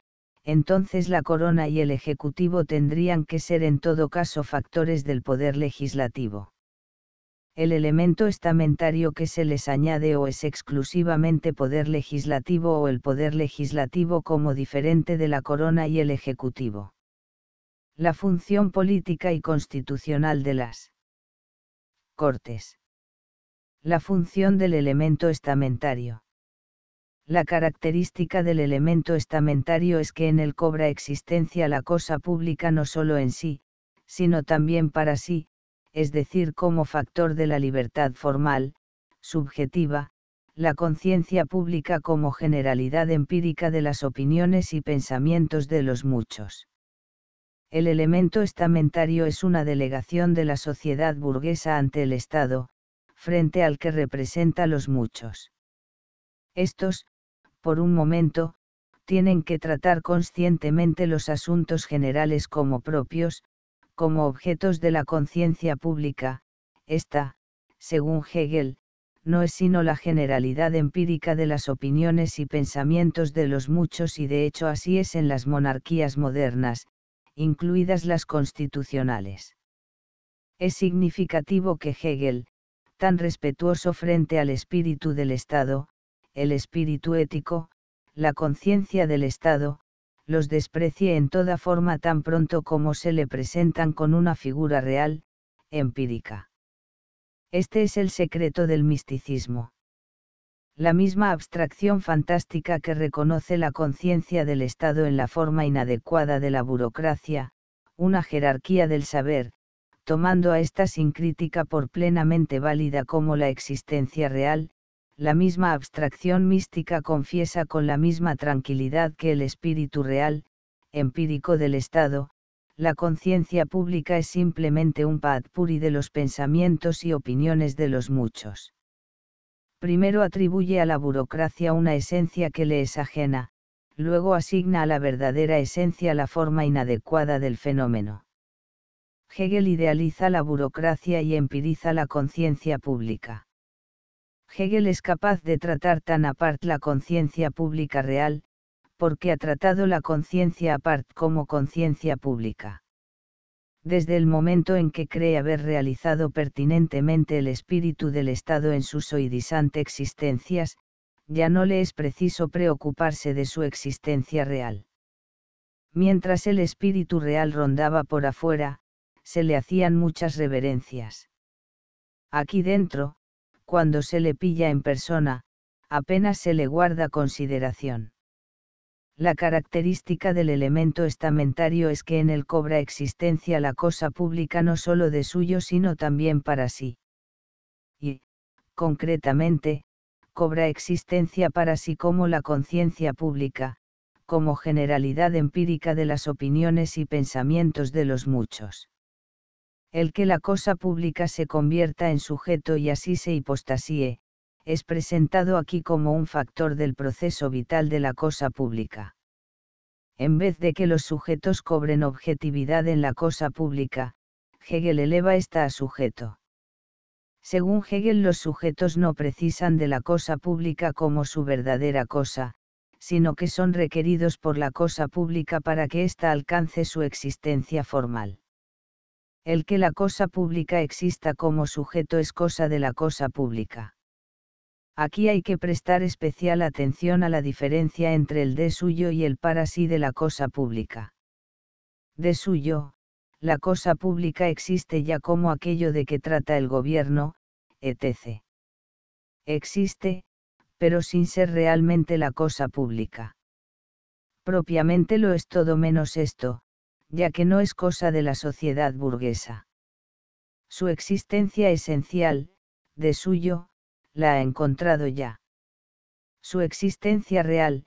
entonces la corona y el ejecutivo tendrían que ser en todo caso factores del poder legislativo. El elemento estamentario que se les añade o es exclusivamente poder legislativo o el poder legislativo como diferente de la corona y el ejecutivo. La función política y constitucional de las Cortes. La función del elemento estamentario. La característica del elemento estamentario es que en él cobra existencia la cosa pública no solo en sí, sino también para sí, es decir, como factor de la libertad formal, subjetiva, la conciencia pública como generalidad empírica de las opiniones y pensamientos de los muchos. El elemento estamentario es una delegación de la sociedad burguesa ante el Estado, frente al que representa los muchos. Estos, por un momento, tienen que tratar conscientemente los asuntos generales como propios, como objetos de la conciencia pública, esta, según Hegel, no es sino la generalidad empírica de las opiniones y pensamientos de los muchos y de hecho así es en las monarquías modernas, incluidas las constitucionales. Es significativo que Hegel, tan respetuoso frente al espíritu del Estado, el espíritu ético, la conciencia del Estado, los desprecie en toda forma tan pronto como se le presentan con una figura real, empírica. Este es el secreto del misticismo la misma abstracción fantástica que reconoce la conciencia del Estado en la forma inadecuada de la burocracia, una jerarquía del saber, tomando a esta sin crítica por plenamente válida como la existencia real, la misma abstracción mística confiesa con la misma tranquilidad que el espíritu real, empírico del Estado, la conciencia pública es simplemente un pad puri de los pensamientos y opiniones de los muchos primero atribuye a la burocracia una esencia que le es ajena, luego asigna a la verdadera esencia la forma inadecuada del fenómeno. Hegel idealiza la burocracia y empiriza la conciencia pública. Hegel es capaz de tratar tan apart la conciencia pública real, porque ha tratado la conciencia apart como conciencia pública desde el momento en que cree haber realizado pertinentemente el espíritu del Estado en sus oidisante existencias, ya no le es preciso preocuparse de su existencia real. Mientras el espíritu real rondaba por afuera, se le hacían muchas reverencias. Aquí dentro, cuando se le pilla en persona, apenas se le guarda consideración. La característica del elemento estamentario es que en él cobra existencia la cosa pública no solo de suyo sino también para sí. Y, concretamente, cobra existencia para sí como la conciencia pública, como generalidad empírica de las opiniones y pensamientos de los muchos. El que la cosa pública se convierta en sujeto y así se hipostasie es presentado aquí como un factor del proceso vital de la cosa pública. En vez de que los sujetos cobren objetividad en la cosa pública, Hegel eleva esta a sujeto. Según Hegel los sujetos no precisan de la cosa pública como su verdadera cosa, sino que son requeridos por la cosa pública para que ésta alcance su existencia formal. El que la cosa pública exista como sujeto es cosa de la cosa pública. Aquí hay que prestar especial atención a la diferencia entre el de suyo y el para sí de la cosa pública. De suyo, la cosa pública existe ya como aquello de que trata el gobierno, etc. Existe, pero sin ser realmente la cosa pública. Propiamente lo es todo menos esto, ya que no es cosa de la sociedad burguesa. Su existencia esencial, de suyo, la ha encontrado ya. Su existencia real,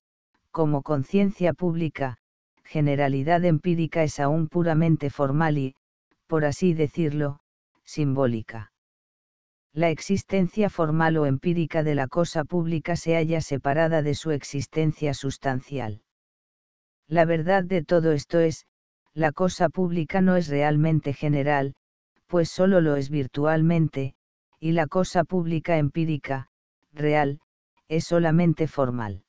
como conciencia pública, generalidad empírica es aún puramente formal y, por así decirlo, simbólica. La existencia formal o empírica de la cosa pública se halla separada de su existencia sustancial. La verdad de todo esto es, la cosa pública no es realmente general, pues solo lo es virtualmente, y la cosa pública empírica, real, es solamente formal.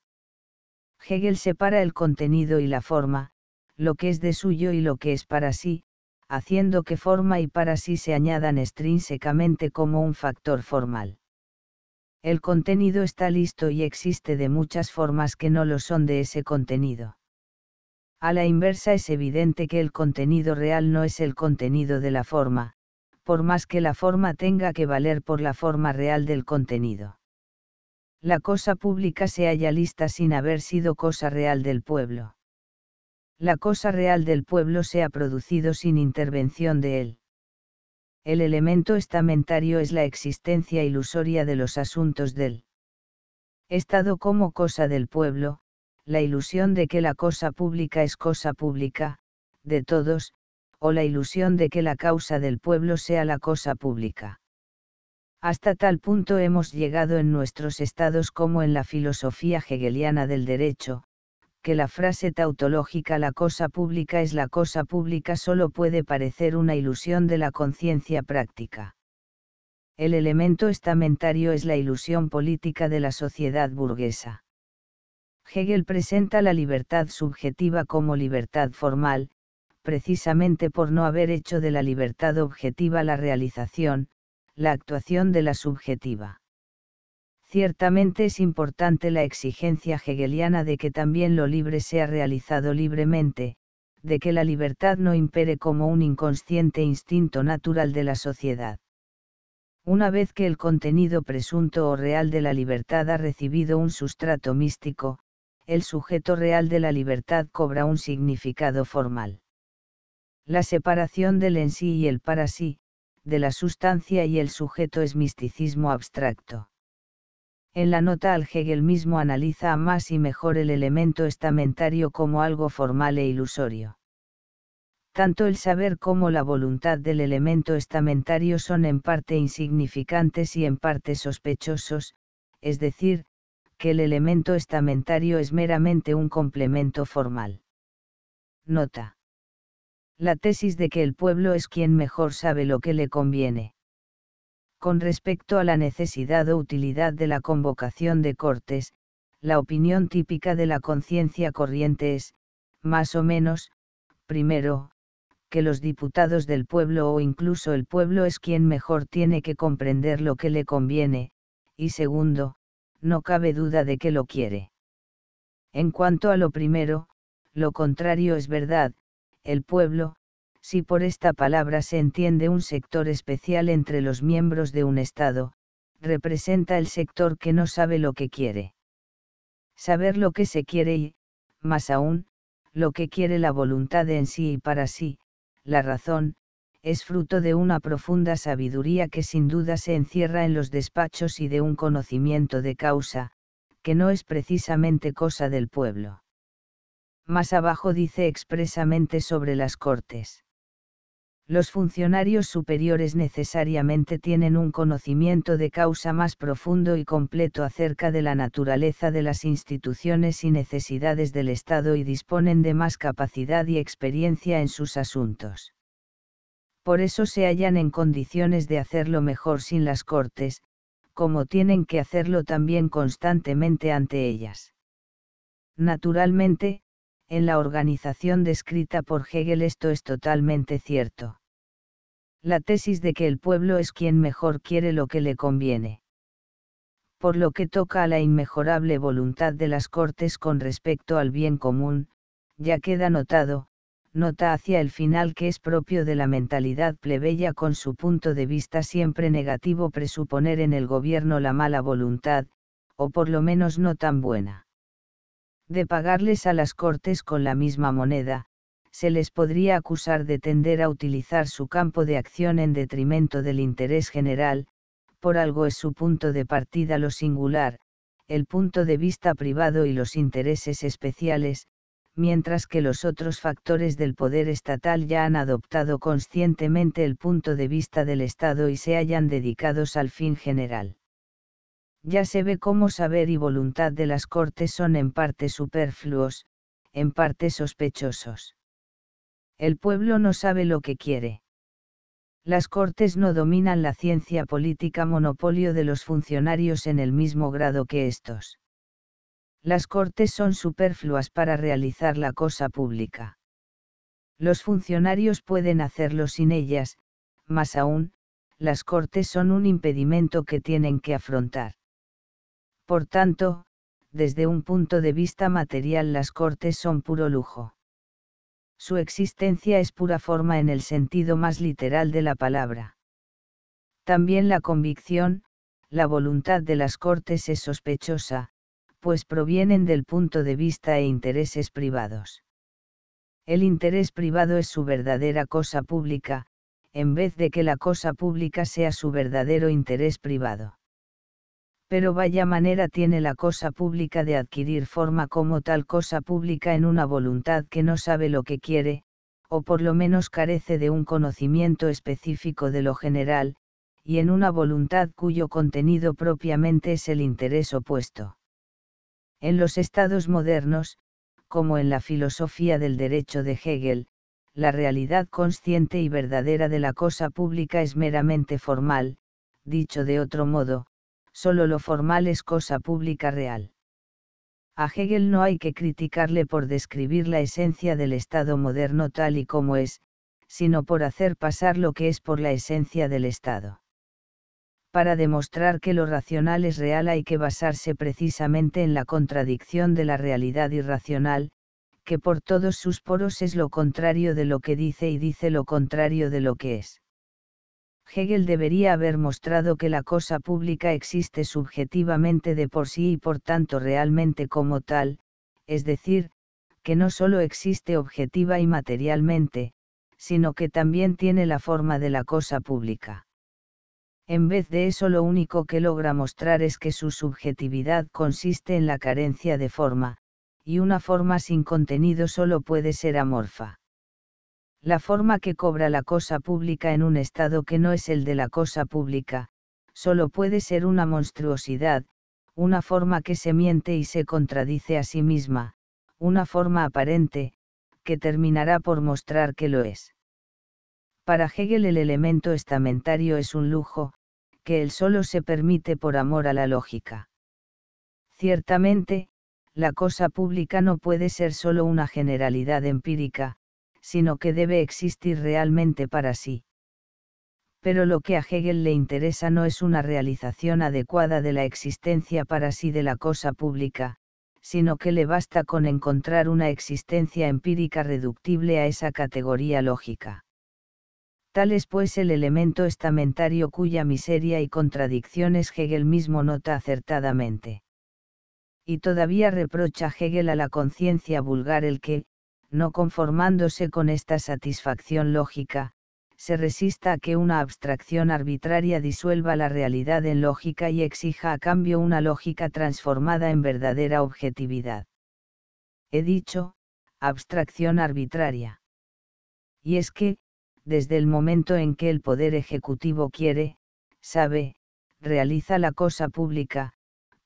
Hegel separa el contenido y la forma, lo que es de suyo y lo que es para sí, haciendo que forma y para sí se añadan extrínsecamente como un factor formal. El contenido está listo y existe de muchas formas que no lo son de ese contenido. A la inversa es evidente que el contenido real no es el contenido de la forma, por más que la forma tenga que valer por la forma real del contenido. La cosa pública se halla lista sin haber sido cosa real del pueblo. La cosa real del pueblo se ha producido sin intervención de él. El elemento estamentario es la existencia ilusoria de los asuntos del Estado como cosa del pueblo, la ilusión de que la cosa pública es cosa pública, de todos, o la ilusión de que la causa del pueblo sea la cosa pública. Hasta tal punto hemos llegado en nuestros estados como en la filosofía hegeliana del derecho, que la frase tautológica la cosa pública es la cosa pública solo puede parecer una ilusión de la conciencia práctica. El elemento estamentario es la ilusión política de la sociedad burguesa. Hegel presenta la libertad subjetiva como libertad formal, precisamente por no haber hecho de la libertad objetiva la realización, la actuación de la subjetiva. Ciertamente es importante la exigencia hegeliana de que también lo libre sea realizado libremente, de que la libertad no impere como un inconsciente instinto natural de la sociedad. Una vez que el contenido presunto o real de la libertad ha recibido un sustrato místico, el sujeto real de la libertad cobra un significado formal. La separación del en sí y el para sí, de la sustancia y el sujeto es misticismo abstracto. En la nota al Hegel mismo analiza más y mejor el elemento estamentario como algo formal e ilusorio. Tanto el saber como la voluntad del elemento estamentario son en parte insignificantes y en parte sospechosos, es decir, que el elemento estamentario es meramente un complemento formal. Nota la tesis de que el pueblo es quien mejor sabe lo que le conviene. Con respecto a la necesidad o utilidad de la convocación de cortes, la opinión típica de la conciencia corriente es, más o menos, primero, que los diputados del pueblo o incluso el pueblo es quien mejor tiene que comprender lo que le conviene, y segundo, no cabe duda de que lo quiere. En cuanto a lo primero, lo contrario es verdad, el pueblo, si por esta palabra se entiende un sector especial entre los miembros de un Estado, representa el sector que no sabe lo que quiere. Saber lo que se quiere y, más aún, lo que quiere la voluntad en sí y para sí, la razón, es fruto de una profunda sabiduría que sin duda se encierra en los despachos y de un conocimiento de causa, que no es precisamente cosa del pueblo. Más abajo dice expresamente sobre las Cortes. Los funcionarios superiores necesariamente tienen un conocimiento de causa más profundo y completo acerca de la naturaleza de las instituciones y necesidades del Estado y disponen de más capacidad y experiencia en sus asuntos. Por eso se hallan en condiciones de hacerlo mejor sin las Cortes, como tienen que hacerlo también constantemente ante ellas. Naturalmente, en la organización descrita por Hegel esto es totalmente cierto. La tesis de que el pueblo es quien mejor quiere lo que le conviene. Por lo que toca a la inmejorable voluntad de las Cortes con respecto al bien común, ya queda notado, nota hacia el final que es propio de la mentalidad plebeya con su punto de vista siempre negativo presuponer en el gobierno la mala voluntad, o por lo menos no tan buena de pagarles a las Cortes con la misma moneda, se les podría acusar de tender a utilizar su campo de acción en detrimento del interés general, por algo es su punto de partida lo singular, el punto de vista privado y los intereses especiales, mientras que los otros factores del poder estatal ya han adoptado conscientemente el punto de vista del Estado y se hayan dedicados al fin general ya se ve cómo saber y voluntad de las cortes son en parte superfluos, en parte sospechosos. El pueblo no sabe lo que quiere. Las cortes no dominan la ciencia política monopolio de los funcionarios en el mismo grado que estos. Las cortes son superfluas para realizar la cosa pública. Los funcionarios pueden hacerlo sin ellas, más aún, las cortes son un impedimento que tienen que afrontar. Por tanto, desde un punto de vista material las cortes son puro lujo. Su existencia es pura forma en el sentido más literal de la palabra. También la convicción, la voluntad de las cortes es sospechosa, pues provienen del punto de vista e intereses privados. El interés privado es su verdadera cosa pública, en vez de que la cosa pública sea su verdadero interés privado. Pero vaya manera tiene la cosa pública de adquirir forma como tal cosa pública en una voluntad que no sabe lo que quiere, o por lo menos carece de un conocimiento específico de lo general, y en una voluntad cuyo contenido propiamente es el interés opuesto. En los estados modernos, como en la filosofía del derecho de Hegel, la realidad consciente y verdadera de la cosa pública es meramente formal, dicho de otro modo, solo lo formal es cosa pública real. A Hegel no hay que criticarle por describir la esencia del Estado moderno tal y como es, sino por hacer pasar lo que es por la esencia del Estado. Para demostrar que lo racional es real hay que basarse precisamente en la contradicción de la realidad irracional, que por todos sus poros es lo contrario de lo que dice y dice lo contrario de lo que es. Hegel debería haber mostrado que la cosa pública existe subjetivamente de por sí y por tanto realmente como tal, es decir, que no solo existe objetiva y materialmente, sino que también tiene la forma de la cosa pública. En vez de eso lo único que logra mostrar es que su subjetividad consiste en la carencia de forma, y una forma sin contenido solo puede ser amorfa la forma que cobra la cosa pública en un estado que no es el de la cosa pública, solo puede ser una monstruosidad, una forma que se miente y se contradice a sí misma, una forma aparente, que terminará por mostrar que lo es. Para Hegel el elemento estamentario es un lujo, que él solo se permite por amor a la lógica. Ciertamente, la cosa pública no puede ser solo una generalidad empírica, sino que debe existir realmente para sí. Pero lo que a Hegel le interesa no es una realización adecuada de la existencia para sí de la cosa pública, sino que le basta con encontrar una existencia empírica reductible a esa categoría lógica. Tal es pues el elemento estamentario cuya miseria y contradicciones Hegel mismo nota acertadamente. Y todavía reprocha Hegel a la conciencia vulgar el que, no conformándose con esta satisfacción lógica, se resista a que una abstracción arbitraria disuelva la realidad en lógica y exija a cambio una lógica transformada en verdadera objetividad. He dicho, abstracción arbitraria. Y es que, desde el momento en que el poder ejecutivo quiere, sabe, realiza la cosa pública,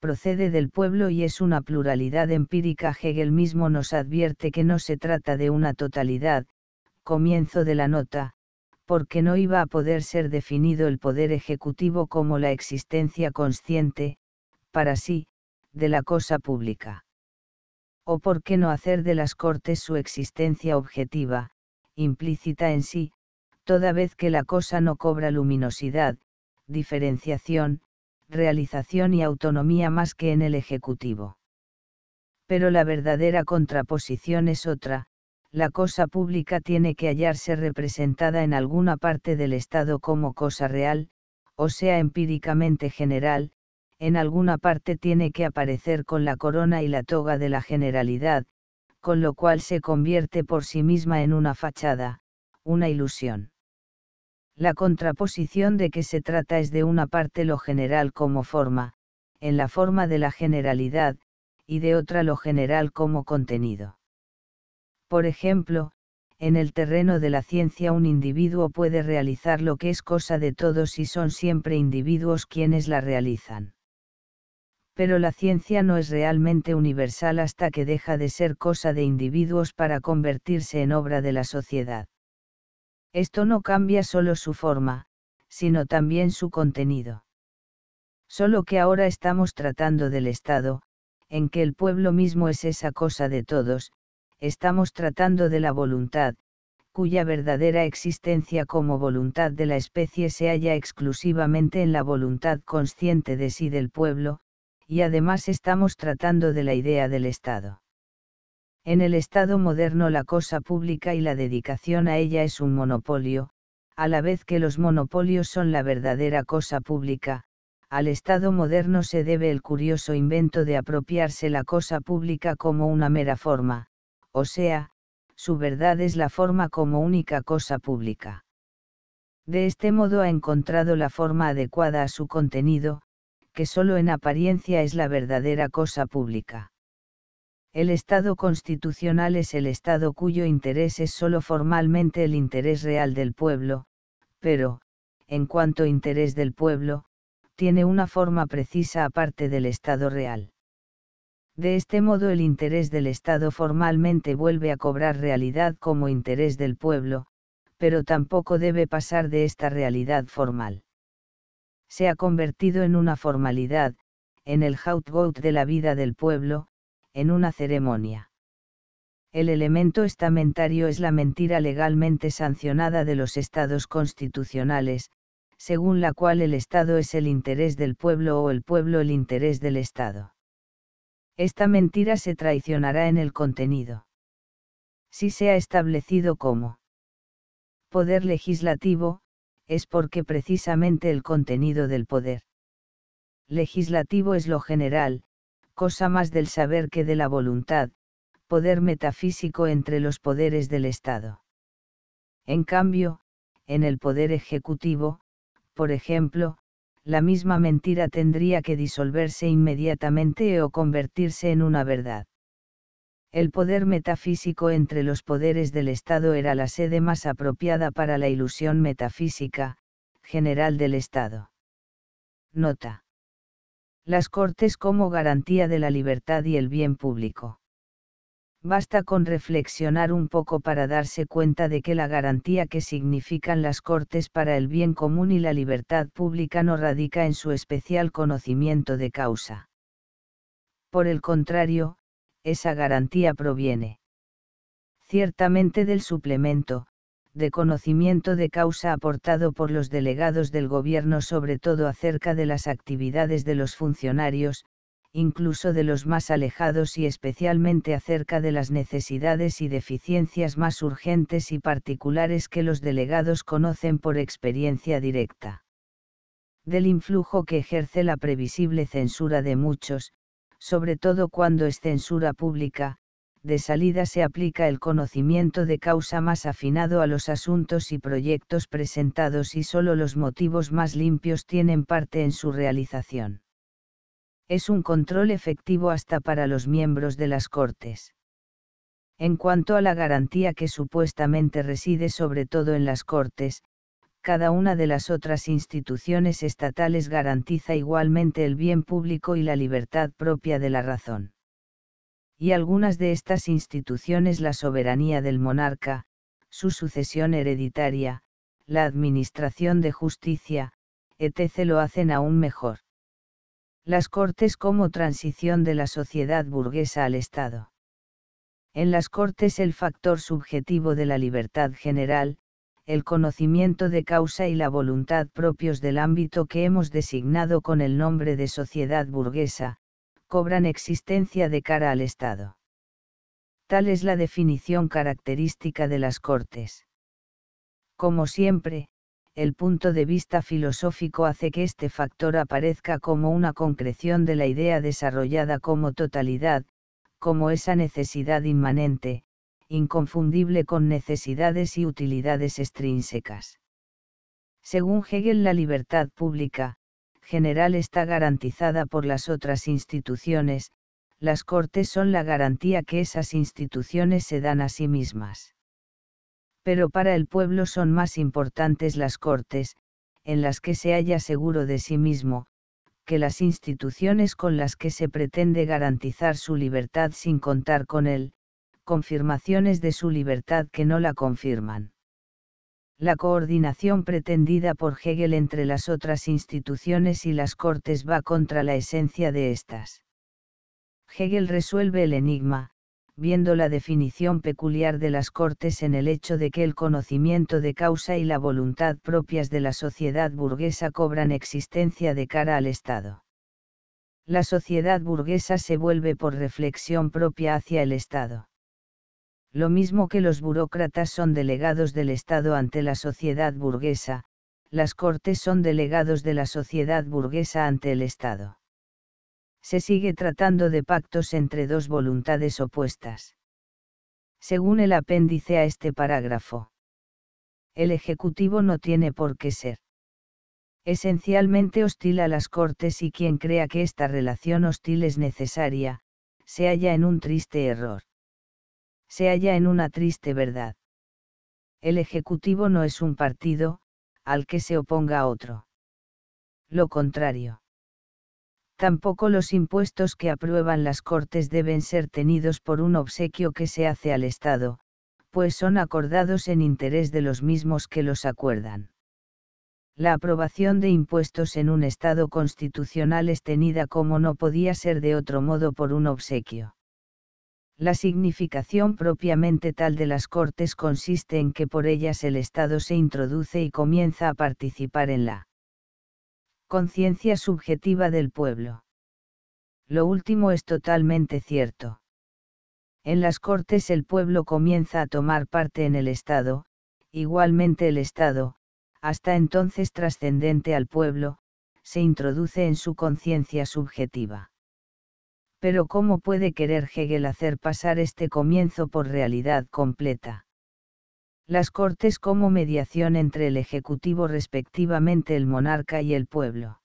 procede del pueblo y es una pluralidad empírica. Hegel mismo nos advierte que no se trata de una totalidad, comienzo de la nota, porque no iba a poder ser definido el poder ejecutivo como la existencia consciente, para sí, de la cosa pública. O por qué no hacer de las Cortes su existencia objetiva, implícita en sí, toda vez que la cosa no cobra luminosidad, diferenciación, realización y autonomía más que en el Ejecutivo. Pero la verdadera contraposición es otra, la cosa pública tiene que hallarse representada en alguna parte del Estado como cosa real, o sea empíricamente general, en alguna parte tiene que aparecer con la corona y la toga de la generalidad, con lo cual se convierte por sí misma en una fachada, una ilusión. La contraposición de que se trata es de una parte lo general como forma, en la forma de la generalidad, y de otra lo general como contenido. Por ejemplo, en el terreno de la ciencia un individuo puede realizar lo que es cosa de todos y son siempre individuos quienes la realizan. Pero la ciencia no es realmente universal hasta que deja de ser cosa de individuos para convertirse en obra de la sociedad. Esto no cambia solo su forma, sino también su contenido. Solo que ahora estamos tratando del Estado, en que el pueblo mismo es esa cosa de todos, estamos tratando de la voluntad, cuya verdadera existencia como voluntad de la especie se halla exclusivamente en la voluntad consciente de sí del pueblo, y además estamos tratando de la idea del Estado. En el Estado moderno la cosa pública y la dedicación a ella es un monopolio, a la vez que los monopolios son la verdadera cosa pública, al Estado moderno se debe el curioso invento de apropiarse la cosa pública como una mera forma, o sea, su verdad es la forma como única cosa pública. De este modo ha encontrado la forma adecuada a su contenido, que solo en apariencia es la verdadera cosa pública. El Estado constitucional es el Estado cuyo interés es sólo formalmente el interés real del pueblo, pero, en cuanto interés del pueblo, tiene una forma precisa aparte del Estado real. De este modo el interés del Estado formalmente vuelve a cobrar realidad como interés del pueblo, pero tampoco debe pasar de esta realidad formal. Se ha convertido en una formalidad, en el outgout de la vida del pueblo, en una ceremonia. El elemento estamentario es la mentira legalmente sancionada de los estados constitucionales, según la cual el Estado es el interés del pueblo o el pueblo el interés del Estado. Esta mentira se traicionará en el contenido. Si se ha establecido como poder legislativo, es porque precisamente el contenido del poder legislativo es lo general, cosa más del saber que de la voluntad, poder metafísico entre los poderes del Estado. En cambio, en el poder ejecutivo, por ejemplo, la misma mentira tendría que disolverse inmediatamente o convertirse en una verdad. El poder metafísico entre los poderes del Estado era la sede más apropiada para la ilusión metafísica, general del Estado. Nota las Cortes como garantía de la libertad y el bien público. Basta con reflexionar un poco para darse cuenta de que la garantía que significan las Cortes para el bien común y la libertad pública no radica en su especial conocimiento de causa. Por el contrario, esa garantía proviene ciertamente del suplemento, de conocimiento de causa aportado por los delegados del gobierno sobre todo acerca de las actividades de los funcionarios, incluso de los más alejados y especialmente acerca de las necesidades y deficiencias más urgentes y particulares que los delegados conocen por experiencia directa. Del influjo que ejerce la previsible censura de muchos, sobre todo cuando es censura pública, de salida se aplica el conocimiento de causa más afinado a los asuntos y proyectos presentados y solo los motivos más limpios tienen parte en su realización. Es un control efectivo hasta para los miembros de las Cortes. En cuanto a la garantía que supuestamente reside sobre todo en las Cortes, cada una de las otras instituciones estatales garantiza igualmente el bien público y la libertad propia de la razón y algunas de estas instituciones la soberanía del monarca, su sucesión hereditaria, la administración de justicia, etc. lo hacen aún mejor. Las Cortes como transición de la sociedad burguesa al Estado. En las Cortes el factor subjetivo de la libertad general, el conocimiento de causa y la voluntad propios del ámbito que hemos designado con el nombre de sociedad burguesa, cobran existencia de cara al Estado. Tal es la definición característica de las Cortes. Como siempre, el punto de vista filosófico hace que este factor aparezca como una concreción de la idea desarrollada como totalidad, como esa necesidad inmanente, inconfundible con necesidades y utilidades extrínsecas. Según Hegel la libertad pública, general está garantizada por las otras instituciones, las Cortes son la garantía que esas instituciones se dan a sí mismas. Pero para el pueblo son más importantes las Cortes, en las que se halla seguro de sí mismo, que las instituciones con las que se pretende garantizar su libertad sin contar con él, confirmaciones de su libertad que no la confirman la coordinación pretendida por Hegel entre las otras instituciones y las cortes va contra la esencia de estas. Hegel resuelve el enigma, viendo la definición peculiar de las cortes en el hecho de que el conocimiento de causa y la voluntad propias de la sociedad burguesa cobran existencia de cara al Estado. La sociedad burguesa se vuelve por reflexión propia hacia el Estado lo mismo que los burócratas son delegados del Estado ante la sociedad burguesa, las Cortes son delegados de la sociedad burguesa ante el Estado. Se sigue tratando de pactos entre dos voluntades opuestas. Según el apéndice a este parágrafo, el Ejecutivo no tiene por qué ser esencialmente hostil a las Cortes y quien crea que esta relación hostil es necesaria, se halla en un triste error se halla en una triste verdad. El Ejecutivo no es un partido, al que se oponga otro. Lo contrario. Tampoco los impuestos que aprueban las Cortes deben ser tenidos por un obsequio que se hace al Estado, pues son acordados en interés de los mismos que los acuerdan. La aprobación de impuestos en un Estado constitucional es tenida como no podía ser de otro modo por un obsequio. La significación propiamente tal de las cortes consiste en que por ellas el Estado se introduce y comienza a participar en la conciencia subjetiva del pueblo. Lo último es totalmente cierto. En las cortes el pueblo comienza a tomar parte en el Estado, igualmente el Estado, hasta entonces trascendente al pueblo, se introduce en su conciencia subjetiva. Pero ¿cómo puede querer Hegel hacer pasar este comienzo por realidad completa? Las cortes como mediación entre el Ejecutivo respectivamente el monarca y el pueblo.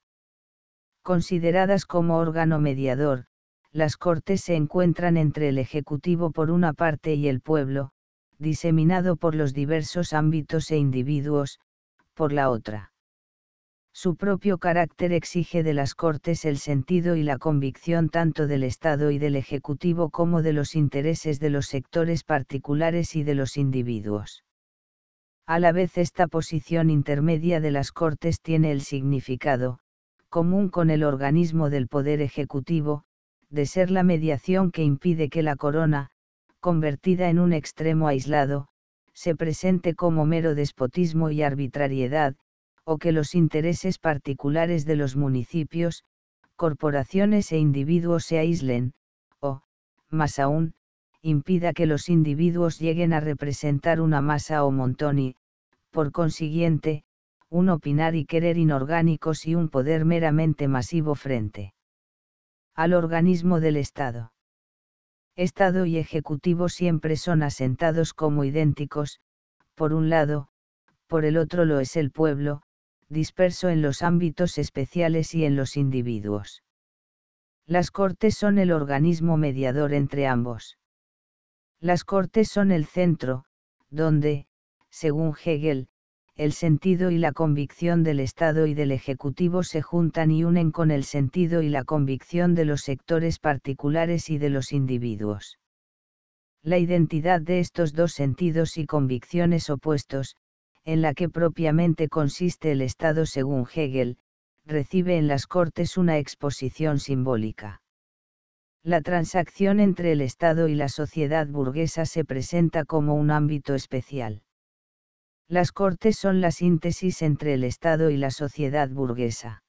Consideradas como órgano mediador, las cortes se encuentran entre el Ejecutivo por una parte y el pueblo, diseminado por los diversos ámbitos e individuos, por la otra. Su propio carácter exige de las Cortes el sentido y la convicción tanto del Estado y del Ejecutivo como de los intereses de los sectores particulares y de los individuos. A la vez esta posición intermedia de las Cortes tiene el significado, común con el organismo del Poder Ejecutivo, de ser la mediación que impide que la corona, convertida en un extremo aislado, se presente como mero despotismo y arbitrariedad, o que los intereses particulares de los municipios, corporaciones e individuos se aíslen, o, más aún, impida que los individuos lleguen a representar una masa o montón y, por consiguiente, un opinar y querer inorgánicos y un poder meramente masivo frente al organismo del Estado. Estado y Ejecutivo siempre son asentados como idénticos, por un lado, por el otro lo es el pueblo, disperso en los ámbitos especiales y en los individuos. Las cortes son el organismo mediador entre ambos. Las cortes son el centro, donde, según Hegel, el sentido y la convicción del Estado y del Ejecutivo se juntan y unen con el sentido y la convicción de los sectores particulares y de los individuos. La identidad de estos dos sentidos y convicciones opuestos, en la que propiamente consiste el Estado según Hegel, recibe en las Cortes una exposición simbólica. La transacción entre el Estado y la sociedad burguesa se presenta como un ámbito especial. Las Cortes son la síntesis entre el Estado y la sociedad burguesa.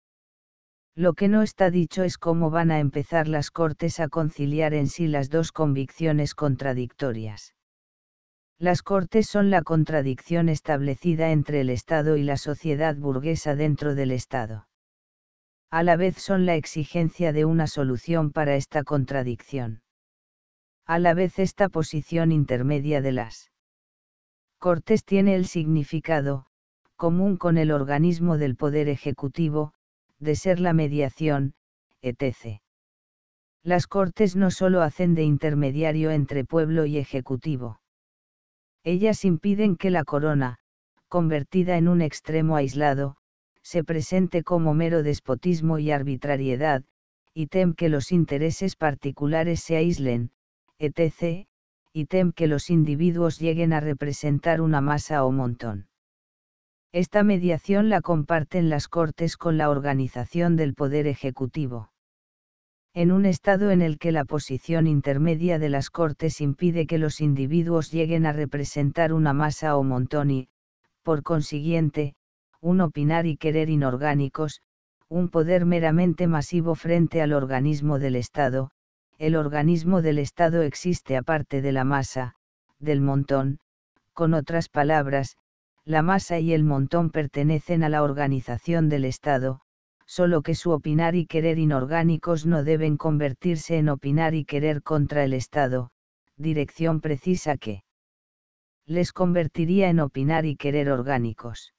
Lo que no está dicho es cómo van a empezar las Cortes a conciliar en sí las dos convicciones contradictorias. Las cortes son la contradicción establecida entre el Estado y la sociedad burguesa dentro del Estado. A la vez son la exigencia de una solución para esta contradicción. A la vez esta posición intermedia de las cortes tiene el significado, común con el organismo del poder ejecutivo, de ser la mediación, etc. Las cortes no solo hacen de intermediario entre pueblo y ejecutivo ellas impiden que la corona, convertida en un extremo aislado, se presente como mero despotismo y arbitrariedad, y tem que los intereses particulares se aíslen, etc., y tem que los individuos lleguen a representar una masa o montón. Esta mediación la comparten las Cortes con la organización del Poder Ejecutivo en un estado en el que la posición intermedia de las cortes impide que los individuos lleguen a representar una masa o montón y, por consiguiente, un opinar y querer inorgánicos, un poder meramente masivo frente al organismo del Estado, el organismo del Estado existe aparte de la masa, del montón, con otras palabras, la masa y el montón pertenecen a la organización del Estado, solo que su opinar y querer inorgánicos no deben convertirse en opinar y querer contra el Estado, dirección precisa que les convertiría en opinar y querer orgánicos.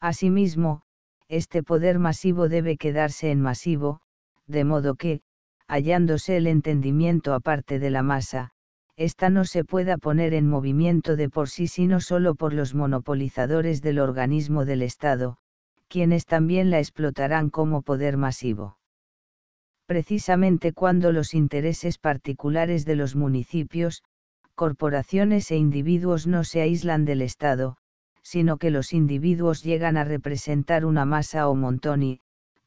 Asimismo, este poder masivo debe quedarse en masivo, de modo que, hallándose el entendimiento aparte de la masa, ésta no se pueda poner en movimiento de por sí sino solo por los monopolizadores del organismo del Estado, quienes también la explotarán como poder masivo. Precisamente cuando los intereses particulares de los municipios, corporaciones e individuos no se aíslan del Estado, sino que los individuos llegan a representar una masa o montón y,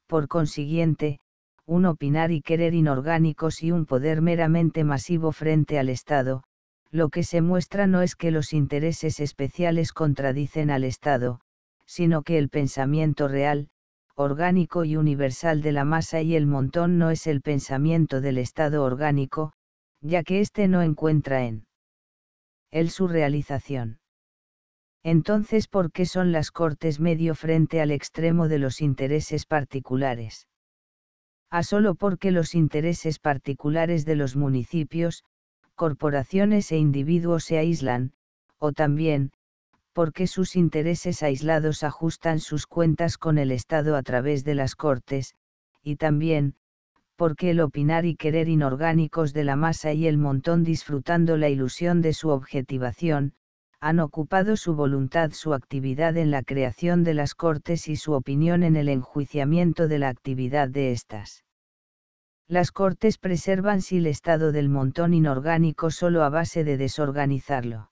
por consiguiente, un opinar y querer inorgánicos y un poder meramente masivo frente al Estado, lo que se muestra no es que los intereses especiales contradicen al Estado, sino que el pensamiento real, orgánico y universal de la masa y el montón no es el pensamiento del estado orgánico, ya que éste no encuentra en él su realización. Entonces, ¿por qué son las cortes medio frente al extremo de los intereses particulares? A ah, solo porque los intereses particulares de los municipios, corporaciones e individuos se aíslan, o también, porque sus intereses aislados ajustan sus cuentas con el Estado a través de las Cortes, y también, porque el opinar y querer inorgánicos de la masa y el montón disfrutando la ilusión de su objetivación, han ocupado su voluntad, su actividad en la creación de las Cortes y su opinión en el enjuiciamiento de la actividad de éstas. Las Cortes preservan si el estado del montón inorgánico solo a base de desorganizarlo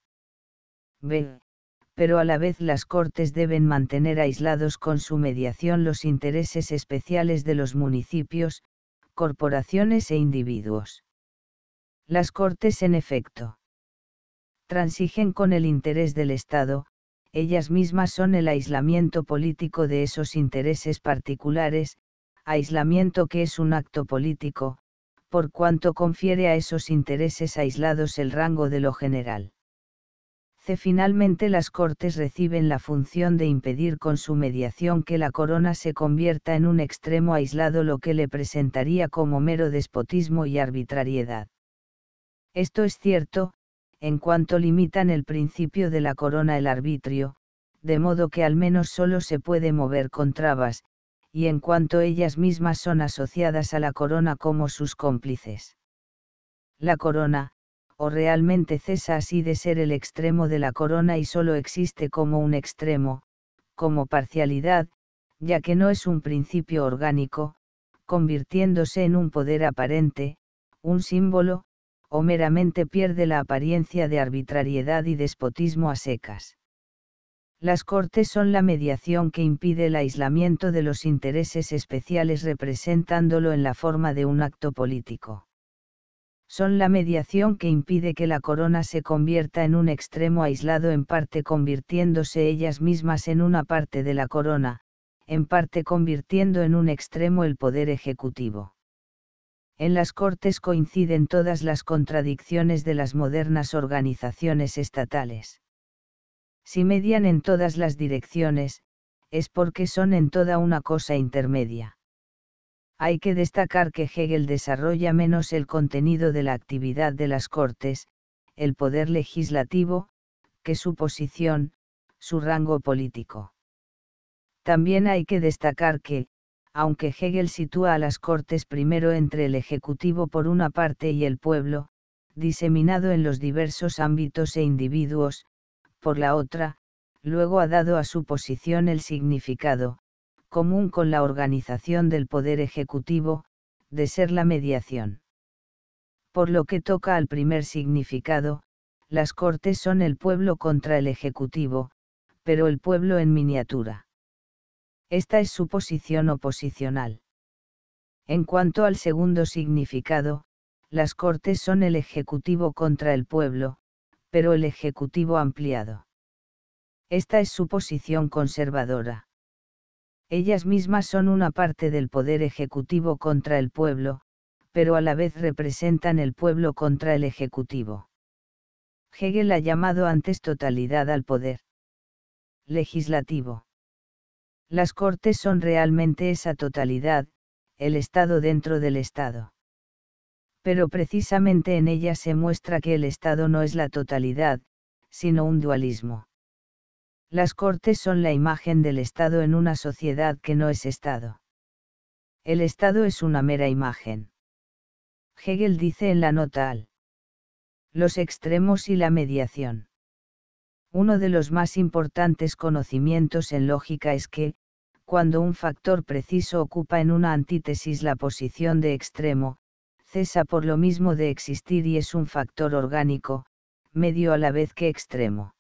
pero a la vez las Cortes deben mantener aislados con su mediación los intereses especiales de los municipios, corporaciones e individuos. Las Cortes, en efecto, transigen con el interés del Estado, ellas mismas son el aislamiento político de esos intereses particulares, aislamiento que es un acto político, por cuanto confiere a esos intereses aislados el rango de lo general finalmente las Cortes reciben la función de impedir con su mediación que la corona se convierta en un extremo aislado lo que le presentaría como mero despotismo y arbitrariedad. Esto es cierto, en cuanto limitan el principio de la corona el arbitrio, de modo que al menos solo se puede mover con trabas, y en cuanto ellas mismas son asociadas a la corona como sus cómplices. La corona, o realmente cesa así de ser el extremo de la corona y solo existe como un extremo, como parcialidad, ya que no es un principio orgánico, convirtiéndose en un poder aparente, un símbolo, o meramente pierde la apariencia de arbitrariedad y despotismo a secas. Las cortes son la mediación que impide el aislamiento de los intereses especiales representándolo en la forma de un acto político son la mediación que impide que la corona se convierta en un extremo aislado en parte convirtiéndose ellas mismas en una parte de la corona, en parte convirtiendo en un extremo el poder ejecutivo. En las Cortes coinciden todas las contradicciones de las modernas organizaciones estatales. Si median en todas las direcciones, es porque son en toda una cosa intermedia. Hay que destacar que Hegel desarrolla menos el contenido de la actividad de las Cortes, el poder legislativo, que su posición, su rango político. También hay que destacar que, aunque Hegel sitúa a las Cortes primero entre el Ejecutivo por una parte y el pueblo, diseminado en los diversos ámbitos e individuos, por la otra, luego ha dado a su posición el significado, común con la organización del poder ejecutivo, de ser la mediación. Por lo que toca al primer significado, las cortes son el pueblo contra el ejecutivo, pero el pueblo en miniatura. Esta es su posición oposicional. En cuanto al segundo significado, las cortes son el ejecutivo contra el pueblo, pero el ejecutivo ampliado. Esta es su posición conservadora ellas mismas son una parte del poder ejecutivo contra el pueblo, pero a la vez representan el pueblo contra el ejecutivo. Hegel ha llamado antes totalidad al poder legislativo. Las cortes son realmente esa totalidad, el Estado dentro del Estado. Pero precisamente en ellas se muestra que el Estado no es la totalidad, sino un dualismo. Las cortes son la imagen del Estado en una sociedad que no es Estado. El Estado es una mera imagen. Hegel dice en la nota al. Los extremos y la mediación. Uno de los más importantes conocimientos en lógica es que, cuando un factor preciso ocupa en una antítesis la posición de extremo, cesa por lo mismo de existir y es un factor orgánico, medio a la vez que extremo.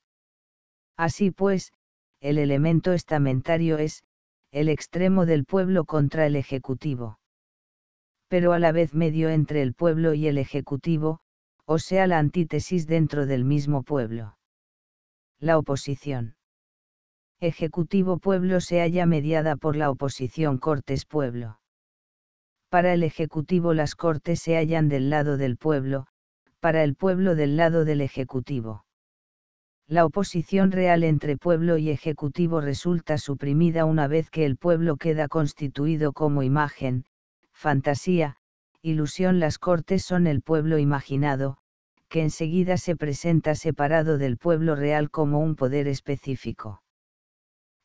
Así pues, el elemento estamentario es, el extremo del pueblo contra el Ejecutivo. Pero a la vez medio entre el pueblo y el Ejecutivo, o sea la antítesis dentro del mismo pueblo. La oposición. Ejecutivo-pueblo se halla mediada por la oposición Cortes-pueblo. Para el Ejecutivo las Cortes se hallan del lado del pueblo, para el pueblo del lado del Ejecutivo la oposición real entre pueblo y ejecutivo resulta suprimida una vez que el pueblo queda constituido como imagen, fantasía, ilusión. Las cortes son el pueblo imaginado, que enseguida se presenta separado del pueblo real como un poder específico.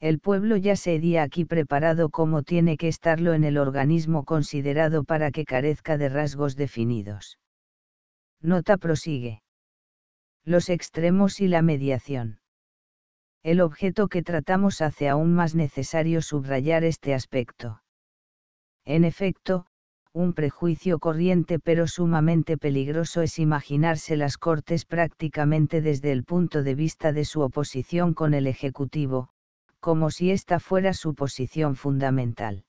El pueblo ya se sería aquí preparado como tiene que estarlo en el organismo considerado para que carezca de rasgos definidos. Nota prosigue los extremos y la mediación. El objeto que tratamos hace aún más necesario subrayar este aspecto. En efecto, un prejuicio corriente pero sumamente peligroso es imaginarse las Cortes prácticamente desde el punto de vista de su oposición con el Ejecutivo, como si esta fuera su posición fundamental.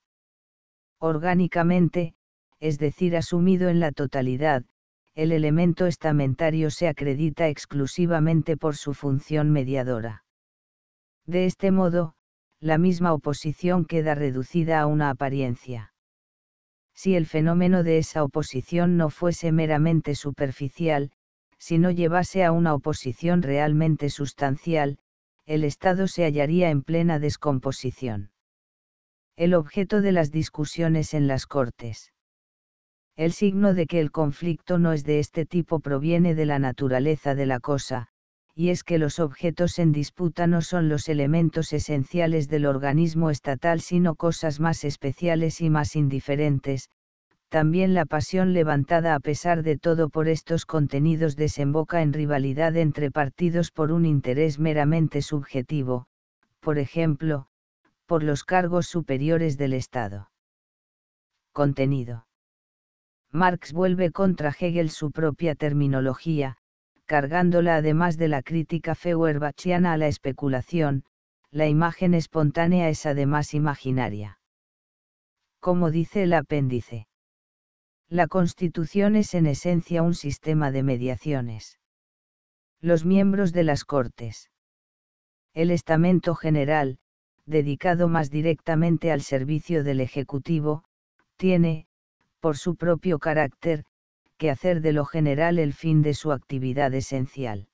Orgánicamente, es decir, asumido en la totalidad, el elemento estamentario se acredita exclusivamente por su función mediadora. De este modo, la misma oposición queda reducida a una apariencia. Si el fenómeno de esa oposición no fuese meramente superficial, si no llevase a una oposición realmente sustancial, el Estado se hallaría en plena descomposición. El objeto de las discusiones en las Cortes el signo de que el conflicto no es de este tipo proviene de la naturaleza de la cosa, y es que los objetos en disputa no son los elementos esenciales del organismo estatal sino cosas más especiales y más indiferentes, también la pasión levantada a pesar de todo por estos contenidos desemboca en rivalidad entre partidos por un interés meramente subjetivo, por ejemplo, por los cargos superiores del Estado. Contenido Marx vuelve contra Hegel su propia terminología, cargándola además de la crítica feuerbachiana a la especulación, la imagen espontánea es además imaginaria. Como dice el apéndice. La constitución es en esencia un sistema de mediaciones. Los miembros de las Cortes. El estamento general, dedicado más directamente al servicio del Ejecutivo, tiene, por su propio carácter, que hacer de lo general el fin de su actividad esencial.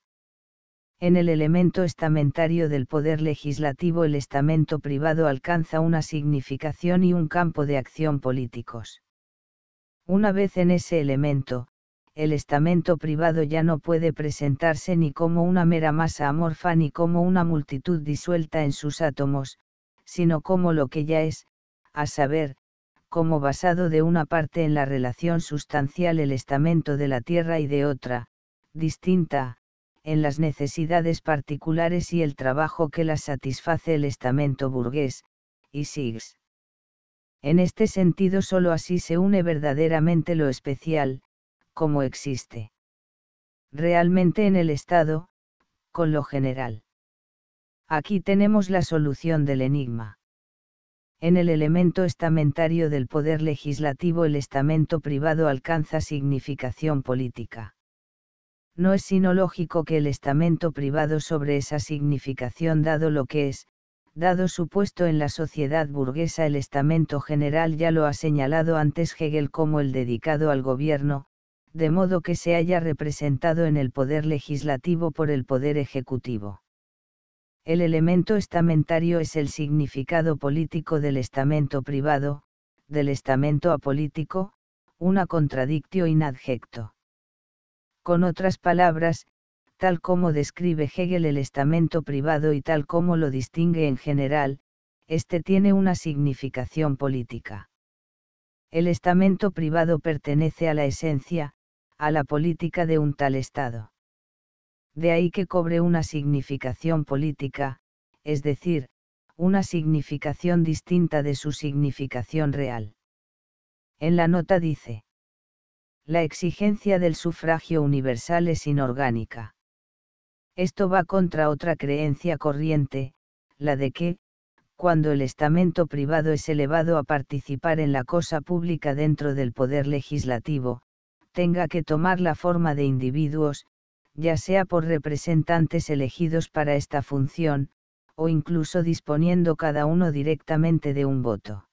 En el elemento estamentario del poder legislativo el estamento privado alcanza una significación y un campo de acción políticos. Una vez en ese elemento, el estamento privado ya no puede presentarse ni como una mera masa amorfa ni como una multitud disuelta en sus átomos, sino como lo que ya es, a saber, como basado de una parte en la relación sustancial el estamento de la tierra y de otra, distinta, en las necesidades particulares y el trabajo que las satisface el estamento burgués, y SIGS. En este sentido sólo así se une verdaderamente lo especial, como existe. Realmente en el Estado, con lo general. Aquí tenemos la solución del enigma. En el elemento estamentario del poder legislativo el estamento privado alcanza significación política. No es sino lógico que el estamento privado sobre esa significación dado lo que es, dado su puesto en la sociedad burguesa el estamento general ya lo ha señalado antes Hegel como el dedicado al gobierno, de modo que se haya representado en el poder legislativo por el poder ejecutivo. El elemento estamentario es el significado político del estamento privado, del estamento apolítico, una contradictio in Con otras palabras, tal como describe Hegel el estamento privado y tal como lo distingue en general, este tiene una significación política. El estamento privado pertenece a la esencia, a la política de un tal Estado de ahí que cobre una significación política, es decir, una significación distinta de su significación real. En la nota dice, la exigencia del sufragio universal es inorgánica. Esto va contra otra creencia corriente, la de que, cuando el estamento privado es elevado a participar en la cosa pública dentro del poder legislativo, tenga que tomar la forma de individuos, ya sea por representantes elegidos para esta función, o incluso disponiendo cada uno directamente de un voto.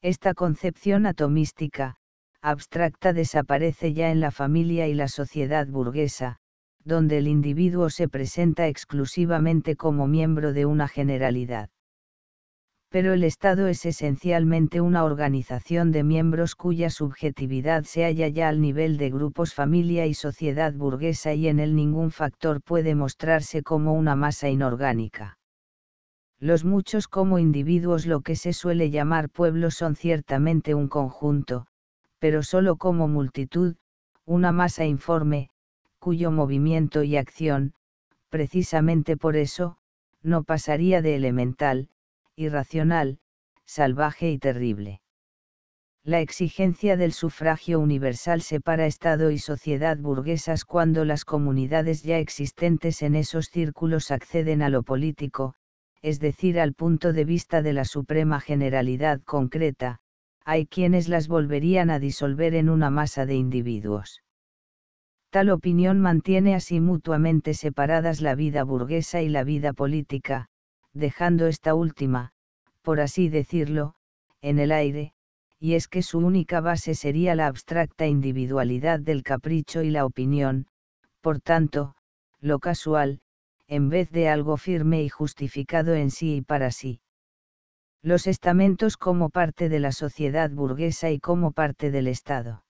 Esta concepción atomística, abstracta desaparece ya en la familia y la sociedad burguesa, donde el individuo se presenta exclusivamente como miembro de una generalidad pero el Estado es esencialmente una organización de miembros cuya subjetividad se halla ya al nivel de grupos familia y sociedad burguesa y en él ningún factor puede mostrarse como una masa inorgánica. Los muchos como individuos lo que se suele llamar pueblo son ciertamente un conjunto, pero solo como multitud, una masa informe, cuyo movimiento y acción, precisamente por eso, no pasaría de elemental, irracional, salvaje y terrible. La exigencia del sufragio universal separa Estado y sociedad burguesas cuando las comunidades ya existentes en esos círculos acceden a lo político, es decir, al punto de vista de la suprema generalidad concreta, hay quienes las volverían a disolver en una masa de individuos. Tal opinión mantiene así mutuamente separadas la vida burguesa y la vida política, dejando esta última, por así decirlo, en el aire, y es que su única base sería la abstracta individualidad del capricho y la opinión, por tanto, lo casual, en vez de algo firme y justificado en sí y para sí. Los estamentos como parte de la sociedad burguesa y como parte del Estado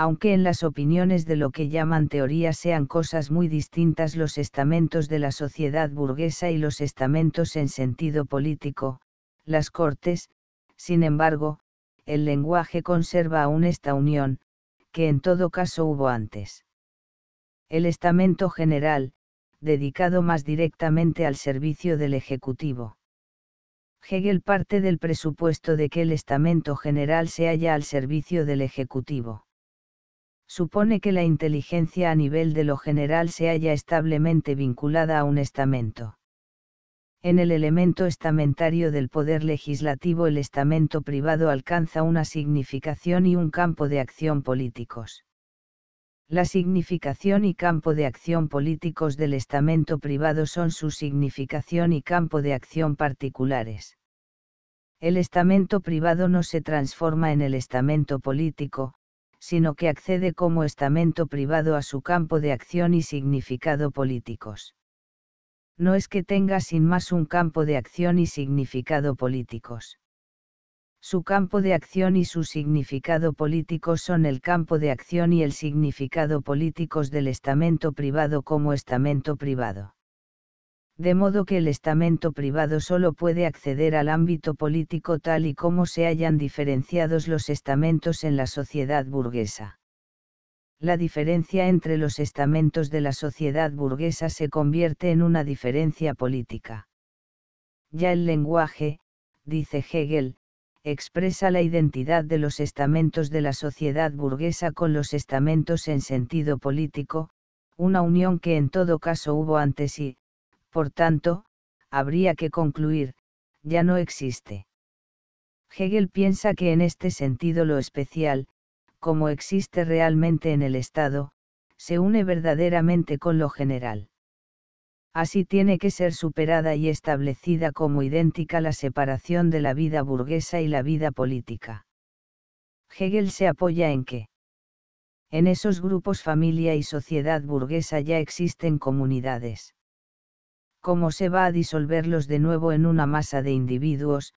aunque en las opiniones de lo que llaman teoría sean cosas muy distintas los estamentos de la sociedad burguesa y los estamentos en sentido político, las cortes, sin embargo, el lenguaje conserva aún esta unión, que en todo caso hubo antes. El estamento general, dedicado más directamente al servicio del Ejecutivo. Hegel parte del presupuesto de que el estamento general se halla al servicio del Ejecutivo supone que la inteligencia a nivel de lo general se halla establemente vinculada a un estamento. En el elemento estamentario del poder legislativo el estamento privado alcanza una significación y un campo de acción políticos. La significación y campo de acción políticos del estamento privado son su significación y campo de acción particulares. El estamento privado no se transforma en el estamento político, sino que accede como estamento privado a su campo de acción y significado políticos. No es que tenga sin más un campo de acción y significado políticos. Su campo de acción y su significado político son el campo de acción y el significado políticos del estamento privado como estamento privado de modo que el estamento privado solo puede acceder al ámbito político tal y como se hayan diferenciados los estamentos en la sociedad burguesa. La diferencia entre los estamentos de la sociedad burguesa se convierte en una diferencia política. Ya el lenguaje, dice Hegel, expresa la identidad de los estamentos de la sociedad burguesa con los estamentos en sentido político, una unión que en todo caso hubo antes y, por tanto, habría que concluir, ya no existe. Hegel piensa que en este sentido lo especial, como existe realmente en el Estado, se une verdaderamente con lo general. Así tiene que ser superada y establecida como idéntica la separación de la vida burguesa y la vida política. Hegel se apoya en que en esos grupos familia y sociedad burguesa ya existen comunidades cómo se va a disolverlos de nuevo en una masa de individuos,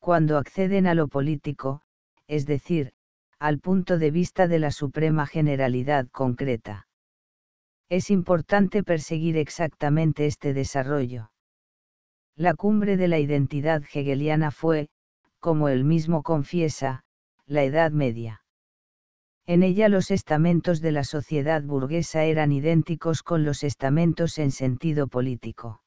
cuando acceden a lo político, es decir, al punto de vista de la suprema generalidad concreta. Es importante perseguir exactamente este desarrollo. La cumbre de la identidad hegeliana fue, como él mismo confiesa, la Edad Media. En ella los estamentos de la sociedad burguesa eran idénticos con los estamentos en sentido político.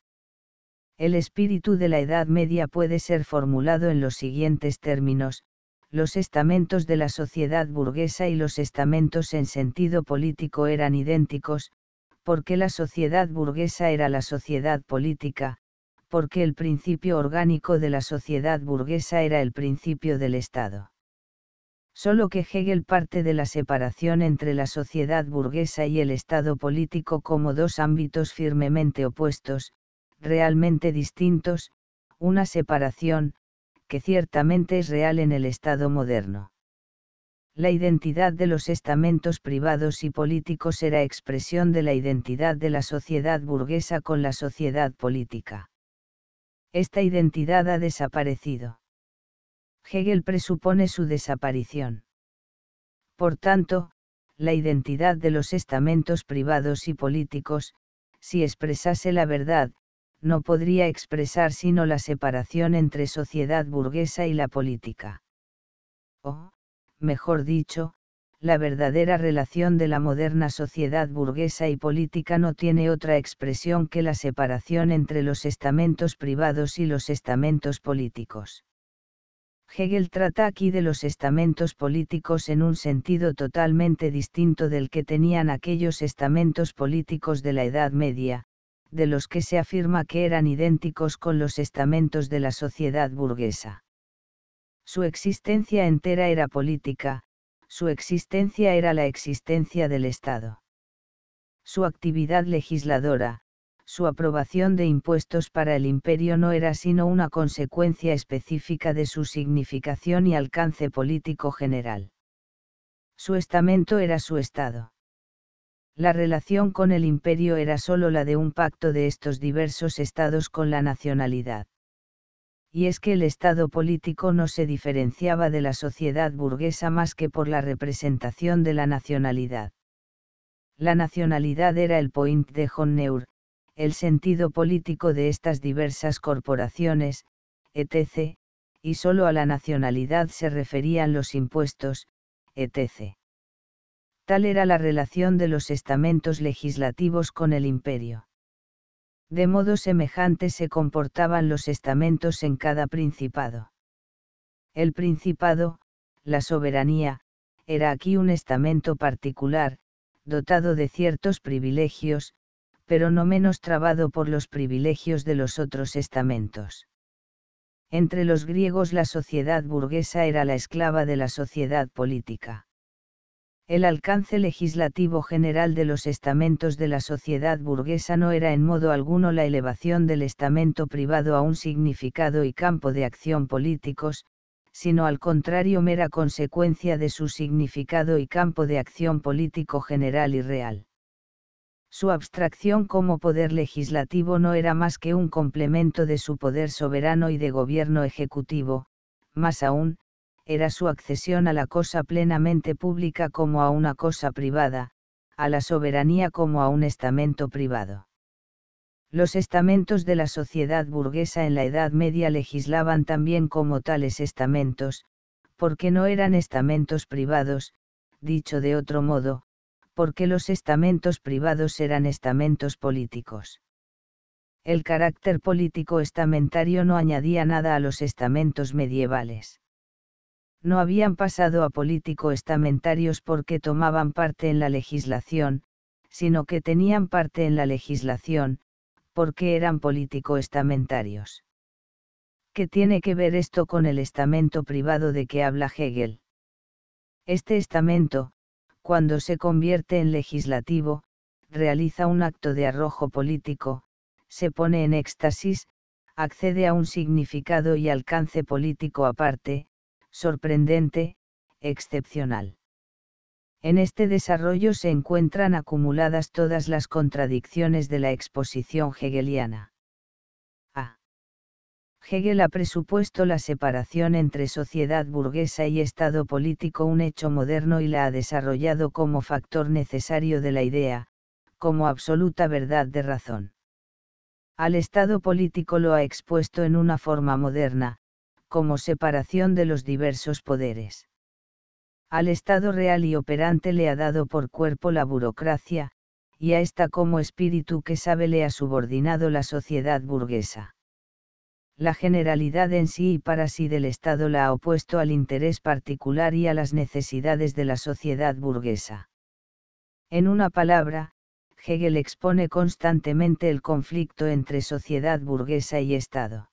El espíritu de la Edad Media puede ser formulado en los siguientes términos, los estamentos de la sociedad burguesa y los estamentos en sentido político eran idénticos, porque la sociedad burguesa era la sociedad política, porque el principio orgánico de la sociedad burguesa era el principio del Estado. Solo que Hegel parte de la separación entre la sociedad burguesa y el Estado político como dos ámbitos firmemente opuestos, realmente distintos, una separación, que ciertamente es real en el Estado moderno. La identidad de los estamentos privados y políticos era expresión de la identidad de la sociedad burguesa con la sociedad política. Esta identidad ha desaparecido. Hegel presupone su desaparición. Por tanto, la identidad de los estamentos privados y políticos, si expresase la verdad, no podría expresar sino la separación entre sociedad burguesa y la política. O, mejor dicho, la verdadera relación de la moderna sociedad burguesa y política no tiene otra expresión que la separación entre los estamentos privados y los estamentos políticos. Hegel trata aquí de los estamentos políticos en un sentido totalmente distinto del que tenían aquellos estamentos políticos de la Edad Media, de los que se afirma que eran idénticos con los estamentos de la sociedad burguesa. Su existencia entera era política, su existencia era la existencia del Estado. Su actividad legisladora, su aprobación de impuestos para el imperio no era sino una consecuencia específica de su significación y alcance político general. Su estamento era su Estado la relación con el imperio era sólo la de un pacto de estos diversos estados con la nacionalidad. Y es que el estado político no se diferenciaba de la sociedad burguesa más que por la representación de la nacionalidad. La nacionalidad era el point de Honneur, el sentido político de estas diversas corporaciones, etc., y solo a la nacionalidad se referían los impuestos, etc. Tal era la relación de los estamentos legislativos con el imperio. De modo semejante se comportaban los estamentos en cada principado. El principado, la soberanía, era aquí un estamento particular, dotado de ciertos privilegios, pero no menos trabado por los privilegios de los otros estamentos. Entre los griegos la sociedad burguesa era la esclava de la sociedad política el alcance legislativo general de los estamentos de la sociedad burguesa no era en modo alguno la elevación del estamento privado a un significado y campo de acción políticos, sino al contrario mera consecuencia de su significado y campo de acción político general y real. Su abstracción como poder legislativo no era más que un complemento de su poder soberano y de gobierno ejecutivo, más aún, era su accesión a la cosa plenamente pública como a una cosa privada, a la soberanía como a un estamento privado. Los estamentos de la sociedad burguesa en la Edad Media legislaban también como tales estamentos, porque no eran estamentos privados, dicho de otro modo, porque los estamentos privados eran estamentos políticos. El carácter político estamentario no añadía nada a los estamentos medievales no habían pasado a político estamentarios porque tomaban parte en la legislación, sino que tenían parte en la legislación, porque eran político estamentarios. ¿Qué tiene que ver esto con el estamento privado de que habla Hegel? Este estamento, cuando se convierte en legislativo, realiza un acto de arrojo político, se pone en éxtasis, accede a un significado y alcance político aparte, sorprendente, excepcional. En este desarrollo se encuentran acumuladas todas las contradicciones de la exposición hegeliana. A. Hegel ha presupuesto la separación entre sociedad burguesa y Estado político un hecho moderno y la ha desarrollado como factor necesario de la idea, como absoluta verdad de razón. Al Estado político lo ha expuesto en una forma moderna, como separación de los diversos poderes. Al Estado real y operante le ha dado por cuerpo la burocracia, y a esta como espíritu que sabe le ha subordinado la sociedad burguesa. La generalidad en sí y para sí del Estado la ha opuesto al interés particular y a las necesidades de la sociedad burguesa. En una palabra, Hegel expone constantemente el conflicto entre sociedad burguesa y Estado.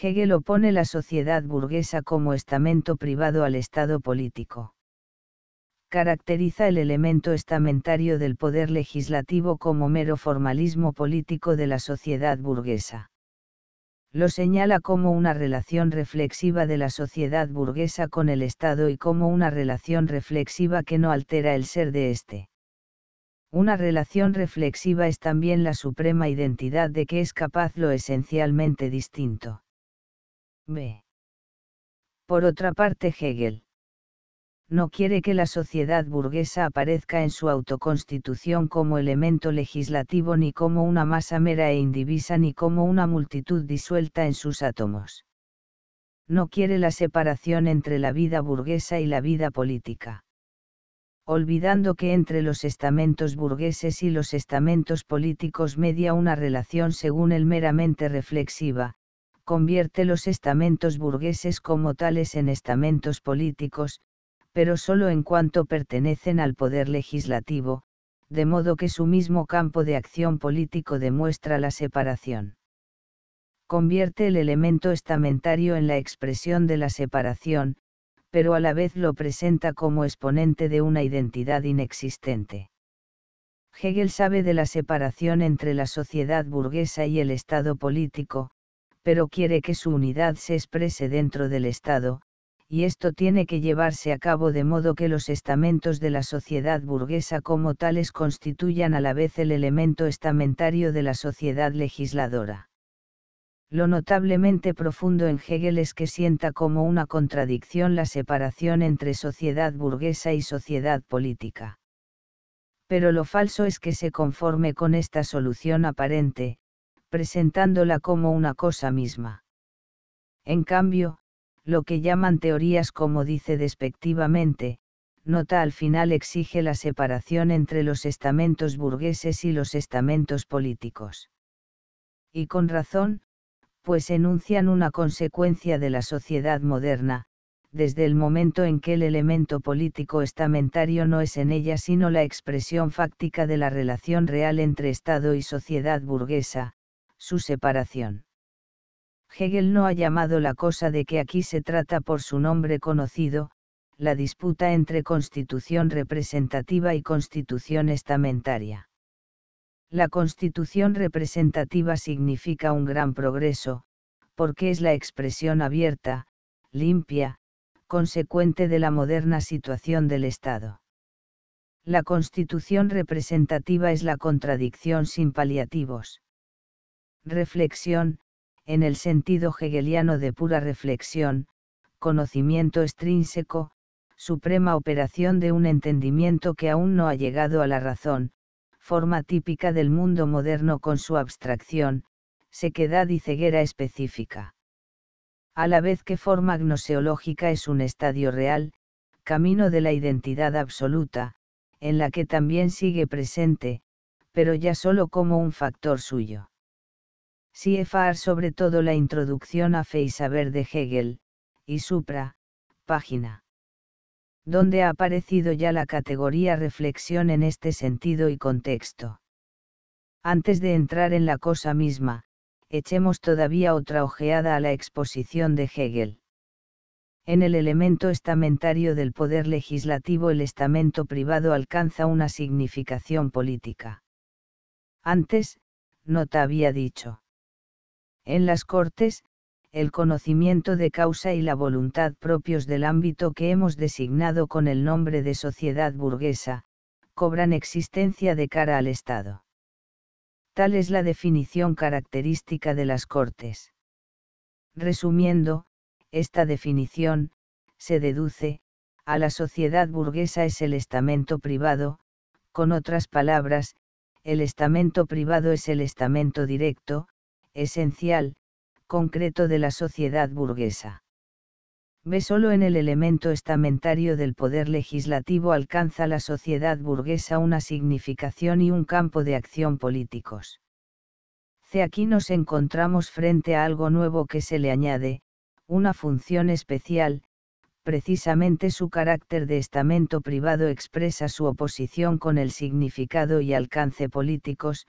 Hegel opone la sociedad burguesa como estamento privado al Estado político. Caracteriza el elemento estamentario del poder legislativo como mero formalismo político de la sociedad burguesa. Lo señala como una relación reflexiva de la sociedad burguesa con el Estado y como una relación reflexiva que no altera el ser de éste. Una relación reflexiva es también la suprema identidad de que es capaz lo esencialmente distinto B. Por otra parte, Hegel no quiere que la sociedad burguesa aparezca en su autoconstitución como elemento legislativo ni como una masa mera e indivisa ni como una multitud disuelta en sus átomos. No quiere la separación entre la vida burguesa y la vida política. Olvidando que entre los estamentos burgueses y los estamentos políticos media una relación según el meramente reflexiva, convierte los estamentos burgueses como tales en estamentos políticos, pero solo en cuanto pertenecen al poder legislativo, de modo que su mismo campo de acción político demuestra la separación. Convierte el elemento estamentario en la expresión de la separación, pero a la vez lo presenta como exponente de una identidad inexistente. Hegel sabe de la separación entre la sociedad burguesa y el Estado político, pero quiere que su unidad se exprese dentro del Estado, y esto tiene que llevarse a cabo de modo que los estamentos de la sociedad burguesa como tales constituyan a la vez el elemento estamentario de la sociedad legisladora. Lo notablemente profundo en Hegel es que sienta como una contradicción la separación entre sociedad burguesa y sociedad política. Pero lo falso es que se conforme con esta solución aparente, presentándola como una cosa misma. En cambio, lo que llaman teorías como dice despectivamente, nota al final exige la separación entre los estamentos burgueses y los estamentos políticos. Y con razón, pues enuncian una consecuencia de la sociedad moderna, desde el momento en que el elemento político estamentario no es en ella sino la expresión fáctica de la relación real entre Estado y sociedad burguesa, su separación. Hegel no ha llamado la cosa de que aquí se trata por su nombre conocido, la disputa entre constitución representativa y constitución estamentaria. La constitución representativa significa un gran progreso, porque es la expresión abierta, limpia, consecuente de la moderna situación del Estado. La constitución representativa es la contradicción sin paliativos reflexión, en el sentido hegeliano de pura reflexión, conocimiento extrínseco, suprema operación de un entendimiento que aún no ha llegado a la razón, forma típica del mundo moderno con su abstracción, sequedad y ceguera específica. A la vez que forma gnoseológica es un estadio real, camino de la identidad absoluta, en la que también sigue presente, pero ya solo como un factor suyo. C.F.A.R. sobre todo la introducción a Fe y Saber de Hegel, y Supra, página. Donde ha aparecido ya la categoría reflexión en este sentido y contexto. Antes de entrar en la cosa misma, echemos todavía otra ojeada a la exposición de Hegel. En el elemento estamentario del poder legislativo el estamento privado alcanza una significación política. Antes, no te había dicho. En las Cortes, el conocimiento de causa y la voluntad propios del ámbito que hemos designado con el nombre de sociedad burguesa, cobran existencia de cara al Estado. Tal es la definición característica de las Cortes. Resumiendo, esta definición, se deduce, a la sociedad burguesa es el estamento privado, con otras palabras, el estamento privado es el estamento directo, esencial, concreto de la sociedad burguesa. Ve solo en el elemento estamentario del poder legislativo alcanza la sociedad burguesa una significación y un campo de acción políticos. C. Aquí nos encontramos frente a algo nuevo que se le añade, una función especial, precisamente su carácter de estamento privado expresa su oposición con el significado y alcance políticos,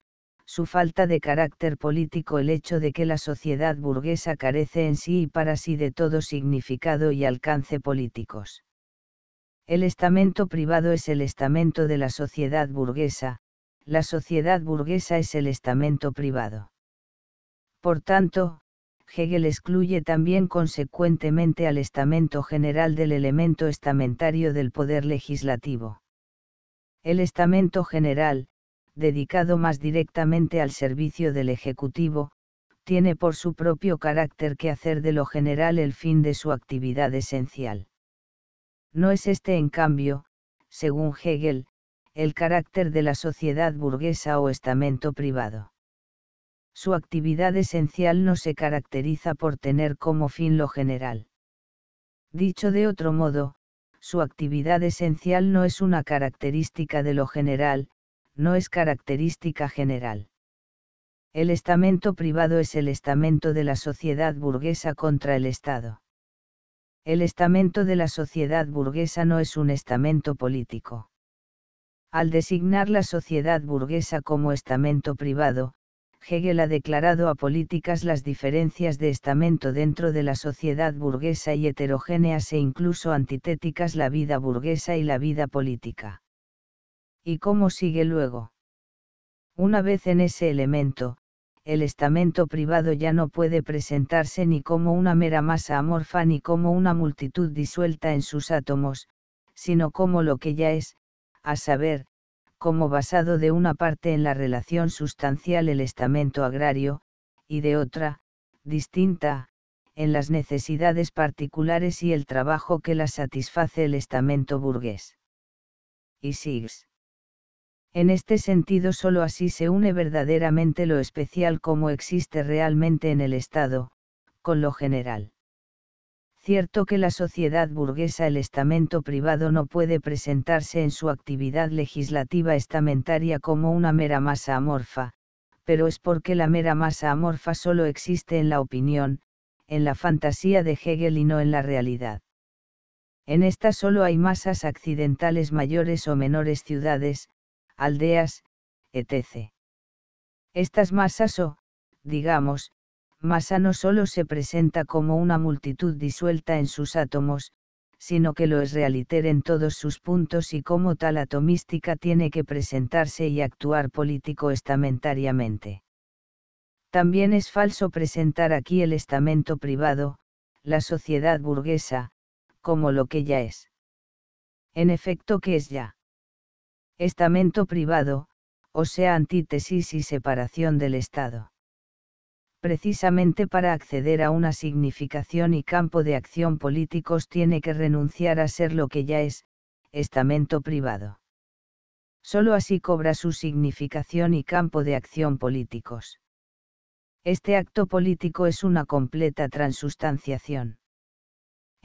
su falta de carácter político, el hecho de que la sociedad burguesa carece en sí y para sí de todo significado y alcance políticos. El estamento privado es el estamento de la sociedad burguesa, la sociedad burguesa es el estamento privado. Por tanto, Hegel excluye también consecuentemente al estamento general del elemento estamentario del poder legislativo. El estamento general, dedicado más directamente al servicio del Ejecutivo, tiene por su propio carácter que hacer de lo general el fin de su actividad esencial. No es este, en cambio, según Hegel, el carácter de la sociedad burguesa o estamento privado. Su actividad esencial no se caracteriza por tener como fin lo general. Dicho de otro modo, su actividad esencial no es una característica de lo general, no es característica general. El estamento privado es el estamento de la sociedad burguesa contra el Estado. El estamento de la sociedad burguesa no es un estamento político. Al designar la sociedad burguesa como estamento privado, Hegel ha declarado a políticas las diferencias de estamento dentro de la sociedad burguesa y heterogéneas e incluso antitéticas la vida burguesa y la vida política y cómo sigue luego. Una vez en ese elemento, el estamento privado ya no puede presentarse ni como una mera masa amorfa ni como una multitud disuelta en sus átomos, sino como lo que ya es, a saber, como basado de una parte en la relación sustancial el estamento agrario, y de otra, distinta, en las necesidades particulares y el trabajo que las satisface el estamento burgués. Y Sigs. En este sentido sólo así se une verdaderamente lo especial como existe realmente en el Estado, con lo general. Cierto que la sociedad burguesa el estamento privado no puede presentarse en su actividad legislativa estamentaria como una mera masa amorfa, pero es porque la mera masa amorfa solo existe en la opinión, en la fantasía de Hegel y no en la realidad. En esta solo hay masas accidentales mayores o menores ciudades, aldeas, etc. Estas masas o, digamos, masa no solo se presenta como una multitud disuelta en sus átomos, sino que lo es realiter en todos sus puntos y como tal atomística tiene que presentarse y actuar político-estamentariamente. También es falso presentar aquí el estamento privado, la sociedad burguesa, como lo que ya es. En efecto que es ya estamento privado, o sea antítesis y separación del Estado. Precisamente para acceder a una significación y campo de acción políticos tiene que renunciar a ser lo que ya es, estamento privado. Solo así cobra su significación y campo de acción políticos. Este acto político es una completa transustanciación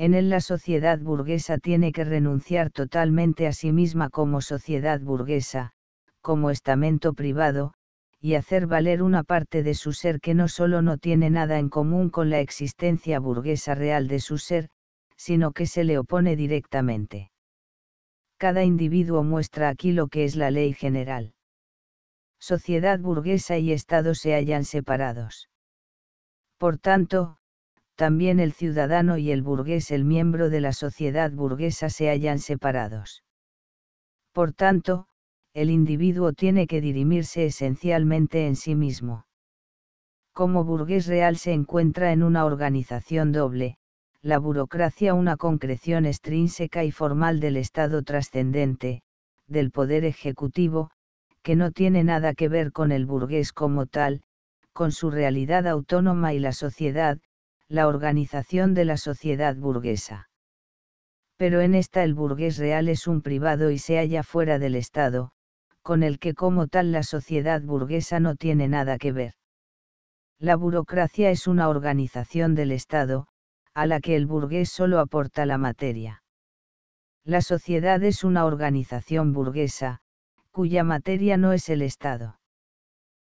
en él la sociedad burguesa tiene que renunciar totalmente a sí misma como sociedad burguesa, como estamento privado, y hacer valer una parte de su ser que no solo no tiene nada en común con la existencia burguesa real de su ser, sino que se le opone directamente. Cada individuo muestra aquí lo que es la ley general. Sociedad burguesa y Estado se hallan separados. Por tanto, también el ciudadano y el burgués, el miembro de la sociedad burguesa, se hallan separados. Por tanto, el individuo tiene que dirimirse esencialmente en sí mismo. Como burgués real se encuentra en una organización doble, la burocracia una concreción extrínseca y formal del Estado trascendente, del poder ejecutivo, que no tiene nada que ver con el burgués como tal, con su realidad autónoma y la sociedad, la organización de la sociedad burguesa. Pero en esta el burgués real es un privado y se halla fuera del Estado, con el que como tal la sociedad burguesa no tiene nada que ver. La burocracia es una organización del Estado, a la que el burgués solo aporta la materia. La sociedad es una organización burguesa, cuya materia no es el Estado.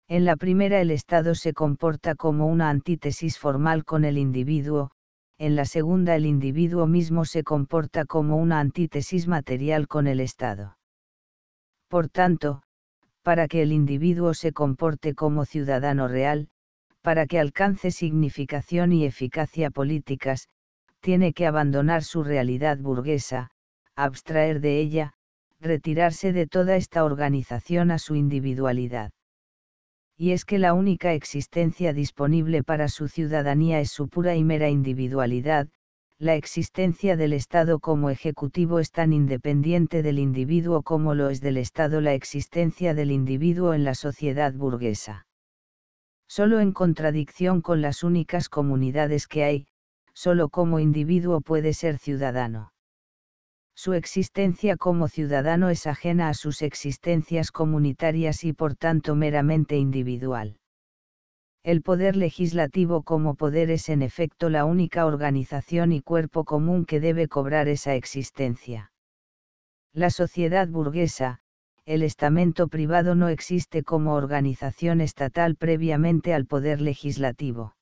En la primera el Estado se comporta como una antítesis formal con el individuo, en la segunda el individuo mismo se comporta como una antítesis material con el Estado. Por tanto, para que el individuo se comporte como ciudadano real, para que alcance significación y eficacia políticas, tiene que abandonar su realidad burguesa, abstraer de ella, retirarse de toda esta organización a su individualidad y es que la única existencia disponible para su ciudadanía es su pura y mera individualidad, la existencia del Estado como ejecutivo es tan independiente del individuo como lo es del Estado la existencia del individuo en la sociedad burguesa. Solo en contradicción con las únicas comunidades que hay, solo como individuo puede ser ciudadano. Su existencia como ciudadano es ajena a sus existencias comunitarias y por tanto meramente individual. El poder legislativo como poder es en efecto la única organización y cuerpo común que debe cobrar esa existencia. La sociedad burguesa, el estamento privado no existe como organización estatal previamente al poder legislativo.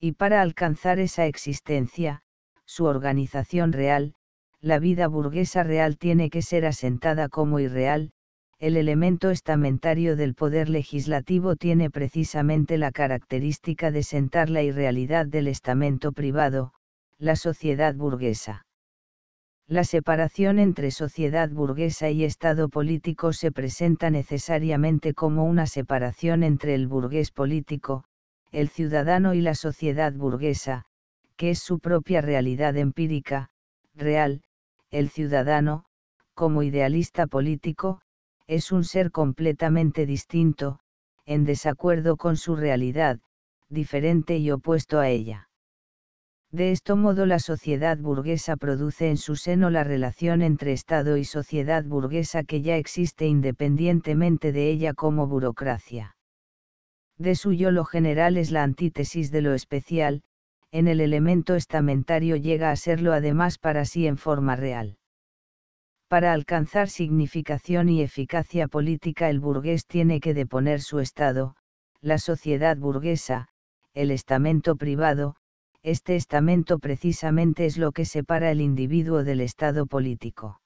Y para alcanzar esa existencia, su organización real, la vida burguesa real tiene que ser asentada como irreal, el elemento estamentario del poder legislativo tiene precisamente la característica de sentar la irrealidad del estamento privado, la sociedad burguesa. La separación entre sociedad burguesa y Estado político se presenta necesariamente como una separación entre el burgués político, el ciudadano y la sociedad burguesa, que es su propia realidad empírica, real, el ciudadano, como idealista político, es un ser completamente distinto, en desacuerdo con su realidad, diferente y opuesto a ella. De este modo la sociedad burguesa produce en su seno la relación entre Estado y sociedad burguesa que ya existe independientemente de ella como burocracia. De suyo lo general es la antítesis de lo especial, en el elemento estamentario llega a serlo además para sí en forma real. Para alcanzar significación y eficacia política el burgués tiene que deponer su Estado, la sociedad burguesa, el estamento privado, este estamento precisamente es lo que separa el individuo del Estado político.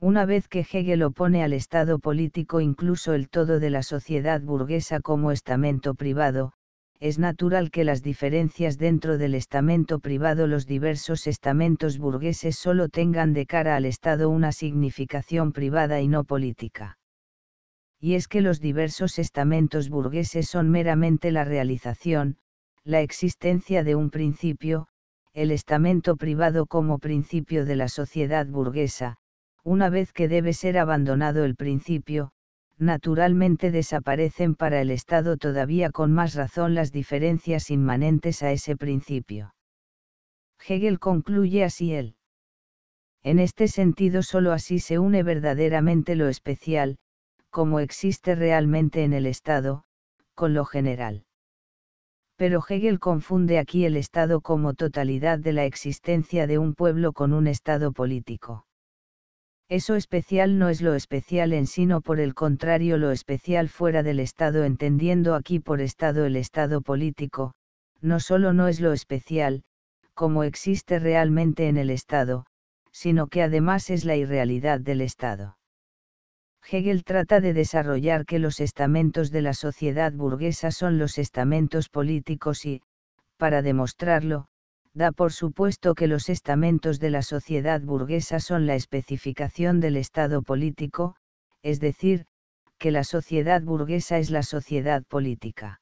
Una vez que Hegel opone al Estado político incluso el todo de la sociedad burguesa como estamento privado, es natural que las diferencias dentro del estamento privado los diversos estamentos burgueses solo tengan de cara al Estado una significación privada y no política. Y es que los diversos estamentos burgueses son meramente la realización, la existencia de un principio, el estamento privado como principio de la sociedad burguesa, una vez que debe ser abandonado el principio, naturalmente desaparecen para el Estado todavía con más razón las diferencias inmanentes a ese principio. Hegel concluye así él. En este sentido sólo así se une verdaderamente lo especial, como existe realmente en el Estado, con lo general. Pero Hegel confunde aquí el Estado como totalidad de la existencia de un pueblo con un Estado político. Eso especial no es lo especial en sí sino por el contrario lo especial fuera del Estado entendiendo aquí por Estado el Estado político, no solo no es lo especial, como existe realmente en el Estado, sino que además es la irrealidad del Estado. Hegel trata de desarrollar que los estamentos de la sociedad burguesa son los estamentos políticos y, para demostrarlo, da por supuesto que los estamentos de la sociedad burguesa son la especificación del Estado político, es decir, que la sociedad burguesa es la sociedad política.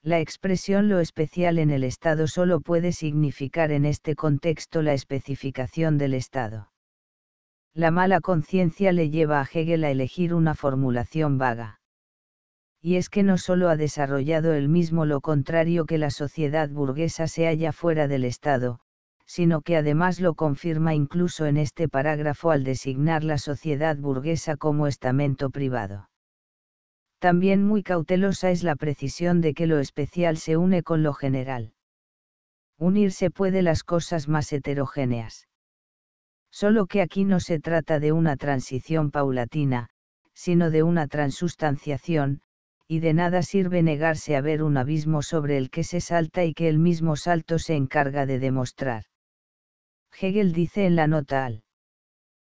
La expresión lo especial en el Estado solo puede significar en este contexto la especificación del Estado. La mala conciencia le lleva a Hegel a elegir una formulación vaga y es que no solo ha desarrollado el mismo lo contrario que la sociedad burguesa se halla fuera del Estado, sino que además lo confirma incluso en este parágrafo al designar la sociedad burguesa como estamento privado. También muy cautelosa es la precisión de que lo especial se une con lo general. Unirse puede las cosas más heterogéneas. Solo que aquí no se trata de una transición paulatina, sino de una transustanciación, y de nada sirve negarse a ver un abismo sobre el que se salta y que el mismo salto se encarga de demostrar. Hegel dice en la nota al.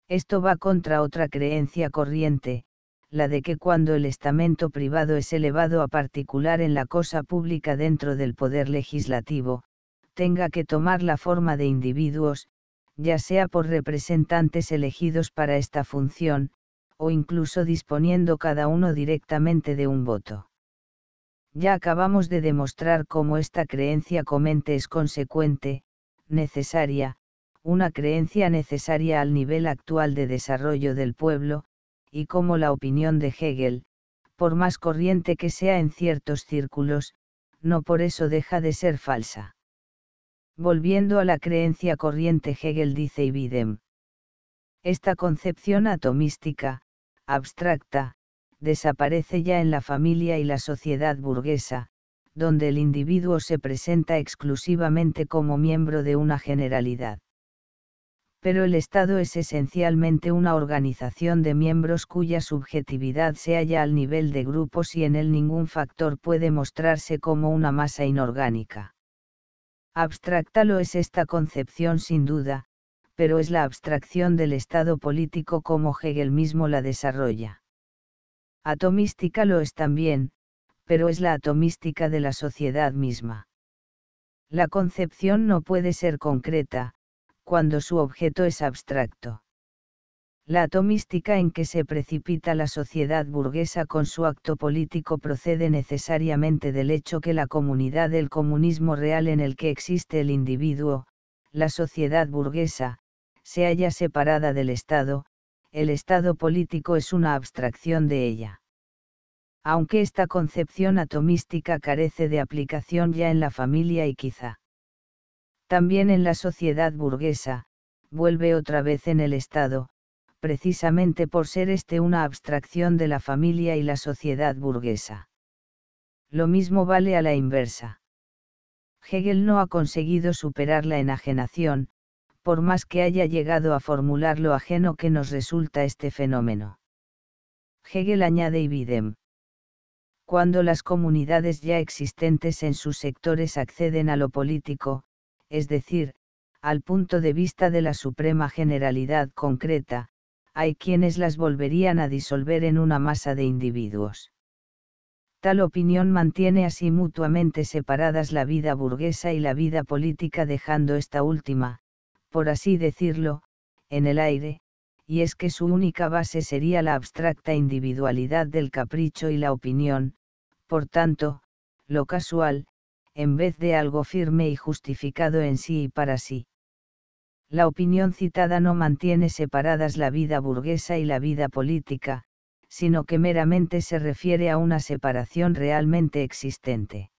Esto va contra otra creencia corriente, la de que cuando el estamento privado es elevado a particular en la cosa pública dentro del poder legislativo, tenga que tomar la forma de individuos, ya sea por representantes elegidos para esta función, o incluso disponiendo cada uno directamente de un voto. Ya acabamos de demostrar cómo esta creencia comente es consecuente, necesaria, una creencia necesaria al nivel actual de desarrollo del pueblo, y cómo la opinión de Hegel, por más corriente que sea en ciertos círculos, no por eso deja de ser falsa. Volviendo a la creencia corriente Hegel dice Ibidem. Esta concepción atomística, abstracta, desaparece ya en la familia y la sociedad burguesa, donde el individuo se presenta exclusivamente como miembro de una generalidad. Pero el Estado es esencialmente una organización de miembros cuya subjetividad se halla al nivel de grupos y en él ningún factor puede mostrarse como una masa inorgánica. Abstracta lo es esta concepción sin duda, pero es la abstracción del estado político como Hegel mismo la desarrolla. Atomística lo es también, pero es la atomística de la sociedad misma. La concepción no puede ser concreta, cuando su objeto es abstracto. La atomística en que se precipita la sociedad burguesa con su acto político procede necesariamente del hecho que la comunidad del comunismo real en el que existe el individuo, la sociedad burguesa, se halla separada del Estado, el Estado político es una abstracción de ella. Aunque esta concepción atomística carece de aplicación ya en la familia y quizá también en la sociedad burguesa, vuelve otra vez en el Estado, precisamente por ser este una abstracción de la familia y la sociedad burguesa. Lo mismo vale a la inversa. Hegel no ha conseguido superar la enajenación, por más que haya llegado a formular lo ajeno que nos resulta este fenómeno. Hegel añade y Bidem. Cuando las comunidades ya existentes en sus sectores acceden a lo político, es decir, al punto de vista de la suprema generalidad concreta, hay quienes las volverían a disolver en una masa de individuos. Tal opinión mantiene así mutuamente separadas la vida burguesa y la vida política dejando esta última, por así decirlo, en el aire, y es que su única base sería la abstracta individualidad del capricho y la opinión, por tanto, lo casual, en vez de algo firme y justificado en sí y para sí. La opinión citada no mantiene separadas la vida burguesa y la vida política, sino que meramente se refiere a una separación realmente existente.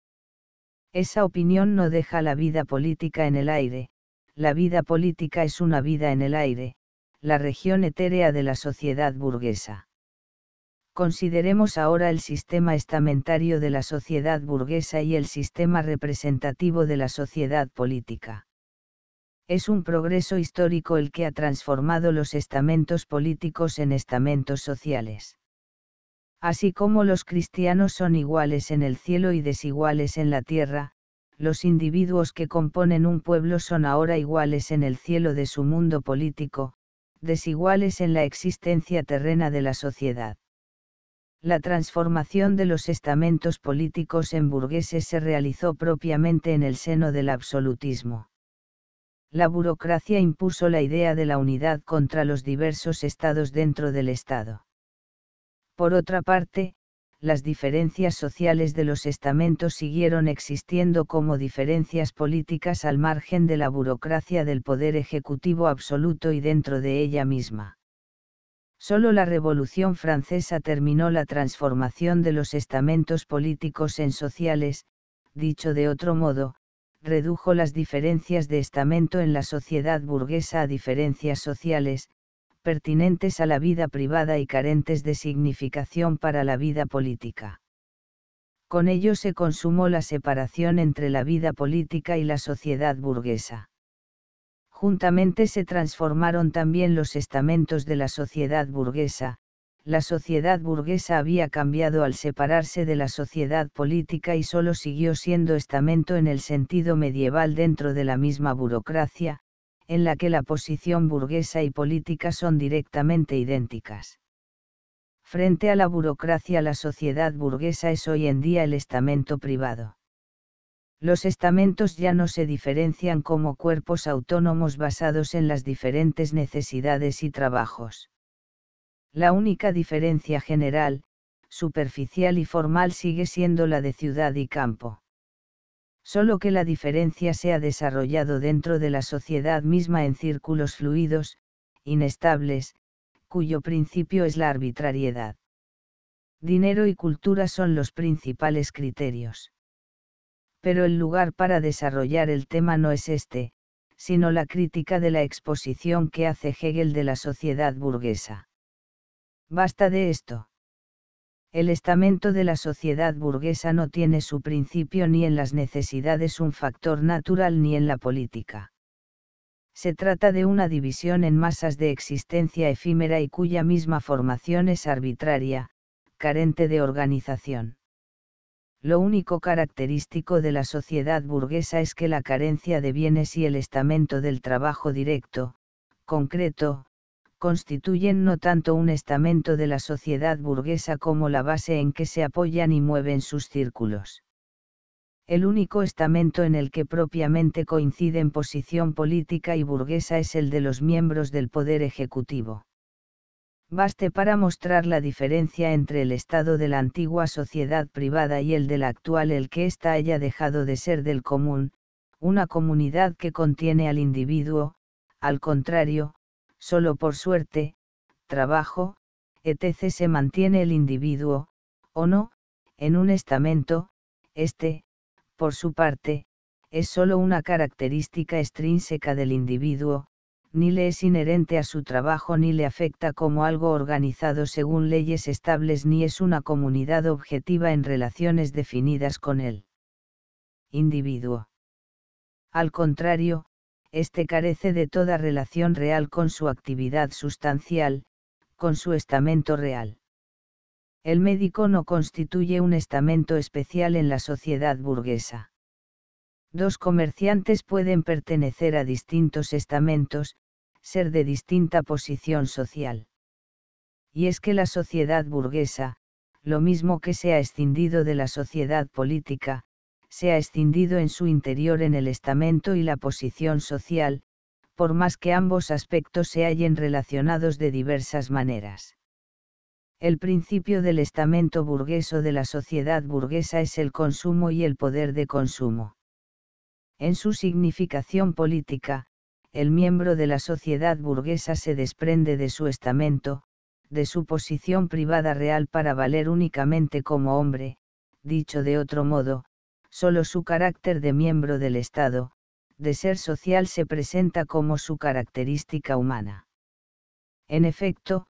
Esa opinión no deja la vida política en el aire, la vida política es una vida en el aire, la región etérea de la sociedad burguesa. Consideremos ahora el sistema estamentario de la sociedad burguesa y el sistema representativo de la sociedad política. Es un progreso histórico el que ha transformado los estamentos políticos en estamentos sociales. Así como los cristianos son iguales en el cielo y desiguales en la tierra, los individuos que componen un pueblo son ahora iguales en el cielo de su mundo político, desiguales en la existencia terrena de la sociedad. La transformación de los estamentos políticos en burgueses se realizó propiamente en el seno del absolutismo. La burocracia impuso la idea de la unidad contra los diversos estados dentro del Estado. Por otra parte, las diferencias sociales de los estamentos siguieron existiendo como diferencias políticas al margen de la burocracia del poder ejecutivo absoluto y dentro de ella misma. Solo la Revolución francesa terminó la transformación de los estamentos políticos en sociales, dicho de otro modo, redujo las diferencias de estamento en la sociedad burguesa a diferencias sociales, pertinentes a la vida privada y carentes de significación para la vida política. Con ello se consumó la separación entre la vida política y la sociedad burguesa. Juntamente se transformaron también los estamentos de la sociedad burguesa, la sociedad burguesa había cambiado al separarse de la sociedad política y solo siguió siendo estamento en el sentido medieval dentro de la misma burocracia, en la que la posición burguesa y política son directamente idénticas. Frente a la burocracia la sociedad burguesa es hoy en día el estamento privado. Los estamentos ya no se diferencian como cuerpos autónomos basados en las diferentes necesidades y trabajos. La única diferencia general, superficial y formal sigue siendo la de ciudad y campo. Solo que la diferencia se ha desarrollado dentro de la sociedad misma en círculos fluidos, inestables, cuyo principio es la arbitrariedad. Dinero y cultura son los principales criterios. Pero el lugar para desarrollar el tema no es este, sino la crítica de la exposición que hace Hegel de la sociedad burguesa. Basta de esto el estamento de la sociedad burguesa no tiene su principio ni en las necesidades un factor natural ni en la política. Se trata de una división en masas de existencia efímera y cuya misma formación es arbitraria, carente de organización. Lo único característico de la sociedad burguesa es que la carencia de bienes y el estamento del trabajo directo, concreto, constituyen no tanto un estamento de la sociedad burguesa como la base en que se apoyan y mueven sus círculos. El único estamento en el que propiamente coinciden posición política y burguesa es el de los miembros del poder ejecutivo. Baste para mostrar la diferencia entre el estado de la antigua sociedad privada y el de la actual el que ésta haya dejado de ser del común, una comunidad que contiene al individuo, al contrario, solo por suerte, trabajo, etc. se mantiene el individuo, o no, en un estamento, este, por su parte, es solo una característica extrínseca del individuo, ni le es inherente a su trabajo ni le afecta como algo organizado según leyes estables ni es una comunidad objetiva en relaciones definidas con él. individuo. Al contrario, este carece de toda relación real con su actividad sustancial, con su estamento real. El médico no constituye un estamento especial en la sociedad burguesa. Dos comerciantes pueden pertenecer a distintos estamentos, ser de distinta posición social. Y es que la sociedad burguesa, lo mismo que se ha escindido de la sociedad política, se ha escindido en su interior en el estamento y la posición social, por más que ambos aspectos se hallen relacionados de diversas maneras. El principio del estamento burgués o de la sociedad burguesa es el consumo y el poder de consumo. En su significación política, el miembro de la sociedad burguesa se desprende de su estamento, de su posición privada real para valer únicamente como hombre, dicho de otro modo, solo su carácter de miembro del Estado, de ser social se presenta como su característica humana. En efecto,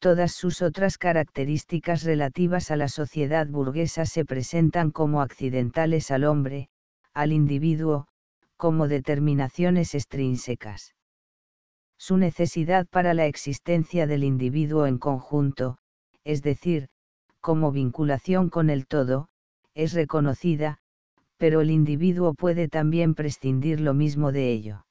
todas sus otras características relativas a la sociedad burguesa se presentan como accidentales al hombre, al individuo, como determinaciones extrínsecas. Su necesidad para la existencia del individuo en conjunto, es decir, como vinculación con el todo, es reconocida, pero el individuo puede también prescindir lo mismo de ello.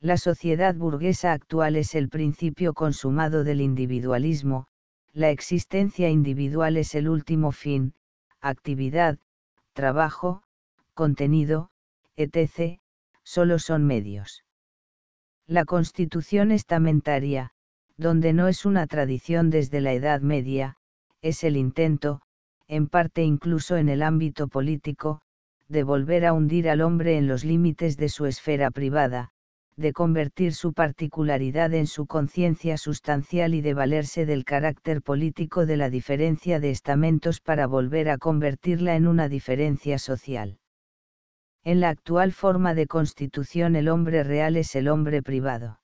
La sociedad burguesa actual es el principio consumado del individualismo, la existencia individual es el último fin, actividad, trabajo, contenido, etc., solo son medios. La constitución estamentaria, donde no es una tradición desde la Edad Media, es el intento, en parte incluso en el ámbito político, de volver a hundir al hombre en los límites de su esfera privada, de convertir su particularidad en su conciencia sustancial y de valerse del carácter político de la diferencia de estamentos para volver a convertirla en una diferencia social. En la actual forma de constitución el hombre real es el hombre privado.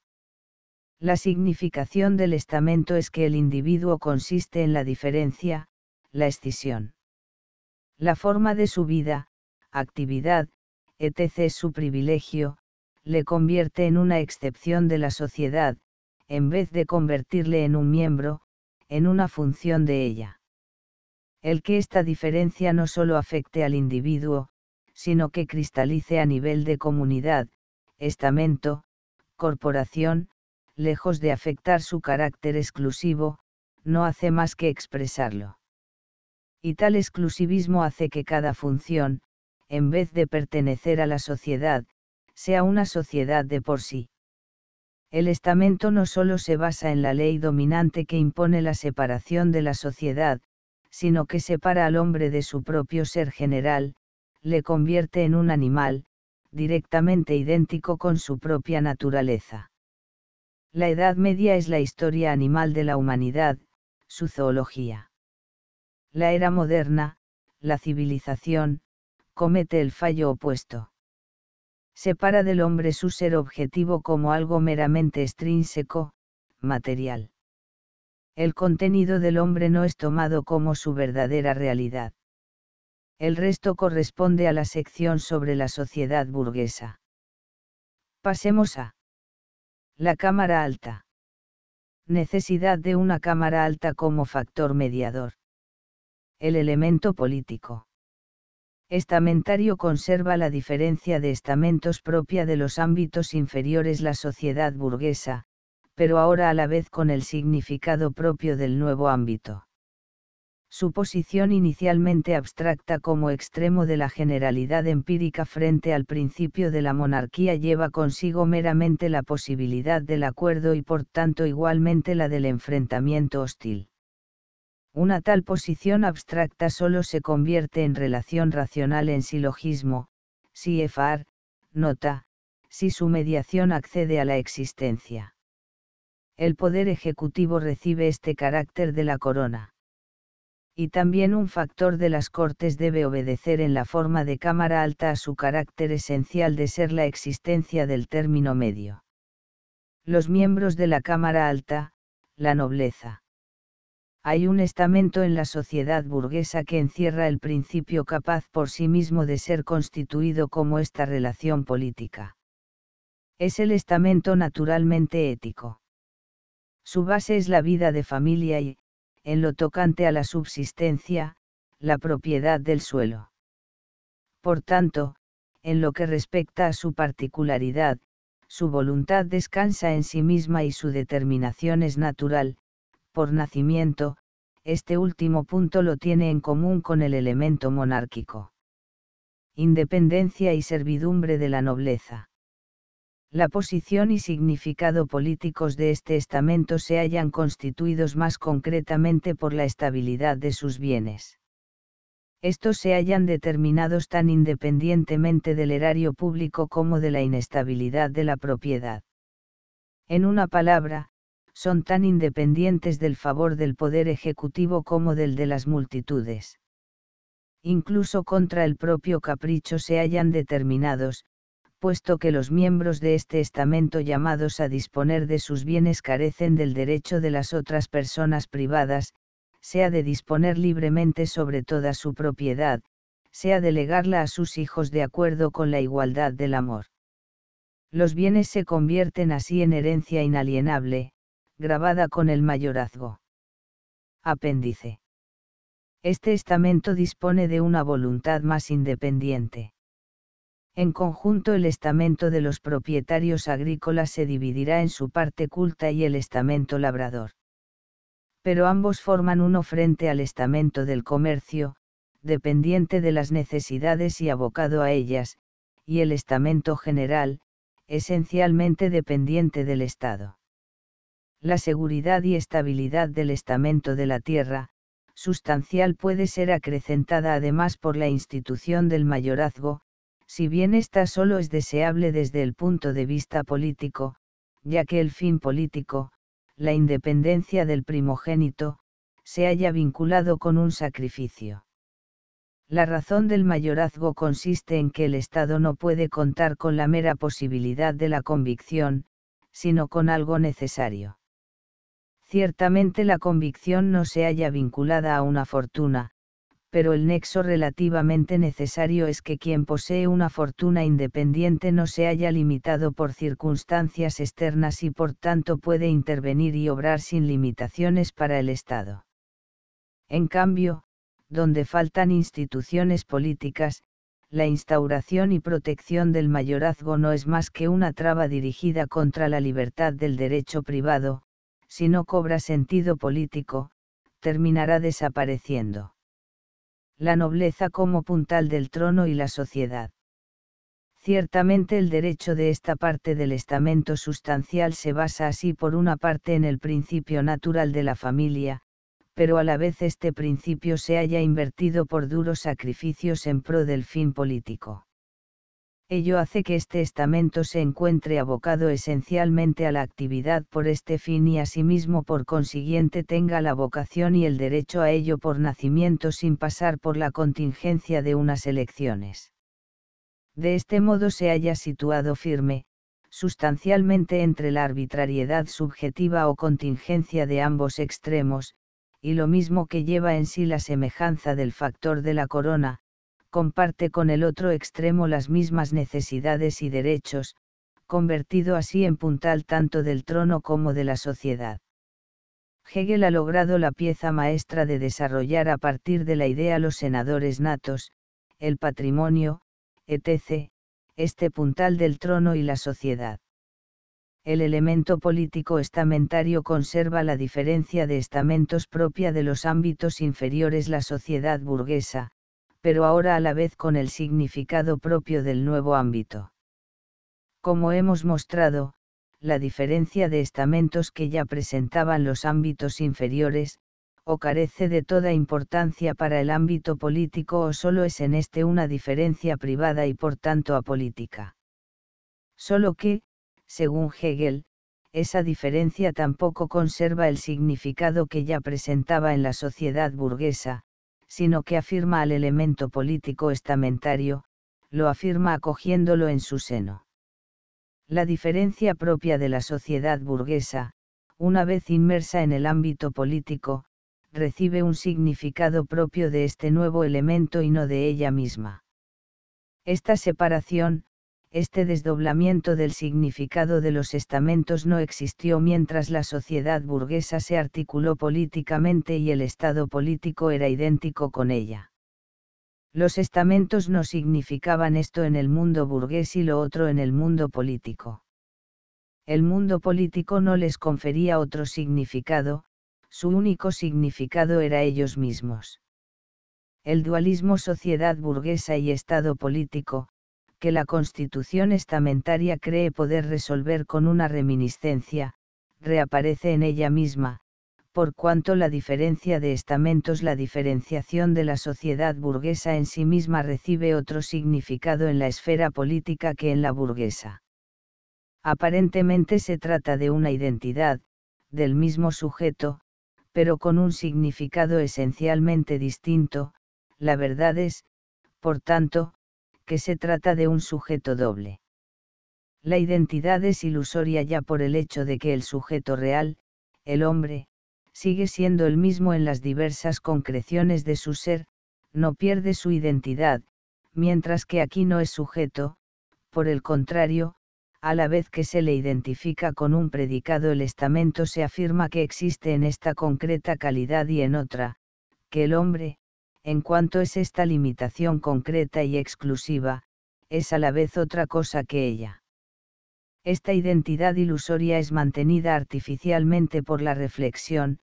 La significación del estamento es que el individuo consiste en la diferencia, la escisión. La forma de su vida, actividad, etc. Su privilegio, le convierte en una excepción de la sociedad, en vez de convertirle en un miembro, en una función de ella. El que esta diferencia no solo afecte al individuo, sino que cristalice a nivel de comunidad, estamento, corporación, lejos de afectar su carácter exclusivo, no hace más que expresarlo. Y tal exclusivismo hace que cada función, en vez de pertenecer a la sociedad, sea una sociedad de por sí. El estamento no solo se basa en la ley dominante que impone la separación de la sociedad, sino que separa al hombre de su propio ser general, le convierte en un animal, directamente idéntico con su propia naturaleza. La Edad Media es la historia animal de la humanidad, su zoología. La era moderna, la civilización, comete el fallo opuesto. Separa del hombre su ser objetivo como algo meramente extrínseco, material. El contenido del hombre no es tomado como su verdadera realidad. El resto corresponde a la sección sobre la sociedad burguesa. Pasemos a la Cámara Alta. Necesidad de una Cámara Alta como factor mediador. El elemento político estamentario conserva la diferencia de estamentos propia de los ámbitos inferiores la sociedad burguesa, pero ahora a la vez con el significado propio del nuevo ámbito. Su posición inicialmente abstracta como extremo de la generalidad empírica frente al principio de la monarquía lleva consigo meramente la posibilidad del acuerdo y por tanto igualmente la del enfrentamiento hostil. Una tal posición abstracta solo se convierte en relación racional en silogismo, si efar, nota, si su mediación accede a la existencia. El poder ejecutivo recibe este carácter de la corona. Y también un factor de las cortes debe obedecer en la forma de cámara alta a su carácter esencial de ser la existencia del término medio. Los miembros de la cámara alta, la nobleza hay un estamento en la sociedad burguesa que encierra el principio capaz por sí mismo de ser constituido como esta relación política. Es el estamento naturalmente ético. Su base es la vida de familia y, en lo tocante a la subsistencia, la propiedad del suelo. Por tanto, en lo que respecta a su particularidad, su voluntad descansa en sí misma y su determinación es natural, por nacimiento, este último punto lo tiene en común con el elemento monárquico. Independencia y servidumbre de la nobleza. La posición y significado políticos de este estamento se hayan constituidos más concretamente por la estabilidad de sus bienes. Estos se hayan determinados tan independientemente del erario público como de la inestabilidad de la propiedad. En una palabra, son tan independientes del favor del poder ejecutivo como del de las multitudes. Incluso contra el propio capricho se hallan determinados, puesto que los miembros de este estamento llamados a disponer de sus bienes carecen del derecho de las otras personas privadas, sea de disponer libremente sobre toda su propiedad, sea de legarla a sus hijos de acuerdo con la igualdad del amor. Los bienes se convierten así en herencia inalienable, grabada con el mayorazgo. Apéndice. Este estamento dispone de una voluntad más independiente. En conjunto el estamento de los propietarios agrícolas se dividirá en su parte culta y el estamento labrador. Pero ambos forman uno frente al estamento del comercio, dependiente de las necesidades y abocado a ellas, y el estamento general, esencialmente dependiente del Estado la seguridad y estabilidad del estamento de la tierra, sustancial puede ser acrecentada además por la institución del mayorazgo, si bien ésta solo es deseable desde el punto de vista político, ya que el fin político, la independencia del primogénito, se haya vinculado con un sacrificio. La razón del mayorazgo consiste en que el Estado no puede contar con la mera posibilidad de la convicción, sino con algo necesario. Ciertamente la convicción no se halla vinculada a una fortuna, pero el nexo relativamente necesario es que quien posee una fortuna independiente no se haya limitado por circunstancias externas y por tanto puede intervenir y obrar sin limitaciones para el Estado. En cambio, donde faltan instituciones políticas, la instauración y protección del mayorazgo no es más que una traba dirigida contra la libertad del derecho privado, si no cobra sentido político, terminará desapareciendo. La nobleza como puntal del trono y la sociedad. Ciertamente el derecho de esta parte del estamento sustancial se basa así por una parte en el principio natural de la familia, pero a la vez este principio se haya invertido por duros sacrificios en pro del fin político ello hace que este estamento se encuentre abocado esencialmente a la actividad por este fin y asimismo por consiguiente tenga la vocación y el derecho a ello por nacimiento sin pasar por la contingencia de unas elecciones. De este modo se haya situado firme, sustancialmente entre la arbitrariedad subjetiva o contingencia de ambos extremos, y lo mismo que lleva en sí la semejanza del factor de la corona, comparte con el otro extremo las mismas necesidades y derechos, convertido así en puntal tanto del trono como de la sociedad. Hegel ha logrado la pieza maestra de desarrollar a partir de la idea los senadores natos, el patrimonio, etc., este puntal del trono y la sociedad. El elemento político estamentario conserva la diferencia de estamentos propia de los ámbitos inferiores la sociedad burguesa, pero ahora a la vez con el significado propio del nuevo ámbito. Como hemos mostrado, la diferencia de estamentos que ya presentaban los ámbitos inferiores, o carece de toda importancia para el ámbito político o solo es en este una diferencia privada y por tanto apolítica. Solo que, según Hegel, esa diferencia tampoco conserva el significado que ya presentaba en la sociedad burguesa, sino que afirma al elemento político estamentario, lo afirma acogiéndolo en su seno. La diferencia propia de la sociedad burguesa, una vez inmersa en el ámbito político, recibe un significado propio de este nuevo elemento y no de ella misma. Esta separación, este desdoblamiento del significado de los estamentos no existió mientras la sociedad burguesa se articuló políticamente y el Estado político era idéntico con ella. Los estamentos no significaban esto en el mundo burgués y lo otro en el mundo político. El mundo político no les confería otro significado, su único significado era ellos mismos. El dualismo sociedad burguesa y Estado político, que la constitución estamentaria cree poder resolver con una reminiscencia, reaparece en ella misma, por cuanto la diferencia de estamentos, la diferenciación de la sociedad burguesa en sí misma recibe otro significado en la esfera política que en la burguesa. Aparentemente se trata de una identidad, del mismo sujeto, pero con un significado esencialmente distinto, la verdad es, por tanto, que se trata de un sujeto doble. La identidad es ilusoria ya por el hecho de que el sujeto real, el hombre, sigue siendo el mismo en las diversas concreciones de su ser, no pierde su identidad, mientras que aquí no es sujeto, por el contrario, a la vez que se le identifica con un predicado el estamento se afirma que existe en esta concreta calidad y en otra, que el hombre, en cuanto es esta limitación concreta y exclusiva, es a la vez otra cosa que ella. Esta identidad ilusoria es mantenida artificialmente por la reflexión,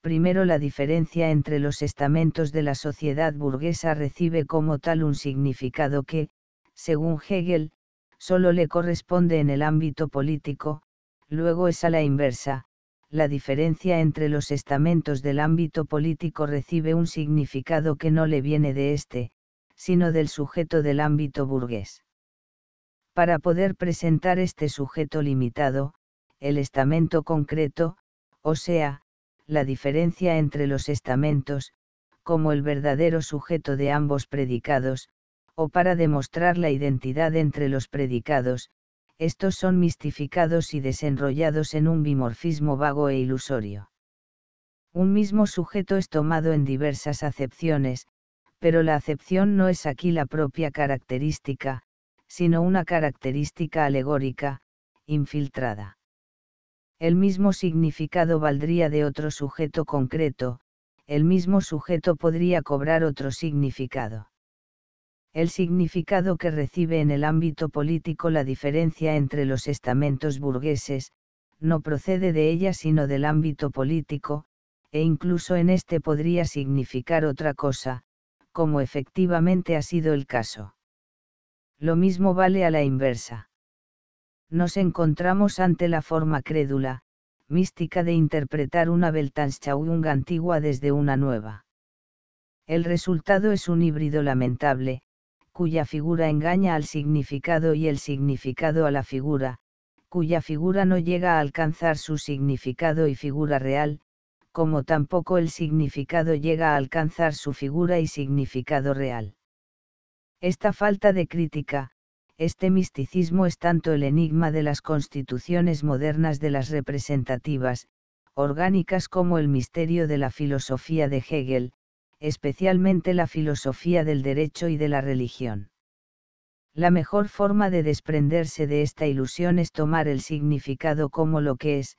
primero la diferencia entre los estamentos de la sociedad burguesa recibe como tal un significado que, según Hegel, solo le corresponde en el ámbito político, luego es a la inversa, la diferencia entre los estamentos del ámbito político recibe un significado que no le viene de éste, sino del sujeto del ámbito burgués. Para poder presentar este sujeto limitado, el estamento concreto, o sea, la diferencia entre los estamentos, como el verdadero sujeto de ambos predicados, o para demostrar la identidad entre los predicados, estos son mistificados y desenrollados en un bimorfismo vago e ilusorio. Un mismo sujeto es tomado en diversas acepciones, pero la acepción no es aquí la propia característica, sino una característica alegórica, infiltrada. El mismo significado valdría de otro sujeto concreto, el mismo sujeto podría cobrar otro significado el significado que recibe en el ámbito político la diferencia entre los estamentos burgueses, no procede de ella sino del ámbito político, e incluso en este podría significar otra cosa, como efectivamente ha sido el caso. Lo mismo vale a la inversa. Nos encontramos ante la forma crédula, mística de interpretar una Weltanschauung antigua desde una nueva. El resultado es un híbrido lamentable, cuya figura engaña al significado y el significado a la figura, cuya figura no llega a alcanzar su significado y figura real, como tampoco el significado llega a alcanzar su figura y significado real. Esta falta de crítica, este misticismo es tanto el enigma de las constituciones modernas de las representativas, orgánicas como el misterio de la filosofía de Hegel, especialmente la filosofía del derecho y de la religión. La mejor forma de desprenderse de esta ilusión es tomar el significado como lo que es,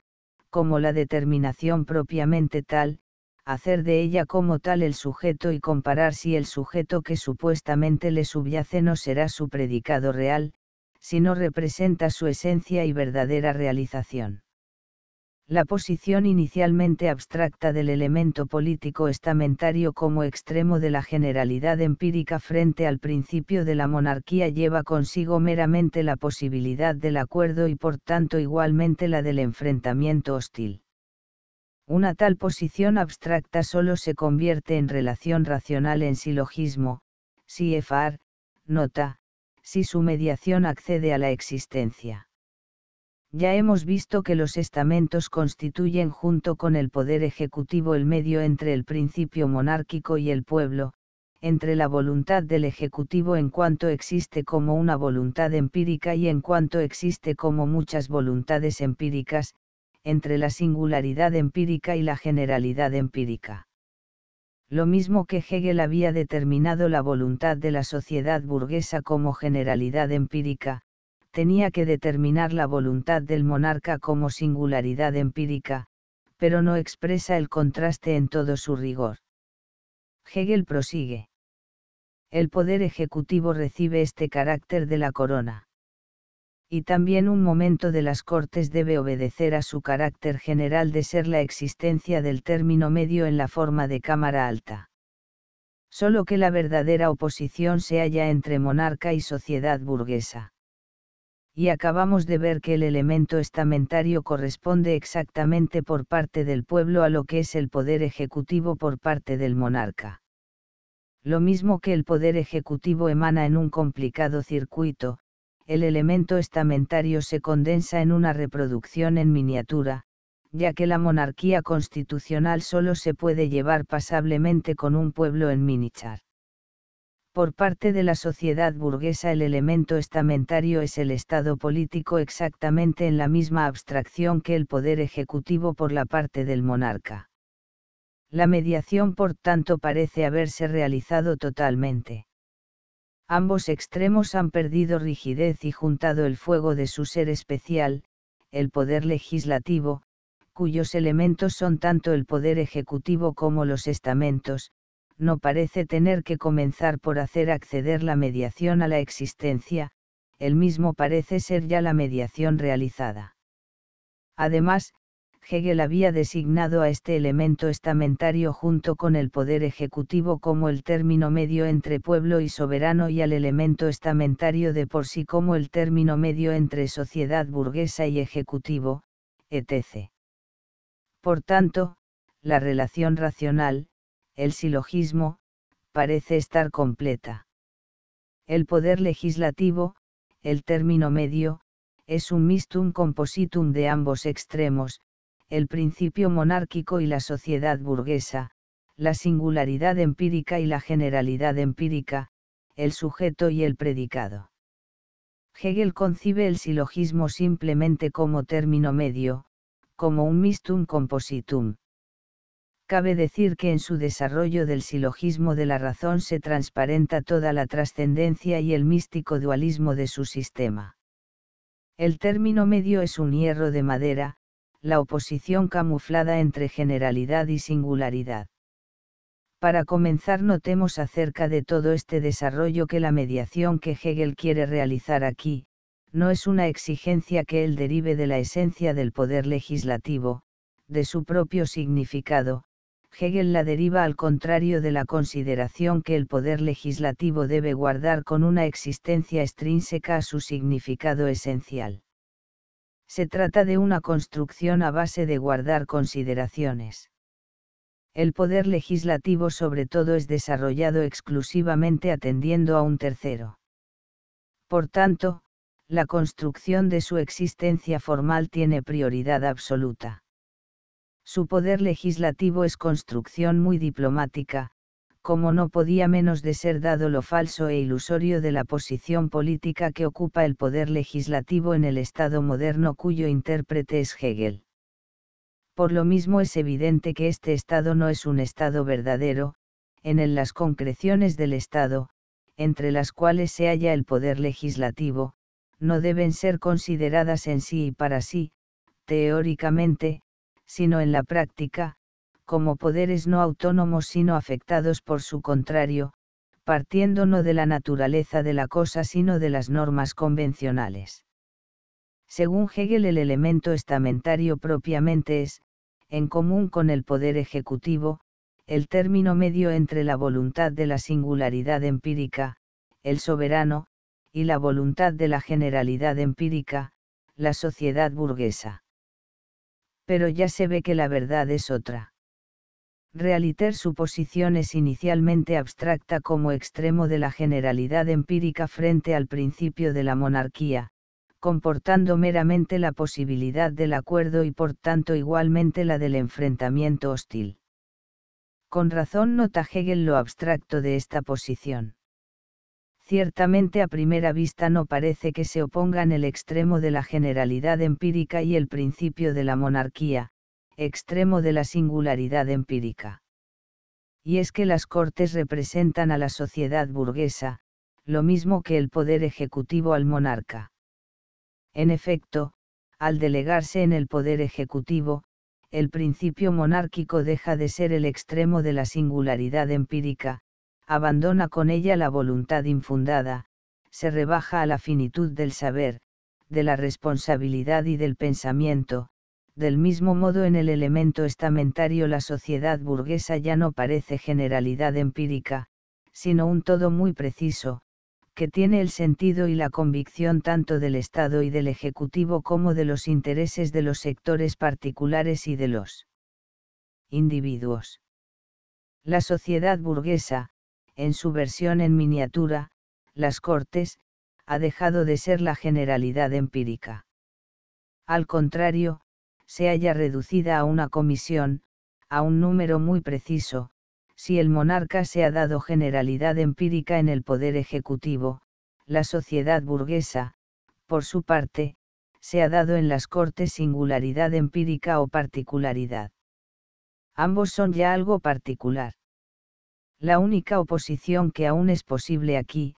como la determinación propiamente tal, hacer de ella como tal el sujeto y comparar si el sujeto que supuestamente le subyace no será su predicado real, si no representa su esencia y verdadera realización la posición inicialmente abstracta del elemento político estamentario como extremo de la generalidad empírica frente al principio de la monarquía lleva consigo meramente la posibilidad del acuerdo y por tanto igualmente la del enfrentamiento hostil. Una tal posición abstracta solo se convierte en relación racional en silogismo, si efar, nota, si su mediación accede a la existencia ya hemos visto que los estamentos constituyen junto con el poder ejecutivo el medio entre el principio monárquico y el pueblo, entre la voluntad del ejecutivo en cuanto existe como una voluntad empírica y en cuanto existe como muchas voluntades empíricas, entre la singularidad empírica y la generalidad empírica. Lo mismo que Hegel había determinado la voluntad de la sociedad burguesa como generalidad empírica, tenía que determinar la voluntad del monarca como singularidad empírica, pero no expresa el contraste en todo su rigor. Hegel prosigue. El poder ejecutivo recibe este carácter de la corona. Y también un momento de las cortes debe obedecer a su carácter general de ser la existencia del término medio en la forma de cámara alta. Solo que la verdadera oposición se halla entre monarca y sociedad burguesa y acabamos de ver que el elemento estamentario corresponde exactamente por parte del pueblo a lo que es el poder ejecutivo por parte del monarca. Lo mismo que el poder ejecutivo emana en un complicado circuito, el elemento estamentario se condensa en una reproducción en miniatura, ya que la monarquía constitucional solo se puede llevar pasablemente con un pueblo en minichar. Por parte de la sociedad burguesa el elemento estamentario es el estado político exactamente en la misma abstracción que el poder ejecutivo por la parte del monarca. La mediación por tanto parece haberse realizado totalmente. Ambos extremos han perdido rigidez y juntado el fuego de su ser especial, el poder legislativo, cuyos elementos son tanto el poder ejecutivo como los estamentos, no parece tener que comenzar por hacer acceder la mediación a la existencia, el mismo parece ser ya la mediación realizada. Además, Hegel había designado a este elemento estamentario junto con el poder ejecutivo como el término medio entre pueblo y soberano y al elemento estamentario de por sí como el término medio entre sociedad burguesa y ejecutivo, etc. Por tanto, la relación racional, el silogismo, parece estar completa. El poder legislativo, el término medio, es un mistum compositum de ambos extremos, el principio monárquico y la sociedad burguesa, la singularidad empírica y la generalidad empírica, el sujeto y el predicado. Hegel concibe el silogismo simplemente como término medio, como un mistum compositum. Cabe decir que en su desarrollo del silogismo de la razón se transparenta toda la trascendencia y el místico dualismo de su sistema. El término medio es un hierro de madera, la oposición camuflada entre generalidad y singularidad. Para comenzar notemos acerca de todo este desarrollo que la mediación que Hegel quiere realizar aquí, no es una exigencia que él derive de la esencia del poder legislativo, de su propio significado, Hegel la deriva al contrario de la consideración que el poder legislativo debe guardar con una existencia extrínseca a su significado esencial. Se trata de una construcción a base de guardar consideraciones. El poder legislativo sobre todo es desarrollado exclusivamente atendiendo a un tercero. Por tanto, la construcción de su existencia formal tiene prioridad absoluta su poder legislativo es construcción muy diplomática, como no podía menos de ser dado lo falso e ilusorio de la posición política que ocupa el poder legislativo en el Estado moderno cuyo intérprete es Hegel. Por lo mismo es evidente que este Estado no es un Estado verdadero, en el las concreciones del Estado, entre las cuales se halla el poder legislativo, no deben ser consideradas en sí y para sí, teóricamente, sino en la práctica, como poderes no autónomos sino afectados por su contrario, partiendo no de la naturaleza de la cosa sino de las normas convencionales. Según Hegel el elemento estamentario propiamente es, en común con el poder ejecutivo, el término medio entre la voluntad de la singularidad empírica, el soberano, y la voluntad de la generalidad empírica, la sociedad burguesa pero ya se ve que la verdad es otra. Realiter su posición es inicialmente abstracta como extremo de la generalidad empírica frente al principio de la monarquía, comportando meramente la posibilidad del acuerdo y por tanto igualmente la del enfrentamiento hostil. Con razón nota Hegel lo abstracto de esta posición ciertamente a primera vista no parece que se opongan el extremo de la generalidad empírica y el principio de la monarquía, extremo de la singularidad empírica. Y es que las cortes representan a la sociedad burguesa, lo mismo que el poder ejecutivo al monarca. En efecto, al delegarse en el poder ejecutivo, el principio monárquico deja de ser el extremo de la singularidad empírica, abandona con ella la voluntad infundada, se rebaja a la finitud del saber, de la responsabilidad y del pensamiento, del mismo modo en el elemento estamentario la sociedad burguesa ya no parece generalidad empírica, sino un todo muy preciso, que tiene el sentido y la convicción tanto del Estado y del Ejecutivo como de los intereses de los sectores particulares y de los individuos. La sociedad burguesa, en su versión en miniatura, Las Cortes, ha dejado de ser la generalidad empírica. Al contrario, se haya reducida a una comisión, a un número muy preciso, si el monarca se ha dado generalidad empírica en el poder ejecutivo, la sociedad burguesa, por su parte, se ha dado en las cortes singularidad empírica o particularidad. Ambos son ya algo particular. La única oposición que aún es posible aquí,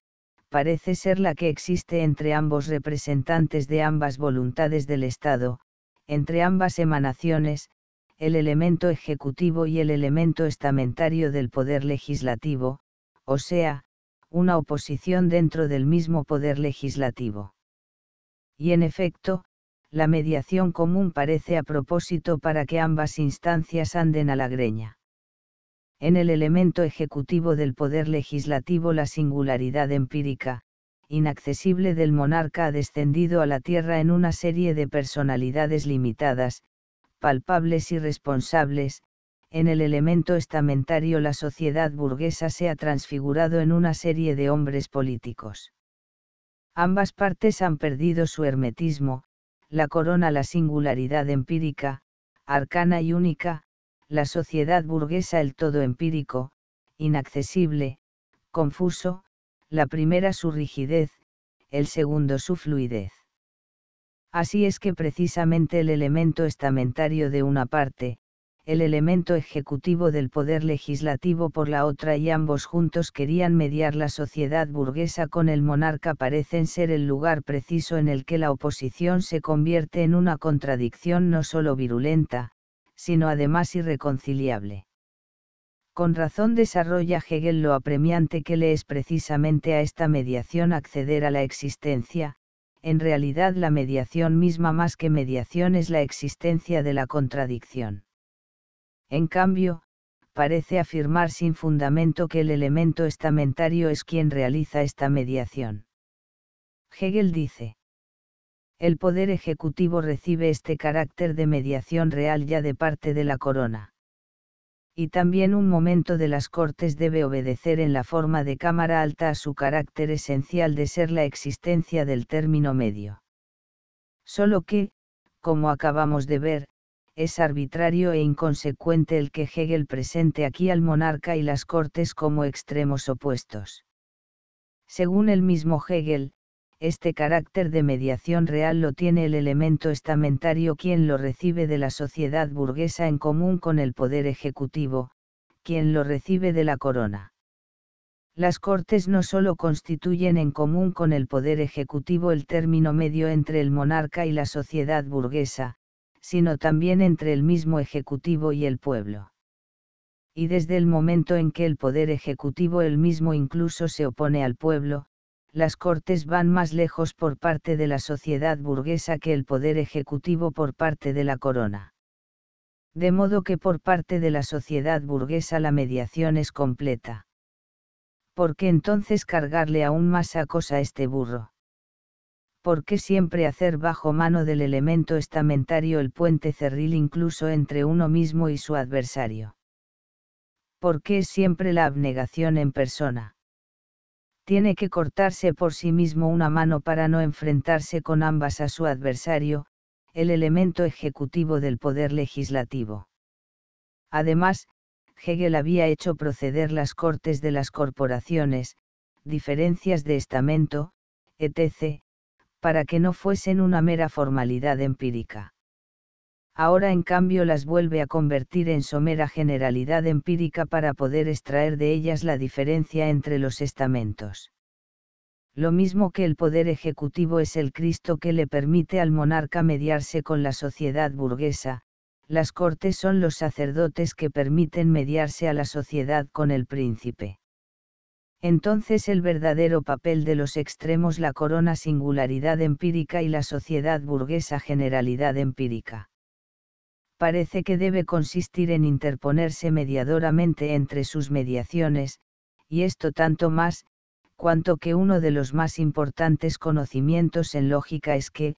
parece ser la que existe entre ambos representantes de ambas voluntades del Estado, entre ambas emanaciones, el elemento ejecutivo y el elemento estamentario del poder legislativo, o sea, una oposición dentro del mismo poder legislativo. Y en efecto, la mediación común parece a propósito para que ambas instancias anden a la greña en el elemento ejecutivo del poder legislativo la singularidad empírica, inaccesible del monarca ha descendido a la tierra en una serie de personalidades limitadas, palpables y responsables, en el elemento estamentario la sociedad burguesa se ha transfigurado en una serie de hombres políticos. Ambas partes han perdido su hermetismo, la corona la singularidad empírica, arcana y única, la sociedad burguesa el todo empírico, inaccesible, confuso, la primera su rigidez, el segundo su fluidez. Así es que precisamente el elemento estamentario de una parte, el elemento ejecutivo del poder legislativo por la otra y ambos juntos querían mediar la sociedad burguesa con el monarca parecen ser el lugar preciso en el que la oposición se convierte en una contradicción no solo virulenta, sino además irreconciliable. Con razón desarrolla Hegel lo apremiante que le es precisamente a esta mediación acceder a la existencia, en realidad la mediación misma más que mediación es la existencia de la contradicción. En cambio, parece afirmar sin fundamento que el elemento estamentario es quien realiza esta mediación. Hegel dice, el Poder Ejecutivo recibe este carácter de mediación real ya de parte de la Corona. Y también un momento de las Cortes debe obedecer en la forma de Cámara Alta a su carácter esencial de ser la existencia del término medio. Solo que, como acabamos de ver, es arbitrario e inconsecuente el que Hegel presente aquí al monarca y las cortes como extremos opuestos. Según el mismo Hegel, este carácter de mediación real lo tiene el elemento estamentario quien lo recibe de la sociedad burguesa en común con el poder ejecutivo, quien lo recibe de la corona. Las cortes no solo constituyen en común con el poder ejecutivo el término medio entre el monarca y la sociedad burguesa, sino también entre el mismo ejecutivo y el pueblo. Y desde el momento en que el poder ejecutivo el mismo incluso se opone al pueblo, las Cortes van más lejos por parte de la sociedad burguesa que el poder ejecutivo por parte de la corona. De modo que por parte de la sociedad burguesa la mediación es completa. ¿Por qué entonces cargarle aún más a cosa este burro? ¿Por qué siempre hacer bajo mano del elemento estamentario el puente cerril incluso entre uno mismo y su adversario? ¿Por qué siempre la abnegación en persona? tiene que cortarse por sí mismo una mano para no enfrentarse con ambas a su adversario, el elemento ejecutivo del poder legislativo. Además, Hegel había hecho proceder las cortes de las corporaciones, diferencias de estamento, etc., para que no fuesen una mera formalidad empírica ahora en cambio las vuelve a convertir en somera generalidad empírica para poder extraer de ellas la diferencia entre los estamentos. Lo mismo que el poder ejecutivo es el Cristo que le permite al monarca mediarse con la sociedad burguesa, las cortes son los sacerdotes que permiten mediarse a la sociedad con el príncipe. Entonces el verdadero papel de los extremos la corona singularidad empírica y la sociedad burguesa generalidad empírica parece que debe consistir en interponerse mediadoramente entre sus mediaciones, y esto tanto más, cuanto que uno de los más importantes conocimientos en lógica es que,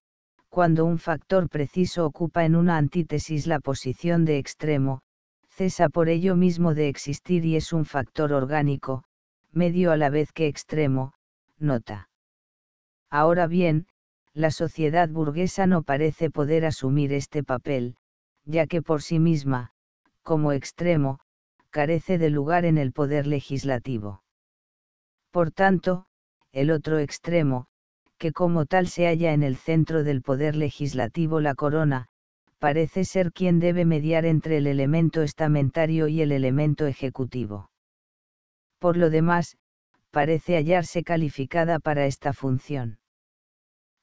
cuando un factor preciso ocupa en una antítesis la posición de extremo, cesa por ello mismo de existir y es un factor orgánico, medio a la vez que extremo, nota. Ahora bien, la sociedad burguesa no parece poder asumir este papel, ya que por sí misma, como extremo, carece de lugar en el poder legislativo. Por tanto, el otro extremo, que como tal se halla en el centro del poder legislativo la corona, parece ser quien debe mediar entre el elemento estamentario y el elemento ejecutivo. Por lo demás, parece hallarse calificada para esta función.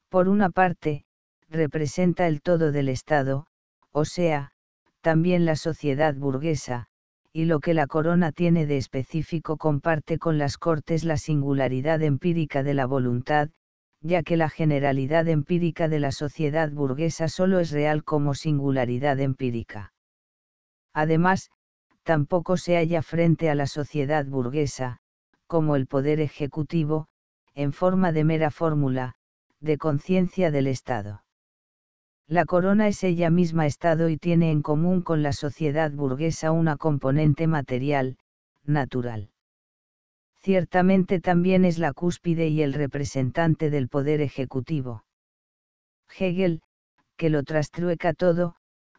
Por una parte, representa el todo del Estado, o sea, también la sociedad burguesa, y lo que la corona tiene de específico comparte con las cortes la singularidad empírica de la voluntad, ya que la generalidad empírica de la sociedad burguesa solo es real como singularidad empírica. Además, tampoco se halla frente a la sociedad burguesa, como el poder ejecutivo, en forma de mera fórmula, de conciencia del Estado. La corona es ella misma Estado y tiene en común con la sociedad burguesa una componente material, natural. Ciertamente también es la cúspide y el representante del poder ejecutivo. Hegel, que lo trastrueca todo,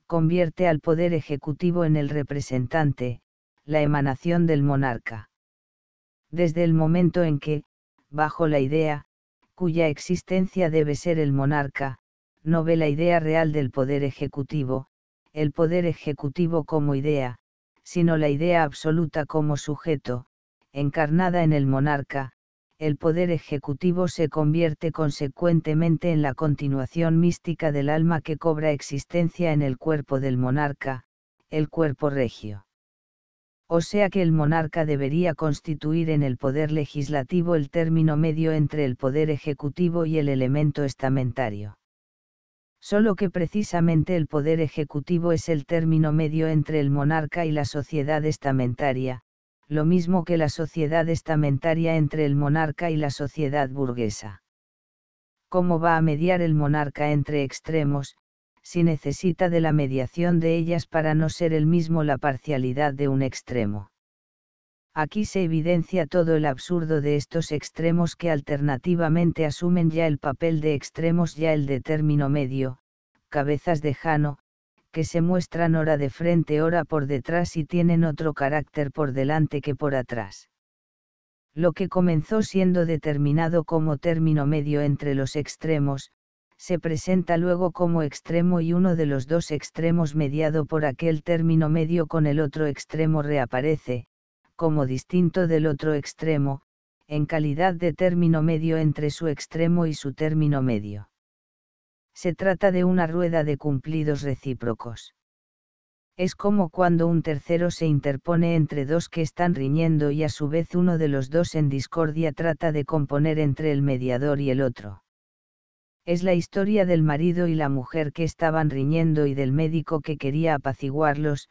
convierte al poder ejecutivo en el representante, la emanación del monarca. Desde el momento en que, bajo la idea, cuya existencia debe ser el monarca, no ve la idea real del poder ejecutivo, el poder ejecutivo como idea, sino la idea absoluta como sujeto, encarnada en el monarca, el poder ejecutivo se convierte consecuentemente en la continuación mística del alma que cobra existencia en el cuerpo del monarca, el cuerpo regio. O sea que el monarca debería constituir en el poder legislativo el término medio entre el poder ejecutivo y el elemento estamentario. Solo que precisamente el poder ejecutivo es el término medio entre el monarca y la sociedad estamentaria, lo mismo que la sociedad estamentaria entre el monarca y la sociedad burguesa. ¿Cómo va a mediar el monarca entre extremos, si necesita de la mediación de ellas para no ser el mismo la parcialidad de un extremo? Aquí se evidencia todo el absurdo de estos extremos que alternativamente asumen ya el papel de extremos ya el de término medio, cabezas de Jano, que se muestran ora de frente hora por detrás y tienen otro carácter por delante que por atrás. Lo que comenzó siendo determinado como término medio entre los extremos, se presenta luego como extremo y uno de los dos extremos mediado por aquel término medio con el otro extremo reaparece, como distinto del otro extremo, en calidad de término medio entre su extremo y su término medio. Se trata de una rueda de cumplidos recíprocos. Es como cuando un tercero se interpone entre dos que están riñendo y a su vez uno de los dos en discordia trata de componer entre el mediador y el otro. Es la historia del marido y la mujer que estaban riñendo y del médico que quería apaciguarlos,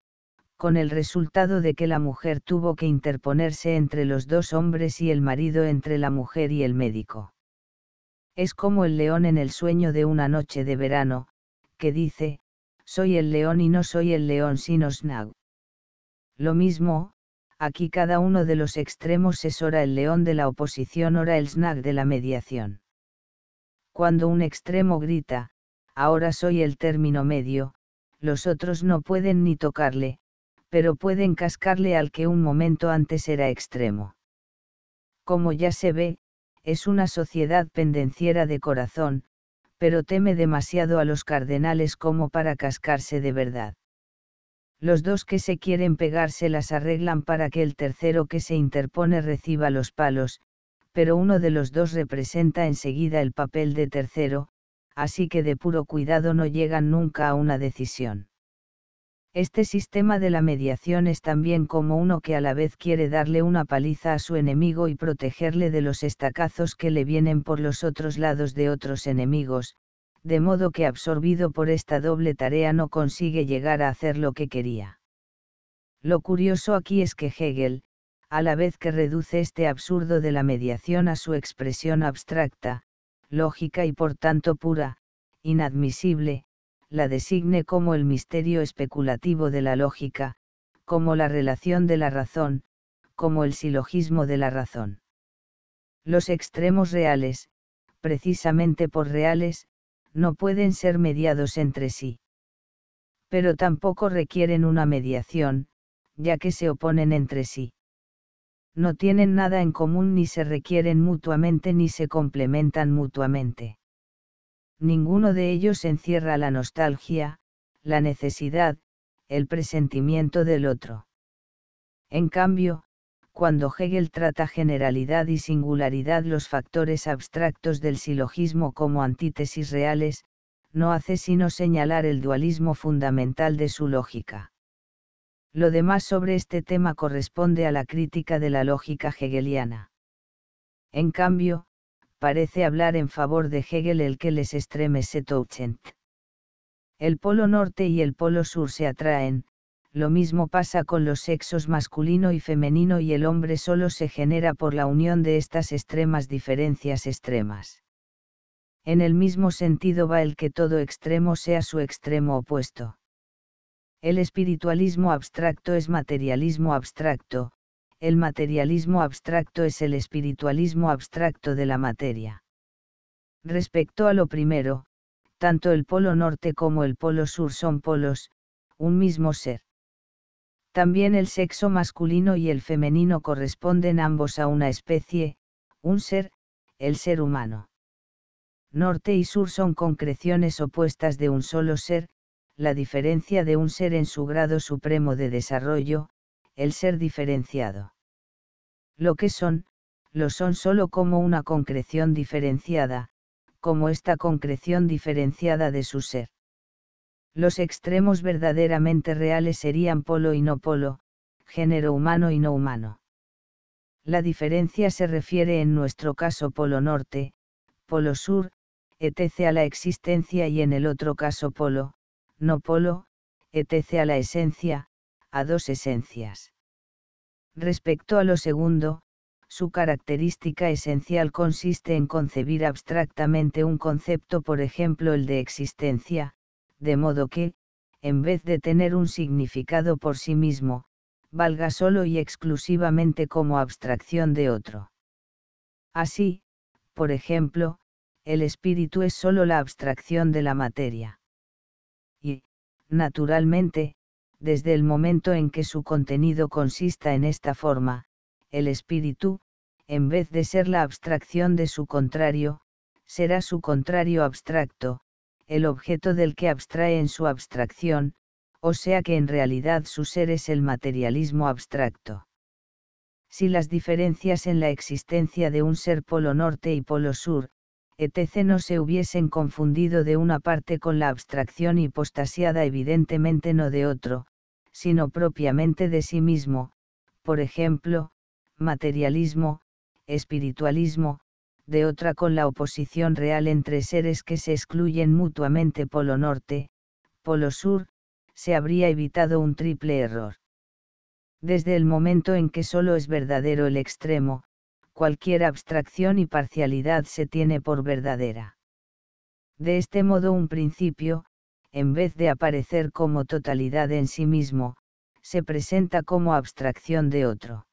con el resultado de que la mujer tuvo que interponerse entre los dos hombres y el marido entre la mujer y el médico. Es como el león en el sueño de una noche de verano, que dice, soy el león y no soy el león sino Snag. Lo mismo, aquí cada uno de los extremos es ora el león de la oposición, ora el snag de la mediación. Cuando un extremo grita, ahora soy el término medio, los otros no pueden ni tocarle, pero pueden cascarle al que un momento antes era extremo. Como ya se ve, es una sociedad pendenciera de corazón, pero teme demasiado a los cardenales como para cascarse de verdad. Los dos que se quieren pegar se las arreglan para que el tercero que se interpone reciba los palos, pero uno de los dos representa enseguida el papel de tercero, así que de puro cuidado no llegan nunca a una decisión. Este sistema de la mediación es también como uno que a la vez quiere darle una paliza a su enemigo y protegerle de los estacazos que le vienen por los otros lados de otros enemigos, de modo que absorbido por esta doble tarea no consigue llegar a hacer lo que quería. Lo curioso aquí es que Hegel, a la vez que reduce este absurdo de la mediación a su expresión abstracta, lógica y por tanto pura, inadmisible, la designe como el misterio especulativo de la lógica, como la relación de la razón, como el silogismo de la razón. Los extremos reales, precisamente por reales, no pueden ser mediados entre sí. Pero tampoco requieren una mediación, ya que se oponen entre sí. No tienen nada en común ni se requieren mutuamente ni se complementan mutuamente ninguno de ellos encierra la nostalgia, la necesidad, el presentimiento del otro. En cambio, cuando Hegel trata generalidad y singularidad los factores abstractos del silogismo como antítesis reales, no hace sino señalar el dualismo fundamental de su lógica. Lo demás sobre este tema corresponde a la crítica de la lógica hegeliana. En cambio, parece hablar en favor de Hegel el que les se touchent. El polo norte y el polo sur se atraen, lo mismo pasa con los sexos masculino y femenino y el hombre solo se genera por la unión de estas extremas diferencias extremas. En el mismo sentido va el que todo extremo sea su extremo opuesto. El espiritualismo abstracto es materialismo abstracto, el materialismo abstracto es el espiritualismo abstracto de la materia. Respecto a lo primero, tanto el polo norte como el polo sur son polos, un mismo ser. También el sexo masculino y el femenino corresponden ambos a una especie, un ser, el ser humano. Norte y sur son concreciones opuestas de un solo ser, la diferencia de un ser en su grado supremo de desarrollo, el ser diferenciado. Lo que son, lo son sólo como una concreción diferenciada, como esta concreción diferenciada de su ser. Los extremos verdaderamente reales serían polo y no polo, género humano y no humano. La diferencia se refiere en nuestro caso polo norte, polo sur, etc. a la existencia y en el otro caso polo, no polo, etc. a la esencia, a dos esencias. Respecto a lo segundo, su característica esencial consiste en concebir abstractamente un concepto, por ejemplo el de existencia, de modo que, en vez de tener un significado por sí mismo, valga solo y exclusivamente como abstracción de otro. Así, por ejemplo, el espíritu es solo la abstracción de la materia. Y, naturalmente, desde el momento en que su contenido consista en esta forma, el espíritu, en vez de ser la abstracción de su contrario, será su contrario abstracto, el objeto del que abstrae en su abstracción, o sea que en realidad su ser es el materialismo abstracto. Si las diferencias en la existencia de un ser polo norte y polo sur, etc. no se hubiesen confundido de una parte con la abstracción hipostasiada evidentemente no de otro, sino propiamente de sí mismo, por ejemplo, materialismo, espiritualismo, de otra con la oposición real entre seres que se excluyen mutuamente polo norte, polo sur, se habría evitado un triple error. Desde el momento en que solo es verdadero el extremo, cualquier abstracción y parcialidad se tiene por verdadera. De este modo un principio, en vez de aparecer como totalidad en sí mismo, se presenta como abstracción de otro.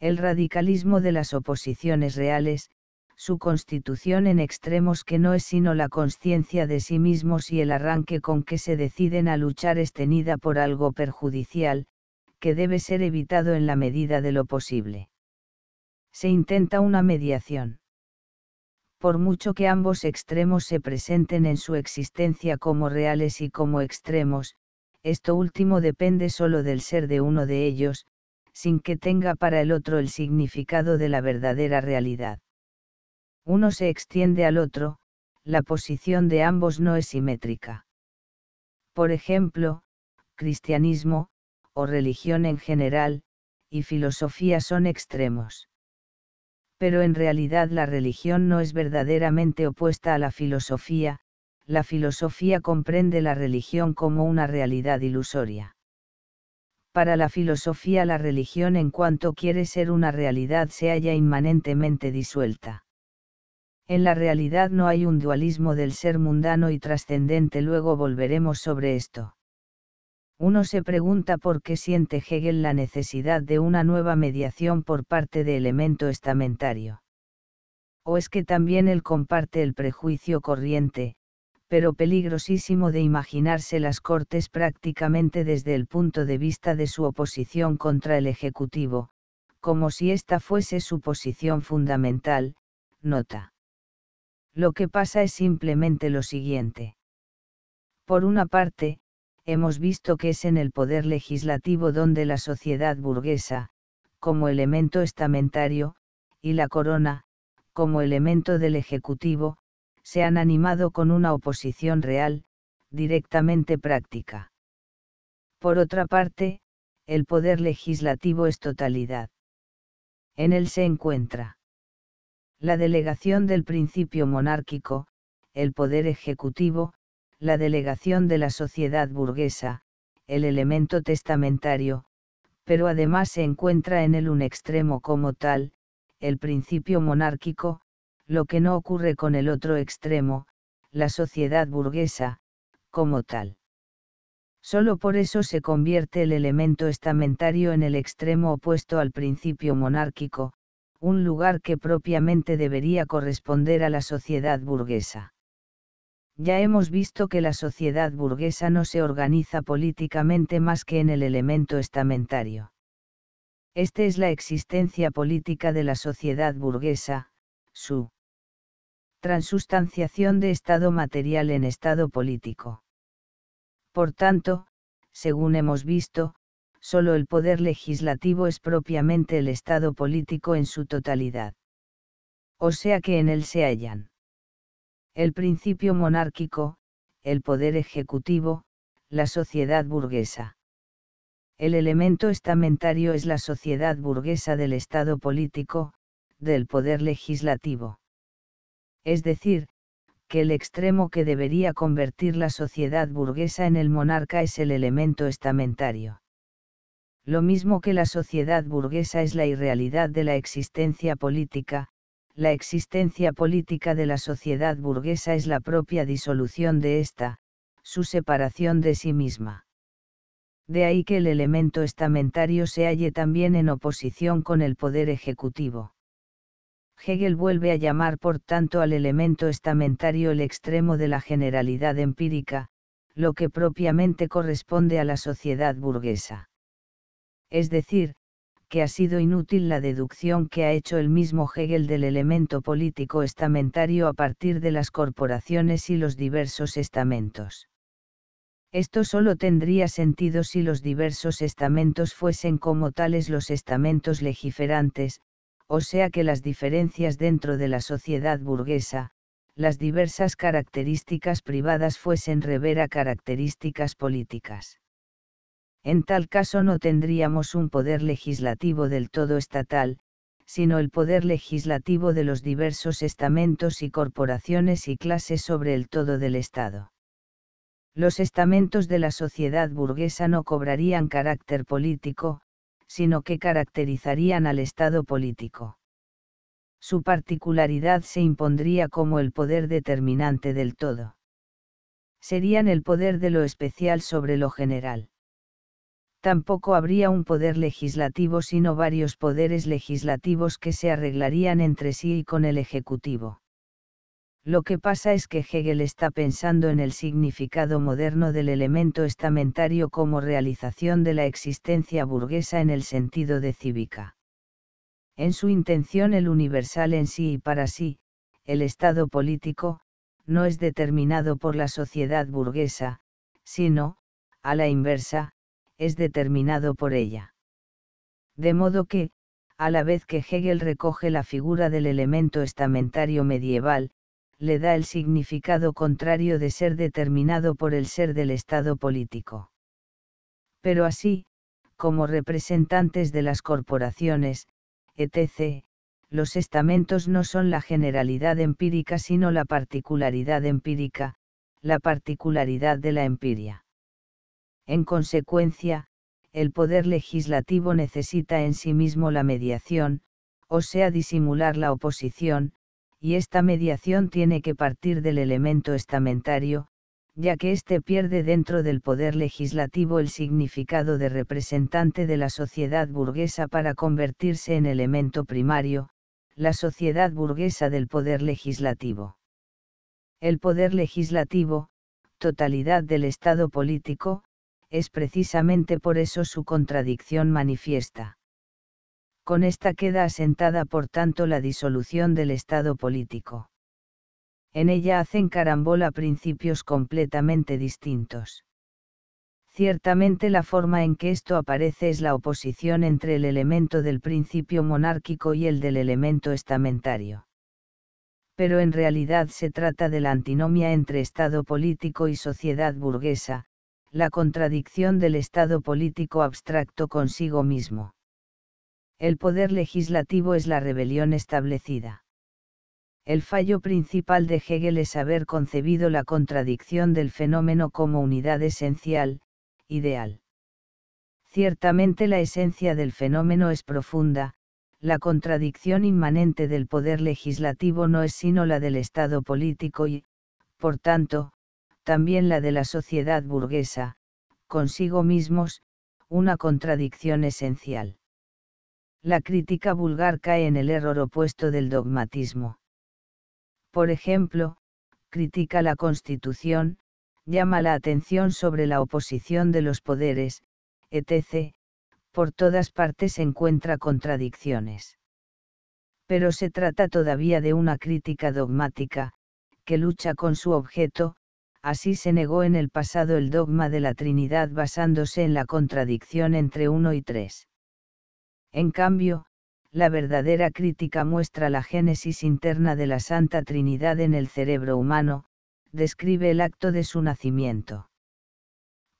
El radicalismo de las oposiciones reales, su constitución en extremos que no es sino la conciencia de sí mismos y el arranque con que se deciden a luchar es tenida por algo perjudicial, que debe ser evitado en la medida de lo posible. Se intenta una mediación por mucho que ambos extremos se presenten en su existencia como reales y como extremos, esto último depende solo del ser de uno de ellos, sin que tenga para el otro el significado de la verdadera realidad. Uno se extiende al otro, la posición de ambos no es simétrica. Por ejemplo, cristianismo, o religión en general, y filosofía son extremos pero en realidad la religión no es verdaderamente opuesta a la filosofía, la filosofía comprende la religión como una realidad ilusoria. Para la filosofía la religión en cuanto quiere ser una realidad se halla inmanentemente disuelta. En la realidad no hay un dualismo del ser mundano y trascendente, luego volveremos sobre esto. Uno se pregunta por qué siente Hegel la necesidad de una nueva mediación por parte de elemento estamentario. O es que también él comparte el prejuicio corriente, pero peligrosísimo de imaginarse las Cortes prácticamente desde el punto de vista de su oposición contra el Ejecutivo, como si esta fuese su posición fundamental, nota. Lo que pasa es simplemente lo siguiente. Por una parte, hemos visto que es en el poder legislativo donde la sociedad burguesa, como elemento estamentario, y la corona, como elemento del Ejecutivo, se han animado con una oposición real, directamente práctica. Por otra parte, el poder legislativo es totalidad. En él se encuentra la delegación del principio monárquico, el poder ejecutivo, la delegación de la sociedad burguesa, el elemento testamentario, pero además se encuentra en él un extremo como tal, el principio monárquico, lo que no ocurre con el otro extremo, la sociedad burguesa, como tal. Solo por eso se convierte el elemento estamentario en el extremo opuesto al principio monárquico, un lugar que propiamente debería corresponder a la sociedad burguesa. Ya hemos visto que la sociedad burguesa no se organiza políticamente más que en el elemento estamentario. Esta es la existencia política de la sociedad burguesa, su transustanciación de estado material en estado político. Por tanto, según hemos visto, solo el poder legislativo es propiamente el estado político en su totalidad. O sea que en él se hallan el principio monárquico, el poder ejecutivo, la sociedad burguesa. El elemento estamentario es la sociedad burguesa del Estado político, del poder legislativo. Es decir, que el extremo que debería convertir la sociedad burguesa en el monarca es el elemento estamentario. Lo mismo que la sociedad burguesa es la irrealidad de la existencia política, la existencia política de la sociedad burguesa es la propia disolución de ésta, su separación de sí misma. De ahí que el elemento estamentario se halle también en oposición con el poder ejecutivo. Hegel vuelve a llamar por tanto al elemento estamentario el extremo de la generalidad empírica, lo que propiamente corresponde a la sociedad burguesa. Es decir, que ha sido inútil la deducción que ha hecho el mismo Hegel del elemento político estamentario a partir de las corporaciones y los diversos estamentos. Esto solo tendría sentido si los diversos estamentos fuesen como tales los estamentos legiferantes, o sea que las diferencias dentro de la sociedad burguesa, las diversas características privadas fuesen rever a características políticas. En tal caso no tendríamos un poder legislativo del todo estatal, sino el poder legislativo de los diversos estamentos y corporaciones y clases sobre el todo del Estado. Los estamentos de la sociedad burguesa no cobrarían carácter político, sino que caracterizarían al Estado político. Su particularidad se impondría como el poder determinante del todo. Serían el poder de lo especial sobre lo general tampoco habría un poder legislativo sino varios poderes legislativos que se arreglarían entre sí y con el Ejecutivo. Lo que pasa es que Hegel está pensando en el significado moderno del elemento estamentario como realización de la existencia burguesa en el sentido de cívica. En su intención el universal en sí y para sí, el Estado político, no es determinado por la sociedad burguesa, sino, a la inversa, es determinado por ella. De modo que, a la vez que Hegel recoge la figura del elemento estamentario medieval, le da el significado contrario de ser determinado por el ser del Estado político. Pero así, como representantes de las corporaciones, etc., los estamentos no son la generalidad empírica sino la particularidad empírica, la particularidad de la empiria. En consecuencia, el poder legislativo necesita en sí mismo la mediación, o sea disimular la oposición, y esta mediación tiene que partir del elemento estamentario, ya que éste pierde dentro del poder legislativo el significado de representante de la sociedad burguesa para convertirse en elemento primario, la sociedad burguesa del poder legislativo. El poder legislativo, totalidad del Estado político, es precisamente por eso su contradicción manifiesta. Con esta queda asentada por tanto la disolución del Estado político. En ella hacen carambola principios completamente distintos. Ciertamente la forma en que esto aparece es la oposición entre el elemento del principio monárquico y el del elemento estamentario. Pero en realidad se trata de la antinomia entre Estado político y sociedad burguesa, la contradicción del Estado político abstracto consigo mismo. El poder legislativo es la rebelión establecida. El fallo principal de Hegel es haber concebido la contradicción del fenómeno como unidad esencial, ideal. Ciertamente la esencia del fenómeno es profunda, la contradicción inmanente del poder legislativo no es sino la del Estado político y, por tanto, también la de la sociedad burguesa, consigo mismos, una contradicción esencial. La crítica vulgar cae en el error opuesto del dogmatismo. Por ejemplo, critica la Constitución, llama la atención sobre la oposición de los poderes, etc., por todas partes encuentra contradicciones. Pero se trata todavía de una crítica dogmática, que lucha con su objeto, así se negó en el pasado el dogma de la Trinidad basándose en la contradicción entre uno y tres. En cambio, la verdadera crítica muestra la génesis interna de la Santa Trinidad en el cerebro humano, describe el acto de su nacimiento.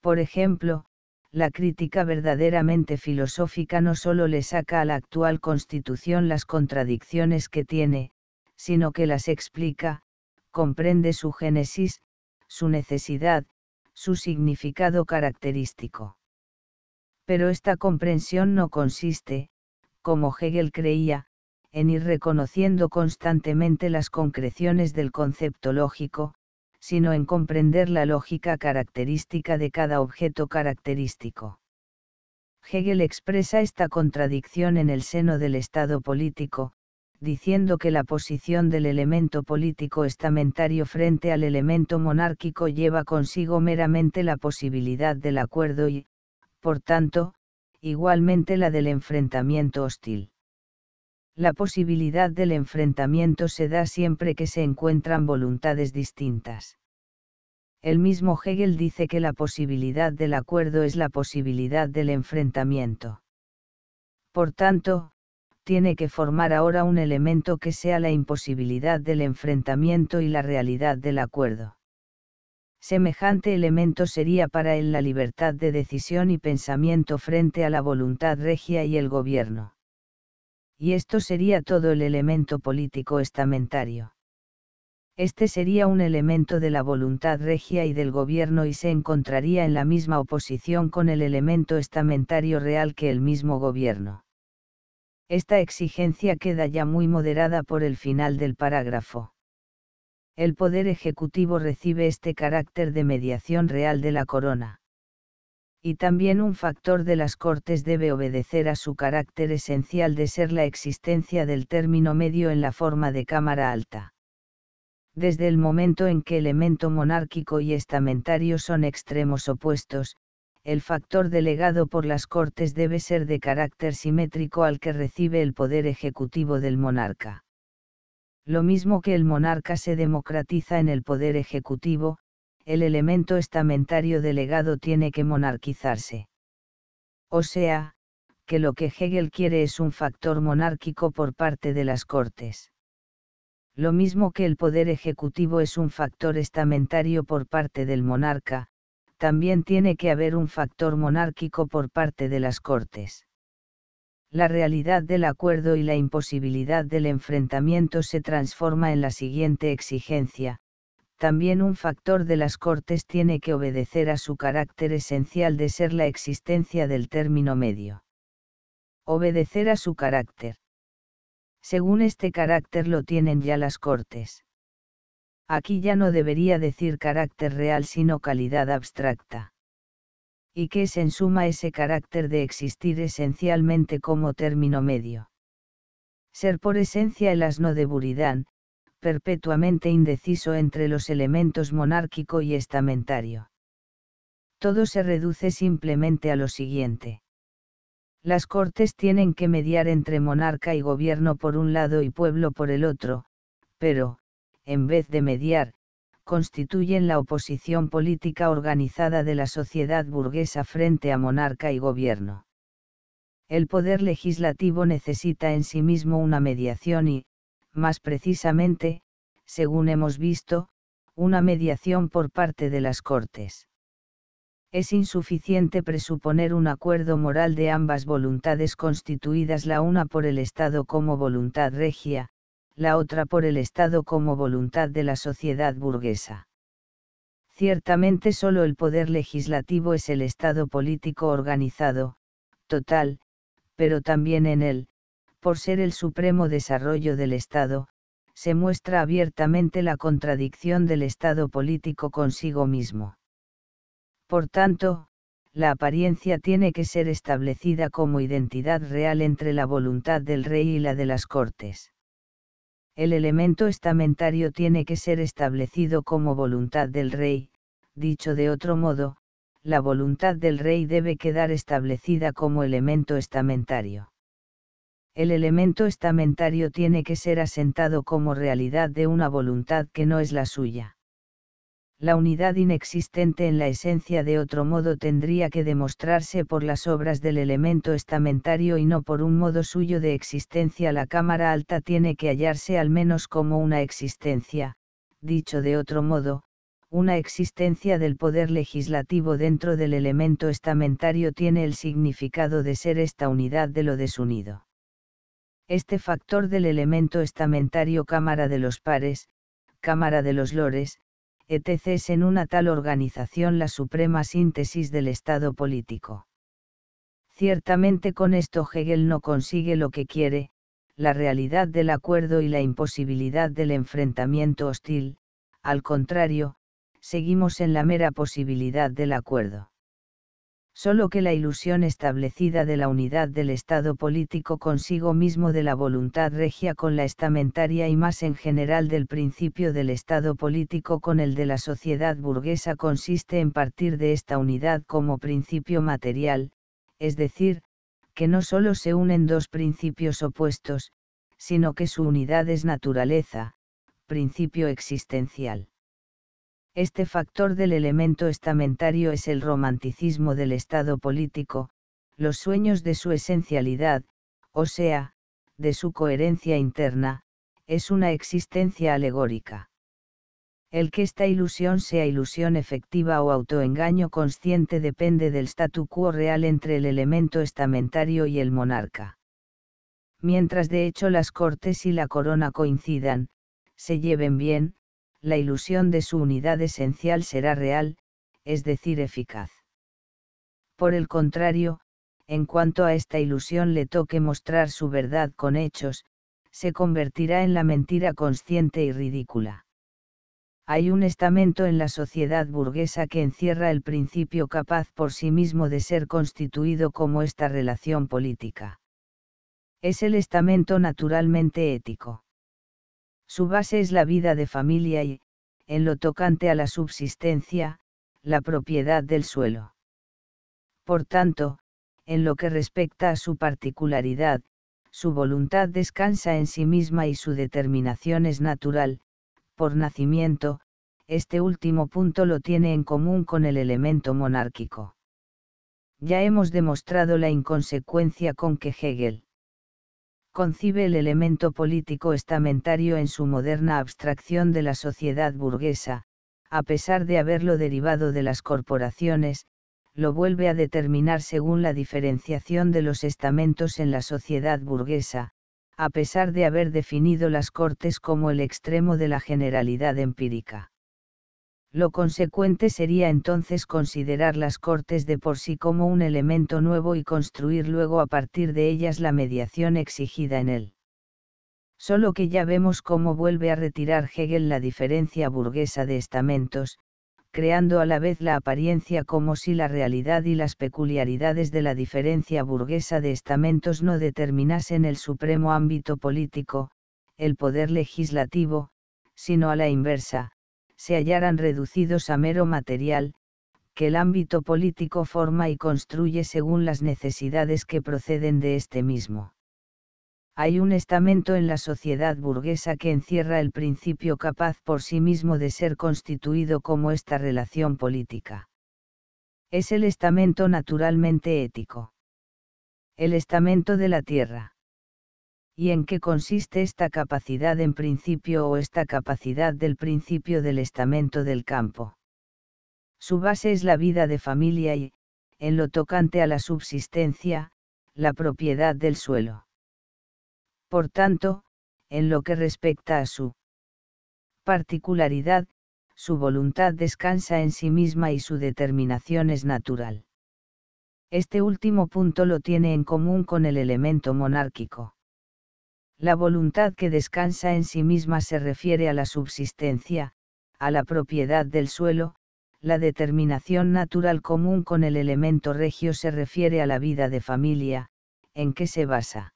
Por ejemplo, la crítica verdaderamente filosófica no solo le saca a la actual constitución las contradicciones que tiene, sino que las explica, comprende su génesis, su necesidad, su significado característico. Pero esta comprensión no consiste, como Hegel creía, en ir reconociendo constantemente las concreciones del concepto lógico, sino en comprender la lógica característica de cada objeto característico. Hegel expresa esta contradicción en el seno del Estado político, diciendo que la posición del elemento político estamentario frente al elemento monárquico lleva consigo meramente la posibilidad del acuerdo y, por tanto, igualmente la del enfrentamiento hostil. La posibilidad del enfrentamiento se da siempre que se encuentran voluntades distintas. El mismo Hegel dice que la posibilidad del acuerdo es la posibilidad del enfrentamiento. Por tanto, tiene que formar ahora un elemento que sea la imposibilidad del enfrentamiento y la realidad del acuerdo. Semejante elemento sería para él la libertad de decisión y pensamiento frente a la voluntad regia y el gobierno. Y esto sería todo el elemento político estamentario. Este sería un elemento de la voluntad regia y del gobierno y se encontraría en la misma oposición con el elemento estamentario real que el mismo gobierno. Esta exigencia queda ya muy moderada por el final del parágrafo. El Poder Ejecutivo recibe este carácter de mediación real de la corona. Y también un factor de las Cortes debe obedecer a su carácter esencial de ser la existencia del término medio en la forma de Cámara Alta desde el momento en que elemento monárquico y estamentario son extremos opuestos, el factor delegado por las Cortes debe ser de carácter simétrico al que recibe el poder ejecutivo del monarca. Lo mismo que el monarca se democratiza en el poder ejecutivo, el elemento estamentario delegado tiene que monarquizarse. O sea, que lo que Hegel quiere es un factor monárquico por parte de las Cortes. Lo mismo que el poder ejecutivo es un factor estamentario por parte del monarca, también tiene que haber un factor monárquico por parte de las Cortes. La realidad del acuerdo y la imposibilidad del enfrentamiento se transforma en la siguiente exigencia, también un factor de las Cortes tiene que obedecer a su carácter esencial de ser la existencia del término medio. Obedecer a su carácter. Según este carácter lo tienen ya las Cortes. Aquí ya no debería decir carácter real sino calidad abstracta. ¿Y qué es en suma ese carácter de existir esencialmente como término medio? Ser por esencia el asno de Buridán, perpetuamente indeciso entre los elementos monárquico y estamentario. Todo se reduce simplemente a lo siguiente. Las cortes tienen que mediar entre monarca y gobierno por un lado y pueblo por el otro, pero, en vez de mediar, constituyen la oposición política organizada de la sociedad burguesa frente a monarca y gobierno. El poder legislativo necesita en sí mismo una mediación y, más precisamente, según hemos visto, una mediación por parte de las Cortes. Es insuficiente presuponer un acuerdo moral de ambas voluntades constituidas la una por el Estado como voluntad regia, la otra por el Estado como voluntad de la sociedad burguesa. Ciertamente solo el poder legislativo es el Estado político organizado, total, pero también en él, por ser el supremo desarrollo del Estado, se muestra abiertamente la contradicción del Estado político consigo mismo. Por tanto, la apariencia tiene que ser establecida como identidad real entre la voluntad del rey y la de las cortes el elemento estamentario tiene que ser establecido como voluntad del rey, dicho de otro modo, la voluntad del rey debe quedar establecida como elemento estamentario. El elemento estamentario tiene que ser asentado como realidad de una voluntad que no es la suya la unidad inexistente en la esencia de otro modo tendría que demostrarse por las obras del elemento estamentario y no por un modo suyo de existencia. La Cámara Alta tiene que hallarse al menos como una existencia, dicho de otro modo, una existencia del poder legislativo dentro del elemento estamentario tiene el significado de ser esta unidad de lo desunido. Este factor del elemento estamentario Cámara de los Pares, Cámara de los Lores, etc. es en una tal organización la suprema síntesis del Estado político. Ciertamente con esto Hegel no consigue lo que quiere, la realidad del acuerdo y la imposibilidad del enfrentamiento hostil, al contrario, seguimos en la mera posibilidad del acuerdo solo que la ilusión establecida de la unidad del Estado político consigo mismo de la voluntad regia con la estamentaria y más en general del principio del Estado político con el de la sociedad burguesa consiste en partir de esta unidad como principio material, es decir, que no solo se unen dos principios opuestos, sino que su unidad es naturaleza, principio existencial. Este factor del elemento estamentario es el romanticismo del Estado político, los sueños de su esencialidad, o sea, de su coherencia interna, es una existencia alegórica. El que esta ilusión sea ilusión efectiva o autoengaño consciente depende del statu quo real entre el elemento estamentario y el monarca. Mientras de hecho las cortes y la corona coincidan, se lleven bien, la ilusión de su unidad esencial será real, es decir, eficaz. Por el contrario, en cuanto a esta ilusión le toque mostrar su verdad con hechos, se convertirá en la mentira consciente y ridícula. Hay un estamento en la sociedad burguesa que encierra el principio capaz por sí mismo de ser constituido como esta relación política. Es el estamento naturalmente ético. Su base es la vida de familia y, en lo tocante a la subsistencia, la propiedad del suelo. Por tanto, en lo que respecta a su particularidad, su voluntad descansa en sí misma y su determinación es natural, por nacimiento, este último punto lo tiene en común con el elemento monárquico. Ya hemos demostrado la inconsecuencia con que Hegel concibe el elemento político estamentario en su moderna abstracción de la sociedad burguesa, a pesar de haberlo derivado de las corporaciones, lo vuelve a determinar según la diferenciación de los estamentos en la sociedad burguesa, a pesar de haber definido las cortes como el extremo de la generalidad empírica lo consecuente sería entonces considerar las cortes de por sí como un elemento nuevo y construir luego a partir de ellas la mediación exigida en él. Solo que ya vemos cómo vuelve a retirar Hegel la diferencia burguesa de estamentos, creando a la vez la apariencia como si la realidad y las peculiaridades de la diferencia burguesa de estamentos no determinasen el supremo ámbito político, el poder legislativo, sino a la inversa, se hallaran reducidos a mero material, que el ámbito político forma y construye según las necesidades que proceden de este mismo. Hay un estamento en la sociedad burguesa que encierra el principio capaz por sí mismo de ser constituido como esta relación política. Es el estamento naturalmente ético. El estamento de la tierra y en qué consiste esta capacidad en principio o esta capacidad del principio del estamento del campo. Su base es la vida de familia y, en lo tocante a la subsistencia, la propiedad del suelo. Por tanto, en lo que respecta a su particularidad, su voluntad descansa en sí misma y su determinación es natural. Este último punto lo tiene en común con el elemento monárquico. La voluntad que descansa en sí misma se refiere a la subsistencia, a la propiedad del suelo, la determinación natural común con el elemento regio se refiere a la vida de familia, en qué se basa.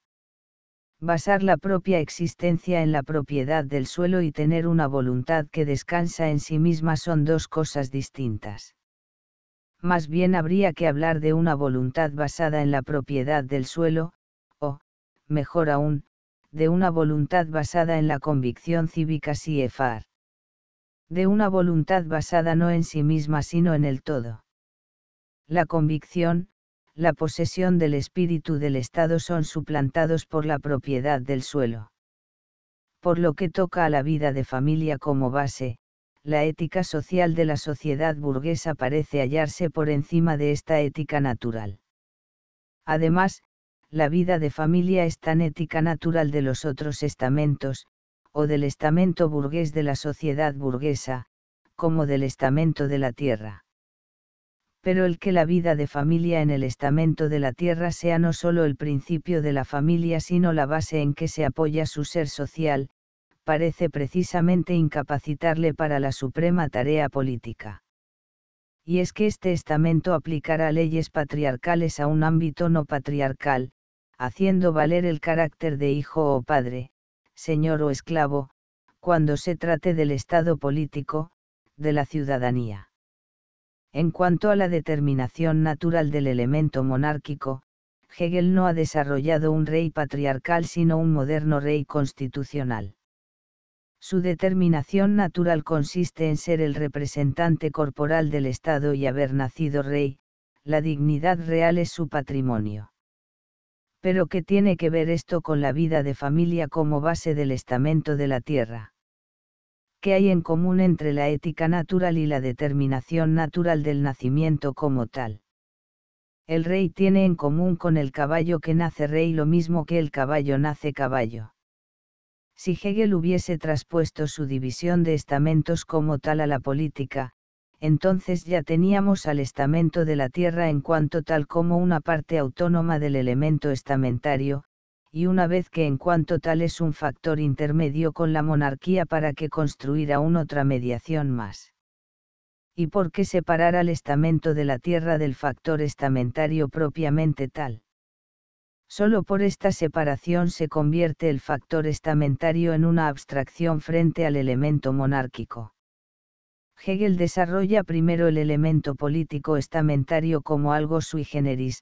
Basar la propia existencia en la propiedad del suelo y tener una voluntad que descansa en sí misma son dos cosas distintas. Más bien habría que hablar de una voluntad basada en la propiedad del suelo, o, mejor aún, de una voluntad basada en la convicción cívica efar. De una voluntad basada no en sí misma sino en el todo. La convicción, la posesión del espíritu del Estado son suplantados por la propiedad del suelo. Por lo que toca a la vida de familia como base, la ética social de la sociedad burguesa parece hallarse por encima de esta ética natural. Además, la vida de familia es tan ética natural de los otros estamentos, o del estamento burgués de la sociedad burguesa, como del estamento de la tierra. Pero el que la vida de familia en el estamento de la tierra sea no solo el principio de la familia, sino la base en que se apoya su ser social, parece precisamente incapacitarle para la suprema tarea política y es que este estamento aplicará leyes patriarcales a un ámbito no patriarcal, haciendo valer el carácter de hijo o padre, señor o esclavo, cuando se trate del Estado político, de la ciudadanía. En cuanto a la determinación natural del elemento monárquico, Hegel no ha desarrollado un rey patriarcal sino un moderno rey constitucional. Su determinación natural consiste en ser el representante corporal del Estado y haber nacido rey, la dignidad real es su patrimonio. Pero ¿qué tiene que ver esto con la vida de familia como base del estamento de la tierra? ¿Qué hay en común entre la ética natural y la determinación natural del nacimiento como tal? El rey tiene en común con el caballo que nace rey lo mismo que el caballo nace caballo. Si Hegel hubiese traspuesto su división de estamentos como tal a la política, entonces ya teníamos al estamento de la tierra en cuanto tal como una parte autónoma del elemento estamentario, y una vez que en cuanto tal es un factor intermedio con la monarquía para que construir aún otra mediación más. ¿Y por qué separar al estamento de la tierra del factor estamentario propiamente tal? Solo por esta separación se convierte el factor estamentario en una abstracción frente al elemento monárquico. Hegel desarrolla primero el elemento político estamentario como algo sui generis,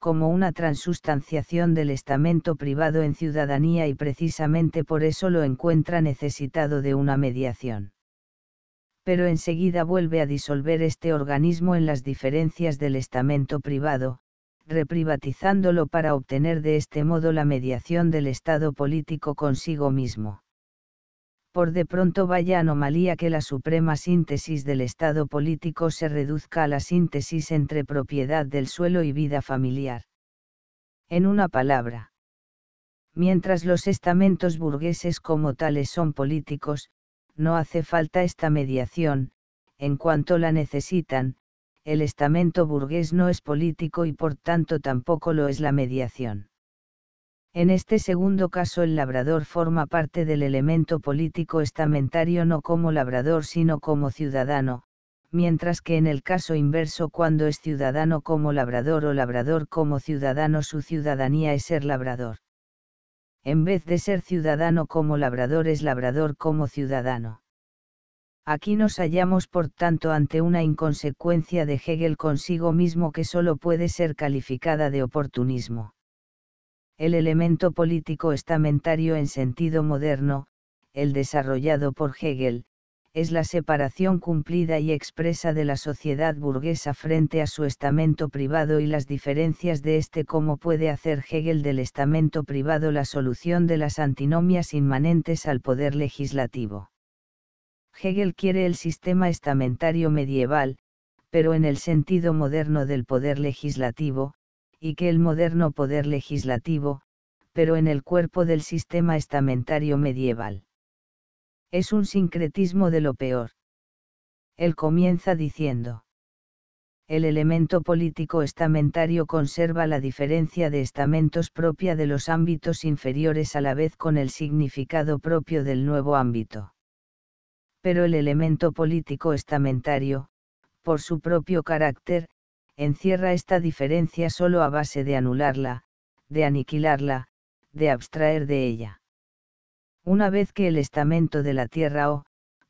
como una transustanciación del estamento privado en ciudadanía y precisamente por eso lo encuentra necesitado de una mediación. Pero enseguida vuelve a disolver este organismo en las diferencias del estamento privado, reprivatizándolo para obtener de este modo la mediación del Estado político consigo mismo. Por de pronto vaya anomalía que la suprema síntesis del Estado político se reduzca a la síntesis entre propiedad del suelo y vida familiar. En una palabra. Mientras los estamentos burgueses como tales son políticos, no hace falta esta mediación, en cuanto la necesitan, el estamento burgués no es político y por tanto tampoco lo es la mediación. En este segundo caso el labrador forma parte del elemento político estamentario no como labrador sino como ciudadano, mientras que en el caso inverso cuando es ciudadano como labrador o labrador como ciudadano su ciudadanía es ser labrador. En vez de ser ciudadano como labrador es labrador como ciudadano. Aquí nos hallamos por tanto ante una inconsecuencia de Hegel consigo mismo que solo puede ser calificada de oportunismo. El elemento político estamentario en sentido moderno, el desarrollado por Hegel, es la separación cumplida y expresa de la sociedad burguesa frente a su estamento privado y las diferencias de este como puede hacer Hegel del estamento privado la solución de las antinomias inmanentes al poder legislativo. Hegel quiere el sistema estamentario medieval, pero en el sentido moderno del poder legislativo, y que el moderno poder legislativo, pero en el cuerpo del sistema estamentario medieval. Es un sincretismo de lo peor. Él comienza diciendo. El elemento político estamentario conserva la diferencia de estamentos propia de los ámbitos inferiores a la vez con el significado propio del nuevo ámbito pero el elemento político estamentario, por su propio carácter, encierra esta diferencia solo a base de anularla, de aniquilarla, de abstraer de ella. Una vez que el estamento de la tierra o,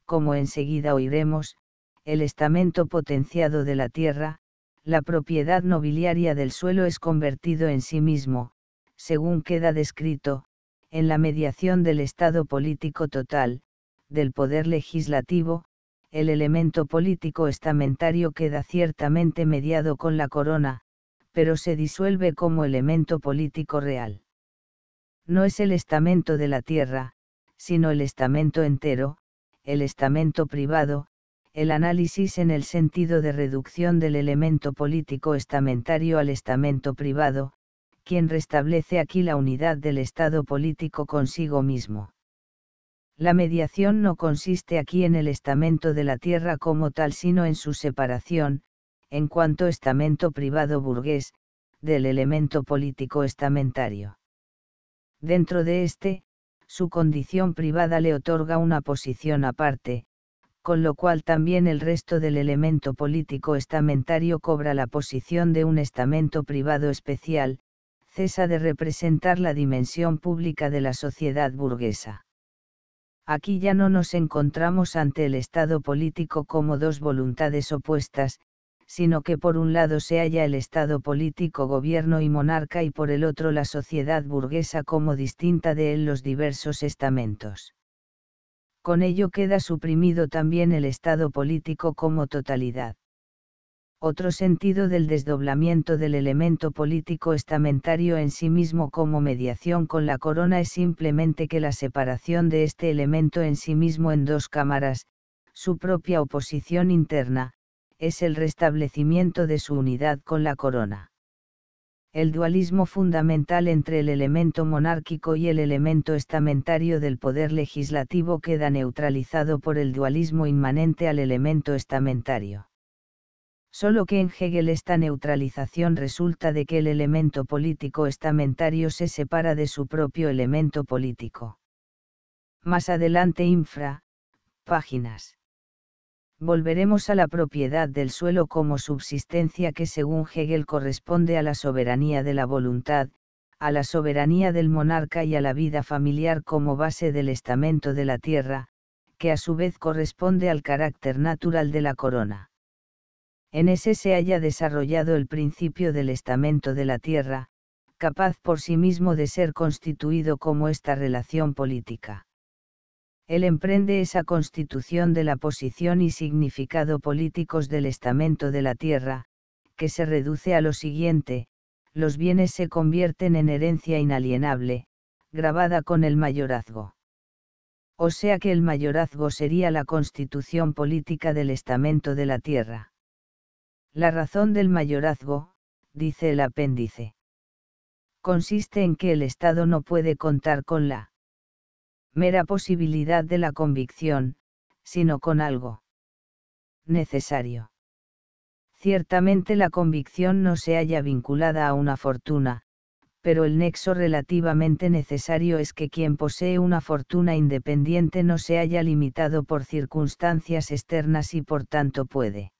como enseguida oiremos, el estamento potenciado de la tierra, la propiedad nobiliaria del suelo es convertido en sí mismo, según queda descrito, en la mediación del Estado político total, del poder legislativo, el elemento político estamentario queda ciertamente mediado con la corona, pero se disuelve como elemento político real. No es el estamento de la tierra, sino el estamento entero, el estamento privado, el análisis en el sentido de reducción del elemento político estamentario al estamento privado, quien restablece aquí la unidad del Estado político consigo mismo. La mediación no consiste aquí en el estamento de la tierra como tal, sino en su separación, en cuanto estamento privado burgués, del elemento político estamentario. Dentro de este, su condición privada le otorga una posición aparte, con lo cual también el resto del elemento político estamentario cobra la posición de un estamento privado especial, cesa de representar la dimensión pública de la sociedad burguesa. Aquí ya no nos encontramos ante el Estado político como dos voluntades opuestas, sino que por un lado se halla el Estado político, gobierno y monarca y por el otro la sociedad burguesa como distinta de él los diversos estamentos. Con ello queda suprimido también el Estado político como totalidad otro sentido del desdoblamiento del elemento político estamentario en sí mismo como mediación con la corona es simplemente que la separación de este elemento en sí mismo en dos cámaras, su propia oposición interna, es el restablecimiento de su unidad con la corona. El dualismo fundamental entre el elemento monárquico y el elemento estamentario del poder legislativo queda neutralizado por el dualismo inmanente al elemento estamentario Solo que en Hegel esta neutralización resulta de que el elemento político estamentario se separa de su propio elemento político. Más adelante infra, páginas. Volveremos a la propiedad del suelo como subsistencia que según Hegel corresponde a la soberanía de la voluntad, a la soberanía del monarca y a la vida familiar como base del estamento de la tierra, que a su vez corresponde al carácter natural de la corona en ese se haya desarrollado el principio del estamento de la tierra, capaz por sí mismo de ser constituido como esta relación política. Él emprende esa constitución de la posición y significado políticos del estamento de la tierra, que se reduce a lo siguiente, los bienes se convierten en herencia inalienable, grabada con el mayorazgo. O sea que el mayorazgo sería la constitución política del estamento de la tierra. La razón del mayorazgo, dice el apéndice, consiste en que el Estado no puede contar con la mera posibilidad de la convicción, sino con algo necesario. Ciertamente la convicción no se halla vinculada a una fortuna, pero el nexo relativamente necesario es que quien posee una fortuna independiente no se haya limitado por circunstancias externas y por tanto puede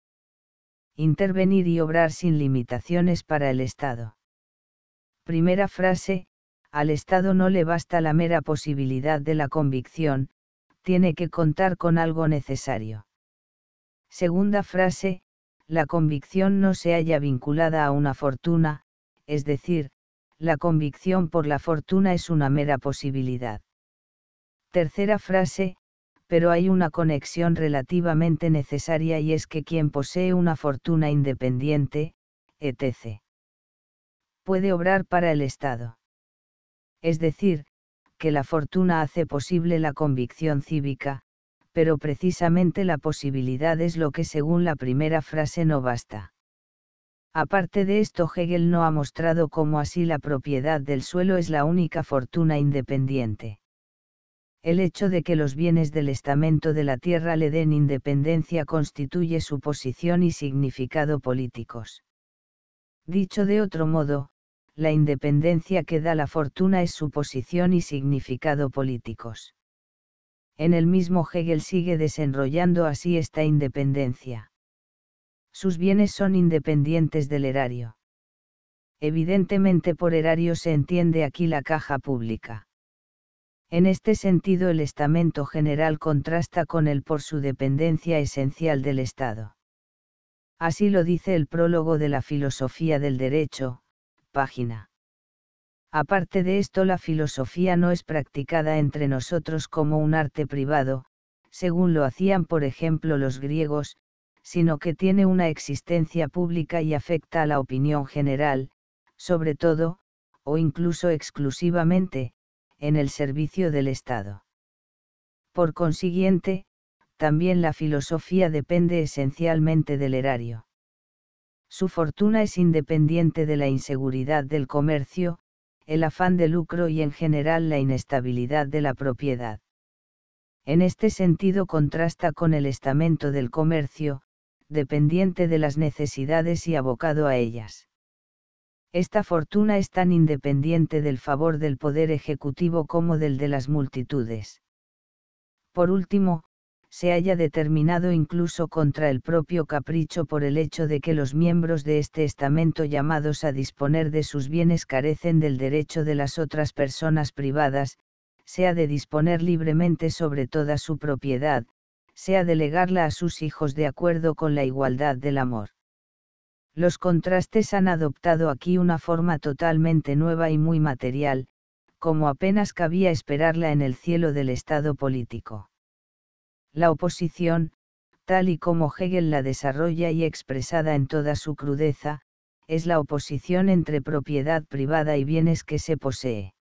intervenir y obrar sin limitaciones para el Estado. Primera frase, al Estado no le basta la mera posibilidad de la convicción, tiene que contar con algo necesario. Segunda frase, la convicción no se halla vinculada a una fortuna, es decir, la convicción por la fortuna es una mera posibilidad. Tercera frase, pero hay una conexión relativamente necesaria y es que quien posee una fortuna independiente, etc., puede obrar para el Estado. Es decir, que la fortuna hace posible la convicción cívica, pero precisamente la posibilidad es lo que según la primera frase no basta. Aparte de esto, Hegel no ha mostrado cómo así la propiedad del suelo es la única fortuna independiente el hecho de que los bienes del estamento de la tierra le den independencia constituye su posición y significado políticos. Dicho de otro modo, la independencia que da la fortuna es su posición y significado políticos. En el mismo Hegel sigue desenrollando así esta independencia. Sus bienes son independientes del erario. Evidentemente por erario se entiende aquí la caja pública en este sentido el estamento general contrasta con el por su dependencia esencial del Estado. Así lo dice el prólogo de la filosofía del derecho, página. Aparte de esto, la filosofía no es practicada entre nosotros como un arte privado, según lo hacían por ejemplo los griegos, sino que tiene una existencia pública y afecta a la opinión general, sobre todo, o incluso exclusivamente, en el servicio del Estado. Por consiguiente, también la filosofía depende esencialmente del erario. Su fortuna es independiente de la inseguridad del comercio, el afán de lucro y en general la inestabilidad de la propiedad. En este sentido contrasta con el estamento del comercio, dependiente de las necesidades y abocado a ellas. Esta fortuna es tan independiente del favor del poder ejecutivo como del de las multitudes. Por último, se haya determinado incluso contra el propio capricho por el hecho de que los miembros de este estamento llamados a disponer de sus bienes carecen del derecho de las otras personas privadas, sea de disponer libremente sobre toda su propiedad, sea de delegarla a sus hijos de acuerdo con la igualdad del amor. Los contrastes han adoptado aquí una forma totalmente nueva y muy material, como apenas cabía esperarla en el cielo del Estado político. La oposición, tal y como Hegel la desarrolla y expresada en toda su crudeza, es la oposición entre propiedad privada y bienes que se posee.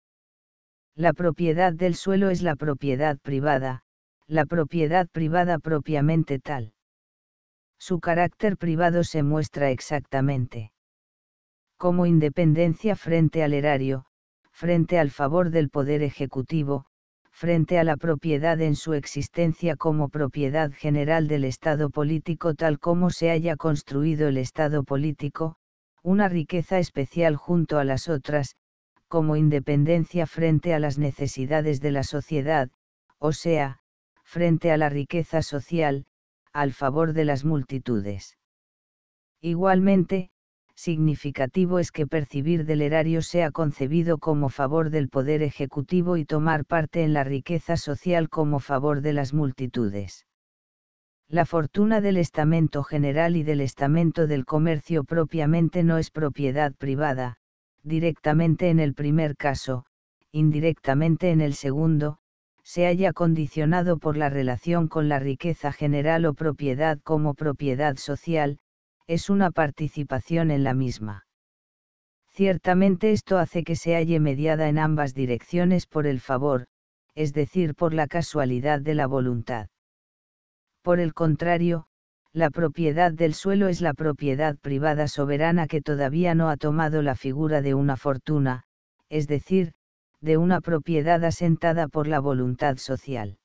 La propiedad del suelo es la propiedad privada, la propiedad privada propiamente tal su carácter privado se muestra exactamente. Como independencia frente al erario, frente al favor del poder ejecutivo, frente a la propiedad en su existencia como propiedad general del Estado político tal como se haya construido el Estado político, una riqueza especial junto a las otras, como independencia frente a las necesidades de la sociedad, o sea, frente a la riqueza social, al favor de las multitudes. Igualmente, significativo es que percibir del erario sea concebido como favor del poder ejecutivo y tomar parte en la riqueza social como favor de las multitudes. La fortuna del estamento general y del estamento del comercio propiamente no es propiedad privada, directamente en el primer caso, indirectamente en el segundo, se haya condicionado por la relación con la riqueza general o propiedad como propiedad social, es una participación en la misma. Ciertamente esto hace que se halle mediada en ambas direcciones por el favor, es decir, por la casualidad de la voluntad. Por el contrario, la propiedad del suelo es la propiedad privada soberana que todavía no ha tomado la figura de una fortuna, es decir, de una propiedad asentada por la voluntad social.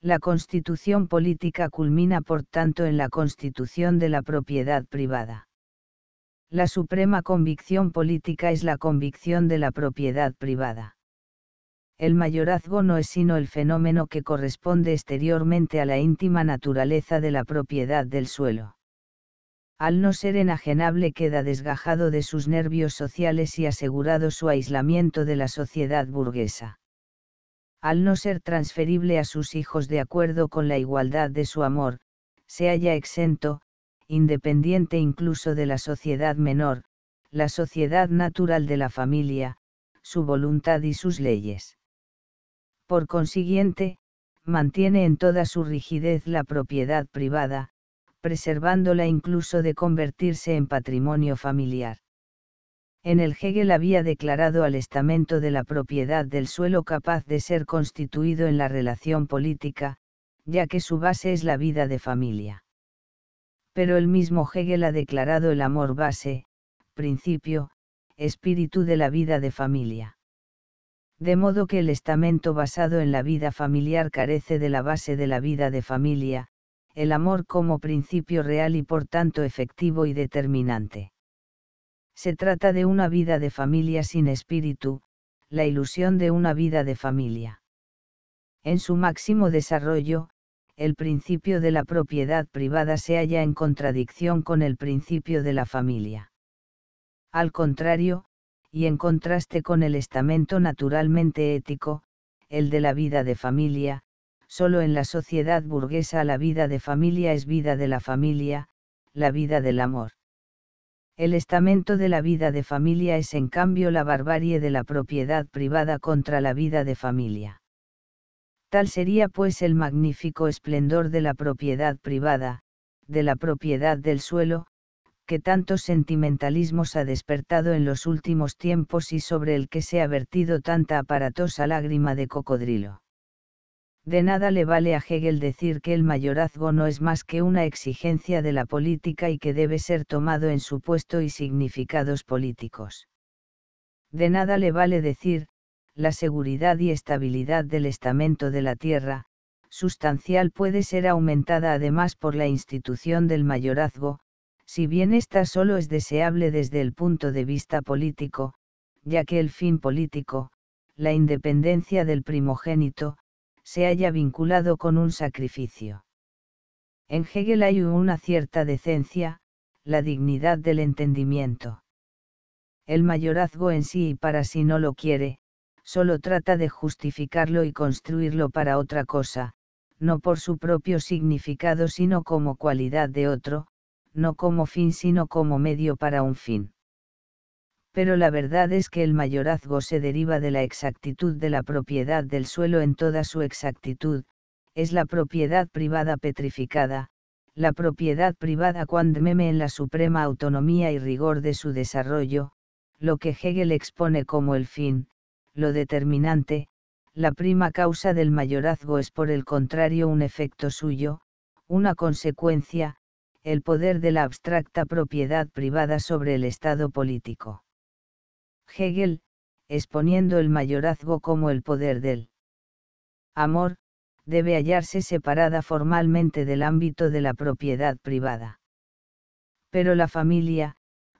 La constitución política culmina por tanto en la constitución de la propiedad privada. La suprema convicción política es la convicción de la propiedad privada. El mayorazgo no es sino el fenómeno que corresponde exteriormente a la íntima naturaleza de la propiedad del suelo al no ser enajenable queda desgajado de sus nervios sociales y asegurado su aislamiento de la sociedad burguesa. Al no ser transferible a sus hijos de acuerdo con la igualdad de su amor, se halla exento, independiente incluso de la sociedad menor, la sociedad natural de la familia, su voluntad y sus leyes. Por consiguiente, mantiene en toda su rigidez la propiedad privada, preservándola incluso de convertirse en patrimonio familiar. En el Hegel había declarado al estamento de la propiedad del suelo capaz de ser constituido en la relación política, ya que su base es la vida de familia. Pero el mismo Hegel ha declarado el amor base, principio, espíritu de la vida de familia. De modo que el estamento basado en la vida familiar carece de la base de la vida de familia, el amor como principio real y por tanto efectivo y determinante. Se trata de una vida de familia sin espíritu, la ilusión de una vida de familia. En su máximo desarrollo, el principio de la propiedad privada se halla en contradicción con el principio de la familia. Al contrario, y en contraste con el estamento naturalmente ético, el de la vida de familia, Solo en la sociedad burguesa la vida de familia es vida de la familia, la vida del amor. El estamento de la vida de familia es en cambio la barbarie de la propiedad privada contra la vida de familia. Tal sería pues el magnífico esplendor de la propiedad privada, de la propiedad del suelo, que tantos sentimentalismos ha despertado en los últimos tiempos y sobre el que se ha vertido tanta aparatosa lágrima de cocodrilo de nada le vale a Hegel decir que el mayorazgo no es más que una exigencia de la política y que debe ser tomado en su puesto y significados políticos. De nada le vale decir, la seguridad y estabilidad del estamento de la tierra, sustancial puede ser aumentada además por la institución del mayorazgo, si bien ésta solo es deseable desde el punto de vista político, ya que el fin político, la independencia del primogénito, se haya vinculado con un sacrificio. En Hegel hay una cierta decencia, la dignidad del entendimiento. El mayorazgo en sí y para sí no lo quiere, solo trata de justificarlo y construirlo para otra cosa, no por su propio significado sino como cualidad de otro, no como fin sino como medio para un fin pero la verdad es que el mayorazgo se deriva de la exactitud de la propiedad del suelo en toda su exactitud, es la propiedad privada petrificada, la propiedad privada cuando meme en la suprema autonomía y rigor de su desarrollo, lo que Hegel expone como el fin, lo determinante, la prima causa del mayorazgo es por el contrario un efecto suyo, una consecuencia, el poder de la abstracta propiedad privada sobre el Estado político. Hegel, exponiendo el mayorazgo como el poder del amor, debe hallarse separada formalmente del ámbito de la propiedad privada. Pero la familia,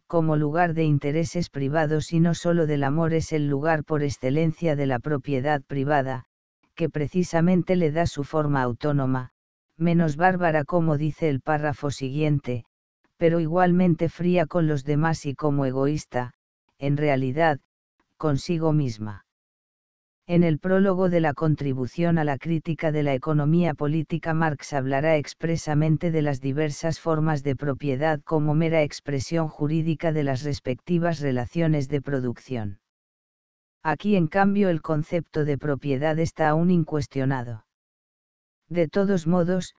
como lugar de intereses privados y no solo del amor, es el lugar por excelencia de la propiedad privada, que precisamente le da su forma autónoma, menos bárbara como dice el párrafo siguiente, pero igualmente fría con los demás y como egoísta, en realidad, consigo misma. En el prólogo de la contribución a la crítica de la economía política Marx hablará expresamente de las diversas formas de propiedad como mera expresión jurídica de las respectivas relaciones de producción. Aquí en cambio el concepto de propiedad está aún incuestionado. De todos modos,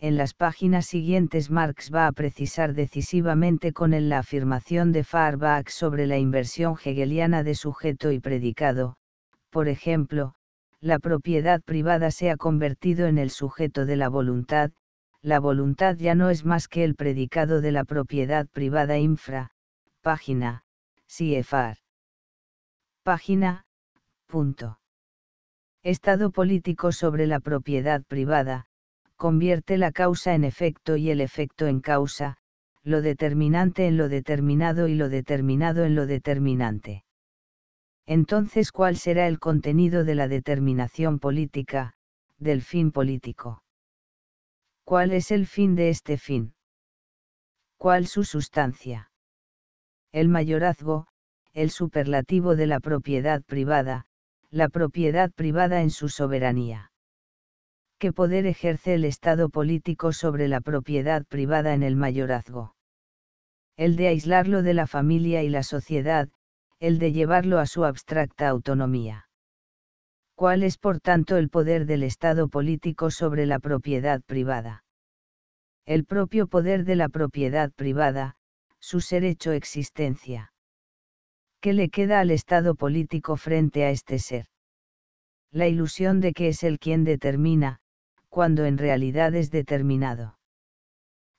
en las páginas siguientes Marx va a precisar decisivamente con él la afirmación de Farbach sobre la inversión hegeliana de sujeto y predicado, por ejemplo, la propiedad privada se ha convertido en el sujeto de la voluntad, la voluntad ya no es más que el predicado de la propiedad privada infra, página, CFR. Página, punto. Estado político sobre la propiedad privada, convierte la causa en efecto y el efecto en causa, lo determinante en lo determinado y lo determinado en lo determinante. Entonces, ¿cuál será el contenido de la determinación política, del fin político? ¿Cuál es el fin de este fin? ¿Cuál su sustancia? El mayorazgo, el superlativo de la propiedad privada, la propiedad privada en su soberanía. Qué poder ejerce el Estado político sobre la propiedad privada en el mayorazgo. El de aislarlo de la familia y la sociedad, el de llevarlo a su abstracta autonomía. ¿Cuál es por tanto el poder del Estado político sobre la propiedad privada? El propio poder de la propiedad privada, su ser hecho existencia. ¿Qué le queda al Estado político frente a este ser? La ilusión de que es el quien determina, cuando en realidad es determinado.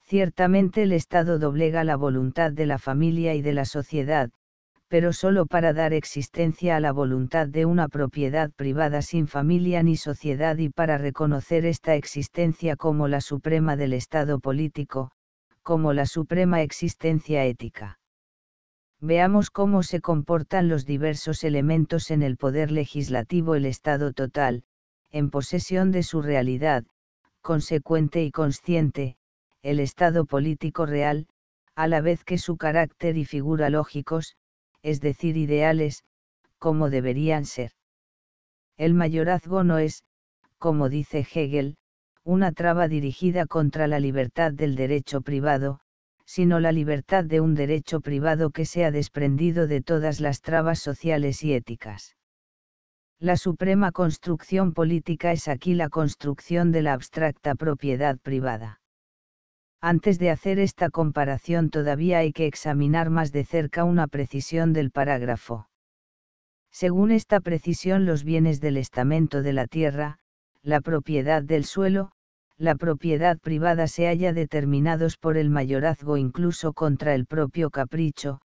Ciertamente el Estado doblega la voluntad de la familia y de la sociedad, pero solo para dar existencia a la voluntad de una propiedad privada sin familia ni sociedad y para reconocer esta existencia como la suprema del Estado político, como la suprema existencia ética. Veamos cómo se comportan los diversos elementos en el poder legislativo el Estado total, en posesión de su realidad, consecuente y consciente, el estado político real, a la vez que su carácter y figura lógicos, es decir, ideales, como deberían ser. El mayorazgo no es, como dice Hegel, una traba dirigida contra la libertad del derecho privado, sino la libertad de un derecho privado que se ha desprendido de todas las trabas sociales y éticas. La suprema construcción política es aquí la construcción de la abstracta propiedad privada. Antes de hacer esta comparación todavía hay que examinar más de cerca una precisión del parágrafo. Según esta precisión los bienes del estamento de la tierra, la propiedad del suelo, la propiedad privada se halla determinados por el mayorazgo incluso contra el propio capricho,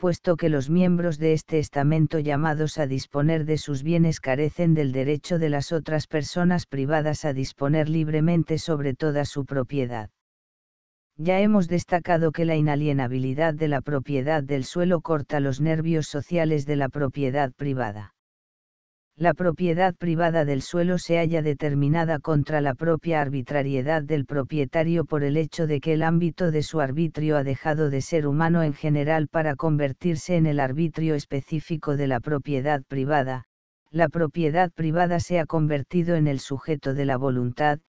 puesto que los miembros de este estamento llamados a disponer de sus bienes carecen del derecho de las otras personas privadas a disponer libremente sobre toda su propiedad. Ya hemos destacado que la inalienabilidad de la propiedad del suelo corta los nervios sociales de la propiedad privada la propiedad privada del suelo se halla determinada contra la propia arbitrariedad del propietario por el hecho de que el ámbito de su arbitrio ha dejado de ser humano en general para convertirse en el arbitrio específico de la propiedad privada, la propiedad privada se ha convertido en el sujeto de la voluntad,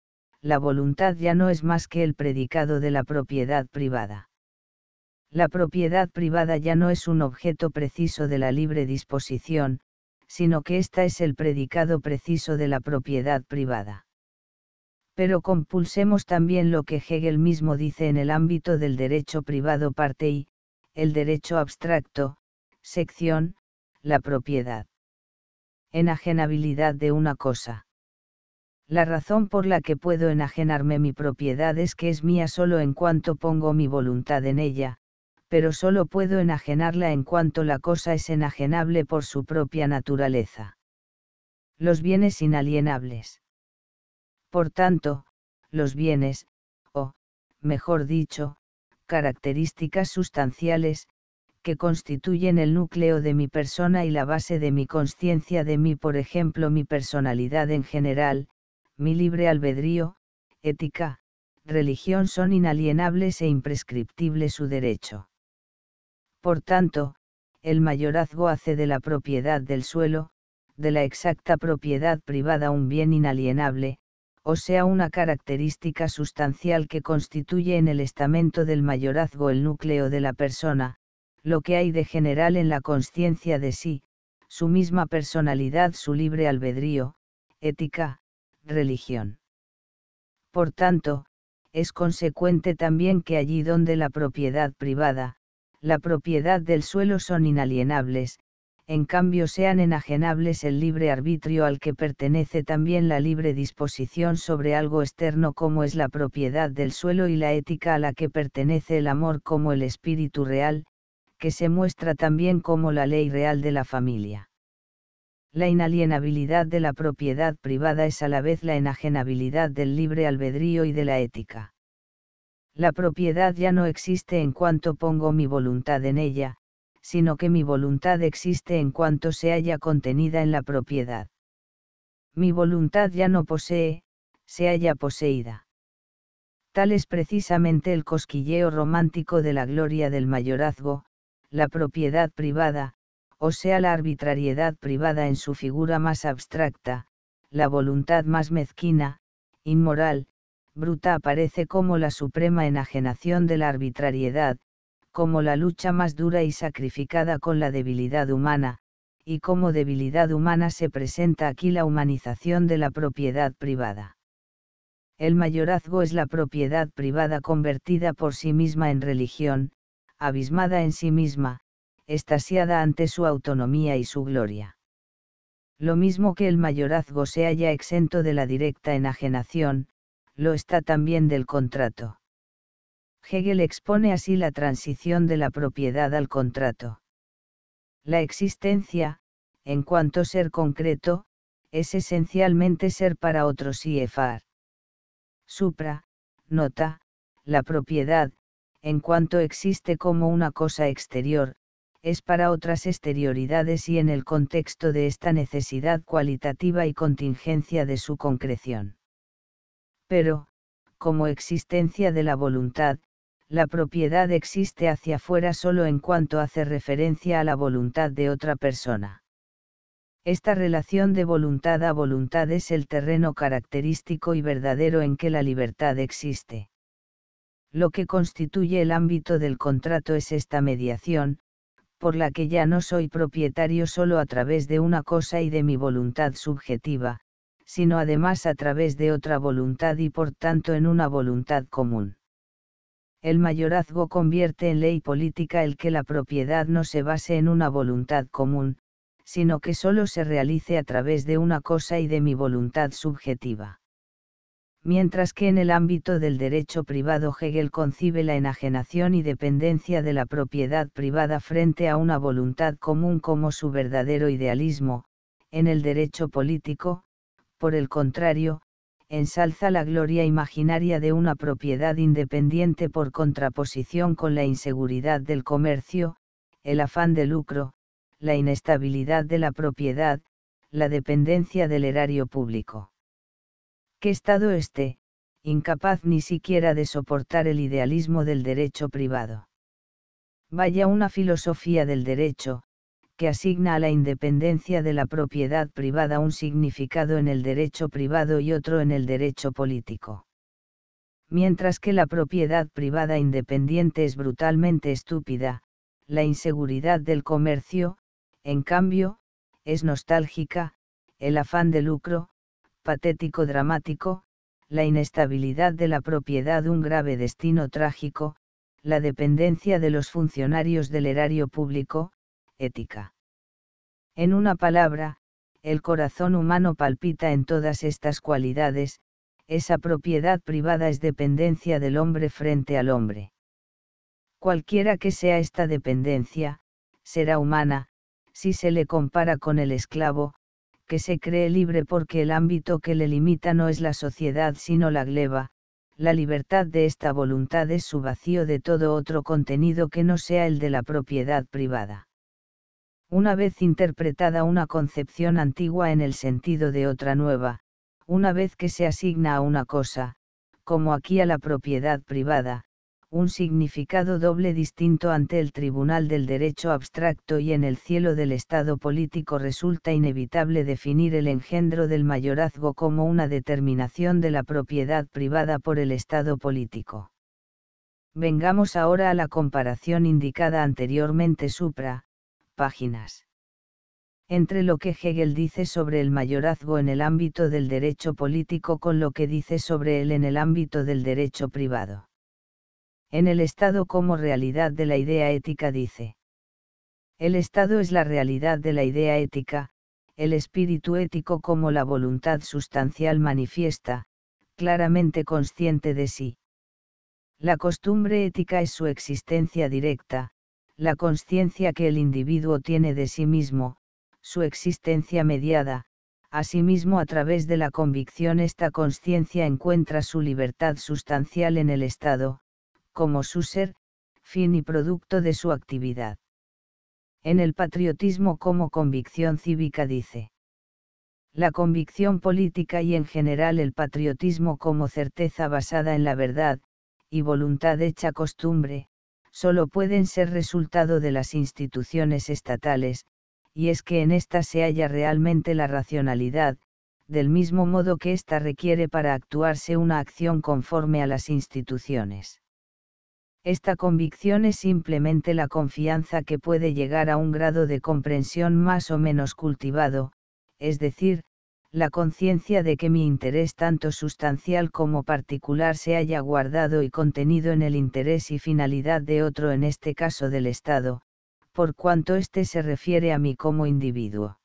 la voluntad ya no es más que el predicado de la propiedad privada. La propiedad privada ya no es un objeto preciso de la libre disposición, sino que ésta es el predicado preciso de la propiedad privada. Pero compulsemos también lo que Hegel mismo dice en el ámbito del derecho privado parte y, el derecho abstracto, sección, la propiedad. Enajenabilidad de una cosa. La razón por la que puedo enajenarme mi propiedad es que es mía solo en cuanto pongo mi voluntad en ella, pero solo puedo enajenarla en cuanto la cosa es enajenable por su propia naturaleza. Los bienes inalienables. Por tanto, los bienes, o, mejor dicho, características sustanciales, que constituyen el núcleo de mi persona y la base de mi conciencia de mí, por ejemplo, mi personalidad en general, mi libre albedrío, ética, religión son inalienables e imprescriptible su derecho. Por tanto, el mayorazgo hace de la propiedad del suelo, de la exacta propiedad privada un bien inalienable, o sea una característica sustancial que constituye en el estamento del mayorazgo el núcleo de la persona, lo que hay de general en la conciencia de sí, su misma personalidad, su libre albedrío, ética, religión. Por tanto, es consecuente también que allí donde la propiedad privada, la propiedad del suelo son inalienables, en cambio sean enajenables el libre arbitrio al que pertenece también la libre disposición sobre algo externo como es la propiedad del suelo y la ética a la que pertenece el amor como el espíritu real, que se muestra también como la ley real de la familia. La inalienabilidad de la propiedad privada es a la vez la enajenabilidad del libre albedrío y de la ética la propiedad ya no existe en cuanto pongo mi voluntad en ella, sino que mi voluntad existe en cuanto se haya contenida en la propiedad. Mi voluntad ya no posee, se haya poseída. Tal es precisamente el cosquilleo romántico de la gloria del mayorazgo, la propiedad privada, o sea la arbitrariedad privada en su figura más abstracta, la voluntad más mezquina, inmoral, Bruta aparece como la suprema enajenación de la arbitrariedad, como la lucha más dura y sacrificada con la debilidad humana, y como debilidad humana se presenta aquí la humanización de la propiedad privada. El mayorazgo es la propiedad privada convertida por sí misma en religión, abismada en sí misma, estasiada ante su autonomía y su gloria. Lo mismo que el mayorazgo se halla exento de la directa enajenación, lo está también del contrato. Hegel expone así la transición de la propiedad al contrato. La existencia, en cuanto ser concreto, es esencialmente ser para otros y efar. Supra, nota, la propiedad, en cuanto existe como una cosa exterior, es para otras exterioridades y en el contexto de esta necesidad cualitativa y contingencia de su concreción pero, como existencia de la voluntad, la propiedad existe hacia afuera solo en cuanto hace referencia a la voluntad de otra persona. Esta relación de voluntad a voluntad es el terreno característico y verdadero en que la libertad existe. Lo que constituye el ámbito del contrato es esta mediación, por la que ya no soy propietario solo a través de una cosa y de mi voluntad subjetiva, sino además a través de otra voluntad y por tanto en una voluntad común. El mayorazgo convierte en ley política el que la propiedad no se base en una voluntad común, sino que sólo se realice a través de una cosa y de mi voluntad subjetiva. Mientras que en el ámbito del derecho privado Hegel concibe la enajenación y dependencia de la propiedad privada frente a una voluntad común como su verdadero idealismo, en el derecho político, por el contrario, ensalza la gloria imaginaria de una propiedad independiente por contraposición con la inseguridad del comercio, el afán de lucro, la inestabilidad de la propiedad, la dependencia del erario público. ¿Qué Estado este, incapaz ni siquiera de soportar el idealismo del derecho privado? Vaya una filosofía del derecho, que asigna a la independencia de la propiedad privada un significado en el derecho privado y otro en el derecho político. Mientras que la propiedad privada independiente es brutalmente estúpida, la inseguridad del comercio, en cambio, es nostálgica, el afán de lucro, patético dramático, la inestabilidad de la propiedad un grave destino trágico, la dependencia de los funcionarios del erario público, ética. En una palabra, el corazón humano palpita en todas estas cualidades, esa propiedad privada es dependencia del hombre frente al hombre. Cualquiera que sea esta dependencia, será humana, si se le compara con el esclavo, que se cree libre porque el ámbito que le limita no es la sociedad sino la gleba, la libertad de esta voluntad es su vacío de todo otro contenido que no sea el de la propiedad privada. Una vez interpretada una concepción antigua en el sentido de otra nueva, una vez que se asigna a una cosa, como aquí a la propiedad privada, un significado doble distinto ante el Tribunal del Derecho Abstracto y en el cielo del Estado político resulta inevitable definir el engendro del mayorazgo como una determinación de la propiedad privada por el Estado político. Vengamos ahora a la comparación indicada anteriormente supra, páginas. Entre lo que Hegel dice sobre el mayorazgo en el ámbito del derecho político con lo que dice sobre él en el ámbito del derecho privado. En el Estado como realidad de la idea ética dice. El Estado es la realidad de la idea ética, el espíritu ético como la voluntad sustancial manifiesta, claramente consciente de sí. La costumbre ética es su existencia directa, la conciencia que el individuo tiene de sí mismo, su existencia mediada, asimismo a través de la convicción esta conciencia encuentra su libertad sustancial en el Estado, como su ser, fin y producto de su actividad. En el patriotismo como convicción cívica dice. La convicción política y en general el patriotismo como certeza basada en la verdad, y voluntad hecha costumbre, solo pueden ser resultado de las instituciones estatales, y es que en ésta se halla realmente la racionalidad, del mismo modo que ésta requiere para actuarse una acción conforme a las instituciones. Esta convicción es simplemente la confianza que puede llegar a un grado de comprensión más o menos cultivado, es decir, la conciencia de que mi interés tanto sustancial como particular se haya guardado y contenido en el interés y finalidad de otro, en este caso del Estado, por cuanto éste se refiere a mí como individuo.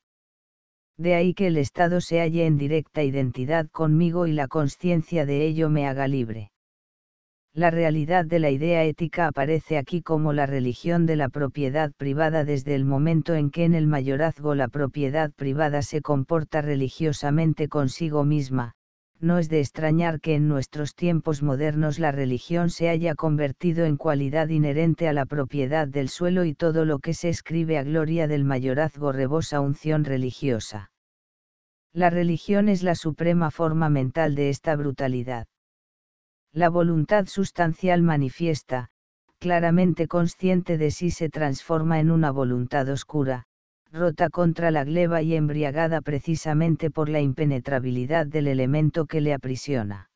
De ahí que el Estado se halle en directa identidad conmigo y la conciencia de ello me haga libre. La realidad de la idea ética aparece aquí como la religión de la propiedad privada desde el momento en que en el mayorazgo la propiedad privada se comporta religiosamente consigo misma. No es de extrañar que en nuestros tiempos modernos la religión se haya convertido en cualidad inherente a la propiedad del suelo y todo lo que se escribe a gloria del mayorazgo rebosa unción religiosa. La religión es la suprema forma mental de esta brutalidad la voluntad sustancial manifiesta, claramente consciente de sí se transforma en una voluntad oscura, rota contra la gleba y embriagada precisamente por la impenetrabilidad del elemento que le aprisiona.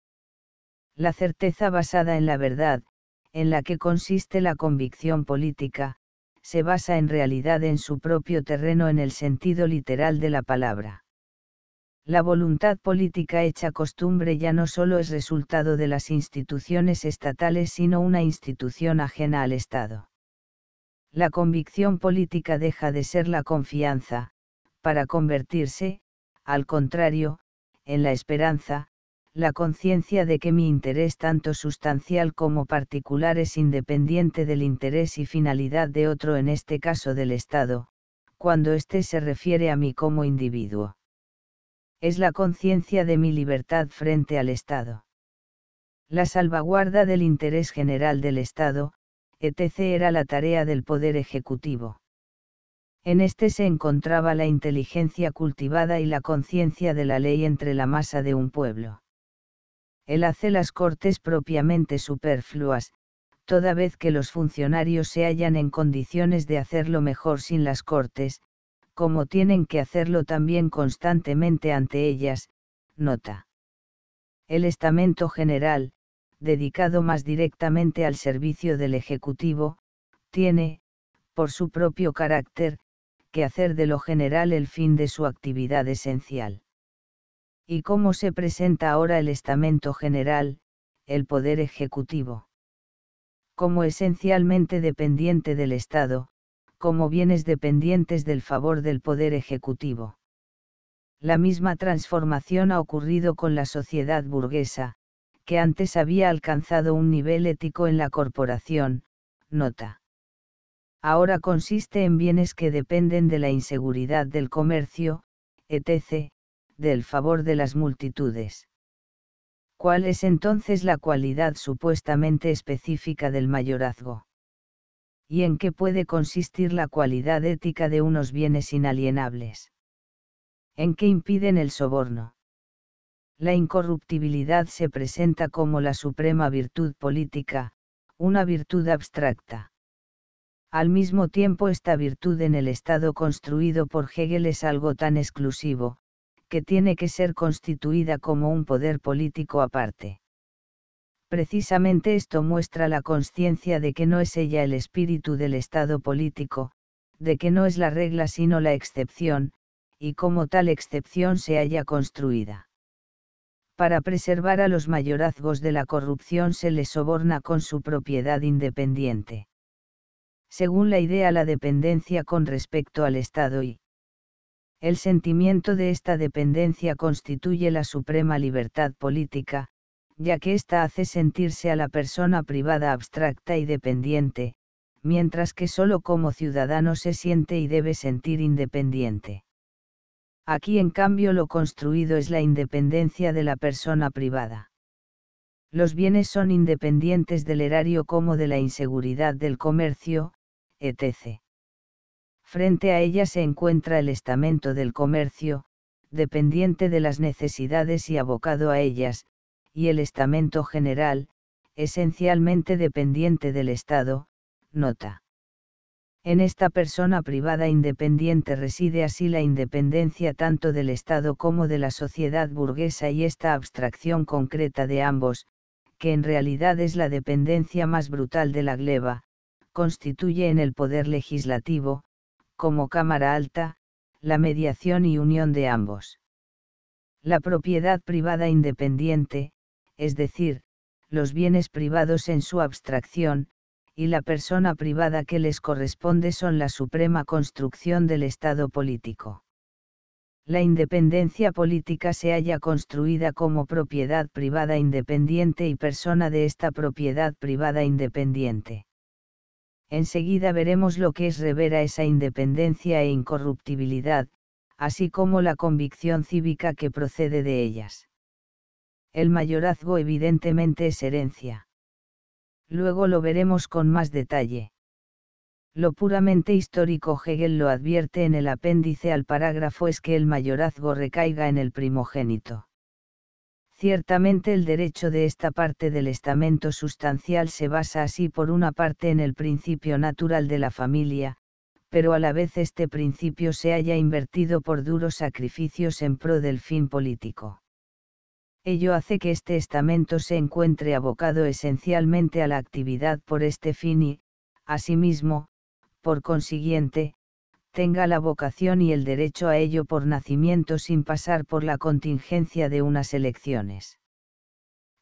La certeza basada en la verdad, en la que consiste la convicción política, se basa en realidad en su propio terreno en el sentido literal de la palabra la voluntad política hecha costumbre ya no solo es resultado de las instituciones estatales, sino una institución ajena al Estado. La convicción política deja de ser la confianza, para convertirse, al contrario, en la esperanza, la conciencia de que mi interés tanto sustancial como particular es independiente del interés y finalidad de otro, en este caso del Estado, cuando éste se refiere a mí como individuo es la conciencia de mi libertad frente al Estado. La salvaguarda del interés general del Estado, etc. era la tarea del Poder Ejecutivo. En este se encontraba la inteligencia cultivada y la conciencia de la ley entre la masa de un pueblo. Él hace las cortes propiamente superfluas, toda vez que los funcionarios se hallan en condiciones de hacerlo mejor sin las cortes, como tienen que hacerlo también constantemente ante ellas, nota. El estamento general, dedicado más directamente al servicio del Ejecutivo, tiene, por su propio carácter, que hacer de lo general el fin de su actividad esencial. ¿Y cómo se presenta ahora el estamento general, el poder ejecutivo? Como esencialmente dependiente del Estado, como bienes dependientes del favor del Poder Ejecutivo. La misma transformación ha ocurrido con la sociedad burguesa, que antes había alcanzado un nivel ético en la corporación, nota. Ahora consiste en bienes que dependen de la inseguridad del comercio, etc., del favor de las multitudes. ¿Cuál es entonces la cualidad supuestamente específica del mayorazgo? y en qué puede consistir la cualidad ética de unos bienes inalienables. En qué impiden el soborno. La incorruptibilidad se presenta como la suprema virtud política, una virtud abstracta. Al mismo tiempo esta virtud en el Estado construido por Hegel es algo tan exclusivo, que tiene que ser constituida como un poder político aparte. Precisamente esto muestra la conciencia de que no es ella el espíritu del Estado político, de que no es la regla sino la excepción, y cómo tal excepción se haya construida. Para preservar a los mayorazgos de la corrupción se les soborna con su propiedad independiente. Según la idea la dependencia con respecto al Estado y el sentimiento de esta dependencia constituye la suprema libertad política, ya que ésta hace sentirse a la persona privada abstracta y dependiente, mientras que solo como ciudadano se siente y debe sentir independiente. Aquí en cambio lo construido es la independencia de la persona privada. Los bienes son independientes del erario como de la inseguridad del comercio, etc. Frente a ella se encuentra el estamento del comercio, dependiente de las necesidades y abocado a ellas, y el estamento general, esencialmente dependiente del Estado, nota. En esta persona privada independiente reside así la independencia tanto del Estado como de la sociedad burguesa y esta abstracción concreta de ambos, que en realidad es la dependencia más brutal de la gleba, constituye en el poder legislativo, como Cámara Alta, la mediación y unión de ambos. La propiedad privada independiente, es decir, los bienes privados en su abstracción, y la persona privada que les corresponde son la suprema construcción del Estado político. La independencia política se halla construida como propiedad privada independiente y persona de esta propiedad privada independiente. Enseguida veremos lo que es revera esa independencia e incorruptibilidad, así como la convicción cívica que procede de ellas el mayorazgo evidentemente es herencia. Luego lo veremos con más detalle. Lo puramente histórico Hegel lo advierte en el apéndice al parágrafo es que el mayorazgo recaiga en el primogénito. Ciertamente el derecho de esta parte del estamento sustancial se basa así por una parte en el principio natural de la familia, pero a la vez este principio se haya invertido por duros sacrificios en pro del fin político. Ello hace que este estamento se encuentre abocado esencialmente a la actividad por este fin y, asimismo, por consiguiente, tenga la vocación y el derecho a ello por nacimiento sin pasar por la contingencia de unas elecciones.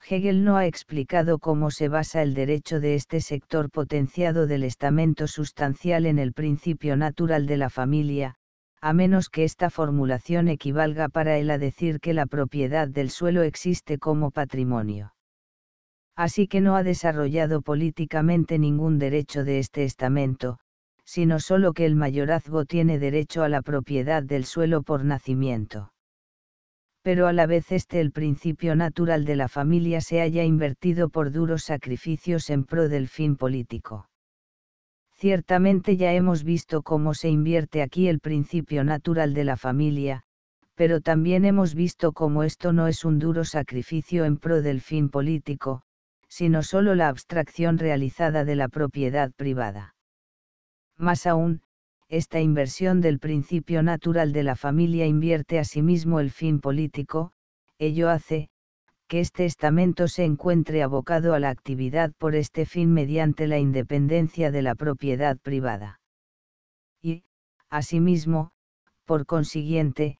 Hegel no ha explicado cómo se basa el derecho de este sector potenciado del estamento sustancial en el principio natural de la familia, a menos que esta formulación equivalga para él a decir que la propiedad del suelo existe como patrimonio. Así que no ha desarrollado políticamente ningún derecho de este estamento, sino solo que el mayorazgo tiene derecho a la propiedad del suelo por nacimiento. Pero a la vez este el principio natural de la familia se haya invertido por duros sacrificios en pro del fin político. Ciertamente ya hemos visto cómo se invierte aquí el principio natural de la familia, pero también hemos visto cómo esto no es un duro sacrificio en pro del fin político, sino solo la abstracción realizada de la propiedad privada. Más aún, esta inversión del principio natural de la familia invierte a sí mismo el fin político, ello hace, que este estamento se encuentre abocado a la actividad por este fin mediante la independencia de la propiedad privada. Y, asimismo, por consiguiente,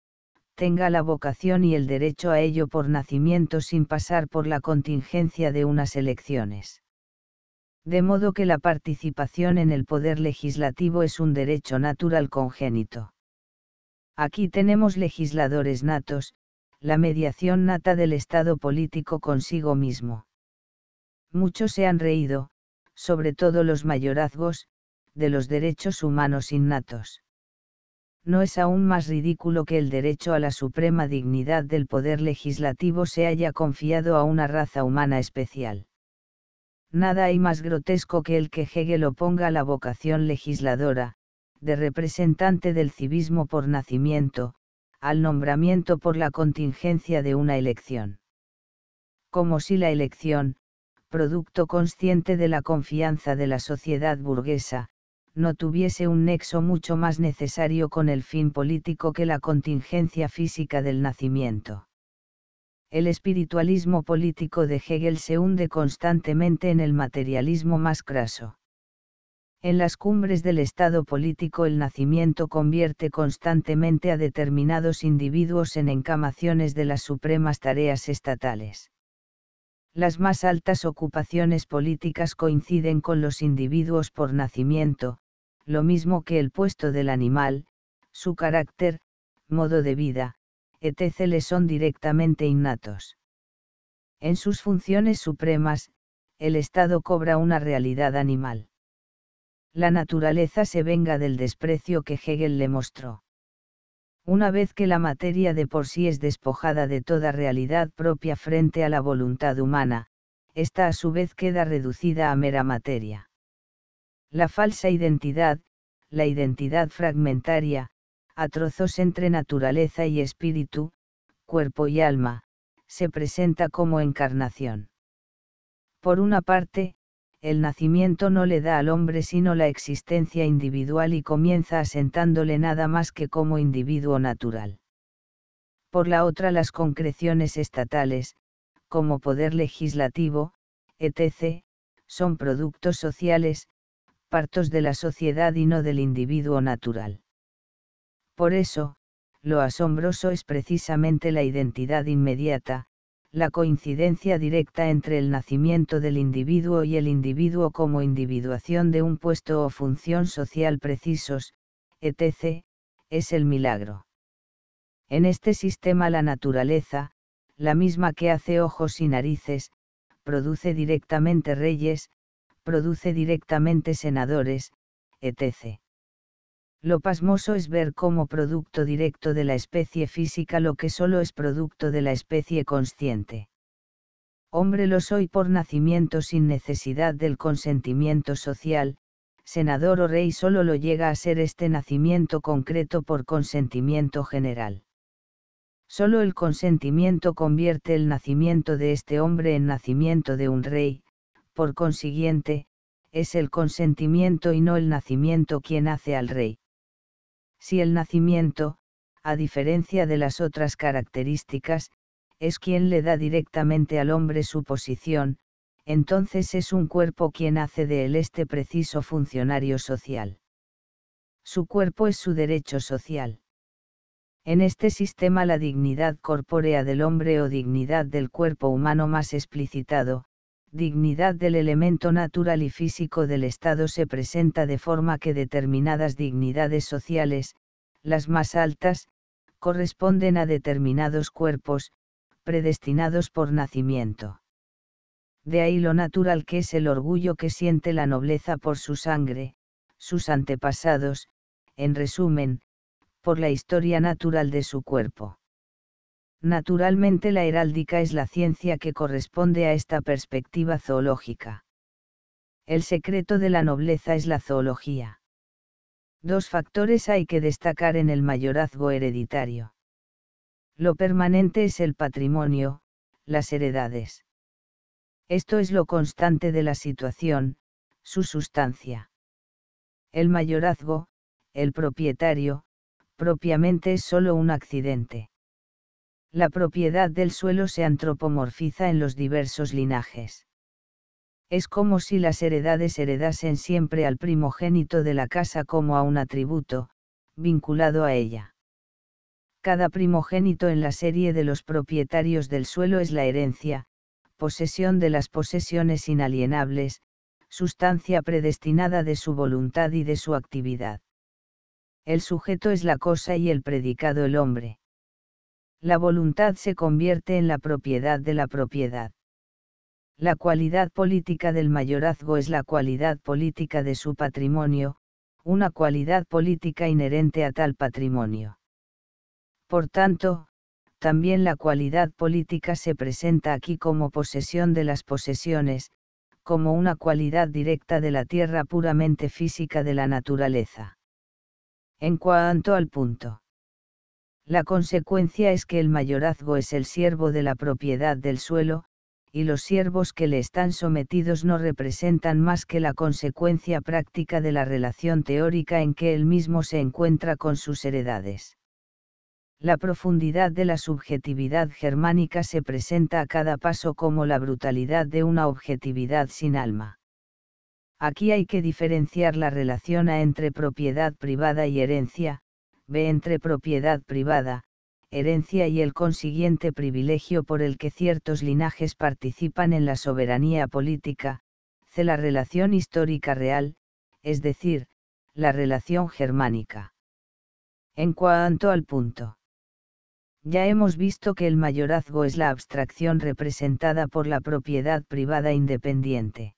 tenga la vocación y el derecho a ello por nacimiento sin pasar por la contingencia de unas elecciones. De modo que la participación en el poder legislativo es un derecho natural congénito. Aquí tenemos legisladores natos, la mediación nata del Estado político consigo mismo. Muchos se han reído, sobre todo los mayorazgos, de los derechos humanos innatos. No es aún más ridículo que el derecho a la suprema dignidad del poder legislativo se haya confiado a una raza humana especial. Nada hay más grotesco que el que Hegel oponga la vocación legisladora, de representante del civismo por nacimiento, al nombramiento por la contingencia de una elección. Como si la elección, producto consciente de la confianza de la sociedad burguesa, no tuviese un nexo mucho más necesario con el fin político que la contingencia física del nacimiento. El espiritualismo político de Hegel se hunde constantemente en el materialismo más craso. En las cumbres del Estado político el nacimiento convierte constantemente a determinados individuos en encamaciones de las supremas tareas estatales. Las más altas ocupaciones políticas coinciden con los individuos por nacimiento, lo mismo que el puesto del animal, su carácter, modo de vida, etc. le son directamente innatos. En sus funciones supremas, el Estado cobra una realidad animal la naturaleza se venga del desprecio que Hegel le mostró. Una vez que la materia de por sí es despojada de toda realidad propia frente a la voluntad humana, ésta a su vez queda reducida a mera materia. La falsa identidad, la identidad fragmentaria, a trozos entre naturaleza y espíritu, cuerpo y alma, se presenta como encarnación. Por una parte, el nacimiento no le da al hombre sino la existencia individual y comienza asentándole nada más que como individuo natural. Por la otra las concreciones estatales, como poder legislativo, etc., son productos sociales, partos de la sociedad y no del individuo natural. Por eso, lo asombroso es precisamente la identidad inmediata, la coincidencia directa entre el nacimiento del individuo y el individuo como individuación de un puesto o función social precisos, etc., es el milagro. En este sistema la naturaleza, la misma que hace ojos y narices, produce directamente reyes, produce directamente senadores, etc. Lo pasmoso es ver como producto directo de la especie física lo que solo es producto de la especie consciente. Hombre lo soy por nacimiento sin necesidad del consentimiento social, senador o rey solo lo llega a ser este nacimiento concreto por consentimiento general. Solo el consentimiento convierte el nacimiento de este hombre en nacimiento de un rey, por consiguiente, es el consentimiento y no el nacimiento quien hace al rey. Si el nacimiento, a diferencia de las otras características, es quien le da directamente al hombre su posición, entonces es un cuerpo quien hace de él este preciso funcionario social. Su cuerpo es su derecho social. En este sistema la dignidad corpórea del hombre o dignidad del cuerpo humano más explicitado, dignidad del elemento natural y físico del Estado se presenta de forma que determinadas dignidades sociales, las más altas, corresponden a determinados cuerpos, predestinados por nacimiento. De ahí lo natural que es el orgullo que siente la nobleza por su sangre, sus antepasados, en resumen, por la historia natural de su cuerpo. Naturalmente la heráldica es la ciencia que corresponde a esta perspectiva zoológica. El secreto de la nobleza es la zoología. Dos factores hay que destacar en el mayorazgo hereditario. Lo permanente es el patrimonio, las heredades. Esto es lo constante de la situación, su sustancia. El mayorazgo, el propietario, propiamente es solo un accidente la propiedad del suelo se antropomorfiza en los diversos linajes. Es como si las heredades heredasen siempre al primogénito de la casa como a un atributo, vinculado a ella. Cada primogénito en la serie de los propietarios del suelo es la herencia, posesión de las posesiones inalienables, sustancia predestinada de su voluntad y de su actividad. El sujeto es la cosa y el predicado el hombre la voluntad se convierte en la propiedad de la propiedad. La cualidad política del mayorazgo es la cualidad política de su patrimonio, una cualidad política inherente a tal patrimonio. Por tanto, también la cualidad política se presenta aquí como posesión de las posesiones, como una cualidad directa de la tierra puramente física de la naturaleza. En cuanto al punto la consecuencia es que el mayorazgo es el siervo de la propiedad del suelo, y los siervos que le están sometidos no representan más que la consecuencia práctica de la relación teórica en que él mismo se encuentra con sus heredades. La profundidad de la subjetividad germánica se presenta a cada paso como la brutalidad de una objetividad sin alma. Aquí hay que diferenciar la relación entre propiedad privada y herencia, B entre propiedad privada, herencia y el consiguiente privilegio por el que ciertos linajes participan en la soberanía política, C la relación histórica real, es decir, la relación germánica. En cuanto al punto. Ya hemos visto que el mayorazgo es la abstracción representada por la propiedad privada independiente.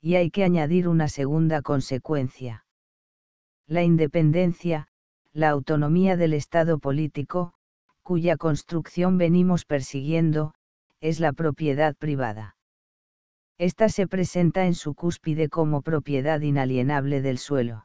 Y hay que añadir una segunda consecuencia. La independencia, la autonomía del Estado político, cuya construcción venimos persiguiendo, es la propiedad privada. Esta se presenta en su cúspide como propiedad inalienable del suelo.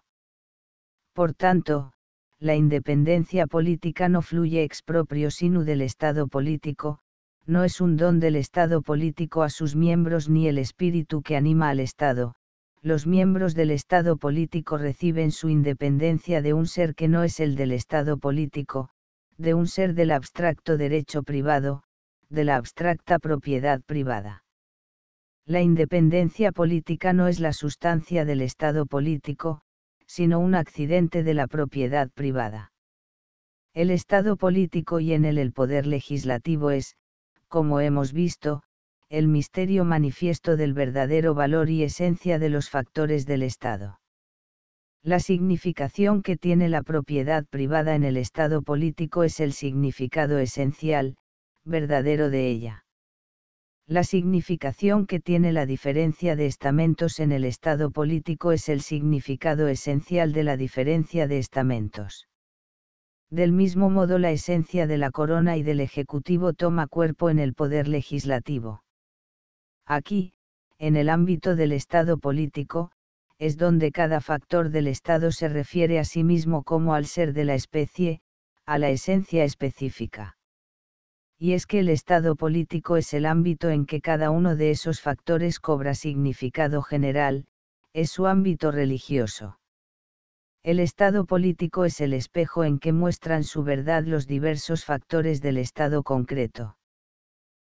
Por tanto, la independencia política no fluye expropio sino del Estado político, no es un don del Estado político a sus miembros ni el espíritu que anima al Estado, los miembros del Estado político reciben su independencia de un ser que no es el del Estado político, de un ser del abstracto derecho privado, de la abstracta propiedad privada. La independencia política no es la sustancia del Estado político, sino un accidente de la propiedad privada. El Estado político y en él el poder legislativo es, como hemos visto, el misterio manifiesto del verdadero valor y esencia de los factores del Estado. La significación que tiene la propiedad privada en el Estado político es el significado esencial, verdadero de ella. La significación que tiene la diferencia de estamentos en el Estado político es el significado esencial de la diferencia de estamentos. Del mismo modo la esencia de la corona y del Ejecutivo toma cuerpo en el poder legislativo. Aquí, en el ámbito del Estado político, es donde cada factor del Estado se refiere a sí mismo como al ser de la especie, a la esencia específica. Y es que el Estado político es el ámbito en que cada uno de esos factores cobra significado general, es su ámbito religioso. El Estado político es el espejo en que muestran su verdad los diversos factores del Estado concreto.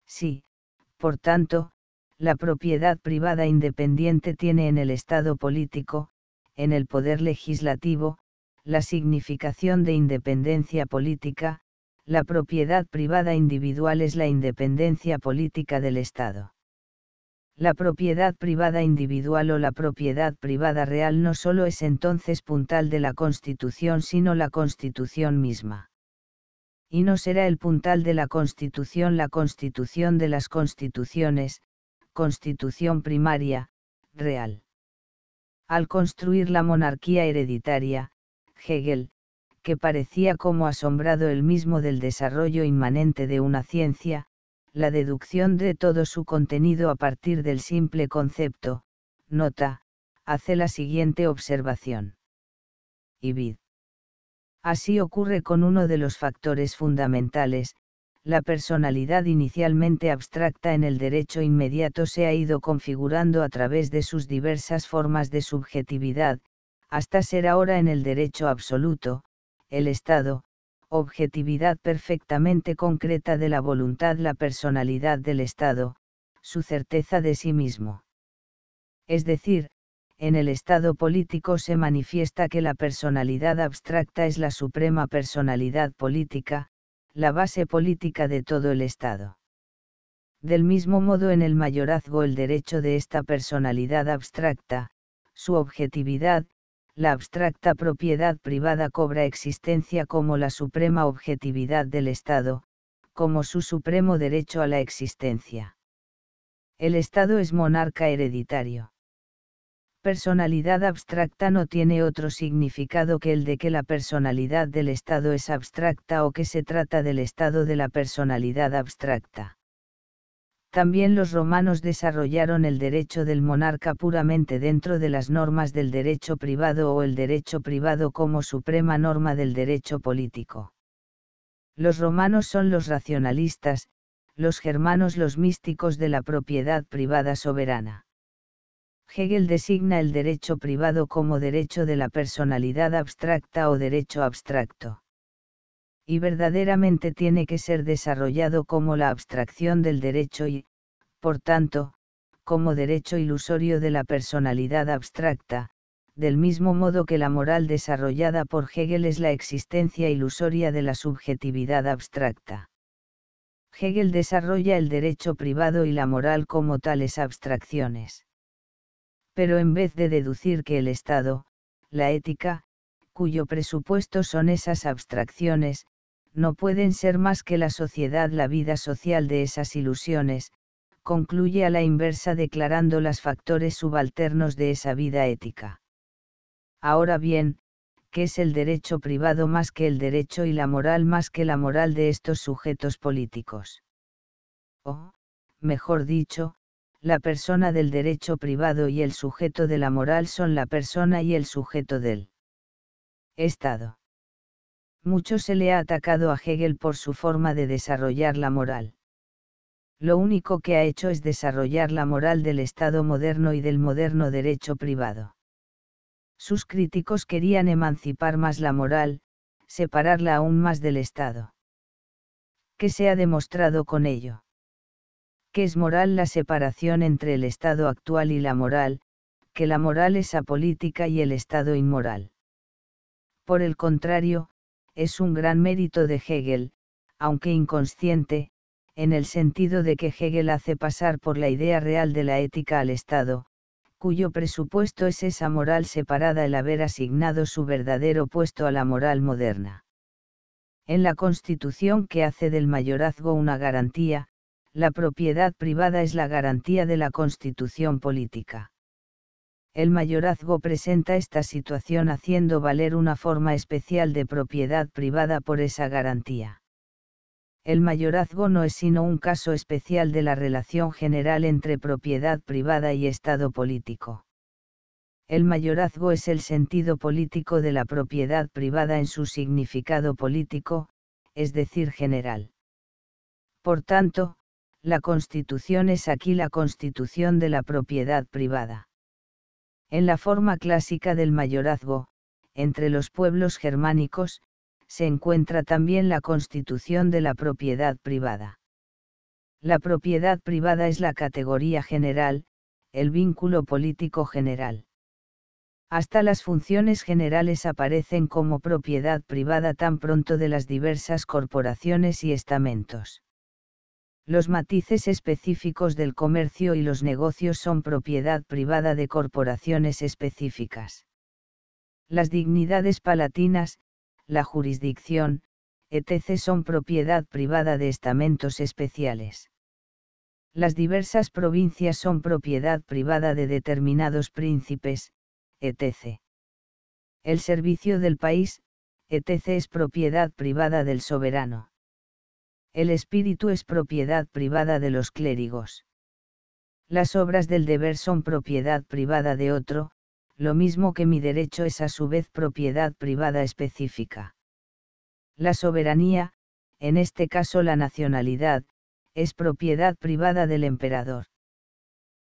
Sí, por tanto, la propiedad privada independiente tiene en el Estado político, en el poder legislativo, la significación de independencia política, la propiedad privada individual es la independencia política del Estado. La propiedad privada individual o la propiedad privada real no solo es entonces puntal de la Constitución, sino la Constitución misma. Y no será el puntal de la Constitución la Constitución de las Constituciones, Constitución primaria, real. Al construir la monarquía hereditaria, Hegel, que parecía como asombrado el mismo del desarrollo inmanente de una ciencia, la deducción de todo su contenido a partir del simple concepto, nota, hace la siguiente observación. Ibid. Así ocurre con uno de los factores fundamentales, la personalidad inicialmente abstracta en el derecho inmediato se ha ido configurando a través de sus diversas formas de subjetividad, hasta ser ahora en el derecho absoluto, el Estado, objetividad perfectamente concreta de la voluntad, la personalidad del Estado, su certeza de sí mismo. Es decir, en el Estado político se manifiesta que la personalidad abstracta es la suprema personalidad política, la base política de todo el Estado. Del mismo modo en el mayorazgo el derecho de esta personalidad abstracta, su objetividad, la abstracta propiedad privada cobra existencia como la suprema objetividad del Estado, como su supremo derecho a la existencia. El Estado es monarca hereditario personalidad abstracta no tiene otro significado que el de que la personalidad del Estado es abstracta o que se trata del estado de la personalidad abstracta. También los romanos desarrollaron el derecho del monarca puramente dentro de las normas del derecho privado o el derecho privado como suprema norma del derecho político. Los romanos son los racionalistas, los germanos los místicos de la propiedad privada soberana Hegel designa el derecho privado como derecho de la personalidad abstracta o derecho abstracto. Y verdaderamente tiene que ser desarrollado como la abstracción del derecho y, por tanto, como derecho ilusorio de la personalidad abstracta, del mismo modo que la moral desarrollada por Hegel es la existencia ilusoria de la subjetividad abstracta. Hegel desarrolla el derecho privado y la moral como tales abstracciones. Pero en vez de deducir que el Estado, la ética, cuyo presupuesto son esas abstracciones, no pueden ser más que la sociedad la vida social de esas ilusiones, concluye a la inversa declarando las factores subalternos de esa vida ética. Ahora bien, ¿qué es el derecho privado más que el derecho y la moral más que la moral de estos sujetos políticos? O, mejor dicho, la persona del derecho privado y el sujeto de la moral son la persona y el sujeto del Estado. Mucho se le ha atacado a Hegel por su forma de desarrollar la moral. Lo único que ha hecho es desarrollar la moral del Estado moderno y del moderno derecho privado. Sus críticos querían emancipar más la moral, separarla aún más del Estado. ¿Qué se ha demostrado con ello? que es moral la separación entre el estado actual y la moral, que la moral es apolítica y el estado inmoral. Por el contrario, es un gran mérito de Hegel, aunque inconsciente, en el sentido de que Hegel hace pasar por la idea real de la ética al Estado, cuyo presupuesto es esa moral separada el haber asignado su verdadero puesto a la moral moderna. En la Constitución que hace del mayorazgo una garantía, la propiedad privada es la garantía de la constitución política. El mayorazgo presenta esta situación haciendo valer una forma especial de propiedad privada por esa garantía. El mayorazgo no es sino un caso especial de la relación general entre propiedad privada y Estado político. El mayorazgo es el sentido político de la propiedad privada en su significado político, es decir, general. Por tanto, la constitución es aquí la constitución de la propiedad privada. En la forma clásica del mayorazgo, entre los pueblos germánicos, se encuentra también la constitución de la propiedad privada. La propiedad privada es la categoría general, el vínculo político general. Hasta las funciones generales aparecen como propiedad privada tan pronto de las diversas corporaciones y estamentos. Los matices específicos del comercio y los negocios son propiedad privada de corporaciones específicas. Las dignidades palatinas, la jurisdicción, etc. son propiedad privada de estamentos especiales. Las diversas provincias son propiedad privada de determinados príncipes, etc. El servicio del país, etc. es propiedad privada del soberano el espíritu es propiedad privada de los clérigos. Las obras del deber son propiedad privada de otro, lo mismo que mi derecho es a su vez propiedad privada específica. La soberanía, en este caso la nacionalidad, es propiedad privada del emperador.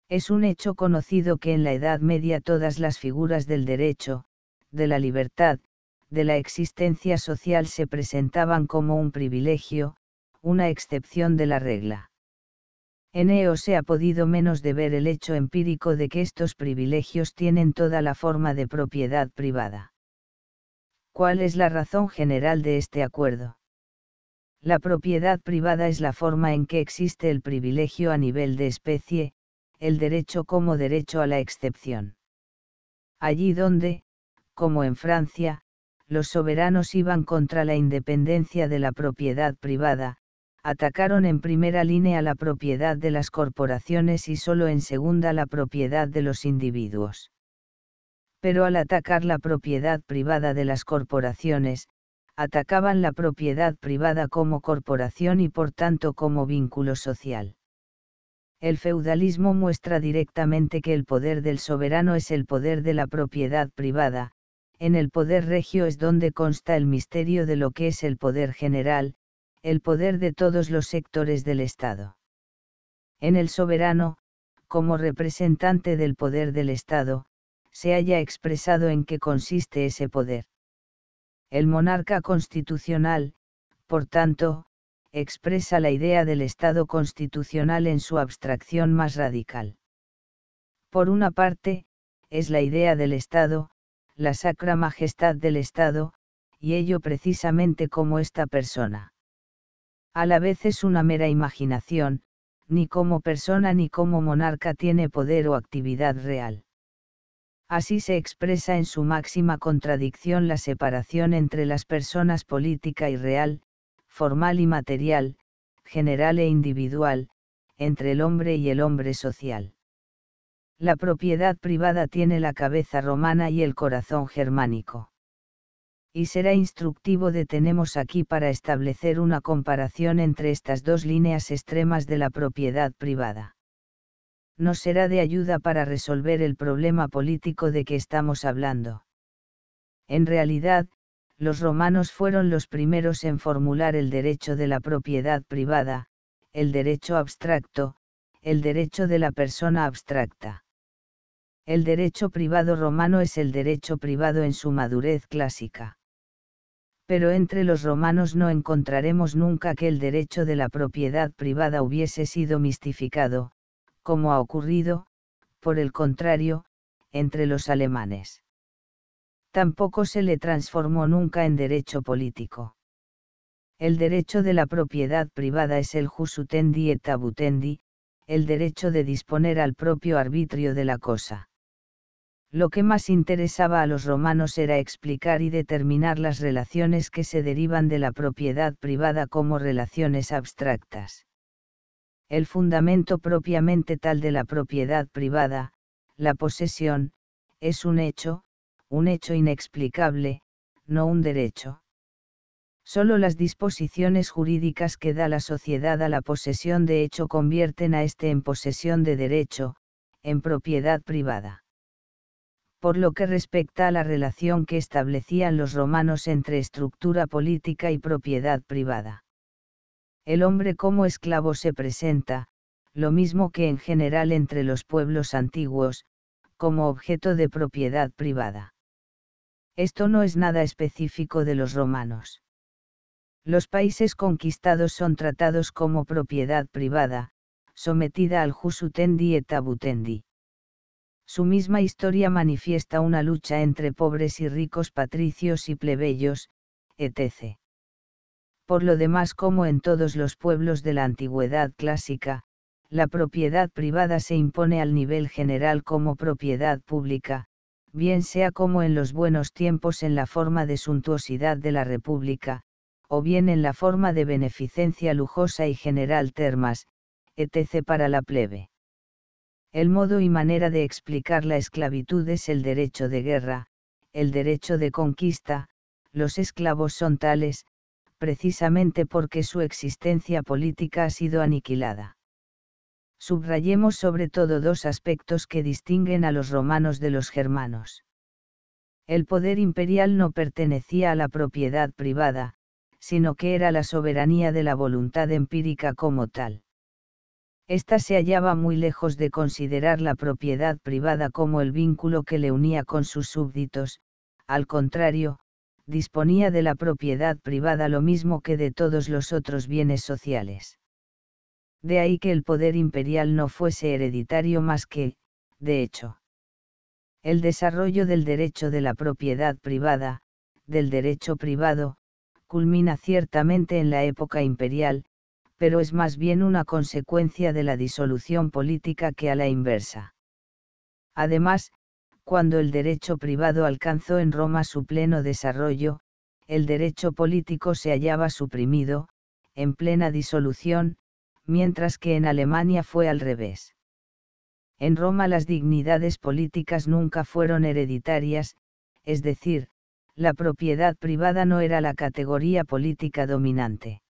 Es un hecho conocido que en la Edad Media todas las figuras del derecho, de la libertad, de la existencia social se presentaban como un privilegio, una excepción de la regla. En EO se ha podido menos de ver el hecho empírico de que estos privilegios tienen toda la forma de propiedad privada. ¿Cuál es la razón general de este acuerdo? La propiedad privada es la forma en que existe el privilegio a nivel de especie, el derecho como derecho a la excepción. Allí donde, como en Francia, los soberanos iban contra la independencia de la propiedad privada, atacaron en primera línea la propiedad de las corporaciones y solo en segunda la propiedad de los individuos. Pero al atacar la propiedad privada de las corporaciones, atacaban la propiedad privada como corporación y por tanto como vínculo social. El feudalismo muestra directamente que el poder del soberano es el poder de la propiedad privada, en el poder regio es donde consta el misterio de lo que es el poder general, el poder de todos los sectores del Estado. En el soberano, como representante del poder del Estado, se haya expresado en qué consiste ese poder. El monarca constitucional, por tanto, expresa la idea del Estado constitucional en su abstracción más radical. Por una parte, es la idea del Estado, la sacra majestad del Estado, y ello precisamente como esta persona a la vez es una mera imaginación, ni como persona ni como monarca tiene poder o actividad real. Así se expresa en su máxima contradicción la separación entre las personas política y real, formal y material, general e individual, entre el hombre y el hombre social. La propiedad privada tiene la cabeza romana y el corazón germánico y será instructivo detenemos aquí para establecer una comparación entre estas dos líneas extremas de la propiedad privada. Nos será de ayuda para resolver el problema político de que estamos hablando. En realidad, los romanos fueron los primeros en formular el derecho de la propiedad privada, el derecho abstracto, el derecho de la persona abstracta. El derecho privado romano es el derecho privado en su madurez clásica pero entre los romanos no encontraremos nunca que el derecho de la propiedad privada hubiese sido mistificado, como ha ocurrido, por el contrario, entre los alemanes. Tampoco se le transformó nunca en derecho político. El derecho de la propiedad privada es el jus utendi et abutendi, el derecho de disponer al propio arbitrio de la cosa lo que más interesaba a los romanos era explicar y determinar las relaciones que se derivan de la propiedad privada como relaciones abstractas. El fundamento propiamente tal de la propiedad privada, la posesión, es un hecho, un hecho inexplicable, no un derecho. Solo las disposiciones jurídicas que da la sociedad a la posesión de hecho convierten a este en posesión de derecho, en propiedad privada por lo que respecta a la relación que establecían los romanos entre estructura política y propiedad privada. El hombre como esclavo se presenta, lo mismo que en general entre los pueblos antiguos, como objeto de propiedad privada. Esto no es nada específico de los romanos. Los países conquistados son tratados como propiedad privada, sometida al jus utendi et abutendi. Su misma historia manifiesta una lucha entre pobres y ricos, patricios y plebeyos, etc. Por lo demás, como en todos los pueblos de la antigüedad clásica, la propiedad privada se impone al nivel general como propiedad pública, bien sea como en los buenos tiempos en la forma de suntuosidad de la República, o bien en la forma de beneficencia lujosa y general termas, etc. para la plebe. El modo y manera de explicar la esclavitud es el derecho de guerra, el derecho de conquista, los esclavos son tales, precisamente porque su existencia política ha sido aniquilada. Subrayemos sobre todo dos aspectos que distinguen a los romanos de los germanos. El poder imperial no pertenecía a la propiedad privada, sino que era la soberanía de la voluntad empírica como tal. Esta se hallaba muy lejos de considerar la propiedad privada como el vínculo que le unía con sus súbditos, al contrario, disponía de la propiedad privada lo mismo que de todos los otros bienes sociales. De ahí que el poder imperial no fuese hereditario más que, de hecho, el desarrollo del derecho de la propiedad privada, del derecho privado, culmina ciertamente en la época imperial, pero es más bien una consecuencia de la disolución política que a la inversa. Además, cuando el derecho privado alcanzó en Roma su pleno desarrollo, el derecho político se hallaba suprimido, en plena disolución, mientras que en Alemania fue al revés. En Roma las dignidades políticas nunca fueron hereditarias, es decir, la propiedad privada no era la categoría política dominante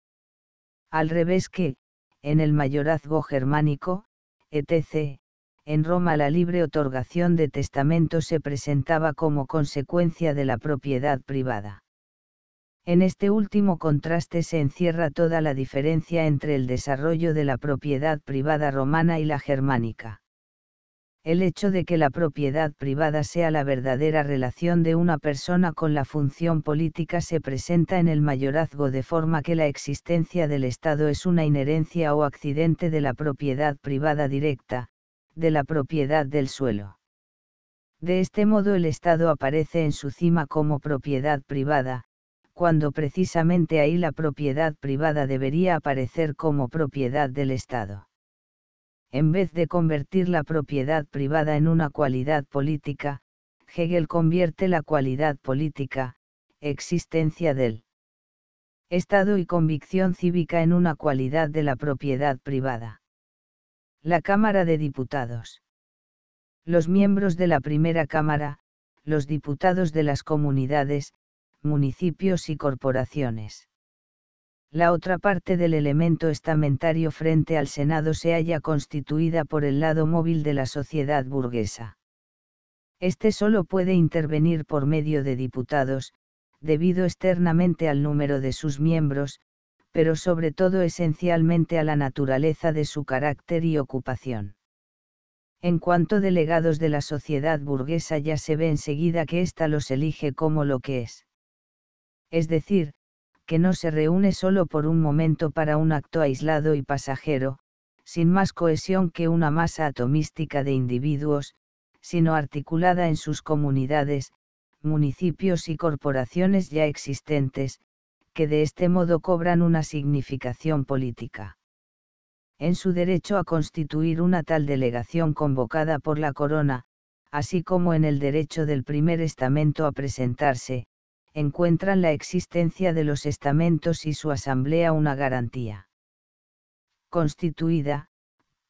al revés que, en el mayorazgo germánico, etc., en Roma la libre otorgación de testamentos se presentaba como consecuencia de la propiedad privada. En este último contraste se encierra toda la diferencia entre el desarrollo de la propiedad privada romana y la germánica el hecho de que la propiedad privada sea la verdadera relación de una persona con la función política se presenta en el mayorazgo de forma que la existencia del Estado es una inherencia o accidente de la propiedad privada directa, de la propiedad del suelo. De este modo el Estado aparece en su cima como propiedad privada, cuando precisamente ahí la propiedad privada debería aparecer como propiedad del Estado en vez de convertir la propiedad privada en una cualidad política, Hegel convierte la cualidad política, existencia del Estado y convicción cívica en una cualidad de la propiedad privada. La Cámara de Diputados. Los miembros de la primera Cámara, los diputados de las comunidades, municipios y corporaciones. La otra parte del elemento estamentario frente al Senado se halla constituida por el lado móvil de la sociedad burguesa. Este solo puede intervenir por medio de diputados, debido externamente al número de sus miembros, pero sobre todo esencialmente a la naturaleza de su carácter y ocupación. En cuanto delegados de la sociedad burguesa ya se ve enseguida que ésta los elige como lo que es. Es decir, que no se reúne solo por un momento para un acto aislado y pasajero, sin más cohesión que una masa atomística de individuos, sino articulada en sus comunidades, municipios y corporaciones ya existentes, que de este modo cobran una significación política. En su derecho a constituir una tal delegación convocada por la Corona, así como en el derecho del primer estamento a presentarse, encuentran la existencia de los estamentos y su asamblea una garantía constituida,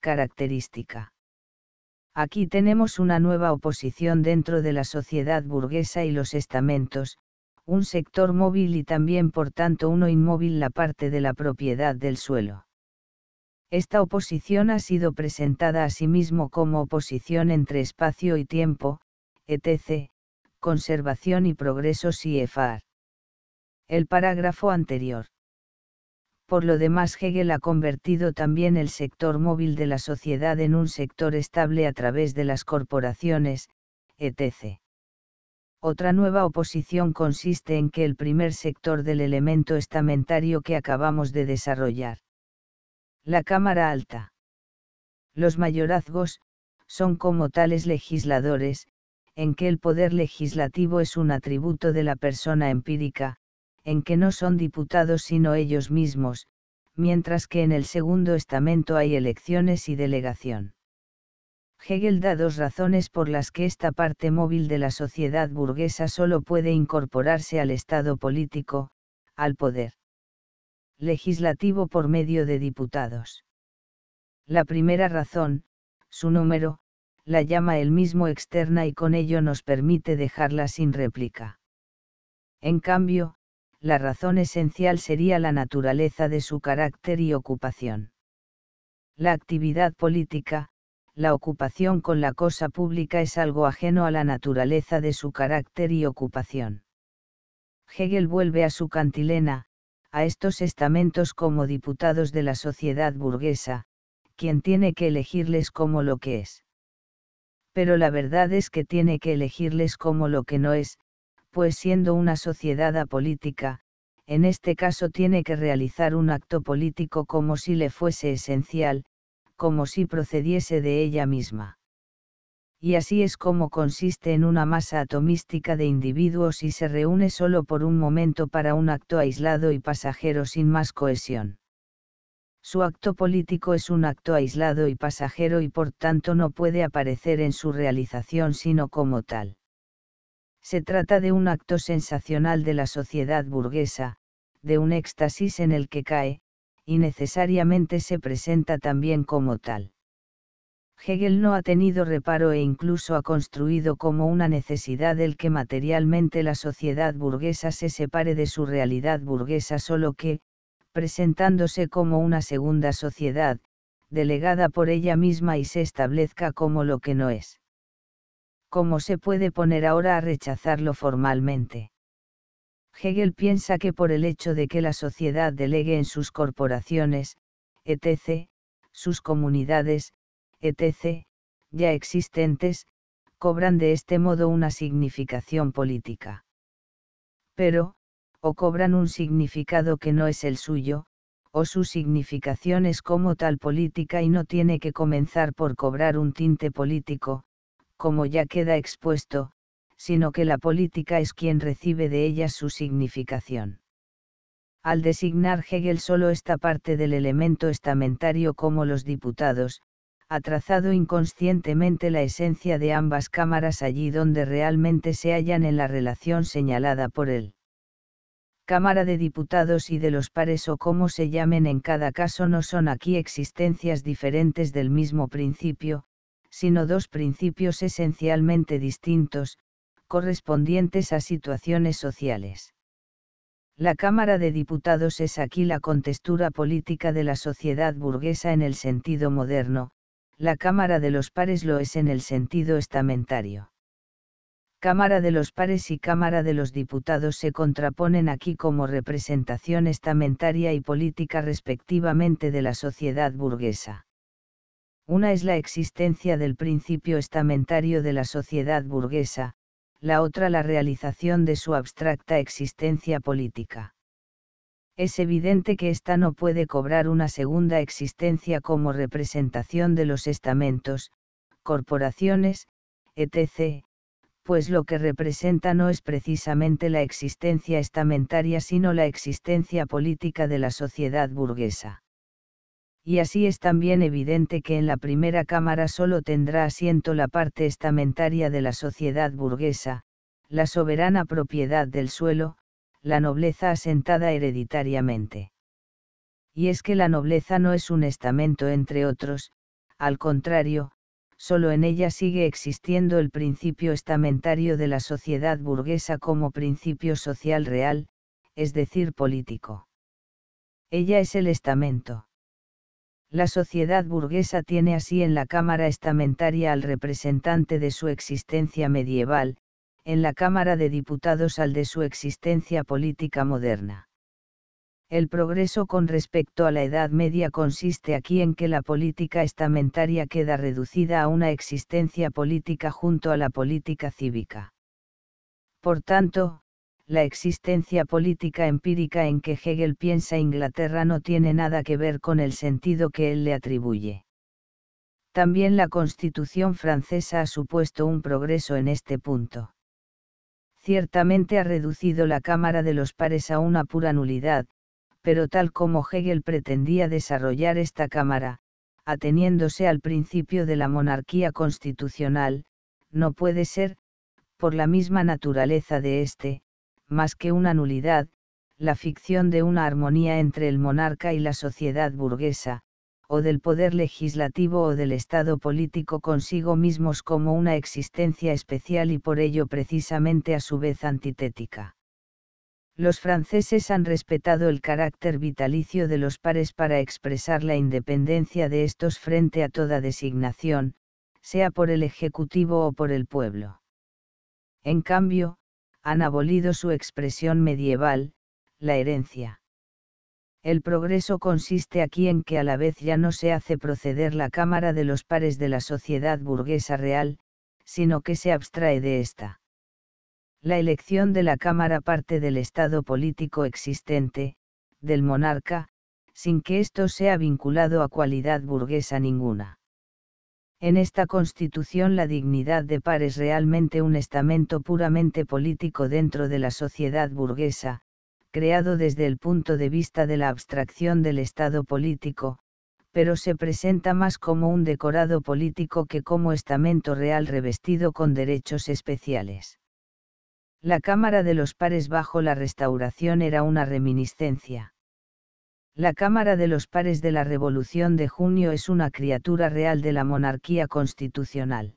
característica. Aquí tenemos una nueva oposición dentro de la sociedad burguesa y los estamentos, un sector móvil y también por tanto uno inmóvil la parte de la propiedad del suelo. Esta oposición ha sido presentada asimismo como oposición entre espacio y tiempo, etc., Conservación y Progreso EFAR. El parágrafo anterior. Por lo demás, Hegel ha convertido también el sector móvil de la sociedad en un sector estable a través de las corporaciones, etc. Otra nueva oposición consiste en que el primer sector del elemento estamentario que acabamos de desarrollar. La Cámara Alta. Los mayorazgos, son como tales legisladores, en que el poder legislativo es un atributo de la persona empírica, en que no son diputados sino ellos mismos, mientras que en el segundo estamento hay elecciones y delegación. Hegel da dos razones por las que esta parte móvil de la sociedad burguesa solo puede incorporarse al Estado político, al poder legislativo por medio de diputados. La primera razón, su número, la llama él mismo externa y con ello nos permite dejarla sin réplica. En cambio, la razón esencial sería la naturaleza de su carácter y ocupación. La actividad política, la ocupación con la cosa pública es algo ajeno a la naturaleza de su carácter y ocupación. Hegel vuelve a su cantilena, a estos estamentos como diputados de la sociedad burguesa, quien tiene que elegirles como lo que es pero la verdad es que tiene que elegirles como lo que no es, pues siendo una sociedad apolítica, en este caso tiene que realizar un acto político como si le fuese esencial, como si procediese de ella misma. Y así es como consiste en una masa atomística de individuos y se reúne solo por un momento para un acto aislado y pasajero sin más cohesión su acto político es un acto aislado y pasajero y por tanto no puede aparecer en su realización sino como tal. Se trata de un acto sensacional de la sociedad burguesa, de un éxtasis en el que cae, y necesariamente se presenta también como tal. Hegel no ha tenido reparo e incluso ha construido como una necesidad el que materialmente la sociedad burguesa se separe de su realidad burguesa, solo que, presentándose como una segunda sociedad, delegada por ella misma y se establezca como lo que no es. ¿Cómo se puede poner ahora a rechazarlo formalmente? Hegel piensa que por el hecho de que la sociedad delegue en sus corporaciones, etc., sus comunidades, etc., ya existentes, cobran de este modo una significación política. Pero, o cobran un significado que no es el suyo, o su significación es como tal política y no tiene que comenzar por cobrar un tinte político, como ya queda expuesto, sino que la política es quien recibe de ella su significación. Al designar Hegel solo esta parte del elemento estamentario como los diputados, ha trazado inconscientemente la esencia de ambas cámaras allí donde realmente se hallan en la relación señalada por él. Cámara de Diputados y de los pares o como se llamen en cada caso no son aquí existencias diferentes del mismo principio, sino dos principios esencialmente distintos, correspondientes a situaciones sociales. La Cámara de Diputados es aquí la contextura política de la sociedad burguesa en el sentido moderno, la Cámara de los Pares lo es en el sentido estamentario. Cámara de los Pares y Cámara de los Diputados se contraponen aquí como representación estamentaria y política respectivamente de la sociedad burguesa. Una es la existencia del principio estamentario de la sociedad burguesa, la otra la realización de su abstracta existencia política. Es evidente que ésta no puede cobrar una segunda existencia como representación de los estamentos, corporaciones, etc., pues lo que representa no es precisamente la existencia estamentaria sino la existencia política de la sociedad burguesa. Y así es también evidente que en la primera Cámara solo tendrá asiento la parte estamentaria de la sociedad burguesa, la soberana propiedad del suelo, la nobleza asentada hereditariamente. Y es que la nobleza no es un estamento entre otros, al contrario, solo en ella sigue existiendo el principio estamentario de la sociedad burguesa como principio social real, es decir, político. Ella es el estamento. La sociedad burguesa tiene así en la Cámara Estamentaria al representante de su existencia medieval, en la Cámara de Diputados al de su existencia política moderna. El progreso con respecto a la Edad Media consiste aquí en que la política estamentaria queda reducida a una existencia política junto a la política cívica. Por tanto, la existencia política empírica en que Hegel piensa Inglaterra no tiene nada que ver con el sentido que él le atribuye. También la Constitución francesa ha supuesto un progreso en este punto. Ciertamente ha reducido la Cámara de los Pares a una pura nulidad, pero tal como Hegel pretendía desarrollar esta Cámara, ateniéndose al principio de la monarquía constitucional, no puede ser, por la misma naturaleza de éste, más que una nulidad, la ficción de una armonía entre el monarca y la sociedad burguesa, o del poder legislativo o del Estado político consigo mismos como una existencia especial y por ello precisamente a su vez antitética los franceses han respetado el carácter vitalicio de los pares para expresar la independencia de estos frente a toda designación, sea por el Ejecutivo o por el pueblo. En cambio, han abolido su expresión medieval, la herencia. El progreso consiste aquí en que a la vez ya no se hace proceder la Cámara de los Pares de la sociedad burguesa real, sino que se abstrae de ésta. La elección de la Cámara parte del Estado político existente, del monarca, sin que esto sea vinculado a cualidad burguesa ninguna. En esta constitución la dignidad de par es realmente un estamento puramente político dentro de la sociedad burguesa, creado desde el punto de vista de la abstracción del Estado político, pero se presenta más como un decorado político que como estamento real revestido con derechos especiales. La Cámara de los Pares bajo la Restauración era una reminiscencia. La Cámara de los Pares de la Revolución de Junio es una criatura real de la monarquía constitucional.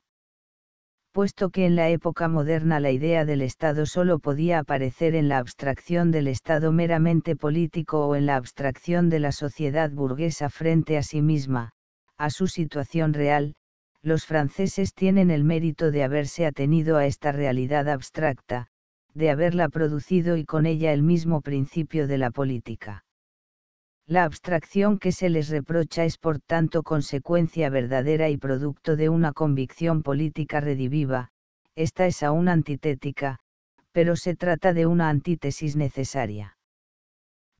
Puesto que en la época moderna la idea del Estado solo podía aparecer en la abstracción del Estado meramente político o en la abstracción de la sociedad burguesa frente a sí misma, a su situación real, los franceses tienen el mérito de haberse atenido a esta realidad abstracta, de haberla producido y con ella el mismo principio de la política. La abstracción que se les reprocha es por tanto consecuencia verdadera y producto de una convicción política rediviva, esta es aún antitética, pero se trata de una antítesis necesaria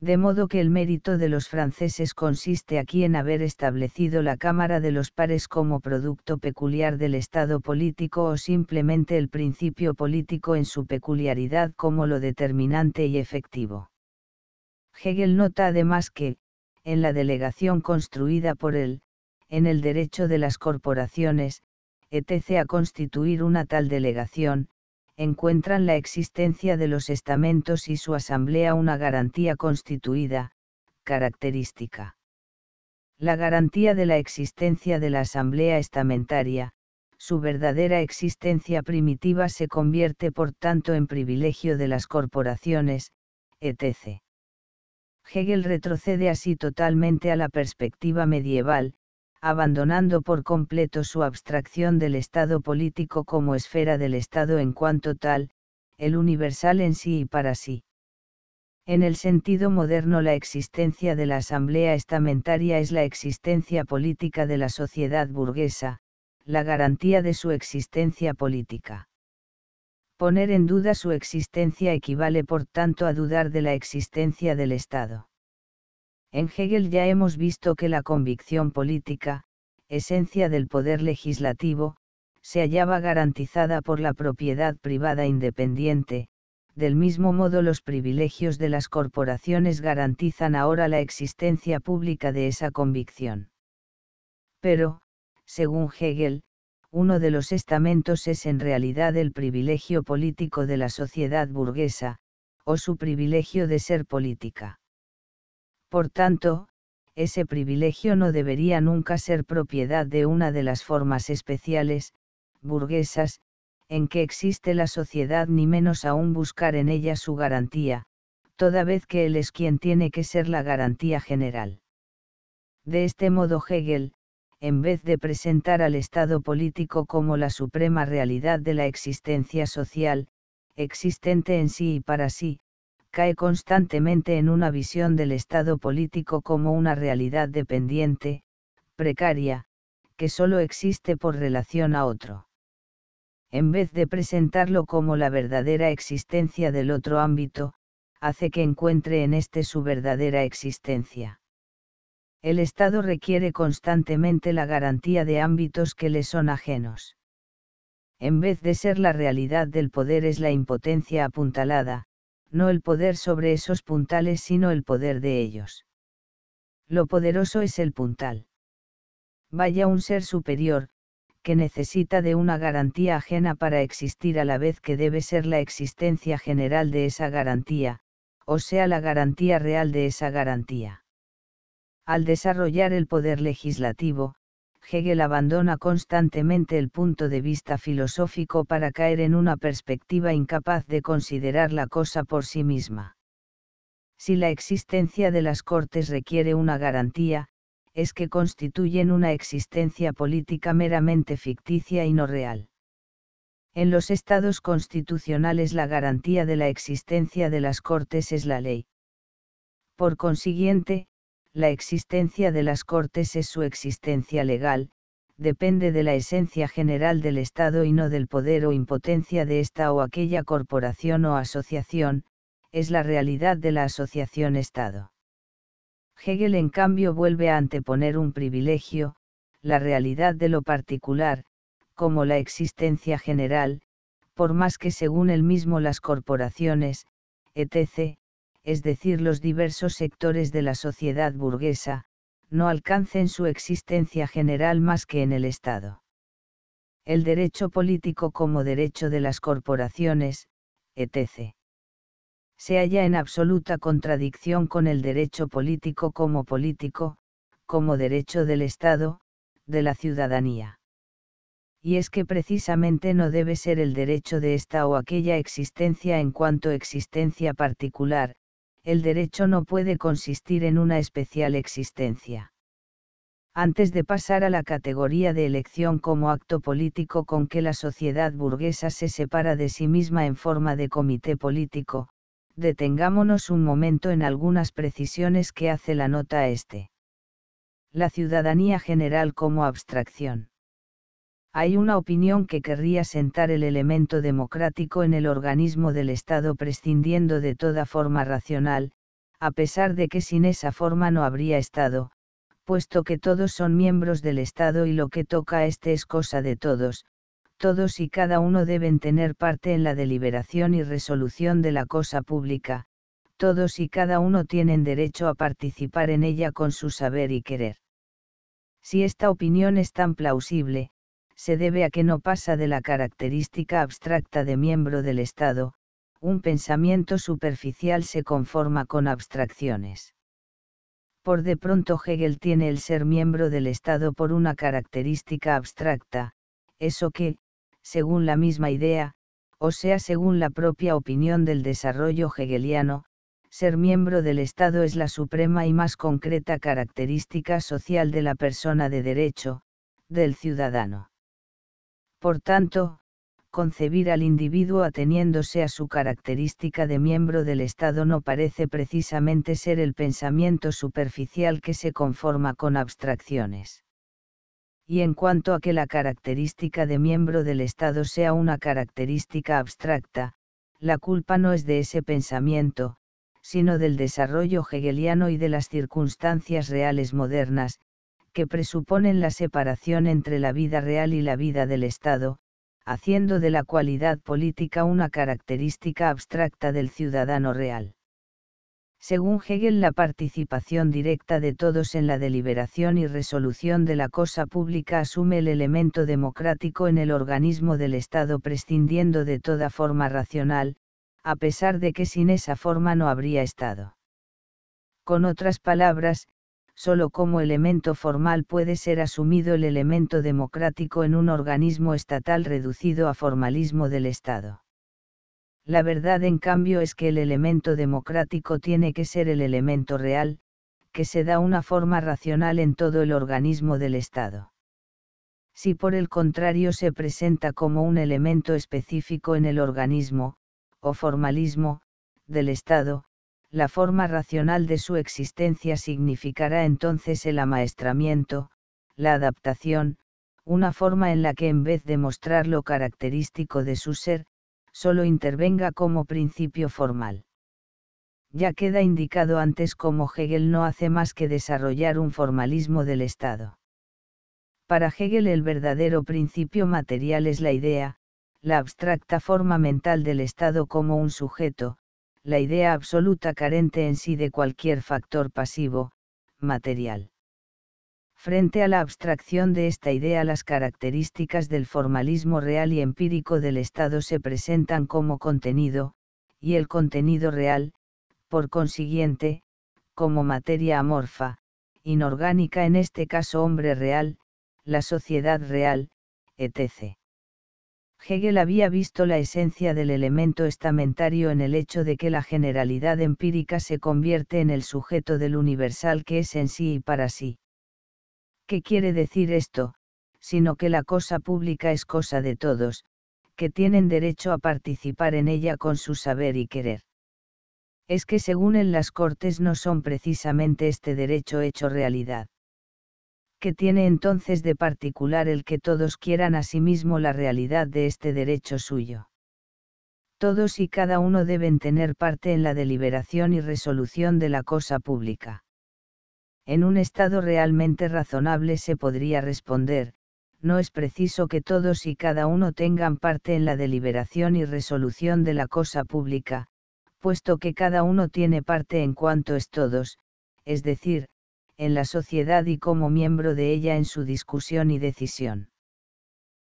de modo que el mérito de los franceses consiste aquí en haber establecido la Cámara de los Pares como producto peculiar del Estado político o simplemente el principio político en su peculiaridad como lo determinante y efectivo. Hegel nota además que, en la delegación construida por él, en el derecho de las corporaciones, etc. a constituir una tal delegación, encuentran la existencia de los estamentos y su asamblea una garantía constituida, característica. La garantía de la existencia de la asamblea estamentaria, su verdadera existencia primitiva se convierte por tanto en privilegio de las corporaciones, etc. Hegel retrocede así totalmente a la perspectiva medieval, abandonando por completo su abstracción del Estado político como esfera del Estado en cuanto tal, el universal en sí y para sí. En el sentido moderno la existencia de la asamblea estamentaria es la existencia política de la sociedad burguesa, la garantía de su existencia política. Poner en duda su existencia equivale por tanto a dudar de la existencia del Estado. En Hegel ya hemos visto que la convicción política, esencia del poder legislativo, se hallaba garantizada por la propiedad privada independiente, del mismo modo los privilegios de las corporaciones garantizan ahora la existencia pública de esa convicción. Pero, según Hegel, uno de los estamentos es en realidad el privilegio político de la sociedad burguesa, o su privilegio de ser política. Por tanto, ese privilegio no debería nunca ser propiedad de una de las formas especiales, burguesas, en que existe la sociedad ni menos aún buscar en ella su garantía, toda vez que él es quien tiene que ser la garantía general. De este modo Hegel, en vez de presentar al Estado político como la suprema realidad de la existencia social, existente en sí y para sí, cae constantemente en una visión del Estado político como una realidad dependiente, precaria, que solo existe por relación a otro. En vez de presentarlo como la verdadera existencia del otro ámbito, hace que encuentre en este su verdadera existencia. El Estado requiere constantemente la garantía de ámbitos que le son ajenos. En vez de ser la realidad del poder es la impotencia apuntalada, no el poder sobre esos puntales sino el poder de ellos. Lo poderoso es el puntal. Vaya un ser superior, que necesita de una garantía ajena para existir a la vez que debe ser la existencia general de esa garantía, o sea la garantía real de esa garantía. Al desarrollar el poder legislativo, Hegel abandona constantemente el punto de vista filosófico para caer en una perspectiva incapaz de considerar la cosa por sí misma. Si la existencia de las Cortes requiere una garantía, es que constituyen una existencia política meramente ficticia y no real. En los estados constitucionales la garantía de la existencia de las Cortes es la ley. Por consiguiente, la existencia de las Cortes es su existencia legal, depende de la esencia general del Estado y no del poder o impotencia de esta o aquella corporación o asociación, es la realidad de la asociación Estado. Hegel en cambio vuelve a anteponer un privilegio, la realidad de lo particular, como la existencia general, por más que según él mismo las corporaciones, etc., es decir los diversos sectores de la sociedad burguesa, no alcancen su existencia general más que en el Estado. El derecho político como derecho de las corporaciones, etc. Se halla en absoluta contradicción con el derecho político como político, como derecho del Estado, de la ciudadanía y es que precisamente no debe ser el derecho de esta o aquella existencia en cuanto existencia particular, el derecho no puede consistir en una especial existencia. Antes de pasar a la categoría de elección como acto político con que la sociedad burguesa se separa de sí misma en forma de comité político, detengámonos un momento en algunas precisiones que hace la nota este. La ciudadanía general como abstracción hay una opinión que querría sentar el elemento democrático en el organismo del Estado prescindiendo de toda forma racional, a pesar de que sin esa forma no habría Estado, puesto que todos son miembros del Estado y lo que toca a este es cosa de todos, todos y cada uno deben tener parte en la deliberación y resolución de la cosa pública, todos y cada uno tienen derecho a participar en ella con su saber y querer. Si esta opinión es tan plausible, se debe a que no pasa de la característica abstracta de miembro del Estado, un pensamiento superficial se conforma con abstracciones. Por de pronto Hegel tiene el ser miembro del Estado por una característica abstracta, eso que, según la misma idea, o sea según la propia opinión del desarrollo hegeliano, ser miembro del Estado es la suprema y más concreta característica social de la persona de derecho, del ciudadano. Por tanto, concebir al individuo ateniéndose a su característica de miembro del Estado no parece precisamente ser el pensamiento superficial que se conforma con abstracciones. Y en cuanto a que la característica de miembro del Estado sea una característica abstracta, la culpa no es de ese pensamiento, sino del desarrollo hegeliano y de las circunstancias reales modernas, que presuponen la separación entre la vida real y la vida del Estado, haciendo de la cualidad política una característica abstracta del ciudadano real. Según Hegel, la participación directa de todos en la deliberación y resolución de la cosa pública asume el elemento democrático en el organismo del Estado prescindiendo de toda forma racional, a pesar de que sin esa forma no habría Estado. Con otras palabras, solo como elemento formal puede ser asumido el elemento democrático en un organismo estatal reducido a formalismo del Estado. La verdad en cambio es que el elemento democrático tiene que ser el elemento real, que se da una forma racional en todo el organismo del Estado. Si por el contrario se presenta como un elemento específico en el organismo, o formalismo, del Estado, la forma racional de su existencia significará entonces el amaestramiento, la adaptación, una forma en la que en vez de mostrar lo característico de su ser, solo intervenga como principio formal. Ya queda indicado antes cómo Hegel no hace más que desarrollar un formalismo del Estado. Para Hegel el verdadero principio material es la idea, la abstracta forma mental del Estado como un sujeto, la idea absoluta carente en sí de cualquier factor pasivo, material. Frente a la abstracción de esta idea las características del formalismo real y empírico del Estado se presentan como contenido, y el contenido real, por consiguiente, como materia amorfa, inorgánica en este caso hombre real, la sociedad real, etc. Hegel había visto la esencia del elemento estamentario en el hecho de que la generalidad empírica se convierte en el sujeto del universal que es en sí y para sí. ¿Qué quiere decir esto? Sino que la cosa pública es cosa de todos, que tienen derecho a participar en ella con su saber y querer. Es que según en las Cortes no son precisamente este derecho hecho realidad que tiene entonces de particular el que todos quieran a sí la realidad de este derecho suyo. Todos y cada uno deben tener parte en la deliberación y resolución de la cosa pública. En un estado realmente razonable se podría responder, no es preciso que todos y cada uno tengan parte en la deliberación y resolución de la cosa pública, puesto que cada uno tiene parte en cuanto es todos, es decir, en la sociedad y como miembro de ella en su discusión y decisión.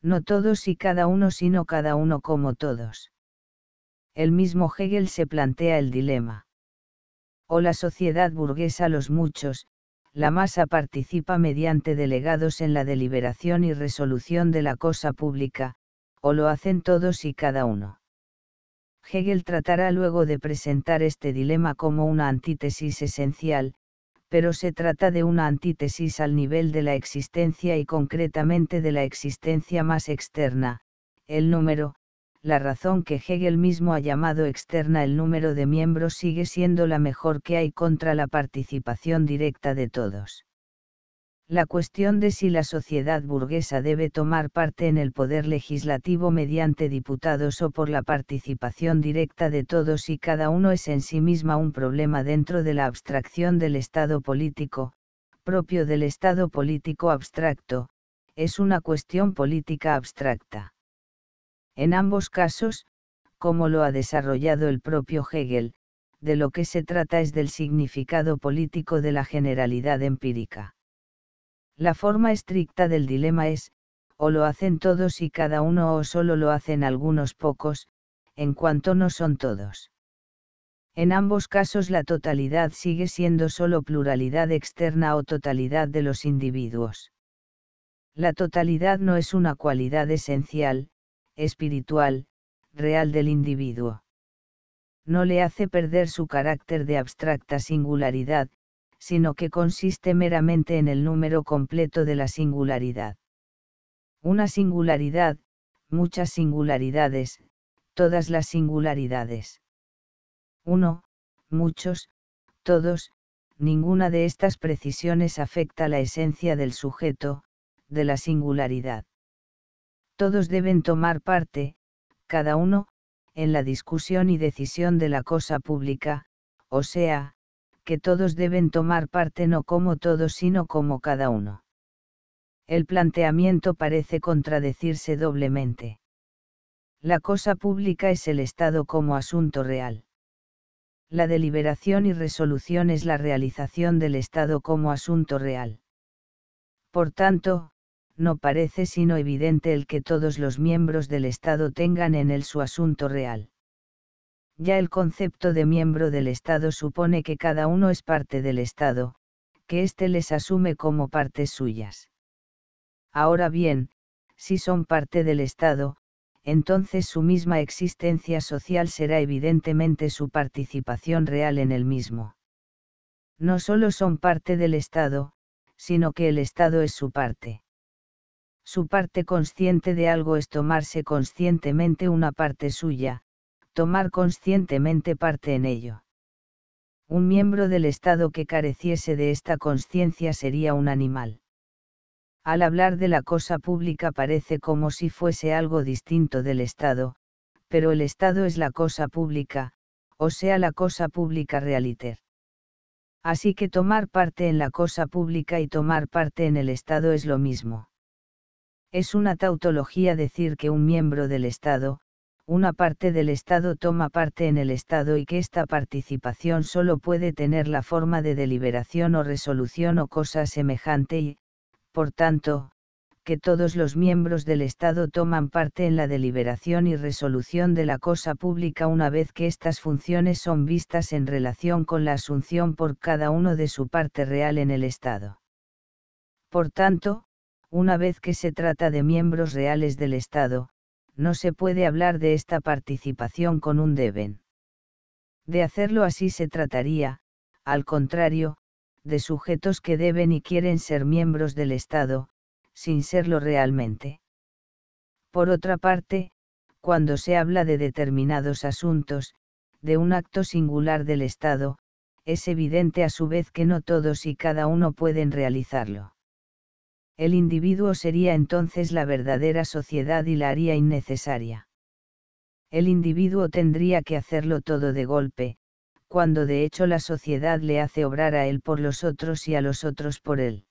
No todos y cada uno, sino cada uno como todos. El mismo Hegel se plantea el dilema. O la sociedad burguesa los muchos, la masa participa mediante delegados en la deliberación y resolución de la cosa pública, o lo hacen todos y cada uno. Hegel tratará luego de presentar este dilema como una antítesis esencial, pero se trata de una antítesis al nivel de la existencia y concretamente de la existencia más externa, el número, la razón que Hegel mismo ha llamado externa el número de miembros sigue siendo la mejor que hay contra la participación directa de todos la cuestión de si la sociedad burguesa debe tomar parte en el poder legislativo mediante diputados o por la participación directa de todos y cada uno es en sí misma un problema dentro de la abstracción del Estado político, propio del Estado político abstracto, es una cuestión política abstracta. En ambos casos, como lo ha desarrollado el propio Hegel, de lo que se trata es del significado político de la generalidad empírica. La forma estricta del dilema es, o lo hacen todos y cada uno o solo lo hacen algunos pocos, en cuanto no son todos. En ambos casos la totalidad sigue siendo solo pluralidad externa o totalidad de los individuos. La totalidad no es una cualidad esencial, espiritual, real del individuo. No le hace perder su carácter de abstracta singularidad, sino que consiste meramente en el número completo de la singularidad. Una singularidad, muchas singularidades, todas las singularidades. Uno, Muchos, todos, ninguna de estas precisiones afecta la esencia del sujeto, de la singularidad. Todos deben tomar parte, cada uno, en la discusión y decisión de la cosa pública, o sea, que todos deben tomar parte no como todos sino como cada uno. El planteamiento parece contradecirse doblemente. La cosa pública es el Estado como asunto real. La deliberación y resolución es la realización del Estado como asunto real. Por tanto, no parece sino evidente el que todos los miembros del Estado tengan en él su asunto real ya el concepto de miembro del Estado supone que cada uno es parte del Estado, que éste les asume como partes suyas. Ahora bien, si son parte del Estado, entonces su misma existencia social será evidentemente su participación real en el mismo. No solo son parte del Estado, sino que el Estado es su parte. Su parte consciente de algo es tomarse conscientemente una parte suya, tomar conscientemente parte en ello. Un miembro del Estado que careciese de esta conciencia sería un animal. Al hablar de la cosa pública parece como si fuese algo distinto del Estado, pero el Estado es la cosa pública, o sea la cosa pública realiter. Así que tomar parte en la cosa pública y tomar parte en el Estado es lo mismo. Es una tautología decir que un miembro del Estado, una parte del Estado toma parte en el Estado y que esta participación solo puede tener la forma de deliberación o resolución o cosa semejante y, por tanto, que todos los miembros del Estado toman parte en la deliberación y resolución de la cosa pública una vez que estas funciones son vistas en relación con la asunción por cada uno de su parte real en el Estado. Por tanto, una vez que se trata de miembros reales del Estado, no se puede hablar de esta participación con un deben. De hacerlo así se trataría, al contrario, de sujetos que deben y quieren ser miembros del Estado, sin serlo realmente. Por otra parte, cuando se habla de determinados asuntos, de un acto singular del Estado, es evidente a su vez que no todos y cada uno pueden realizarlo el individuo sería entonces la verdadera sociedad y la haría innecesaria. El individuo tendría que hacerlo todo de golpe, cuando de hecho la sociedad le hace obrar a él por los otros y a los otros por él.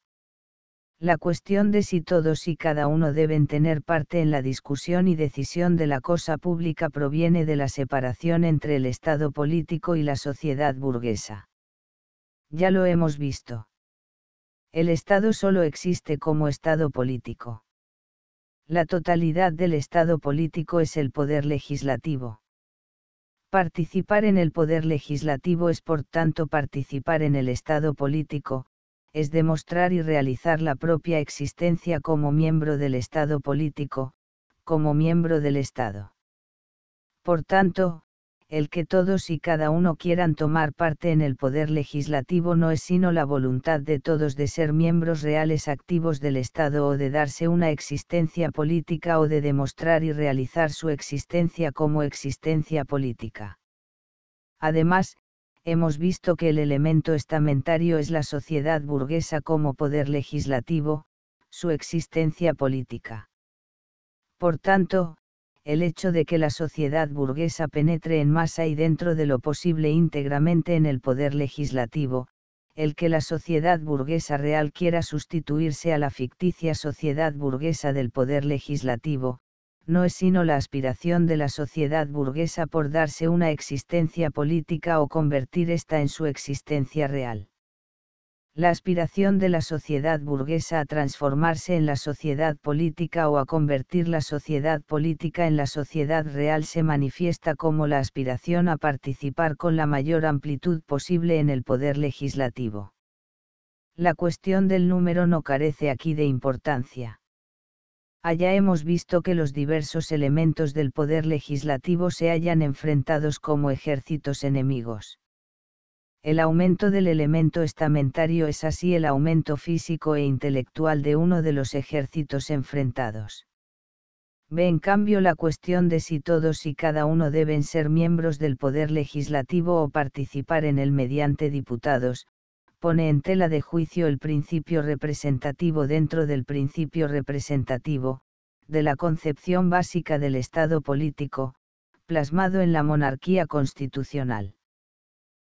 La cuestión de si todos y cada uno deben tener parte en la discusión y decisión de la cosa pública proviene de la separación entre el Estado político y la sociedad burguesa. Ya lo hemos visto. El Estado solo existe como Estado político. La totalidad del Estado político es el poder legislativo. Participar en el poder legislativo es por tanto participar en el Estado político, es demostrar y realizar la propia existencia como miembro del Estado político, como miembro del Estado. Por tanto, el que todos y cada uno quieran tomar parte en el poder legislativo no es sino la voluntad de todos de ser miembros reales activos del Estado o de darse una existencia política o de demostrar y realizar su existencia como existencia política. Además, hemos visto que el elemento estamentario es la sociedad burguesa como poder legislativo, su existencia política. Por tanto, el hecho de que la sociedad burguesa penetre en masa y dentro de lo posible íntegramente en el poder legislativo, el que la sociedad burguesa real quiera sustituirse a la ficticia sociedad burguesa del poder legislativo, no es sino la aspiración de la sociedad burguesa por darse una existencia política o convertir esta en su existencia real la aspiración de la sociedad burguesa a transformarse en la sociedad política o a convertir la sociedad política en la sociedad real se manifiesta como la aspiración a participar con la mayor amplitud posible en el poder legislativo. La cuestión del número no carece aquí de importancia. Allá hemos visto que los diversos elementos del poder legislativo se hallan enfrentados como ejércitos enemigos el aumento del elemento estamentario es así el aumento físico e intelectual de uno de los ejércitos enfrentados. Ve en cambio la cuestión de si todos y cada uno deben ser miembros del poder legislativo o participar en él mediante diputados, pone en tela de juicio el principio representativo dentro del principio representativo, de la concepción básica del Estado político, plasmado en la monarquía constitucional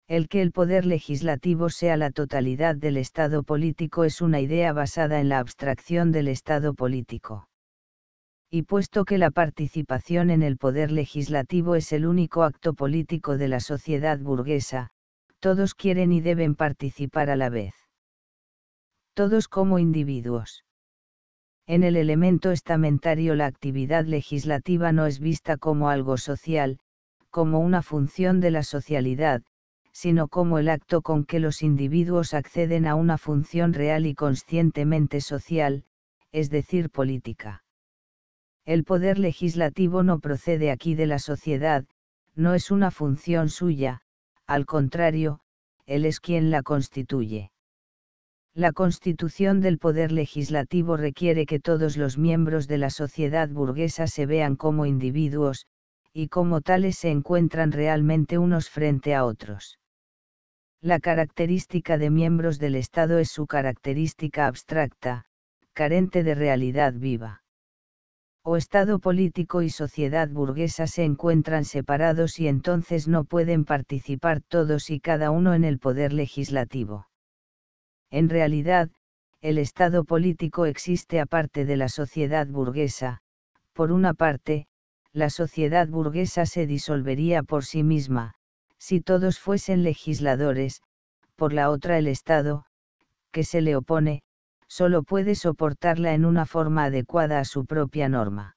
el que el poder legislativo sea la totalidad del Estado político es una idea basada en la abstracción del Estado político. Y puesto que la participación en el poder legislativo es el único acto político de la sociedad burguesa, todos quieren y deben participar a la vez. Todos como individuos. En el elemento estamentario la actividad legislativa no es vista como algo social, como una función de la socialidad, sino como el acto con que los individuos acceden a una función real y conscientemente social, es decir, política. El poder legislativo no procede aquí de la sociedad, no es una función suya, al contrario, él es quien la constituye. La constitución del poder legislativo requiere que todos los miembros de la sociedad burguesa se vean como individuos, y como tales se encuentran realmente unos frente a otros. La característica de miembros del Estado es su característica abstracta, carente de realidad viva. O Estado político y sociedad burguesa se encuentran separados y entonces no pueden participar todos y cada uno en el poder legislativo. En realidad, el Estado político existe aparte de la sociedad burguesa, por una parte, la sociedad burguesa se disolvería por sí misma, si todos fuesen legisladores, por la otra el Estado, que se le opone, solo puede soportarla en una forma adecuada a su propia norma.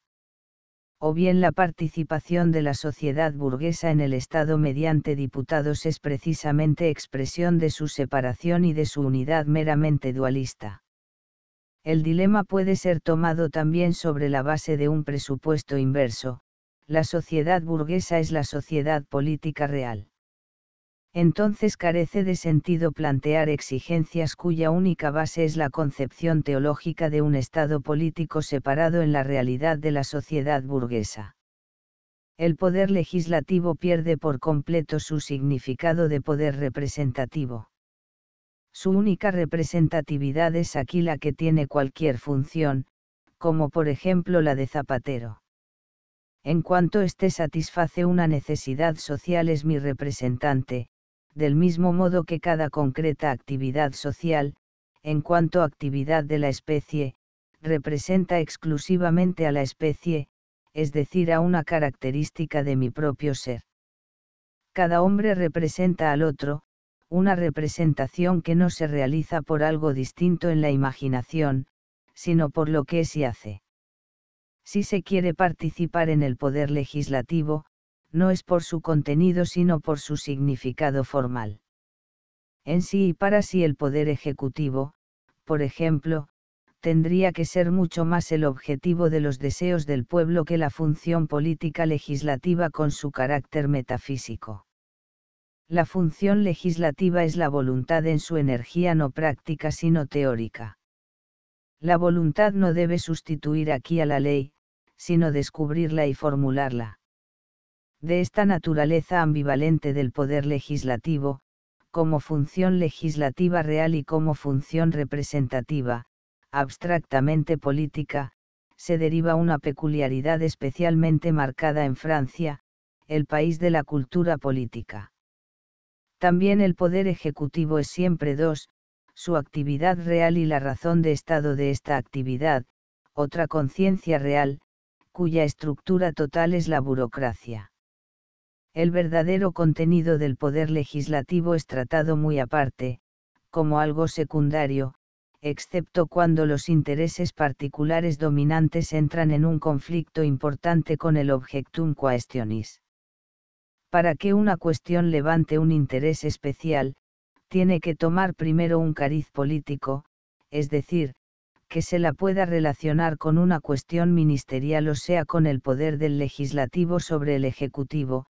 O bien la participación de la sociedad burguesa en el Estado mediante diputados es precisamente expresión de su separación y de su unidad meramente dualista. El dilema puede ser tomado también sobre la base de un presupuesto inverso, la sociedad burguesa es la sociedad política real entonces carece de sentido plantear exigencias cuya única base es la concepción teológica de un Estado político separado en la realidad de la sociedad burguesa. El poder legislativo pierde por completo su significado de poder representativo. Su única representatividad es aquí la que tiene cualquier función, como por ejemplo la de Zapatero en cuanto éste satisface una necesidad social es mi representante, del mismo modo que cada concreta actividad social, en cuanto a actividad de la especie, representa exclusivamente a la especie, es decir, a una característica de mi propio ser. Cada hombre representa al otro, una representación que no se realiza por algo distinto en la imaginación, sino por lo que es y hace. Si se quiere participar en el poder legislativo, no es por su contenido sino por su significado formal. En sí y para sí el poder ejecutivo, por ejemplo, tendría que ser mucho más el objetivo de los deseos del pueblo que la función política legislativa con su carácter metafísico. La función legislativa es la voluntad en su energía no práctica sino teórica. La voluntad no debe sustituir aquí a la ley, sino descubrirla y formularla de esta naturaleza ambivalente del poder legislativo, como función legislativa real y como función representativa, abstractamente política, se deriva una peculiaridad especialmente marcada en Francia, el país de la cultura política. También el poder ejecutivo es siempre dos, su actividad real y la razón de estado de esta actividad, otra conciencia real, cuya estructura total es la burocracia. El verdadero contenido del poder legislativo es tratado muy aparte, como algo secundario, excepto cuando los intereses particulares dominantes entran en un conflicto importante con el objectum questionis. Para que una cuestión levante un interés especial, tiene que tomar primero un cariz político, es decir, que se la pueda relacionar con una cuestión ministerial o sea con el poder del legislativo sobre el ejecutivo,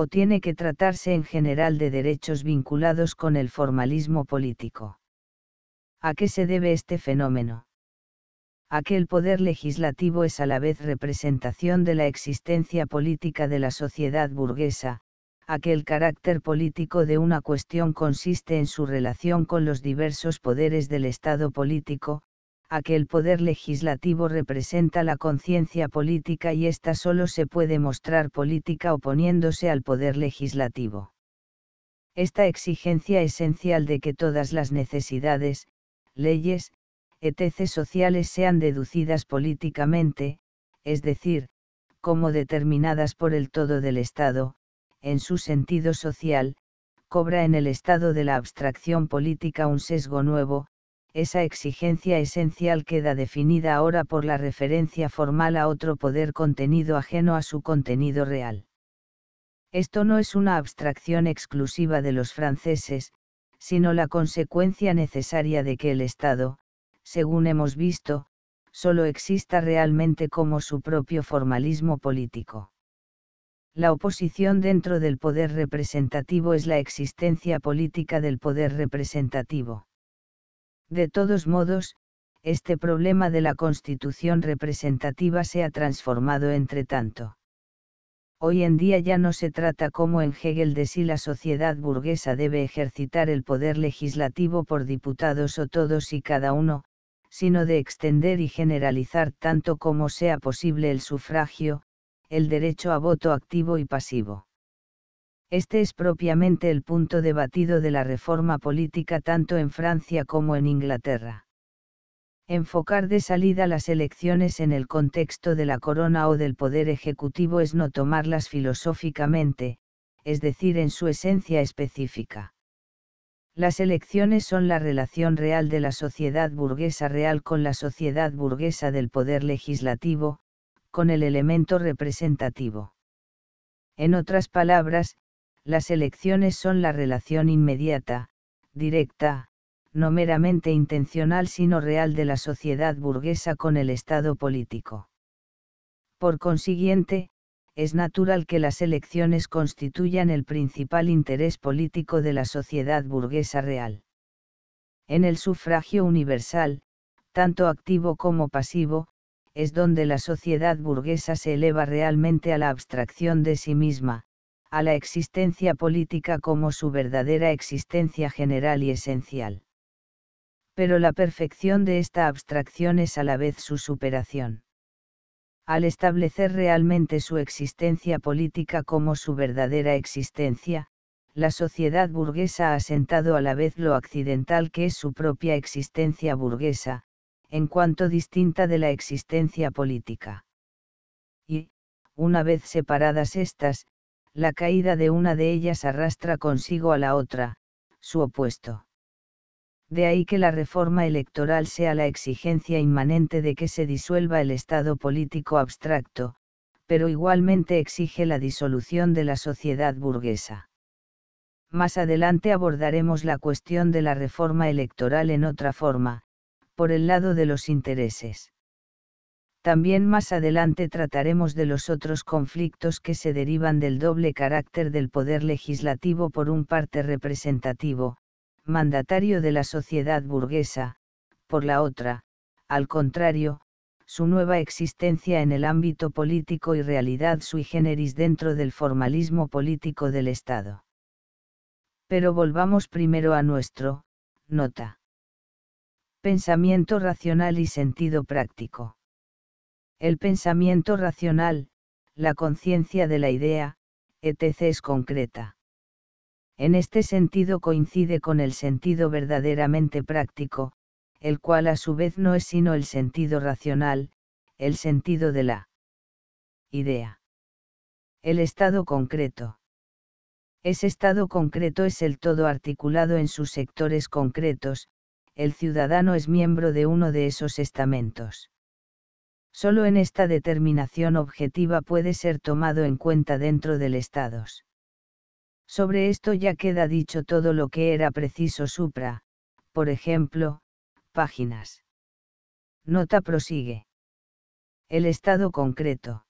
o tiene que tratarse en general de derechos vinculados con el formalismo político. ¿A qué se debe este fenómeno? A que el poder legislativo es a la vez representación de la existencia política de la sociedad burguesa, a que el carácter político de una cuestión consiste en su relación con los diversos poderes del Estado político, a que el poder legislativo representa la conciencia política y ésta solo se puede mostrar política oponiéndose al poder legislativo. Esta exigencia esencial de que todas las necesidades, leyes, etc. sociales sean deducidas políticamente, es decir, como determinadas por el todo del Estado, en su sentido social, cobra en el estado de la abstracción política un sesgo nuevo, esa exigencia esencial queda definida ahora por la referencia formal a otro poder contenido ajeno a su contenido real. Esto no es una abstracción exclusiva de los franceses, sino la consecuencia necesaria de que el Estado, según hemos visto, solo exista realmente como su propio formalismo político. La oposición dentro del poder representativo es la existencia política del poder representativo. De todos modos, este problema de la constitución representativa se ha transformado entre tanto. Hoy en día ya no se trata como en Hegel de si la sociedad burguesa debe ejercitar el poder legislativo por diputados o todos y cada uno, sino de extender y generalizar tanto como sea posible el sufragio, el derecho a voto activo y pasivo. Este es propiamente el punto debatido de la reforma política tanto en Francia como en Inglaterra. Enfocar de salida las elecciones en el contexto de la corona o del poder ejecutivo es no tomarlas filosóficamente, es decir, en su esencia específica. Las elecciones son la relación real de la sociedad burguesa real con la sociedad burguesa del poder legislativo, con el elemento representativo. En otras palabras, las elecciones son la relación inmediata, directa, no meramente intencional sino real de la sociedad burguesa con el Estado político. Por consiguiente, es natural que las elecciones constituyan el principal interés político de la sociedad burguesa real. En el sufragio universal, tanto activo como pasivo, es donde la sociedad burguesa se eleva realmente a la abstracción de sí misma, a la existencia política como su verdadera existencia general y esencial. Pero la perfección de esta abstracción es a la vez su superación. Al establecer realmente su existencia política como su verdadera existencia, la sociedad burguesa ha asentado a la vez lo accidental que es su propia existencia burguesa, en cuanto distinta de la existencia política. Y, una vez separadas estas, la caída de una de ellas arrastra consigo a la otra, su opuesto. De ahí que la reforma electoral sea la exigencia inmanente de que se disuelva el Estado político abstracto, pero igualmente exige la disolución de la sociedad burguesa. Más adelante abordaremos la cuestión de la reforma electoral en otra forma, por el lado de los intereses. También más adelante trataremos de los otros conflictos que se derivan del doble carácter del poder legislativo por un parte representativo, mandatario de la sociedad burguesa, por la otra, al contrario, su nueva existencia en el ámbito político y realidad sui generis dentro del formalismo político del Estado. Pero volvamos primero a nuestro, nota. Pensamiento racional y sentido práctico. El pensamiento racional, la conciencia de la idea, etc. es concreta. En este sentido coincide con el sentido verdaderamente práctico, el cual a su vez no es sino el sentido racional, el sentido de la idea. El estado concreto. Ese estado concreto es el todo articulado en sus sectores concretos, el ciudadano es miembro de uno de esos estamentos. Sólo en esta determinación objetiva puede ser tomado en cuenta dentro del estados. Sobre esto ya queda dicho todo lo que era preciso supra, por ejemplo, páginas. Nota prosigue. El estado concreto.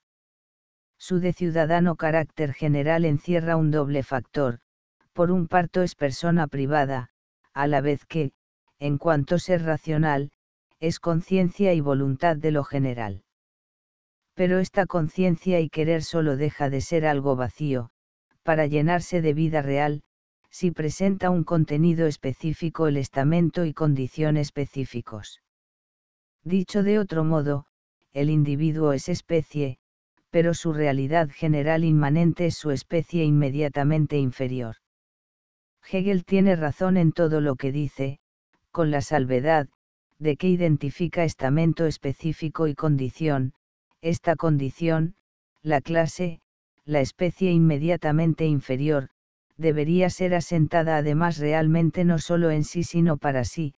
Su de ciudadano carácter general encierra un doble factor, por un parto es persona privada, a la vez que, en cuanto ser racional, es conciencia y voluntad de lo general. Pero esta conciencia y querer solo deja de ser algo vacío, para llenarse de vida real, si presenta un contenido específico el estamento y condición específicos. Dicho de otro modo, el individuo es especie, pero su realidad general inmanente es su especie inmediatamente inferior. Hegel tiene razón en todo lo que dice, con la salvedad, de que identifica estamento específico y condición, esta condición, la clase, la especie inmediatamente inferior, debería ser asentada además realmente no solo en sí sino para sí,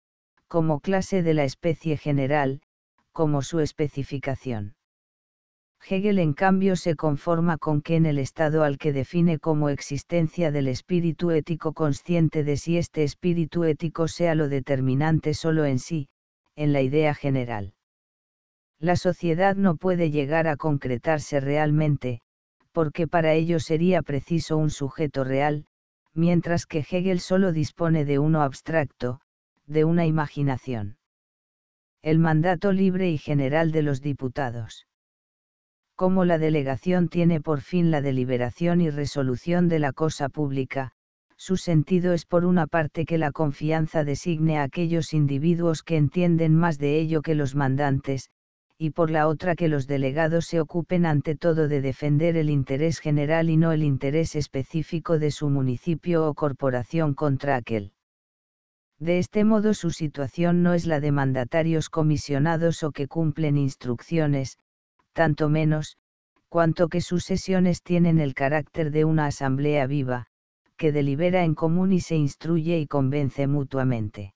como clase de la especie general, como su especificación. Hegel en cambio se conforma con que en el estado al que define como existencia del espíritu ético consciente de si este espíritu ético sea lo determinante solo en sí, en la idea general. La sociedad no puede llegar a concretarse realmente, porque para ello sería preciso un sujeto real, mientras que Hegel solo dispone de uno abstracto, de una imaginación. El mandato libre y general de los diputados. Como la delegación tiene por fin la deliberación y resolución de la cosa pública, su sentido es por una parte que la confianza designe a aquellos individuos que entienden más de ello que los mandantes, y por la otra que los delegados se ocupen ante todo de defender el interés general y no el interés específico de su municipio o corporación contra aquel. De este modo su situación no es la de mandatarios comisionados o que cumplen instrucciones, tanto menos, cuanto que sus sesiones tienen el carácter de una asamblea viva, que delibera en común y se instruye y convence mutuamente.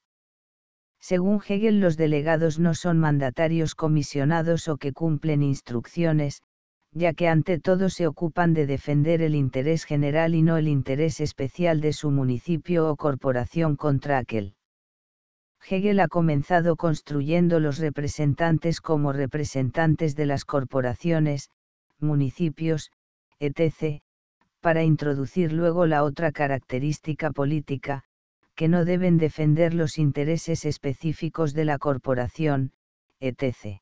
Según Hegel, los delegados no son mandatarios comisionados o que cumplen instrucciones, ya que ante todo se ocupan de defender el interés general y no el interés especial de su municipio o corporación contra aquel. Hegel ha comenzado construyendo los representantes como representantes de las corporaciones, municipios, etc., para introducir luego la otra característica política, que no deben defender los intereses específicos de la corporación, etc.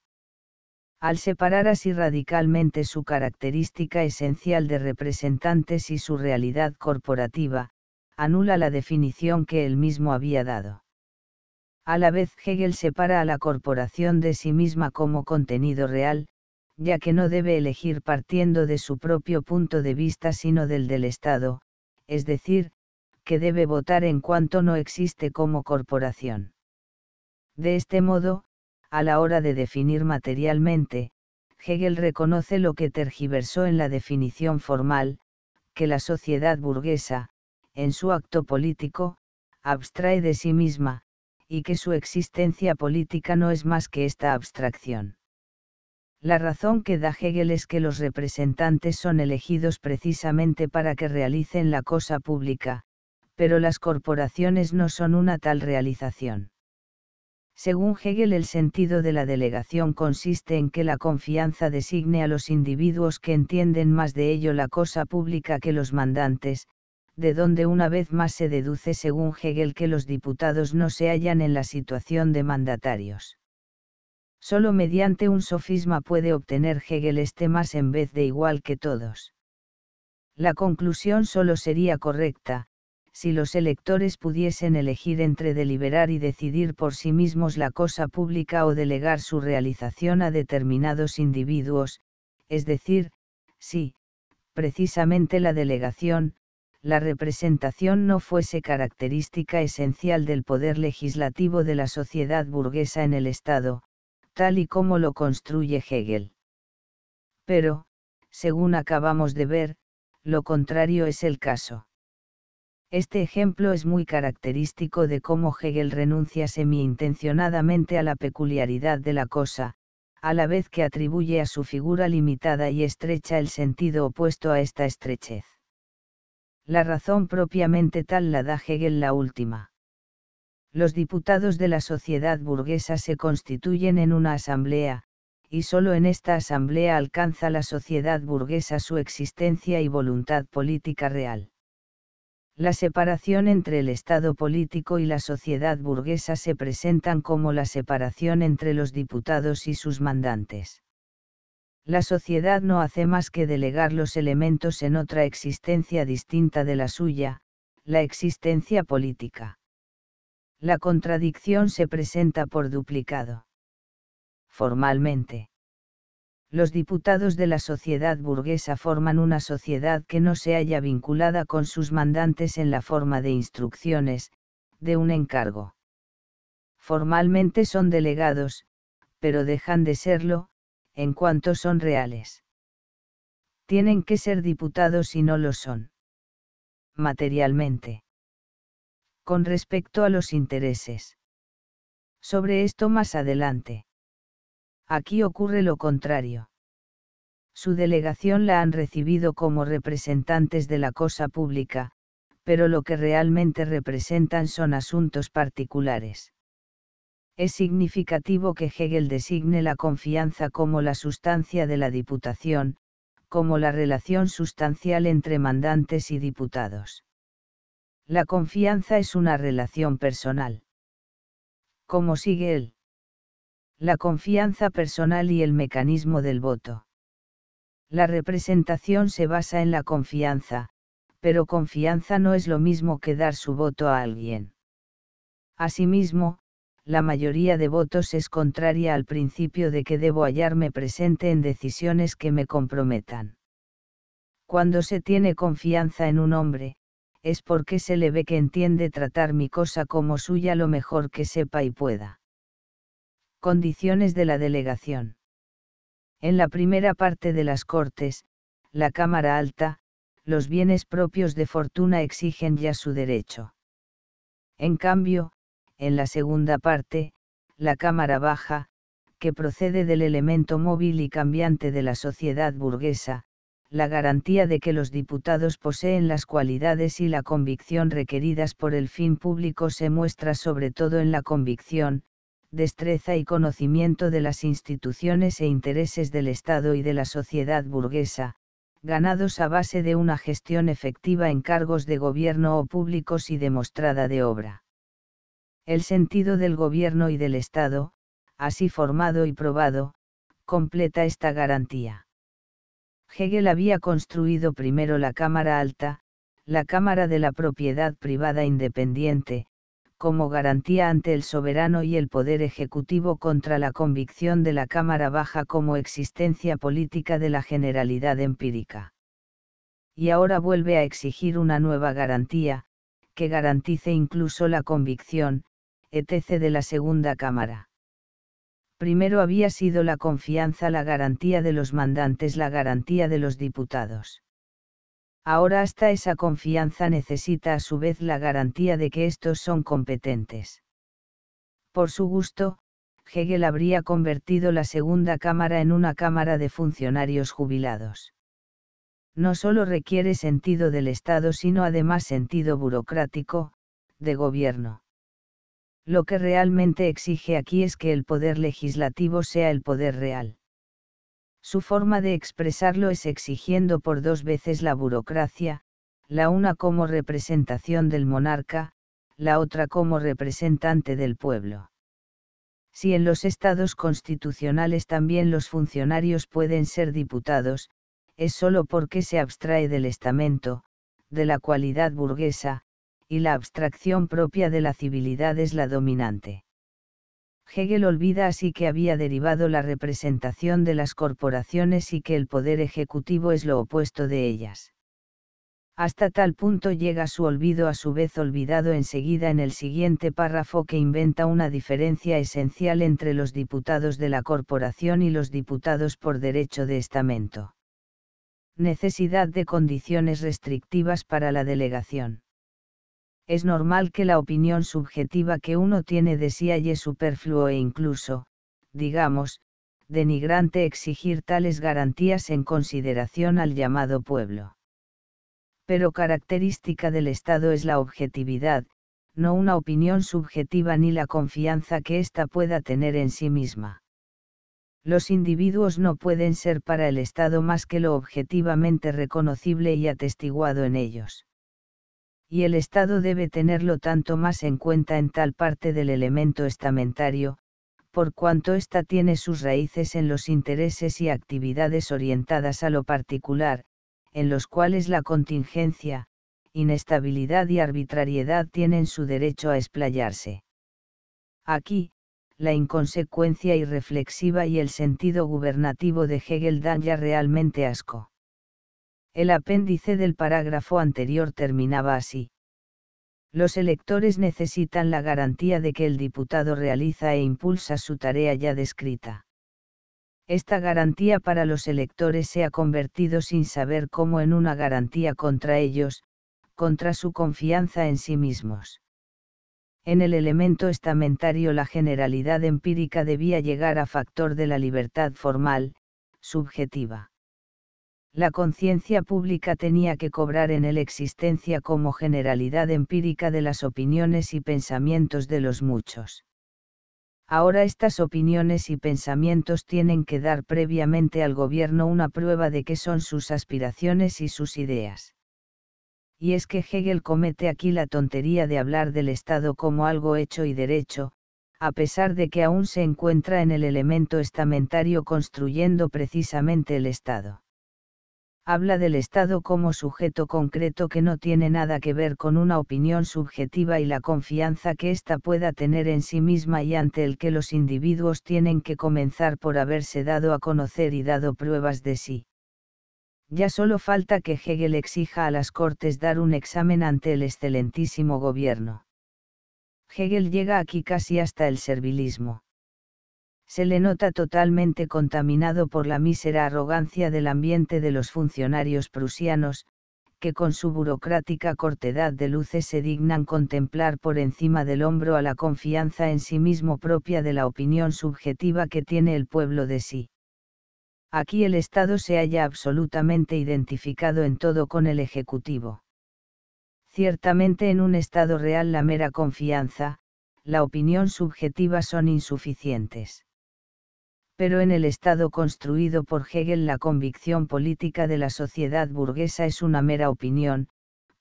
Al separar así radicalmente su característica esencial de representantes y su realidad corporativa, anula la definición que él mismo había dado. A la vez Hegel separa a la corporación de sí misma como contenido real, ya que no debe elegir partiendo de su propio punto de vista sino del del Estado, es decir, que debe votar en cuanto no existe como corporación. De este modo, a la hora de definir materialmente, Hegel reconoce lo que tergiversó en la definición formal, que la sociedad burguesa, en su acto político, abstrae de sí misma, y que su existencia política no es más que esta abstracción. La razón que da Hegel es que los representantes son elegidos precisamente para que realicen la cosa pública, pero las corporaciones no son una tal realización. Según Hegel, el sentido de la delegación consiste en que la confianza designe a los individuos que entienden más de ello la cosa pública que los mandantes, de donde una vez más se deduce según Hegel que los diputados no se hallan en la situación de mandatarios. Solo mediante un sofisma puede obtener Hegel este más en vez de igual que todos. La conclusión solo sería correcta, si los electores pudiesen elegir entre deliberar y decidir por sí mismos la cosa pública o delegar su realización a determinados individuos, es decir, si, precisamente la delegación, la representación no fuese característica esencial del poder legislativo de la sociedad burguesa en el Estado, tal y como lo construye Hegel. Pero, según acabamos de ver, lo contrario es el caso. Este ejemplo es muy característico de cómo Hegel renuncia semi-intencionadamente a la peculiaridad de la cosa, a la vez que atribuye a su figura limitada y estrecha el sentido opuesto a esta estrechez. La razón propiamente tal la da Hegel la última los diputados de la sociedad burguesa se constituyen en una asamblea, y solo en esta asamblea alcanza la sociedad burguesa su existencia y voluntad política real. La separación entre el Estado político y la sociedad burguesa se presentan como la separación entre los diputados y sus mandantes. La sociedad no hace más que delegar los elementos en otra existencia distinta de la suya, la existencia política la contradicción se presenta por duplicado. Formalmente. Los diputados de la sociedad burguesa forman una sociedad que no se haya vinculada con sus mandantes en la forma de instrucciones, de un encargo. Formalmente son delegados, pero dejan de serlo, en cuanto son reales. Tienen que ser diputados y no lo son. Materialmente con respecto a los intereses. Sobre esto más adelante. Aquí ocurre lo contrario. Su delegación la han recibido como representantes de la cosa pública, pero lo que realmente representan son asuntos particulares. Es significativo que Hegel designe la confianza como la sustancia de la Diputación, como la relación sustancial entre mandantes y diputados. La confianza es una relación personal. ¿Cómo sigue él? La confianza personal y el mecanismo del voto. La representación se basa en la confianza, pero confianza no es lo mismo que dar su voto a alguien. Asimismo, la mayoría de votos es contraria al principio de que debo hallarme presente en decisiones que me comprometan. Cuando se tiene confianza en un hombre, es porque se le ve que entiende tratar mi cosa como suya lo mejor que sepa y pueda. Condiciones de la delegación. En la primera parte de las Cortes, la Cámara Alta, los bienes propios de fortuna exigen ya su derecho. En cambio, en la segunda parte, la Cámara Baja, que procede del elemento móvil y cambiante de la sociedad burguesa, la garantía de que los diputados poseen las cualidades y la convicción requeridas por el fin público se muestra sobre todo en la convicción, destreza y conocimiento de las instituciones e intereses del Estado y de la sociedad burguesa, ganados a base de una gestión efectiva en cargos de gobierno o públicos y demostrada de obra. El sentido del gobierno y del Estado, así formado y probado, completa esta garantía. Hegel había construido primero la Cámara Alta, la Cámara de la Propiedad Privada Independiente, como garantía ante el soberano y el poder ejecutivo contra la convicción de la Cámara Baja como existencia política de la generalidad empírica. Y ahora vuelve a exigir una nueva garantía, que garantice incluso la convicción, etc. de la Segunda Cámara. Primero había sido la confianza la garantía de los mandantes, la garantía de los diputados. Ahora hasta esa confianza necesita a su vez la garantía de que estos son competentes. Por su gusto, Hegel habría convertido la segunda cámara en una cámara de funcionarios jubilados. No solo requiere sentido del Estado, sino además sentido burocrático, de gobierno. Lo que realmente exige aquí es que el poder legislativo sea el poder real. Su forma de expresarlo es exigiendo por dos veces la burocracia, la una como representación del monarca, la otra como representante del pueblo. Si en los estados constitucionales también los funcionarios pueden ser diputados, es solo porque se abstrae del estamento, de la cualidad burguesa, y la abstracción propia de la civilidad es la dominante. Hegel olvida así que había derivado la representación de las corporaciones y que el poder ejecutivo es lo opuesto de ellas. Hasta tal punto llega su olvido a su vez olvidado enseguida en el siguiente párrafo que inventa una diferencia esencial entre los diputados de la corporación y los diputados por derecho de estamento. Necesidad de condiciones restrictivas para la delegación es normal que la opinión subjetiva que uno tiene de sí halle superfluo e incluso, digamos, denigrante exigir tales garantías en consideración al llamado pueblo. Pero característica del Estado es la objetividad, no una opinión subjetiva ni la confianza que ésta pueda tener en sí misma. Los individuos no pueden ser para el Estado más que lo objetivamente reconocible y atestiguado en ellos y el Estado debe tenerlo tanto más en cuenta en tal parte del elemento estamentario, por cuanto ésta tiene sus raíces en los intereses y actividades orientadas a lo particular, en los cuales la contingencia, inestabilidad y arbitrariedad tienen su derecho a explayarse. Aquí, la inconsecuencia irreflexiva y el sentido gubernativo de Hegel dan ya realmente asco. El apéndice del parágrafo anterior terminaba así. Los electores necesitan la garantía de que el diputado realiza e impulsa su tarea ya descrita. Esta garantía para los electores se ha convertido sin saber cómo en una garantía contra ellos, contra su confianza en sí mismos. En el elemento estamentario la generalidad empírica debía llegar a factor de la libertad formal, subjetiva la conciencia pública tenía que cobrar en el existencia como generalidad empírica de las opiniones y pensamientos de los muchos. Ahora estas opiniones y pensamientos tienen que dar previamente al gobierno una prueba de qué son sus aspiraciones y sus ideas. Y es que Hegel comete aquí la tontería de hablar del Estado como algo hecho y derecho, a pesar de que aún se encuentra en el elemento estamentario construyendo precisamente el Estado habla del Estado como sujeto concreto que no tiene nada que ver con una opinión subjetiva y la confianza que ésta pueda tener en sí misma y ante el que los individuos tienen que comenzar por haberse dado a conocer y dado pruebas de sí. Ya solo falta que Hegel exija a las Cortes dar un examen ante el excelentísimo gobierno. Hegel llega aquí casi hasta el servilismo se le nota totalmente contaminado por la mísera arrogancia del ambiente de los funcionarios prusianos, que con su burocrática cortedad de luces se dignan contemplar por encima del hombro a la confianza en sí mismo propia de la opinión subjetiva que tiene el pueblo de sí. Aquí el Estado se halla absolutamente identificado en todo con el Ejecutivo. Ciertamente en un Estado real la mera confianza, la opinión subjetiva son insuficientes pero en el Estado construido por Hegel la convicción política de la sociedad burguesa es una mera opinión,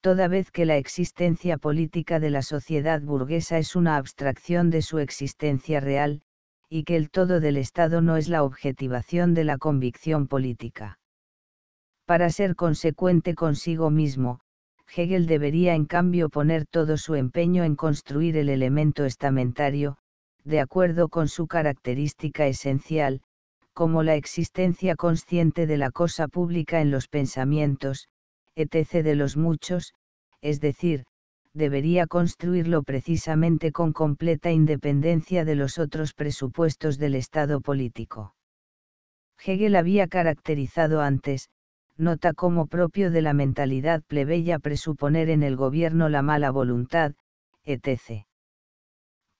toda vez que la existencia política de la sociedad burguesa es una abstracción de su existencia real, y que el todo del Estado no es la objetivación de la convicción política. Para ser consecuente consigo mismo, Hegel debería en cambio poner todo su empeño en construir el elemento estamentario, de acuerdo con su característica esencial, como la existencia consciente de la cosa pública en los pensamientos, etc. de los muchos, es decir, debería construirlo precisamente con completa independencia de los otros presupuestos del Estado político. Hegel había caracterizado antes, nota como propio de la mentalidad plebeya presuponer en el gobierno la mala voluntad, etc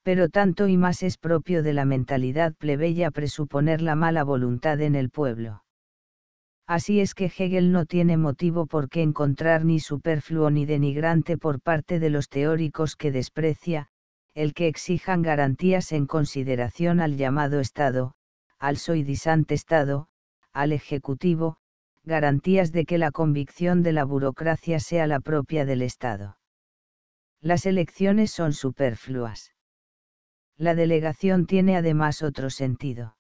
pero tanto y más es propio de la mentalidad plebeya presuponer la mala voluntad en el pueblo. Así es que Hegel no tiene motivo por qué encontrar ni superfluo ni denigrante por parte de los teóricos que desprecia, el que exijan garantías en consideración al llamado Estado, al soidisante Estado, al Ejecutivo, garantías de que la convicción de la burocracia sea la propia del Estado. Las elecciones son superfluas la delegación tiene además otro sentido.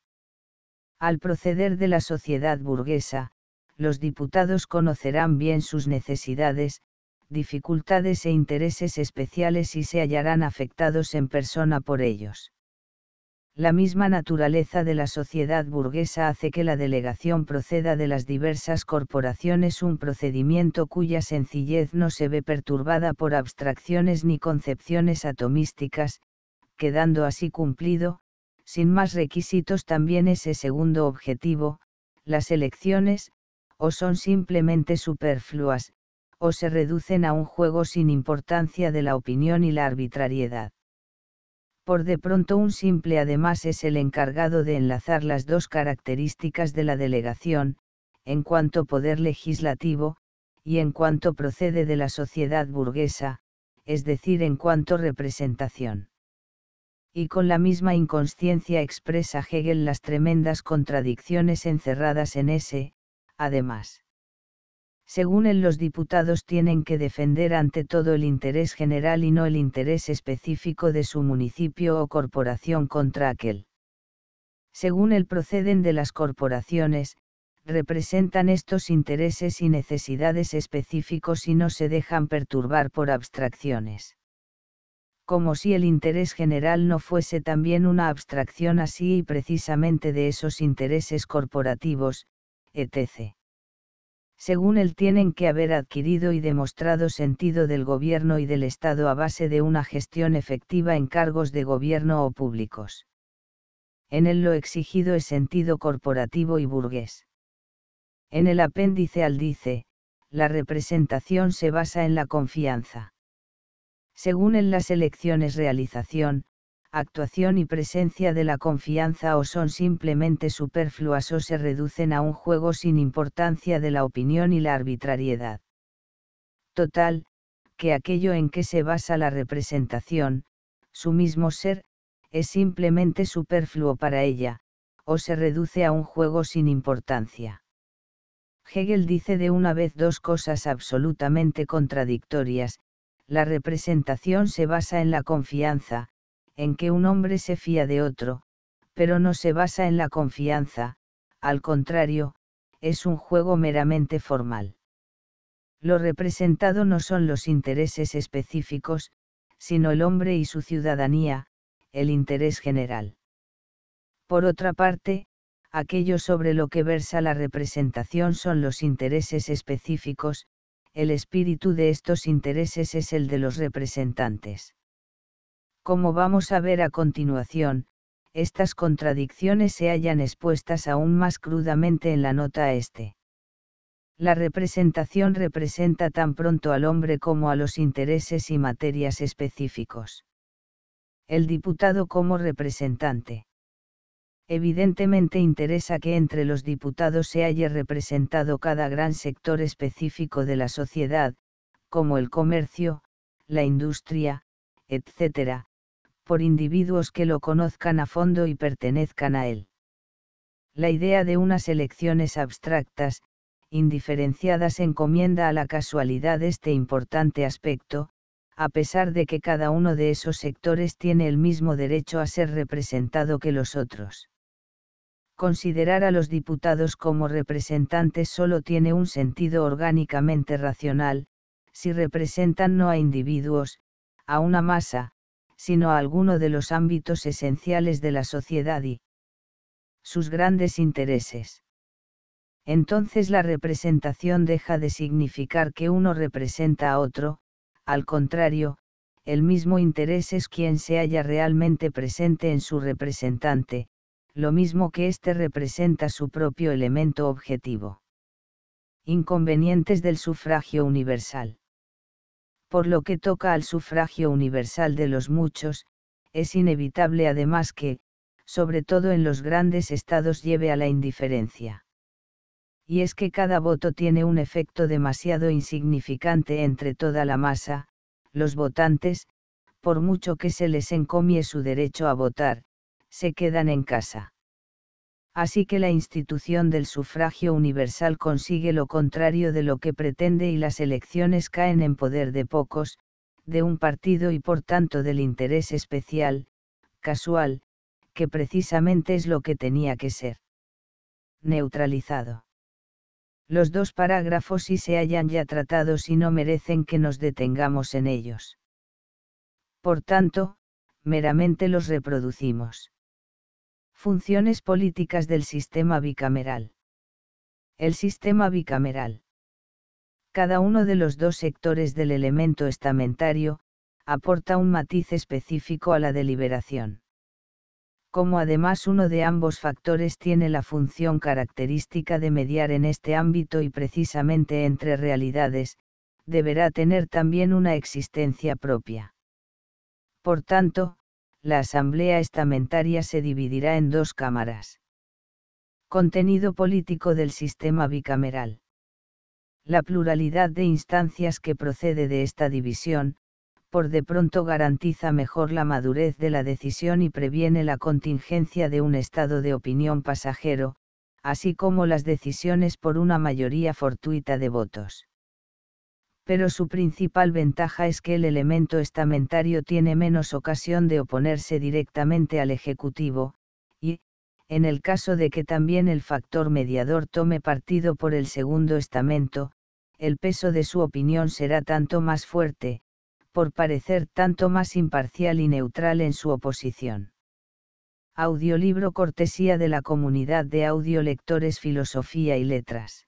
Al proceder de la sociedad burguesa, los diputados conocerán bien sus necesidades, dificultades e intereses especiales y se hallarán afectados en persona por ellos. La misma naturaleza de la sociedad burguesa hace que la delegación proceda de las diversas corporaciones un procedimiento cuya sencillez no se ve perturbada por abstracciones ni concepciones atomísticas, quedando así cumplido, sin más requisitos también ese segundo objetivo, las elecciones, o son simplemente superfluas, o se reducen a un juego sin importancia de la opinión y la arbitrariedad. Por de pronto un simple además es el encargado de enlazar las dos características de la delegación, en cuanto poder legislativo, y en cuanto procede de la sociedad burguesa, es decir, en cuanto representación y con la misma inconsciencia expresa Hegel las tremendas contradicciones encerradas en ese, además. Según él los diputados tienen que defender ante todo el interés general y no el interés específico de su municipio o corporación contra aquel. Según él proceden de las corporaciones, representan estos intereses y necesidades específicos y no se dejan perturbar por abstracciones como si el interés general no fuese también una abstracción así y precisamente de esos intereses corporativos, etc. Según él tienen que haber adquirido y demostrado sentido del gobierno y del Estado a base de una gestión efectiva en cargos de gobierno o públicos. En él lo exigido es sentido corporativo y burgués. En el apéndice al dice, la representación se basa en la confianza según en las elecciones realización, actuación y presencia de la confianza o son simplemente superfluas o se reducen a un juego sin importancia de la opinión y la arbitrariedad. Total, que aquello en que se basa la representación, su mismo ser, es simplemente superfluo para ella, o se reduce a un juego sin importancia. Hegel dice de una vez dos cosas absolutamente contradictorias, la representación se basa en la confianza, en que un hombre se fía de otro, pero no se basa en la confianza, al contrario, es un juego meramente formal. Lo representado no son los intereses específicos, sino el hombre y su ciudadanía, el interés general. Por otra parte, aquello sobre lo que versa la representación son los intereses específicos, el espíritu de estos intereses es el de los representantes. Como vamos a ver a continuación, estas contradicciones se hallan expuestas aún más crudamente en la nota este. La representación representa tan pronto al hombre como a los intereses y materias específicos. El diputado como representante. Evidentemente interesa que entre los diputados se haya representado cada gran sector específico de la sociedad, como el comercio, la industria, etc., por individuos que lo conozcan a fondo y pertenezcan a él. La idea de unas elecciones abstractas, indiferenciadas encomienda a la casualidad este importante aspecto, a pesar de que cada uno de esos sectores tiene el mismo derecho a ser representado que los otros considerar a los diputados como representantes solo tiene un sentido orgánicamente racional, si representan no a individuos, a una masa, sino a alguno de los ámbitos esenciales de la sociedad y sus grandes intereses. Entonces la representación deja de significar que uno representa a otro, al contrario, el mismo interés es quien se halla realmente presente en su representante, lo mismo que éste representa su propio elemento objetivo. Inconvenientes del sufragio universal. Por lo que toca al sufragio universal de los muchos, es inevitable además que, sobre todo en los grandes estados, lleve a la indiferencia. Y es que cada voto tiene un efecto demasiado insignificante entre toda la masa, los votantes, por mucho que se les encomie su derecho a votar, se quedan en casa. Así que la institución del sufragio universal consigue lo contrario de lo que pretende y las elecciones caen en poder de pocos, de un partido y por tanto del interés especial, casual, que precisamente es lo que tenía que ser. Neutralizado. Los dos parágrafos si se hayan ya tratado y no merecen que nos detengamos en ellos. Por tanto, meramente los reproducimos. Funciones políticas del sistema bicameral. El sistema bicameral. Cada uno de los dos sectores del elemento estamentario, aporta un matiz específico a la deliberación. Como además uno de ambos factores tiene la función característica de mediar en este ámbito y precisamente entre realidades, deberá tener también una existencia propia. Por tanto, la Asamblea Estamentaria se dividirá en dos cámaras. Contenido político del sistema bicameral. La pluralidad de instancias que procede de esta división, por de pronto garantiza mejor la madurez de la decisión y previene la contingencia de un estado de opinión pasajero, así como las decisiones por una mayoría fortuita de votos pero su principal ventaja es que el elemento estamentario tiene menos ocasión de oponerse directamente al Ejecutivo, y, en el caso de que también el factor mediador tome partido por el segundo estamento, el peso de su opinión será tanto más fuerte, por parecer tanto más imparcial y neutral en su oposición. Audiolibro cortesía de la comunidad de audiolectores Filosofía y Letras.